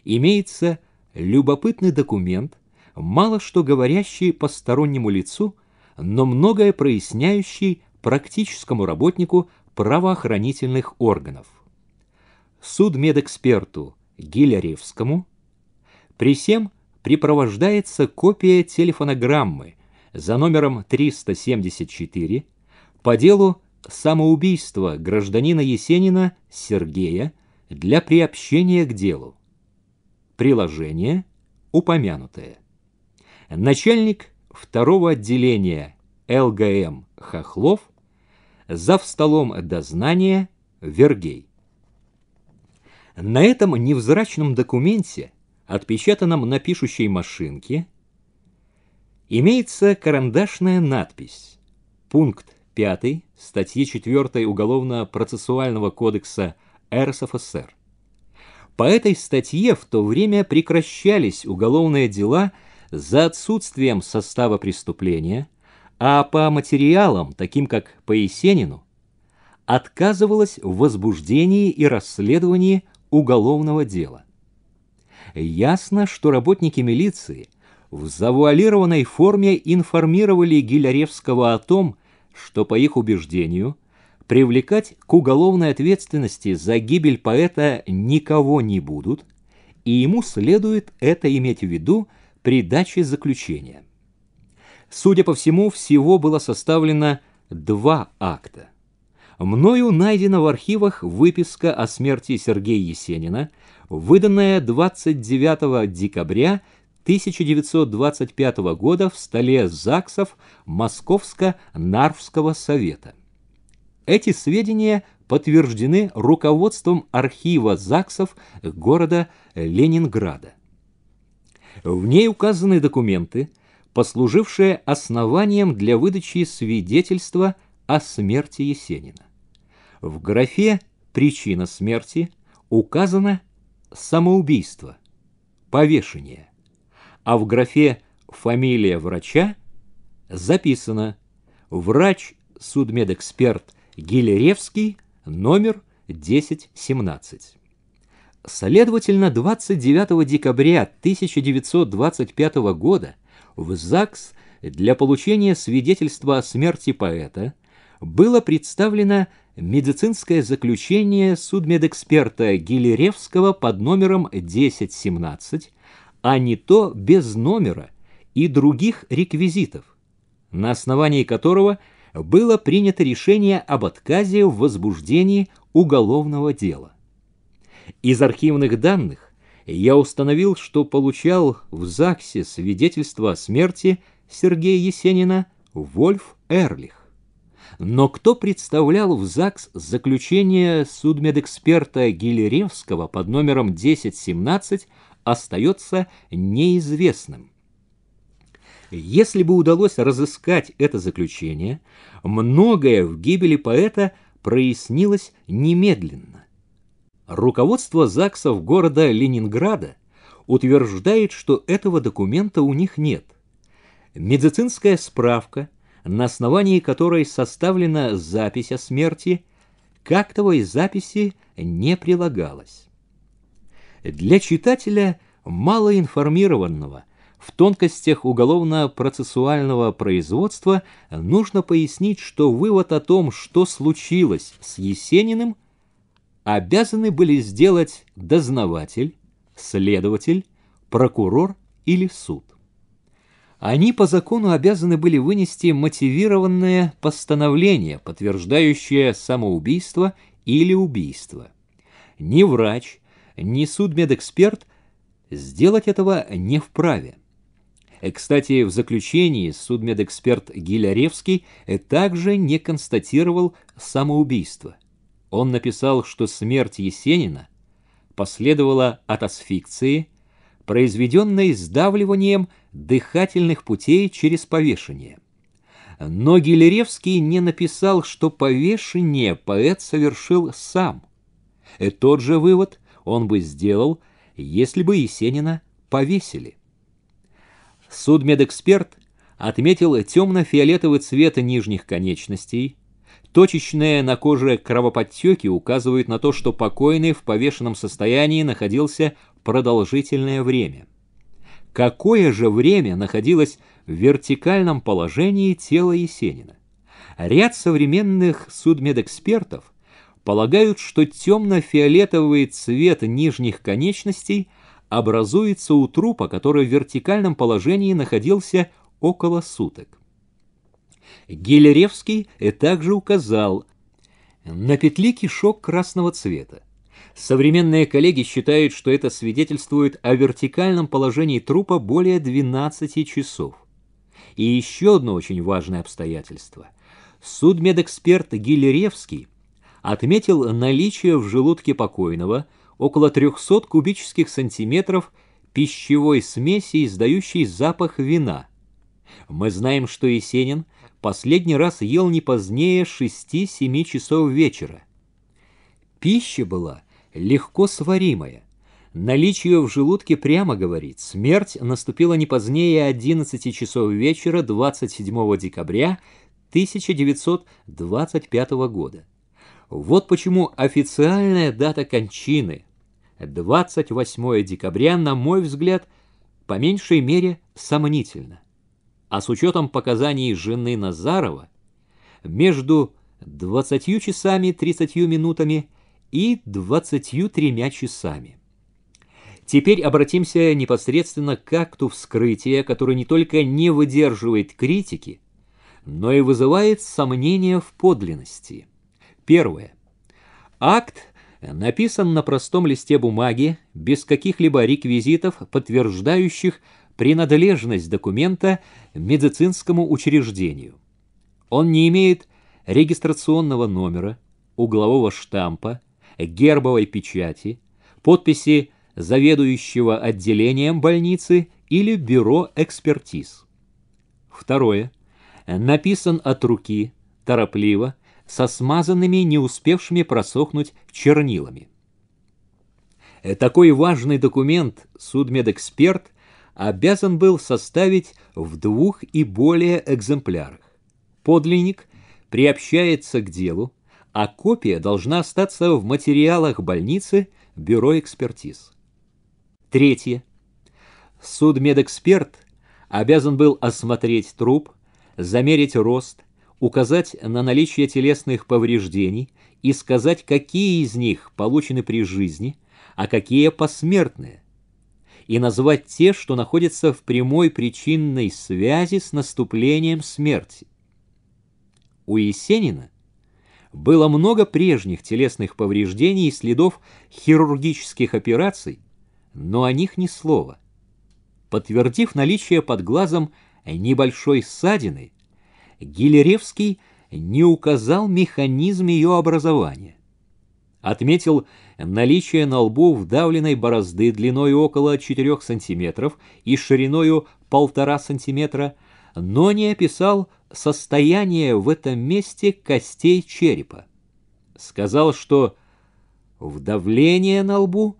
имеется любопытный документ, мало что говорящий постороннему лицу, но многое проясняющий практическому работнику правоохранительных органов судмедэксперту Гиляревскому, при всем припровождается копия телефонограммы за номером 374 по делу самоубийства гражданина Есенина Сергея для приобщения к делу. Приложение упомянутое. Начальник второго отделения ЛГМ Хохлов, зав. столом дознания Вергей. На этом невзрачном документе, отпечатанном на пишущей машинке, имеется карандашная надпись «Пункт 5 статьи 4 Уголовно-процессуального кодекса РСФСР». По этой статье в то время прекращались уголовные дела за отсутствием состава преступления, а по материалам, таким как по Есенину, отказывалось в возбуждении и расследовании уголовного дела. Ясно, что работники милиции в завуалированной форме информировали Гиляревского о том, что, по их убеждению, привлекать к уголовной ответственности за гибель поэта никого не будут, и ему следует это иметь в виду при даче заключения. Судя по всему, всего было составлено два акта мною найдена в архивах выписка о смерти Сергея Есенина, выданная 29 декабря 1925 года в столе ЗАГСов Московско-Нарвского совета. Эти сведения подтверждены руководством архива ЗАГСов города Ленинграда. В ней указаны документы, послужившие основанием для выдачи свидетельства о смерти Есенина. В графе «Причина смерти» указано самоубийство, повешение, а в графе «Фамилия врача» записано «Врач-судмедэксперт Гилеревский, номер 1017». Следовательно, 29 декабря 1925 года в ЗАГС для получения свидетельства о смерти поэта было представлено медицинское заключение судмедэксперта Гилеревского под номером 1017, а не то без номера и других реквизитов, на основании которого было принято решение об отказе в возбуждении уголовного дела. Из архивных данных я установил, что получал в ЗАГСе свидетельство о смерти Сергея Есенина Вольф Эрлих. Но кто представлял в ЗАГС заключение судмедэксперта Гилеревского под номером 1017 остается неизвестным. Если бы удалось разыскать это заключение, многое в гибели поэта прояснилось немедленно. Руководство ЗАГСов города Ленинграда утверждает, что этого документа у них нет. Медицинская справка – на основании которой составлена запись о смерти, как кактовой записи не прилагалось. Для читателя малоинформированного в тонкостях уголовно-процессуального производства нужно пояснить, что вывод о том, что случилось с Есениным, обязаны были сделать дознаватель, следователь, прокурор или суд. Они по закону обязаны были вынести мотивированное постановление, подтверждающее самоубийство или убийство. Ни врач, ни судмедэксперт сделать этого не вправе. Кстати, в заключении судмедэксперт Гиляревский также не констатировал самоубийство. Он написал, что смерть Есенина последовала от асфиксии, произведенной сдавливанием дыхательных путей через повешение. Но Гелеревский не написал, что повешение поэт совершил сам. И э, тот же вывод он бы сделал, если бы Есенина повесили. Судмедэксперт отметил темно-фиолетовый цвет нижних конечностей, Точечные на коже кровоподтеки указывают на то, что покойный в повешенном состоянии находился продолжительное время какое же время находилось в вертикальном положении тело Есенина. Ряд современных судмедэкспертов полагают, что темно-фиолетовый цвет нижних конечностей образуется у трупа, который в вертикальном положении находился около суток. Гелеревский также указал на петли кишок красного цвета. Современные коллеги считают, что это свидетельствует о вертикальном положении трупа более 12 часов. И еще одно очень важное обстоятельство. Судмедэксперт Гиллеревский отметил наличие в желудке покойного около 300 кубических сантиметров пищевой смеси, издающей запах вина. Мы знаем, что Есенин последний раз ел не позднее 6-7 часов вечера. Пища была – легко сваримая. Наличие в желудке прямо говорит, смерть наступила не позднее 11 часов вечера 27 декабря 1925 года. Вот почему официальная дата кончины 28 декабря, на мой взгляд, по меньшей мере сомнительна. А с учетом показаний жены Назарова, между 20 часами 30 минутами и 23 часами. Теперь обратимся непосредственно к акту вскрытия, который не только не выдерживает критики, но и вызывает сомнения в подлинности. Первое. Акт написан на простом листе бумаги, без каких-либо реквизитов, подтверждающих принадлежность документа медицинскому учреждению. Он не имеет регистрационного номера, углового штампа, гербовой печати, подписи заведующего отделением больницы или бюро экспертиз. Второе. Написан от руки, торопливо, со смазанными, не успевшими просохнуть чернилами. Э, такой важный документ судмедэксперт обязан был составить в двух и более экземплярах. Подлинник приобщается к делу, а копия должна остаться в материалах больницы бюро экспертиз. Третье. Судмедэксперт обязан был осмотреть труп, замерить рост, указать на наличие телесных повреждений и сказать, какие из них получены при жизни, а какие посмертные, и назвать те, что находятся в прямой причинной связи с наступлением смерти. У Есенина – было много прежних телесных повреждений и следов хирургических операций, но о них ни слова. Подтвердив наличие под глазом небольшой ссадины, Гилеревский не указал механизм ее образования. Отметил наличие на лбу вдавленной борозды длиной около 4 сантиметров и шириною 1,5 сантиметра, но не описал состояние в этом месте костей черепа. Сказал, что вдавление на лбу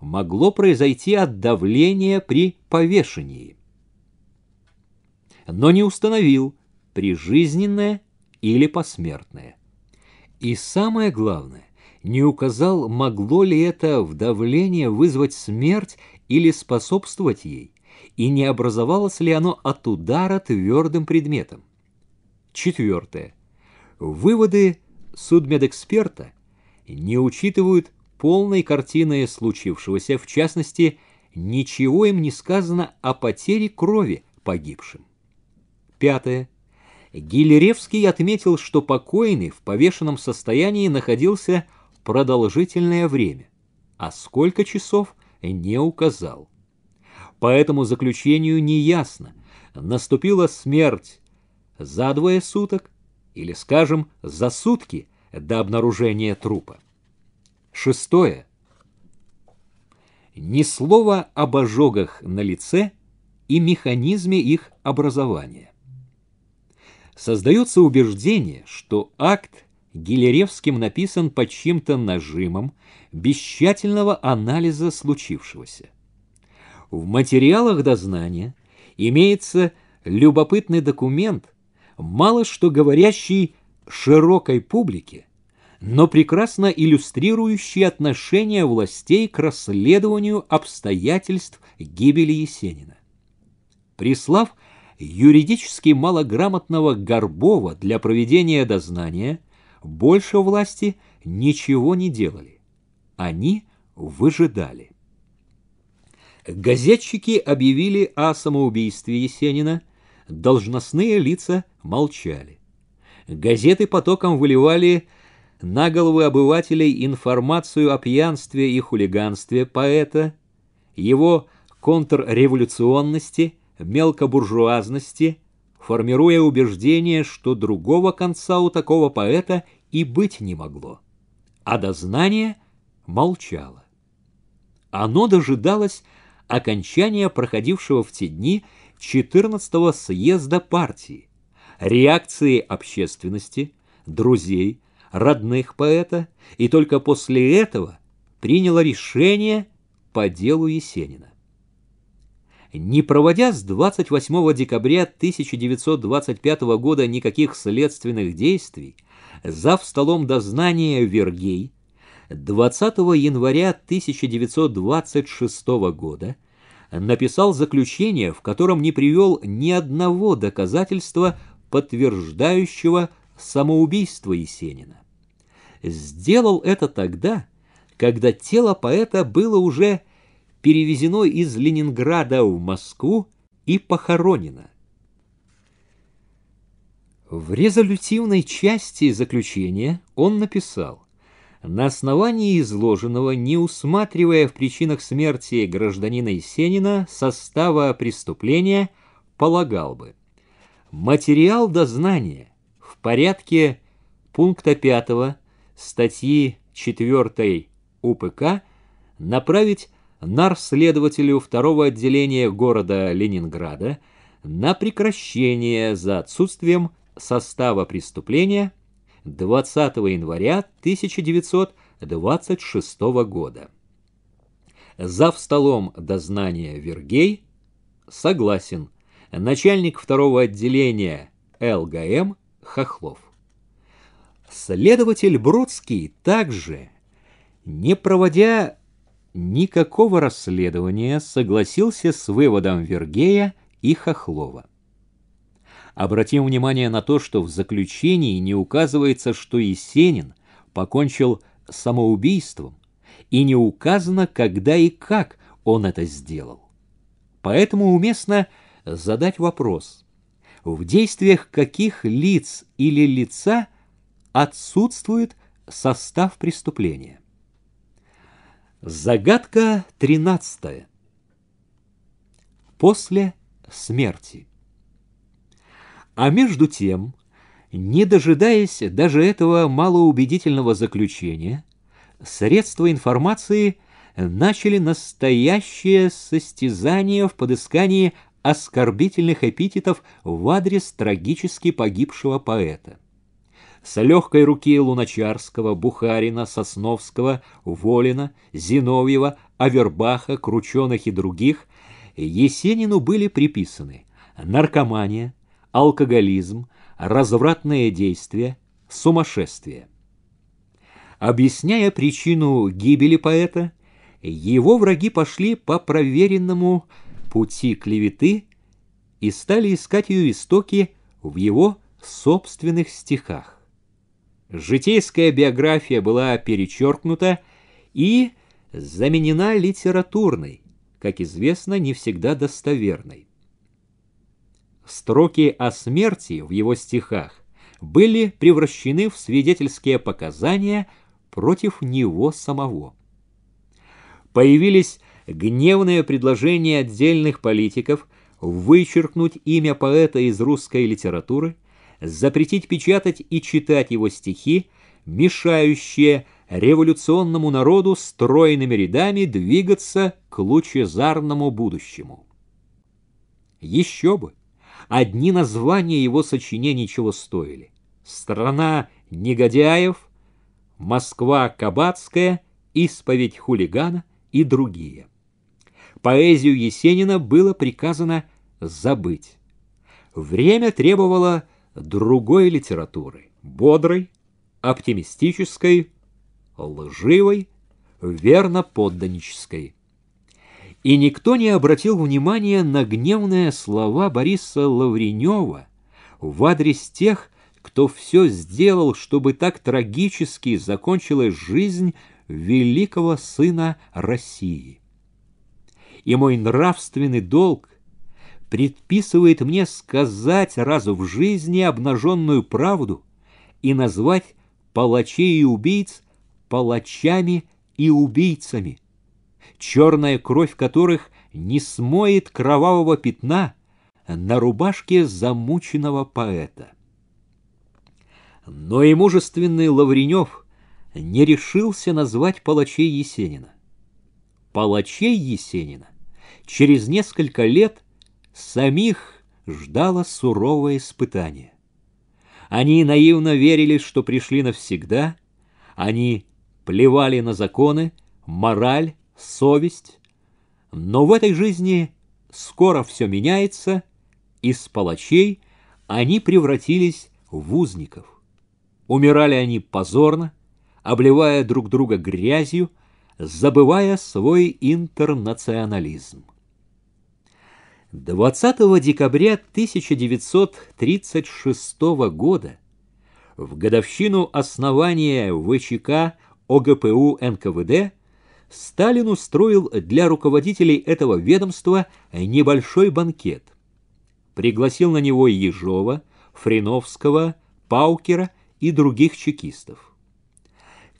могло произойти от давления при повешении. Но не установил, прижизненное или посмертное. И самое главное, не указал, могло ли это вдавление вызвать смерть или способствовать ей, и не образовалось ли оно от удара твердым предметом. Четвертое. Выводы судмедэксперта не учитывают полной картины случившегося, в частности, ничего им не сказано о потере крови погибшим. Пятое. Гилеревский отметил, что покойный в повешенном состоянии находился продолжительное время, а сколько часов не указал. По этому заключению неясно, наступила смерть за двое суток или, скажем, за сутки до обнаружения трупа. Шестое. Ни слова об ожогах на лице и механизме их образования. Создается убеждение, что акт Гилеревским написан под чьим-то нажимом без тщательного анализа случившегося. В материалах дознания имеется любопытный документ – мало что говорящий широкой публике, но прекрасно иллюстрирующий отношение властей к расследованию обстоятельств гибели Есенина. Прислав юридически малограмотного Горбова для проведения дознания, больше власти ничего не делали. Они выжидали. Газетчики объявили о самоубийстве Есенина, должностные лица молчали. Газеты потоком выливали на головы обывателей информацию о пьянстве и хулиганстве поэта, его контрреволюционности, мелкобуржуазности, формируя убеждение, что другого конца у такого поэта и быть не могло. А дознание молчало. Оно дожидалось окончания проходившего в те дни – 14-го съезда партии, реакции общественности, друзей, родных поэта, и только после этого приняло решение по делу Есенина. Не проводя с 28 декабря 1925 года никаких следственных действий, зав столом дознания Вергей 20 января 1926 года написал заключение, в котором не привел ни одного доказательства, подтверждающего самоубийство Есенина. Сделал это тогда, когда тело поэта было уже перевезено из Ленинграда в Москву и похоронено. В резолютивной части заключения он написал на основании изложенного, не усматривая в причинах смерти гражданина Есенина состава преступления, полагал бы. Материал дознания в порядке пункта 5 статьи 4 УПК направить нарследователю второго отделения города Ленинграда на прекращение за отсутствием состава преступления – 20 января 1926 года. Зав столом дознания Вергей согласен. Начальник второго отделения ЛГМ Хохлов. Следователь Бродский также, не проводя никакого расследования, согласился с выводом Вергея и Хохлова. Обратим внимание на то, что в заключении не указывается, что Есенин покончил самоубийством, и не указано, когда и как он это сделал. Поэтому уместно задать вопрос, в действиях каких лиц или лица отсутствует состав преступления. Загадка 13. После смерти. А между тем, не дожидаясь даже этого малоубедительного заключения, средства информации начали настоящее состязание в подыскании оскорбительных эпитетов в адрес трагически погибшего поэта. С легкой руки Луначарского, Бухарина, Сосновского, Волина, Зиновьева, Авербаха, Крученых и других Есенину были приписаны наркомания, алкоголизм, развратные действия, сумасшествие. Объясняя причину гибели поэта, его враги пошли по проверенному пути клеветы и стали искать ее истоки в его собственных стихах. Житейская биография была перечеркнута и заменена литературной, как известно, не всегда достоверной. Строки о смерти в его стихах были превращены в свидетельские показания против него самого. Появились гневные предложения отдельных политиков вычеркнуть имя поэта из русской литературы, запретить печатать и читать его стихи, мешающие революционному народу стройными рядами двигаться к лучезарному будущему. Еще бы! Одни названия его сочинений чего стоили. «Страна негодяев», «Москва кабацкая», «Исповедь хулигана» и другие. Поэзию Есенина было приказано забыть. Время требовало другой литературы, бодрой, оптимистической, лживой, верно подданнической и никто не обратил внимания на гневные слова Бориса Лавренева в адрес тех, кто все сделал, чтобы так трагически закончилась жизнь великого сына России. И мой нравственный долг предписывает мне сказать разу в жизни обнаженную правду и назвать палачей и убийц палачами и убийцами черная кровь которых не смоет кровавого пятна на рубашке замученного поэта. Но и мужественный Лавренев не решился назвать палачей Есенина. Палачей Есенина через несколько лет самих ждало суровое испытание. Они наивно верили, что пришли навсегда, они плевали на законы, мораль, совесть. Но в этой жизни скоро все меняется, из палачей они превратились в узников. Умирали они позорно, обливая друг друга грязью, забывая свой интернационализм. 20 декабря 1936 года, в годовщину основания ВЧК ОГПУ НКВД, Сталин устроил для руководителей этого ведомства небольшой банкет. Пригласил на него Ежова, Фриновского, Паукера и других чекистов.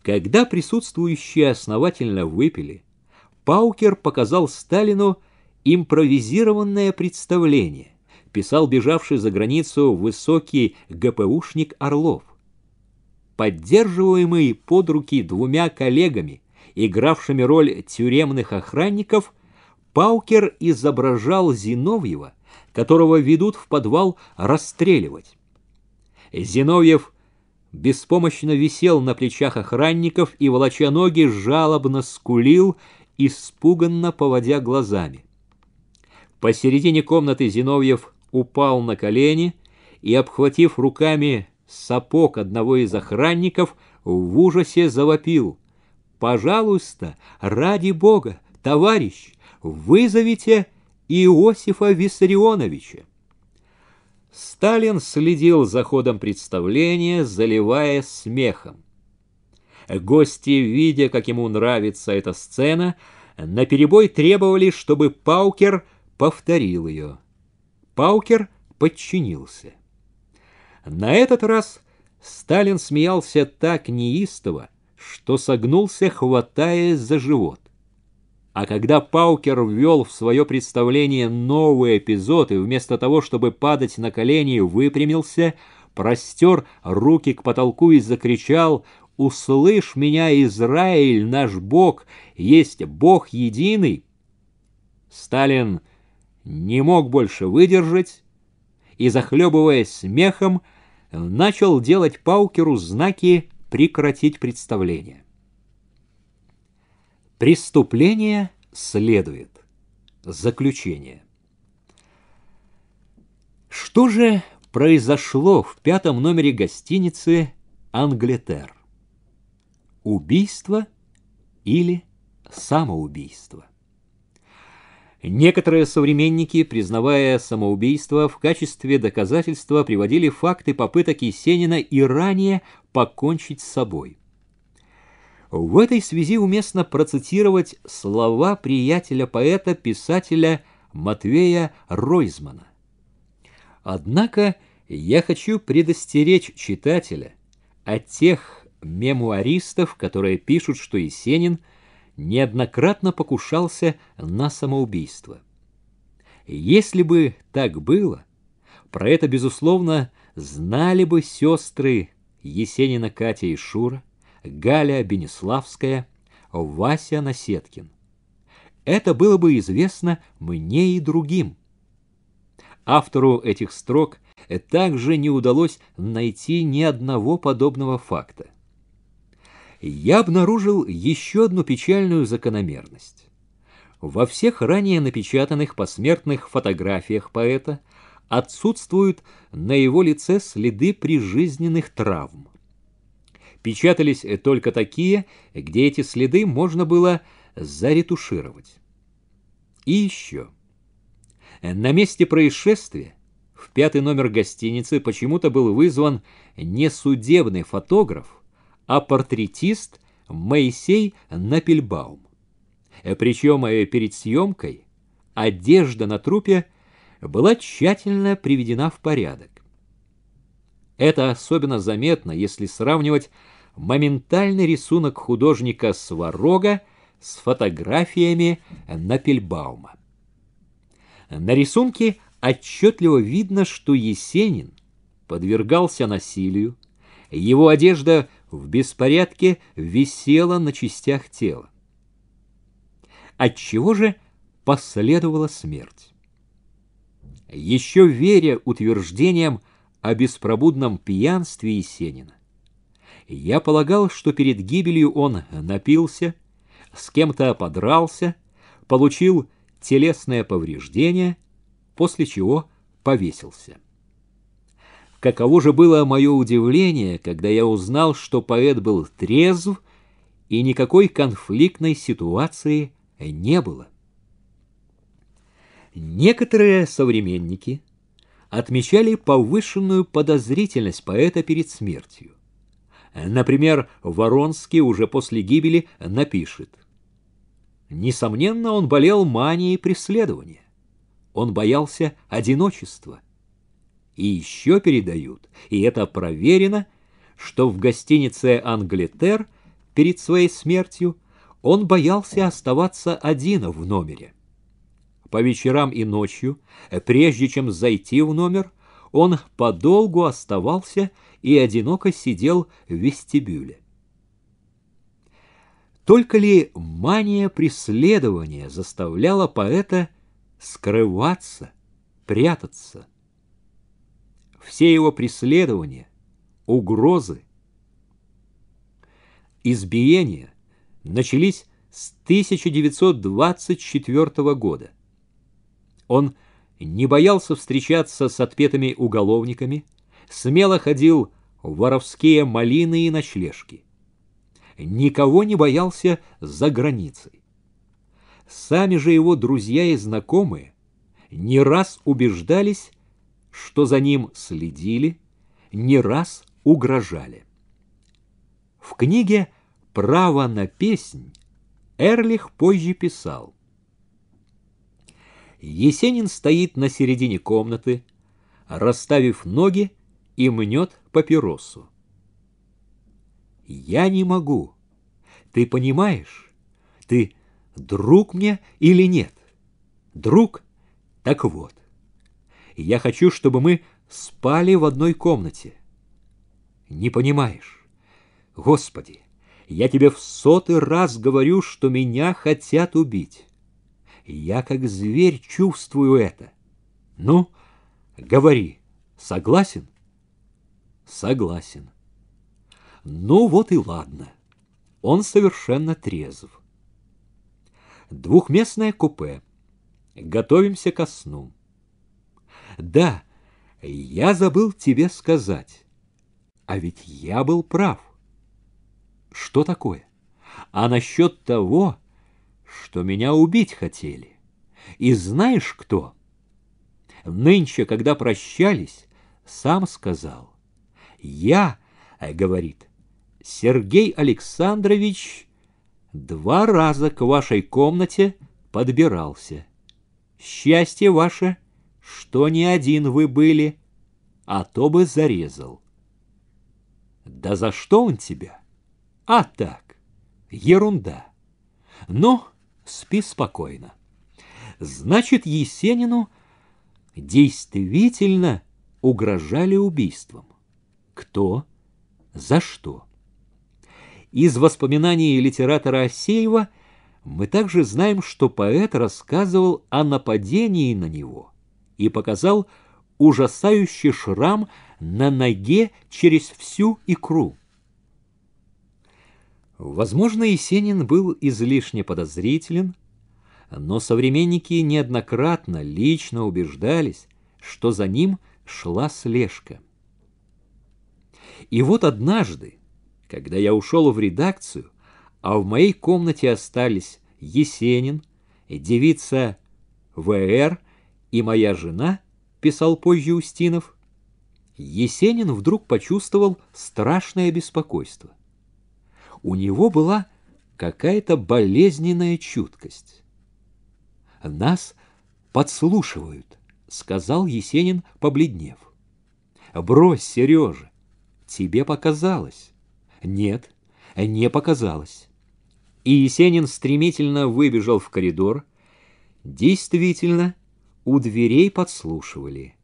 Когда присутствующие основательно выпили, Паукер показал Сталину импровизированное представление, писал бежавший за границу высокий ГПУшник Орлов. Поддерживаемый под руки двумя коллегами – игравшими роль тюремных охранников, Паукер изображал Зиновьева, которого ведут в подвал расстреливать. Зиновьев беспомощно висел на плечах охранников и, волоча ноги, жалобно скулил, испуганно поводя глазами. Посередине комнаты Зиновьев упал на колени и, обхватив руками сапог одного из охранников, в ужасе завопил — Пожалуйста, ради Бога, товарищ, вызовите Иосифа Виссарионовича. Сталин следил за ходом представления, заливая смехом. Гости, видя, как ему нравится эта сцена, наперебой требовали, чтобы Паукер повторил ее. Паукер подчинился. На этот раз Сталин смеялся так неистово, что согнулся, хватаясь за живот. А когда Паукер ввел в свое представление новый эпизод и вместо того, чтобы падать на колени, выпрямился, простер руки к потолку и закричал «Услышь меня, Израиль, наш Бог, есть Бог единый!» Сталин не мог больше выдержать и, захлебываясь смехом, начал делать Паукеру знаки прекратить представление. Преступление следует. Заключение. Что же произошло в пятом номере гостиницы «Англетер»? Убийство или самоубийство? Некоторые современники, признавая самоубийство в качестве доказательства, приводили факты попыток Есенина и ранее покончить с собой. В этой связи уместно процитировать слова приятеля-поэта, писателя Матвея Ройзмана. Однако я хочу предостеречь читателя от тех мемуаристов, которые пишут, что Есенин – неоднократно покушался на самоубийство. Если бы так было, про это, безусловно, знали бы сестры Есенина Катя и Шура, Галя Бенеславская, Вася Насеткин. Это было бы известно мне и другим. Автору этих строк также не удалось найти ни одного подобного факта я обнаружил еще одну печальную закономерность. Во всех ранее напечатанных посмертных фотографиях поэта отсутствуют на его лице следы прижизненных травм. Печатались только такие, где эти следы можно было заретушировать. И еще. На месте происшествия в пятый номер гостиницы почему-то был вызван не судебный фотограф, а портретист Моисей Напельбаум. Э, Причем э, перед съемкой одежда на трупе была тщательно приведена в порядок. Это особенно заметно, если сравнивать моментальный рисунок художника Сварога с фотографиями Напельбаума. На рисунке отчетливо видно, что Есенин подвергался насилию, его одежда в беспорядке висела на частях тела. От чего же последовала смерть? Еще веря утверждениям о беспробудном пьянстве Есенина, я полагал, что перед гибелью он напился, с кем-то подрался, получил телесное повреждение, после чего повесился. Каково же было мое удивление, когда я узнал, что поэт был трезв, и никакой конфликтной ситуации не было. Некоторые современники отмечали повышенную подозрительность поэта перед смертью. Например, Воронский уже после гибели напишет. Несомненно, он болел манией преследования. Он боялся одиночества – и еще передают, и это проверено, что в гостинице «Англитер» перед своей смертью он боялся оставаться один в номере. По вечерам и ночью, прежде чем зайти в номер, он подолгу оставался и одиноко сидел в вестибюле. Только ли мания преследования заставляла поэта скрываться, прятаться? все его преследования, угрозы, избиения начались с 1924 года. Он не боялся встречаться с отпетыми уголовниками, смело ходил в воровские малины и ночлежки. Никого не боялся за границей. Сами же его друзья и знакомые не раз убеждались, что за ним следили, не раз угрожали. В книге «Право на песнь» Эрлих позже писал. Есенин стоит на середине комнаты, расставив ноги и мнет папиросу. «Я не могу. Ты понимаешь? Ты друг мне или нет? Друг? Так вот, я хочу, чтобы мы спали в одной комнате. Не понимаешь. Господи, я тебе в сотый раз говорю, что меня хотят убить. Я как зверь чувствую это. Ну, говори, согласен? Согласен. Ну вот и ладно. Он совершенно трезв. Двухместное купе. Готовимся ко сну. Да, я забыл тебе сказать. А ведь я был прав. Что такое? А насчет того, что меня убить хотели. И знаешь кто? Нынче, когда прощались, сам сказал. Я, говорит, Сергей Александрович два раза к вашей комнате подбирался. Счастье ваше — что не один вы были, а то бы зарезал. Да за что он тебя? А так, ерунда. Ну, спи спокойно. Значит, Есенину действительно угрожали убийством. Кто? За что? Из воспоминаний литератора Асеева мы также знаем, что поэт рассказывал о нападении на него и показал ужасающий шрам на ноге через всю икру. Возможно, Есенин был излишне подозрителен, но современники неоднократно лично убеждались, что за ним шла слежка. И вот однажды, когда я ушел в редакцию, а в моей комнате остались Есенин, девица В.Р., и моя жена», — писал позже Устинов, Есенин вдруг почувствовал страшное беспокойство. У него была какая-то болезненная чуткость. «Нас подслушивают», — сказал Есенин, побледнев. «Брось, Сережа, тебе показалось». «Нет, не показалось». И Есенин стремительно выбежал в коридор. Действительно, у дверей подслушивали.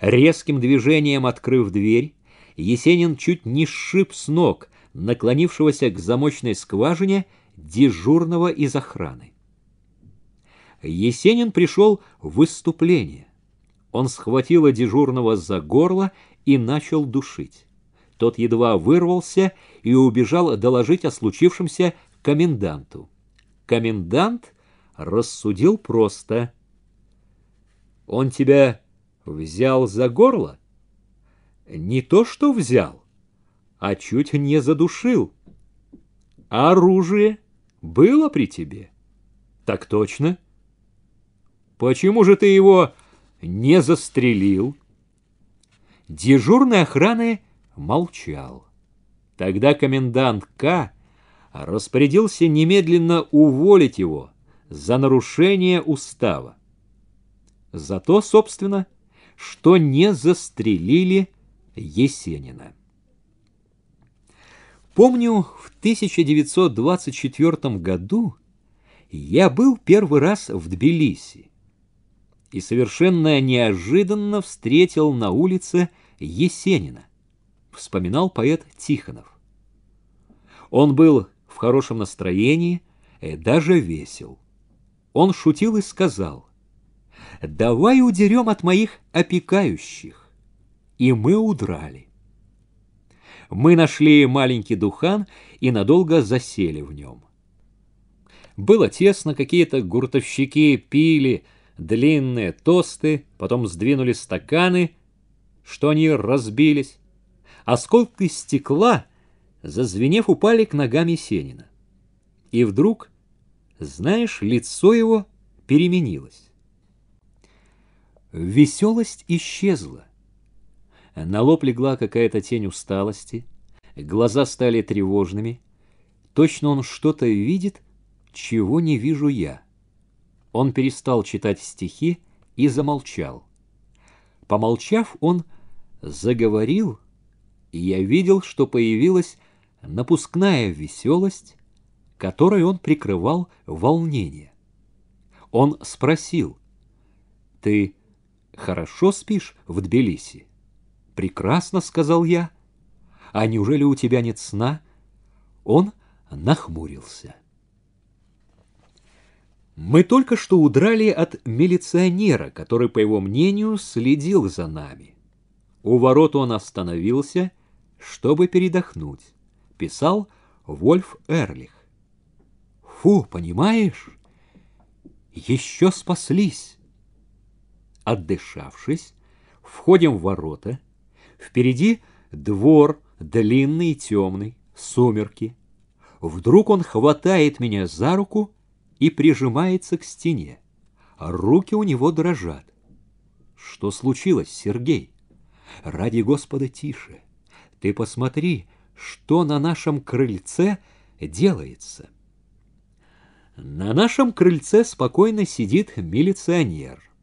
Резким движением открыв дверь, Есенин чуть не сшиб с ног наклонившегося к замочной скважине дежурного из охраны. Есенин пришел в выступление. Он схватил дежурного за горло и начал душить. Тот едва вырвался и убежал доложить о случившемся коменданту. Комендант рассудил просто – он тебя взял за горло? Не то что взял, а чуть не задушил. А оружие было при тебе? Так точно. Почему же ты его не застрелил? Дежурный охраны молчал. Тогда комендант К. распорядился немедленно уволить его за нарушение устава за то, собственно, что не застрелили Есенина. Помню, в 1924 году я был первый раз в Тбилиси и совершенно неожиданно встретил на улице Есенина, вспоминал поэт Тихонов. Он был в хорошем настроении, и э, даже весел. Он шутил и сказал — давай удерем от моих опекающих. И мы удрали. Мы нашли маленький духан и надолго засели в нем. Было тесно, какие-то гуртовщики пили длинные тосты, потом сдвинули стаканы, что они разбились. Осколки стекла, зазвенев, упали к ногам Есенина. И вдруг, знаешь, лицо его переменилось. Веселость исчезла. На лоб легла какая-то тень усталости, глаза стали тревожными. Точно он что-то видит, чего не вижу я. Он перестал читать стихи и замолчал. Помолчав, он заговорил, и я видел, что появилась напускная веселость, которой он прикрывал волнение. Он спросил, «Ты хорошо спишь в Тбилиси?» «Прекрасно», — сказал я. «А неужели у тебя нет сна?» Он нахмурился. Мы только что удрали от милиционера, который, по его мнению, следил за нами. У ворот он остановился, чтобы передохнуть. Писал Вольф Эрлих. «Фу, понимаешь? Еще спаслись!» Отдышавшись, входим в ворота. Впереди двор, длинный и темный, сумерки. Вдруг он хватает меня за руку и прижимается к стене. Руки у него дрожат. Что случилось, Сергей? Ради Господа, тише. Ты посмотри, что на нашем крыльце делается. На нашем крыльце спокойно сидит милиционер —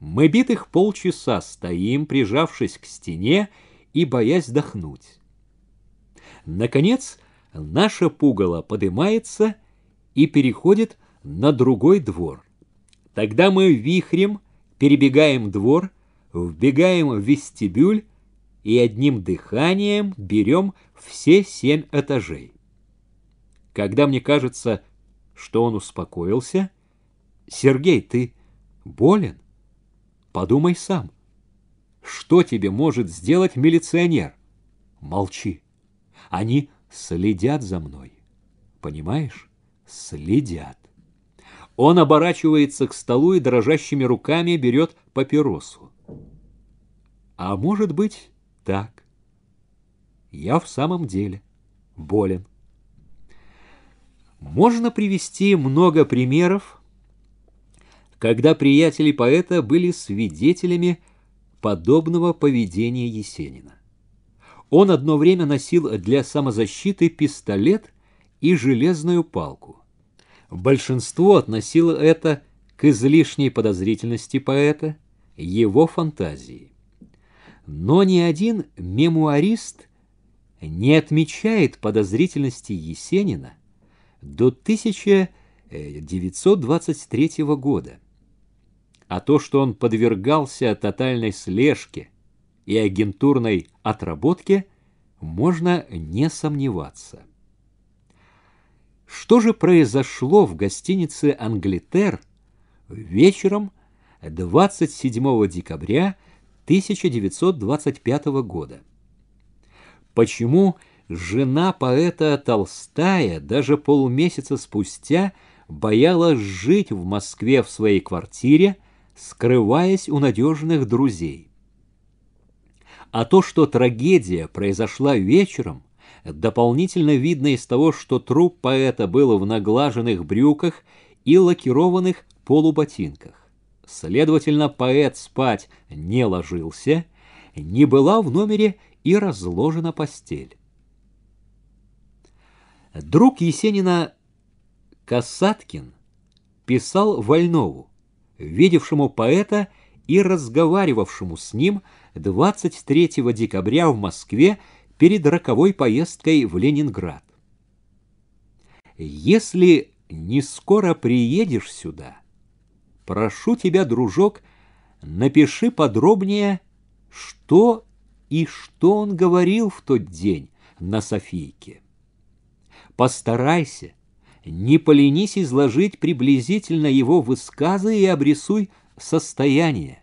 мы битых полчаса стоим, прижавшись к стене и боясь дохнуть. Наконец, наша пугало поднимается и переходит на другой двор. Тогда мы вихрем перебегаем двор, вбегаем в вестибюль и одним дыханием берем все семь этажей. Когда мне кажется, что он успокоился, «Сергей, ты болен?» Подумай сам. Что тебе может сделать милиционер? Молчи. Они следят за мной. Понимаешь? Следят. Он оборачивается к столу и дрожащими руками берет папиросу. А может быть, так. Я в самом деле болен. Можно привести много примеров, когда приятели поэта были свидетелями подобного поведения Есенина. Он одно время носил для самозащиты пистолет и железную палку. Большинство относило это к излишней подозрительности поэта, его фантазии. Но ни один мемуарист не отмечает подозрительности Есенина до 1923 э, года а то, что он подвергался тотальной слежке и агентурной отработке, можно не сомневаться. Что же произошло в гостинице «Англитер» вечером 27 декабря 1925 года? Почему жена поэта Толстая даже полмесяца спустя боялась жить в Москве в своей квартире – скрываясь у надежных друзей. А то, что трагедия произошла вечером, дополнительно видно из того, что труп поэта был в наглаженных брюках и лакированных полуботинках. Следовательно, поэт спать не ложился, не была в номере и разложена постель. Друг Есенина Касаткин писал Вольнову видевшему поэта и разговаривавшему с ним 23 декабря в Москве перед роковой поездкой в Ленинград. «Если не скоро приедешь сюда, прошу тебя, дружок, напиши подробнее, что и что он говорил в тот день на Софийке. Постарайся, не поленись изложить приблизительно его высказы и обрисуй состояние.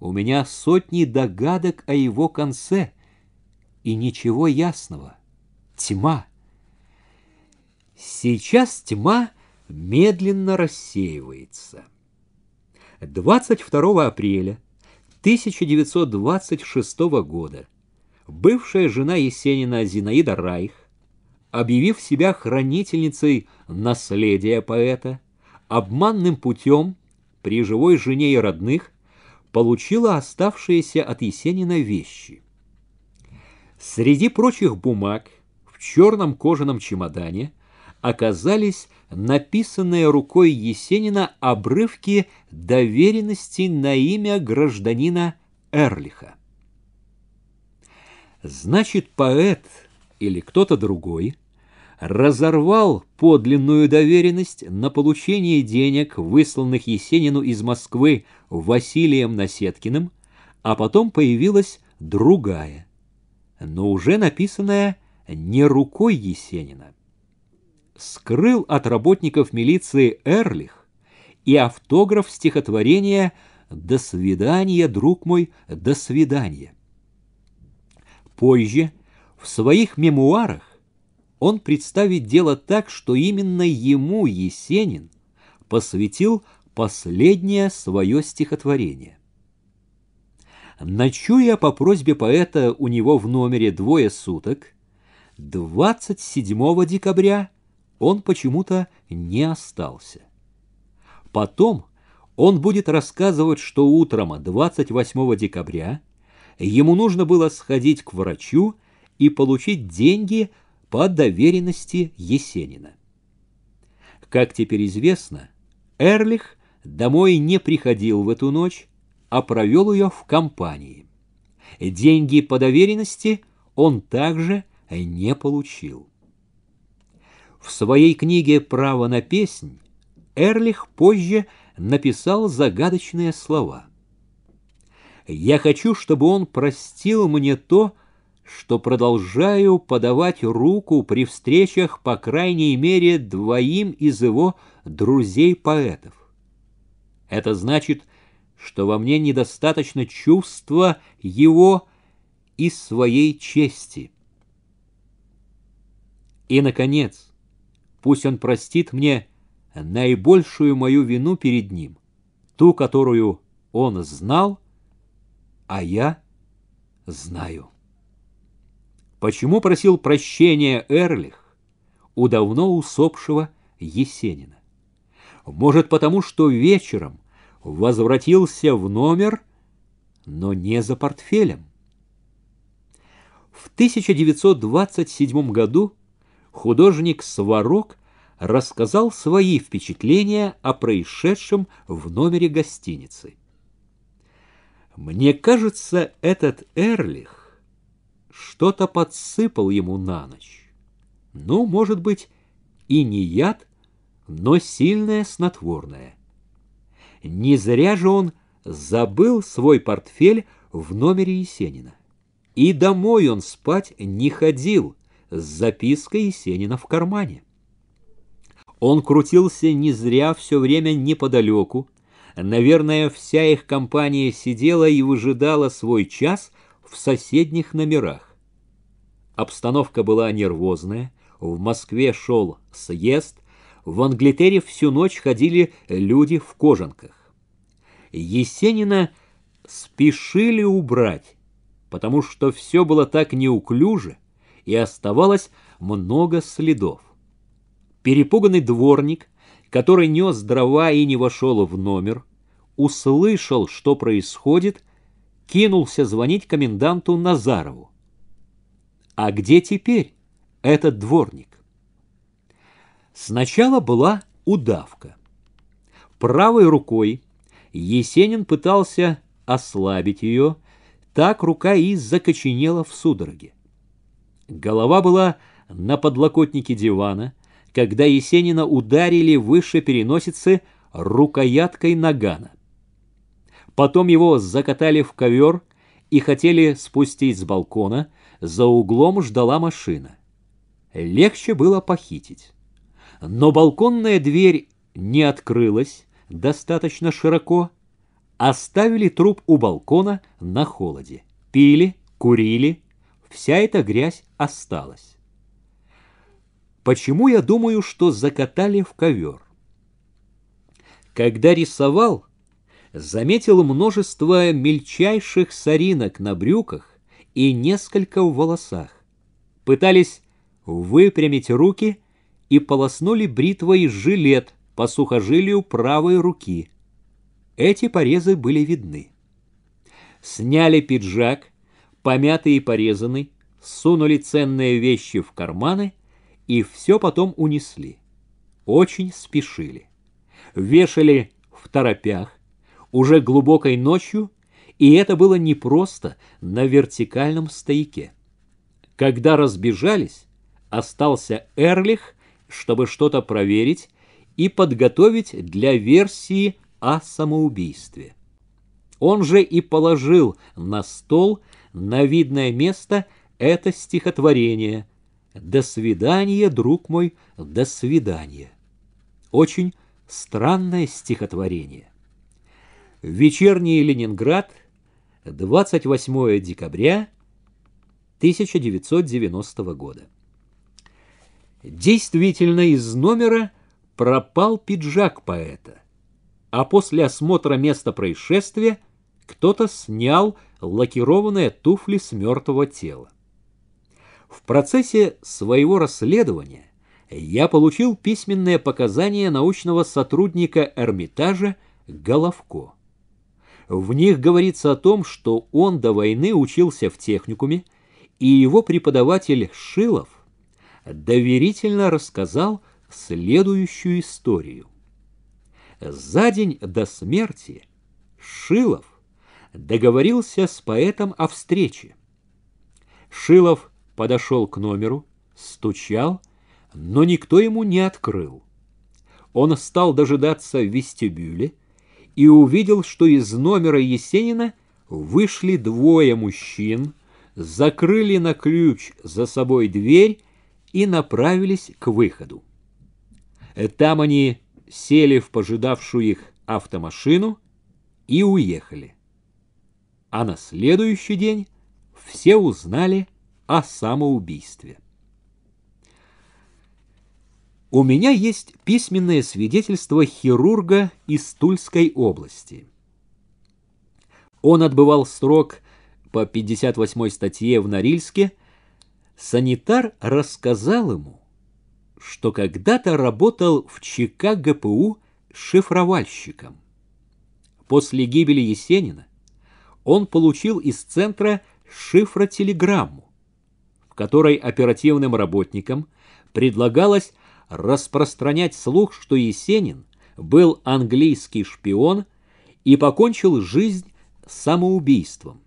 У меня сотни догадок о его конце, и ничего ясного. Тьма. Сейчас тьма медленно рассеивается. 22 апреля 1926 года бывшая жена Есенина Зинаида Райх объявив себя хранительницей наследия поэта, обманным путем при живой жене и родных получила оставшиеся от Есенина вещи. Среди прочих бумаг в черном кожаном чемодане оказались написанные рукой Есенина обрывки доверенности на имя гражданина Эрлиха. Значит, поэт или кто-то другой разорвал подлинную доверенность на получение денег, высланных Есенину из Москвы Василием Насеткиным, а потом появилась другая, но уже написанная не рукой Есенина. Скрыл от работников милиции Эрлих и автограф стихотворения «До свидания, друг мой, до свидания». Позже в своих мемуарах он представит дело так, что именно ему Есенин посвятил последнее свое стихотворение. Ночуя по просьбе поэта у него в номере двое суток, 27 декабря он почему-то не остался. Потом он будет рассказывать, что утром 28 декабря ему нужно было сходить к врачу и получить деньги – по доверенности Есенина. Как теперь известно, Эрлих домой не приходил в эту ночь, а провел ее в компании. Деньги по доверенности он также не получил. В своей книге «Право на песнь» Эрлих позже написал загадочные слова. «Я хочу, чтобы он простил мне то, что продолжаю подавать руку при встречах, по крайней мере, двоим из его друзей-поэтов. Это значит, что во мне недостаточно чувства его и своей чести. И, наконец, пусть он простит мне наибольшую мою вину перед ним, ту, которую он знал, а я знаю» почему просил прощения Эрлих у давно усопшего Есенина. Может, потому что вечером возвратился в номер, но не за портфелем. В 1927 году художник Сварог рассказал свои впечатления о происшедшем в номере гостиницы. «Мне кажется, этот Эрлих что-то подсыпал ему на ночь. Ну, может быть, и не яд, но сильное снотворное. Не зря же он забыл свой портфель в номере Есенина. И домой он спать не ходил с запиской Есенина в кармане. Он крутился не зря все время неподалеку. Наверное, вся их компания сидела и выжидала свой час в соседних номерах. Обстановка была нервозная, в Москве шел съезд, в Англитере всю ночь ходили люди в кожанках. Есенина спешили убрать, потому что все было так неуклюже, и оставалось много следов. Перепуганный дворник, который нес дрова и не вошел в номер, услышал, что происходит, кинулся звонить коменданту Назарову. А где теперь этот дворник? Сначала была удавка. Правой рукой Есенин пытался ослабить ее, так рука и закоченела в судороге. Голова была на подлокотнике дивана, когда Есенина ударили выше переносицы рукояткой нагана. Потом его закатали в ковер и хотели спустить с балкона, за углом ждала машина. Легче было похитить. Но балконная дверь не открылась достаточно широко. Оставили труп у балкона на холоде. Пили, курили. Вся эта грязь осталась. Почему я думаю, что закатали в ковер? Когда рисовал, заметил множество мельчайших соринок на брюках, и несколько в волосах. Пытались выпрямить руки и полоснули бритвой жилет по сухожилию правой руки. Эти порезы были видны. Сняли пиджак, помятый и порезанный, сунули ценные вещи в карманы и все потом унесли. Очень спешили. Вешали в торопях, уже глубокой ночью и это было не просто на вертикальном стояке. Когда разбежались, остался Эрлих, чтобы что-то проверить и подготовить для версии о самоубийстве. Он же и положил на стол на видное место это стихотворение «До свидания, друг мой, до свидания». Очень странное стихотворение. Вечерний Ленинград 28 декабря 1990 года. Действительно, из номера пропал пиджак поэта, а после осмотра места происшествия кто-то снял лакированные туфли с мертвого тела. В процессе своего расследования я получил письменное показание научного сотрудника Эрмитажа Головко. В них говорится о том, что он до войны учился в техникуме, и его преподаватель Шилов доверительно рассказал следующую историю. За день до смерти Шилов договорился с поэтом о встрече. Шилов подошел к номеру, стучал, но никто ему не открыл. Он стал дожидаться в вестибюле, и увидел, что из номера Есенина вышли двое мужчин, закрыли на ключ за собой дверь и направились к выходу. Там они сели в пожидавшую их автомашину и уехали. А на следующий день все узнали о самоубийстве. У меня есть письменное свидетельство хирурга из Тульской области. Он отбывал срок по 58 статье в Норильске. Санитар рассказал ему, что когда-то работал в ЧК ГПУ шифровальщиком. После гибели Есенина он получил из центра шифротелеграмму, в которой оперативным работникам предлагалось распространять слух, что Есенин был английский шпион и покончил жизнь самоубийством,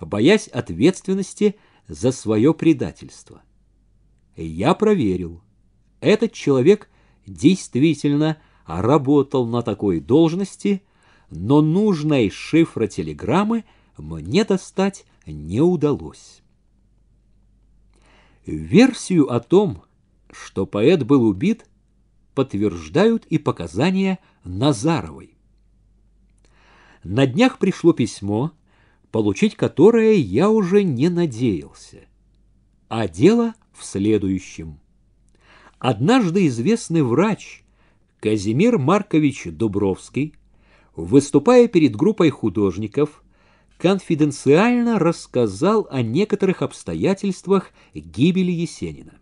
боясь ответственности за свое предательство. Я проверил. Этот человек действительно работал на такой должности, но нужной шифра телеграммы мне достать не удалось. Версию о том, что поэт был убит, подтверждают и показания Назаровой. На днях пришло письмо, получить которое я уже не надеялся. А дело в следующем. Однажды известный врач Казимир Маркович Дубровский, выступая перед группой художников, конфиденциально рассказал о некоторых обстоятельствах гибели Есенина.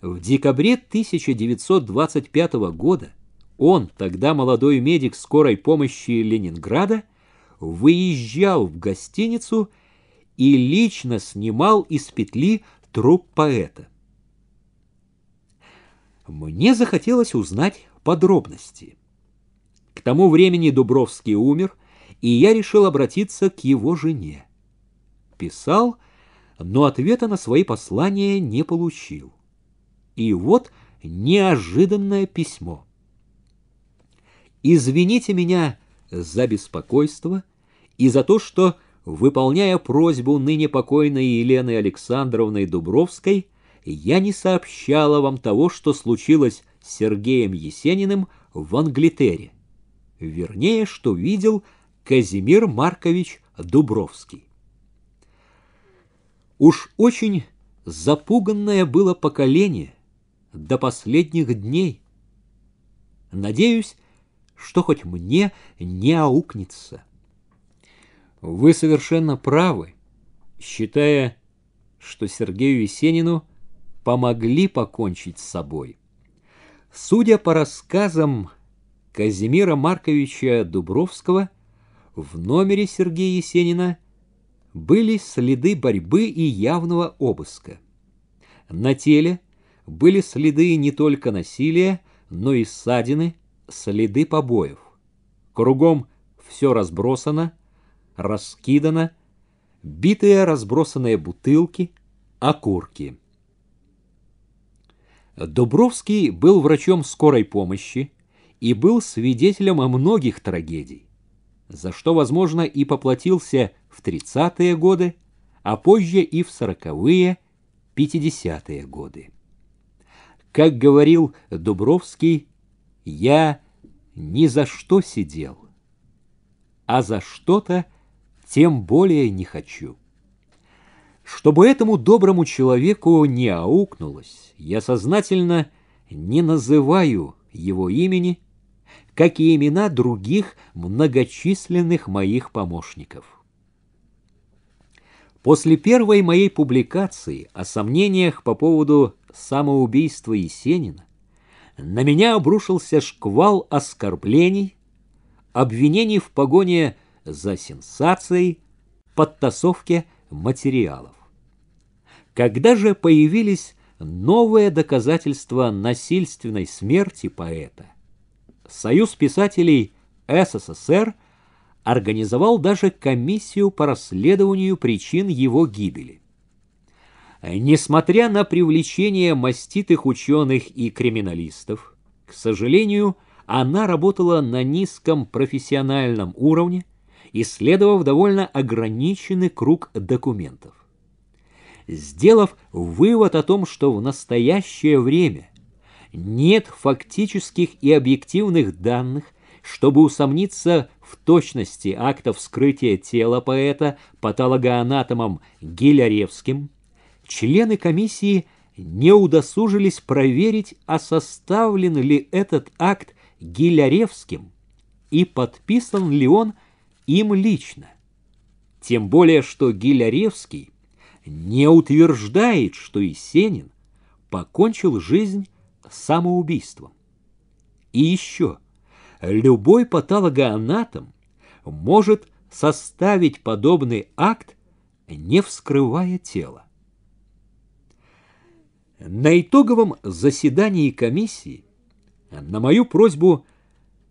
В декабре 1925 года он, тогда молодой медик скорой помощи Ленинграда, выезжал в гостиницу и лично снимал из петли труп поэта. Мне захотелось узнать подробности. К тому времени Дубровский умер, и я решил обратиться к его жене. Писал, но ответа на свои послания не получил. И вот неожиданное письмо. «Извините меня за беспокойство и за то, что, выполняя просьбу ныне покойной Елены Александровны Дубровской, я не сообщала вам того, что случилось с Сергеем Есениным в Англитере. Вернее, что видел Казимир Маркович Дубровский. Уж очень запуганное было поколение — до последних дней. Надеюсь, что хоть мне не аукнется. Вы совершенно правы, считая, что Сергею Есенину помогли покончить с собой. Судя по рассказам Казимира Марковича Дубровского, в номере Сергея Есенина были следы борьбы и явного обыска. На теле – были следы не только насилия, но и ссадины, следы побоев. Кругом все разбросано, раскидано, битые разбросанные бутылки, окурки. Дубровский был врачом скорой помощи и был свидетелем о многих трагедий, за что, возможно, и поплатился в 30-е годы, а позже и в 40-е, 50-е годы. Как говорил Дубровский, я ни за что сидел, а за что-то тем более не хочу. Чтобы этому доброму человеку не аукнулось, я сознательно не называю его имени, как и имена других многочисленных моих помощников. После первой моей публикации о сомнениях по поводу самоубийства Есенина на меня обрушился шквал оскорблений, обвинений в погоне за сенсацией, подтасовке материалов. Когда же появились новые доказательства насильственной смерти поэта, Союз писателей СССР организовал даже комиссию по расследованию причин его гибели. Несмотря на привлечение маститых ученых и криминалистов, к сожалению, она работала на низком профессиональном уровне, исследовав довольно ограниченный круг документов. Сделав вывод о том, что в настоящее время нет фактических и объективных данных, чтобы усомниться в точности акта вскрытия тела поэта патологоанатомом Гиляревским, члены комиссии не удосужились проверить, а составлен ли этот акт Гиляревским и подписан ли он им лично. Тем более, что Гиляревский не утверждает, что Есенин покончил жизнь самоубийством. И еще, любой патологоанатом может составить подобный акт, не вскрывая тело. На итоговом заседании комиссии на мою просьбу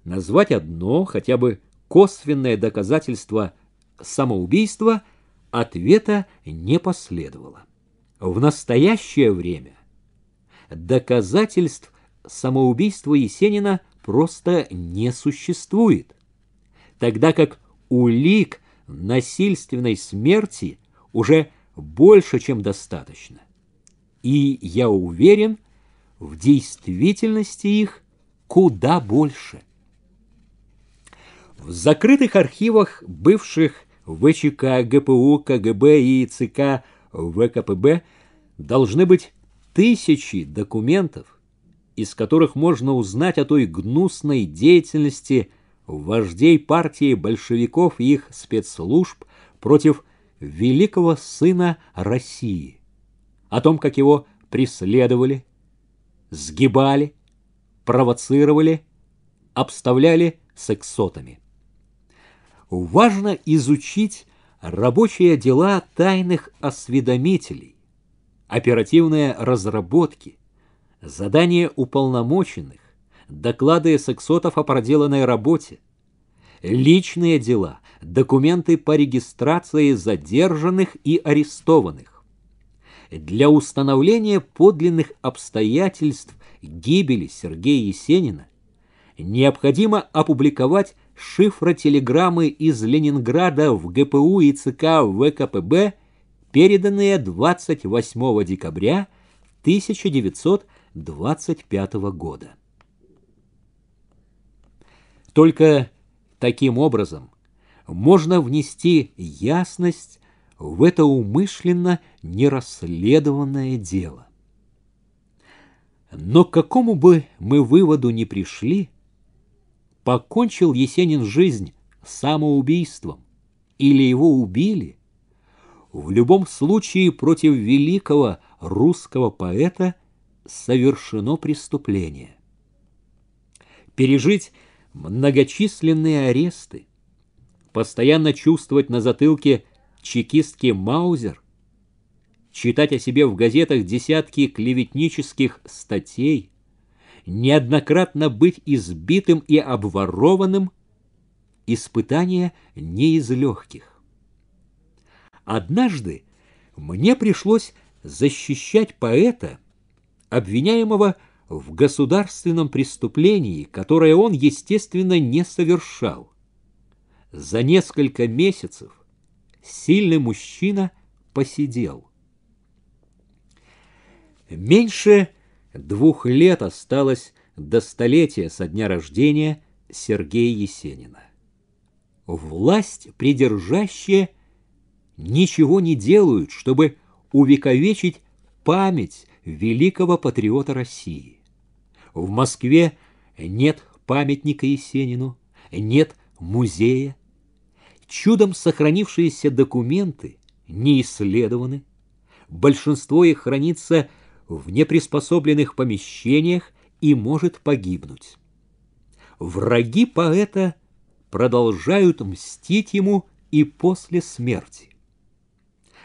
назвать одно, хотя бы косвенное доказательство самоубийства ответа не последовало. В настоящее время доказательств самоубийства Есенина просто не существует, тогда как улик насильственной смерти уже больше, чем достаточно и, я уверен, в действительности их куда больше. В закрытых архивах бывших ВЧК, ГПУ, КГБ и ЦК ВКПБ должны быть тысячи документов, из которых можно узнать о той гнусной деятельности вождей партии большевиков и их спецслужб против великого сына России о том, как его преследовали, сгибали, провоцировали, обставляли сексотами. Важно изучить рабочие дела тайных осведомителей, оперативные разработки, задания уполномоченных, доклады сексотов о проделанной работе, личные дела, документы по регистрации задержанных и арестованных для установления подлинных обстоятельств гибели Сергея Есенина необходимо опубликовать шифротелеграммы из Ленинграда в ГПУ и ЦК ВКПБ, переданные 28 декабря 1925 года. Только таким образом можно внести ясность в это умышленно нерасследованное дело. Но к какому бы мы выводу ни пришли, покончил Есенин жизнь самоубийством или его убили, в любом случае против великого русского поэта совершено преступление. Пережить многочисленные аресты, постоянно чувствовать на затылке чекистки Маузер, читать о себе в газетах десятки клеветнических статей, неоднократно быть избитым и обворованным, испытание не из легких. Однажды мне пришлось защищать поэта, обвиняемого в государственном преступлении, которое он, естественно, не совершал. За несколько месяцев Сильный мужчина посидел. Меньше двух лет осталось до столетия со дня рождения Сергея Есенина. Власть придержащие, ничего не делают, чтобы увековечить память великого патриота России. В Москве нет памятника Есенину, нет музея, Чудом сохранившиеся документы не исследованы, большинство их хранится в неприспособленных помещениях и может погибнуть. Враги поэта продолжают мстить ему и после смерти.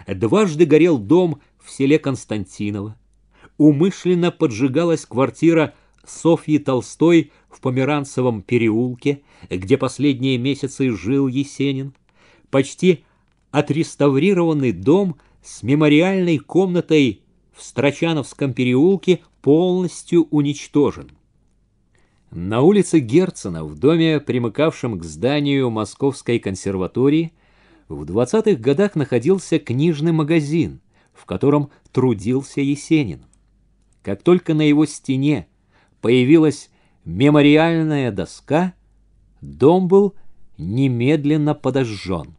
Дважды горел дом в селе Константиново, умышленно поджигалась квартира Софьи Толстой в Померанцевом переулке, где последние месяцы жил Есенин, почти отреставрированный дом с мемориальной комнатой в Строчановском переулке полностью уничтожен. На улице Герцена, в доме, примыкавшем к зданию Московской консерватории, в 20-х годах находился книжный магазин, в котором трудился Есенин. Как только на его стене появилась мемориальная доска, дом был немедленно подожжен.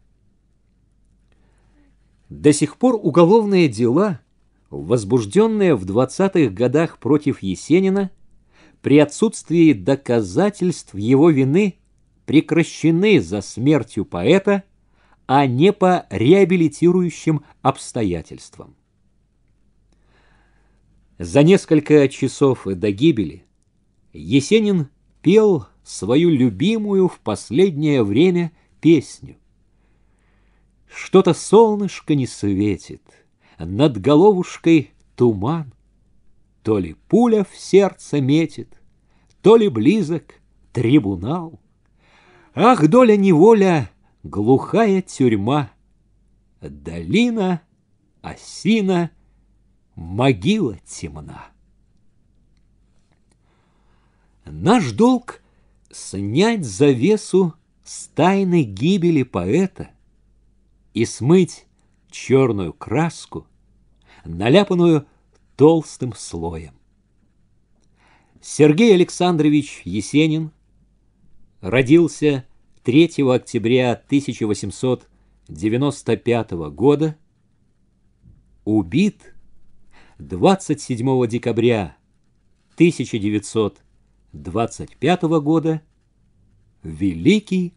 До сих пор уголовные дела, возбужденные в 20-х годах против Есенина, при отсутствии доказательств его вины прекращены за смертью поэта, а не по реабилитирующим обстоятельствам. За несколько часов до гибели Есенин пел свою любимую в последнее время песню. Что-то солнышко не светит, над головушкой туман, То ли пуля в сердце метит, то ли близок трибунал. Ах, доля-неволя, глухая тюрьма, Долина, осина, могила темна. Наш долг — снять завесу с тайны гибели поэта и смыть черную краску, наляпанную толстым слоем. Сергей Александрович Есенин родился 3 октября 1895 года, убит 27 декабря 1900 25 -го года великий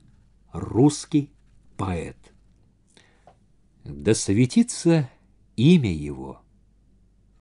русский поэт. Да имя его –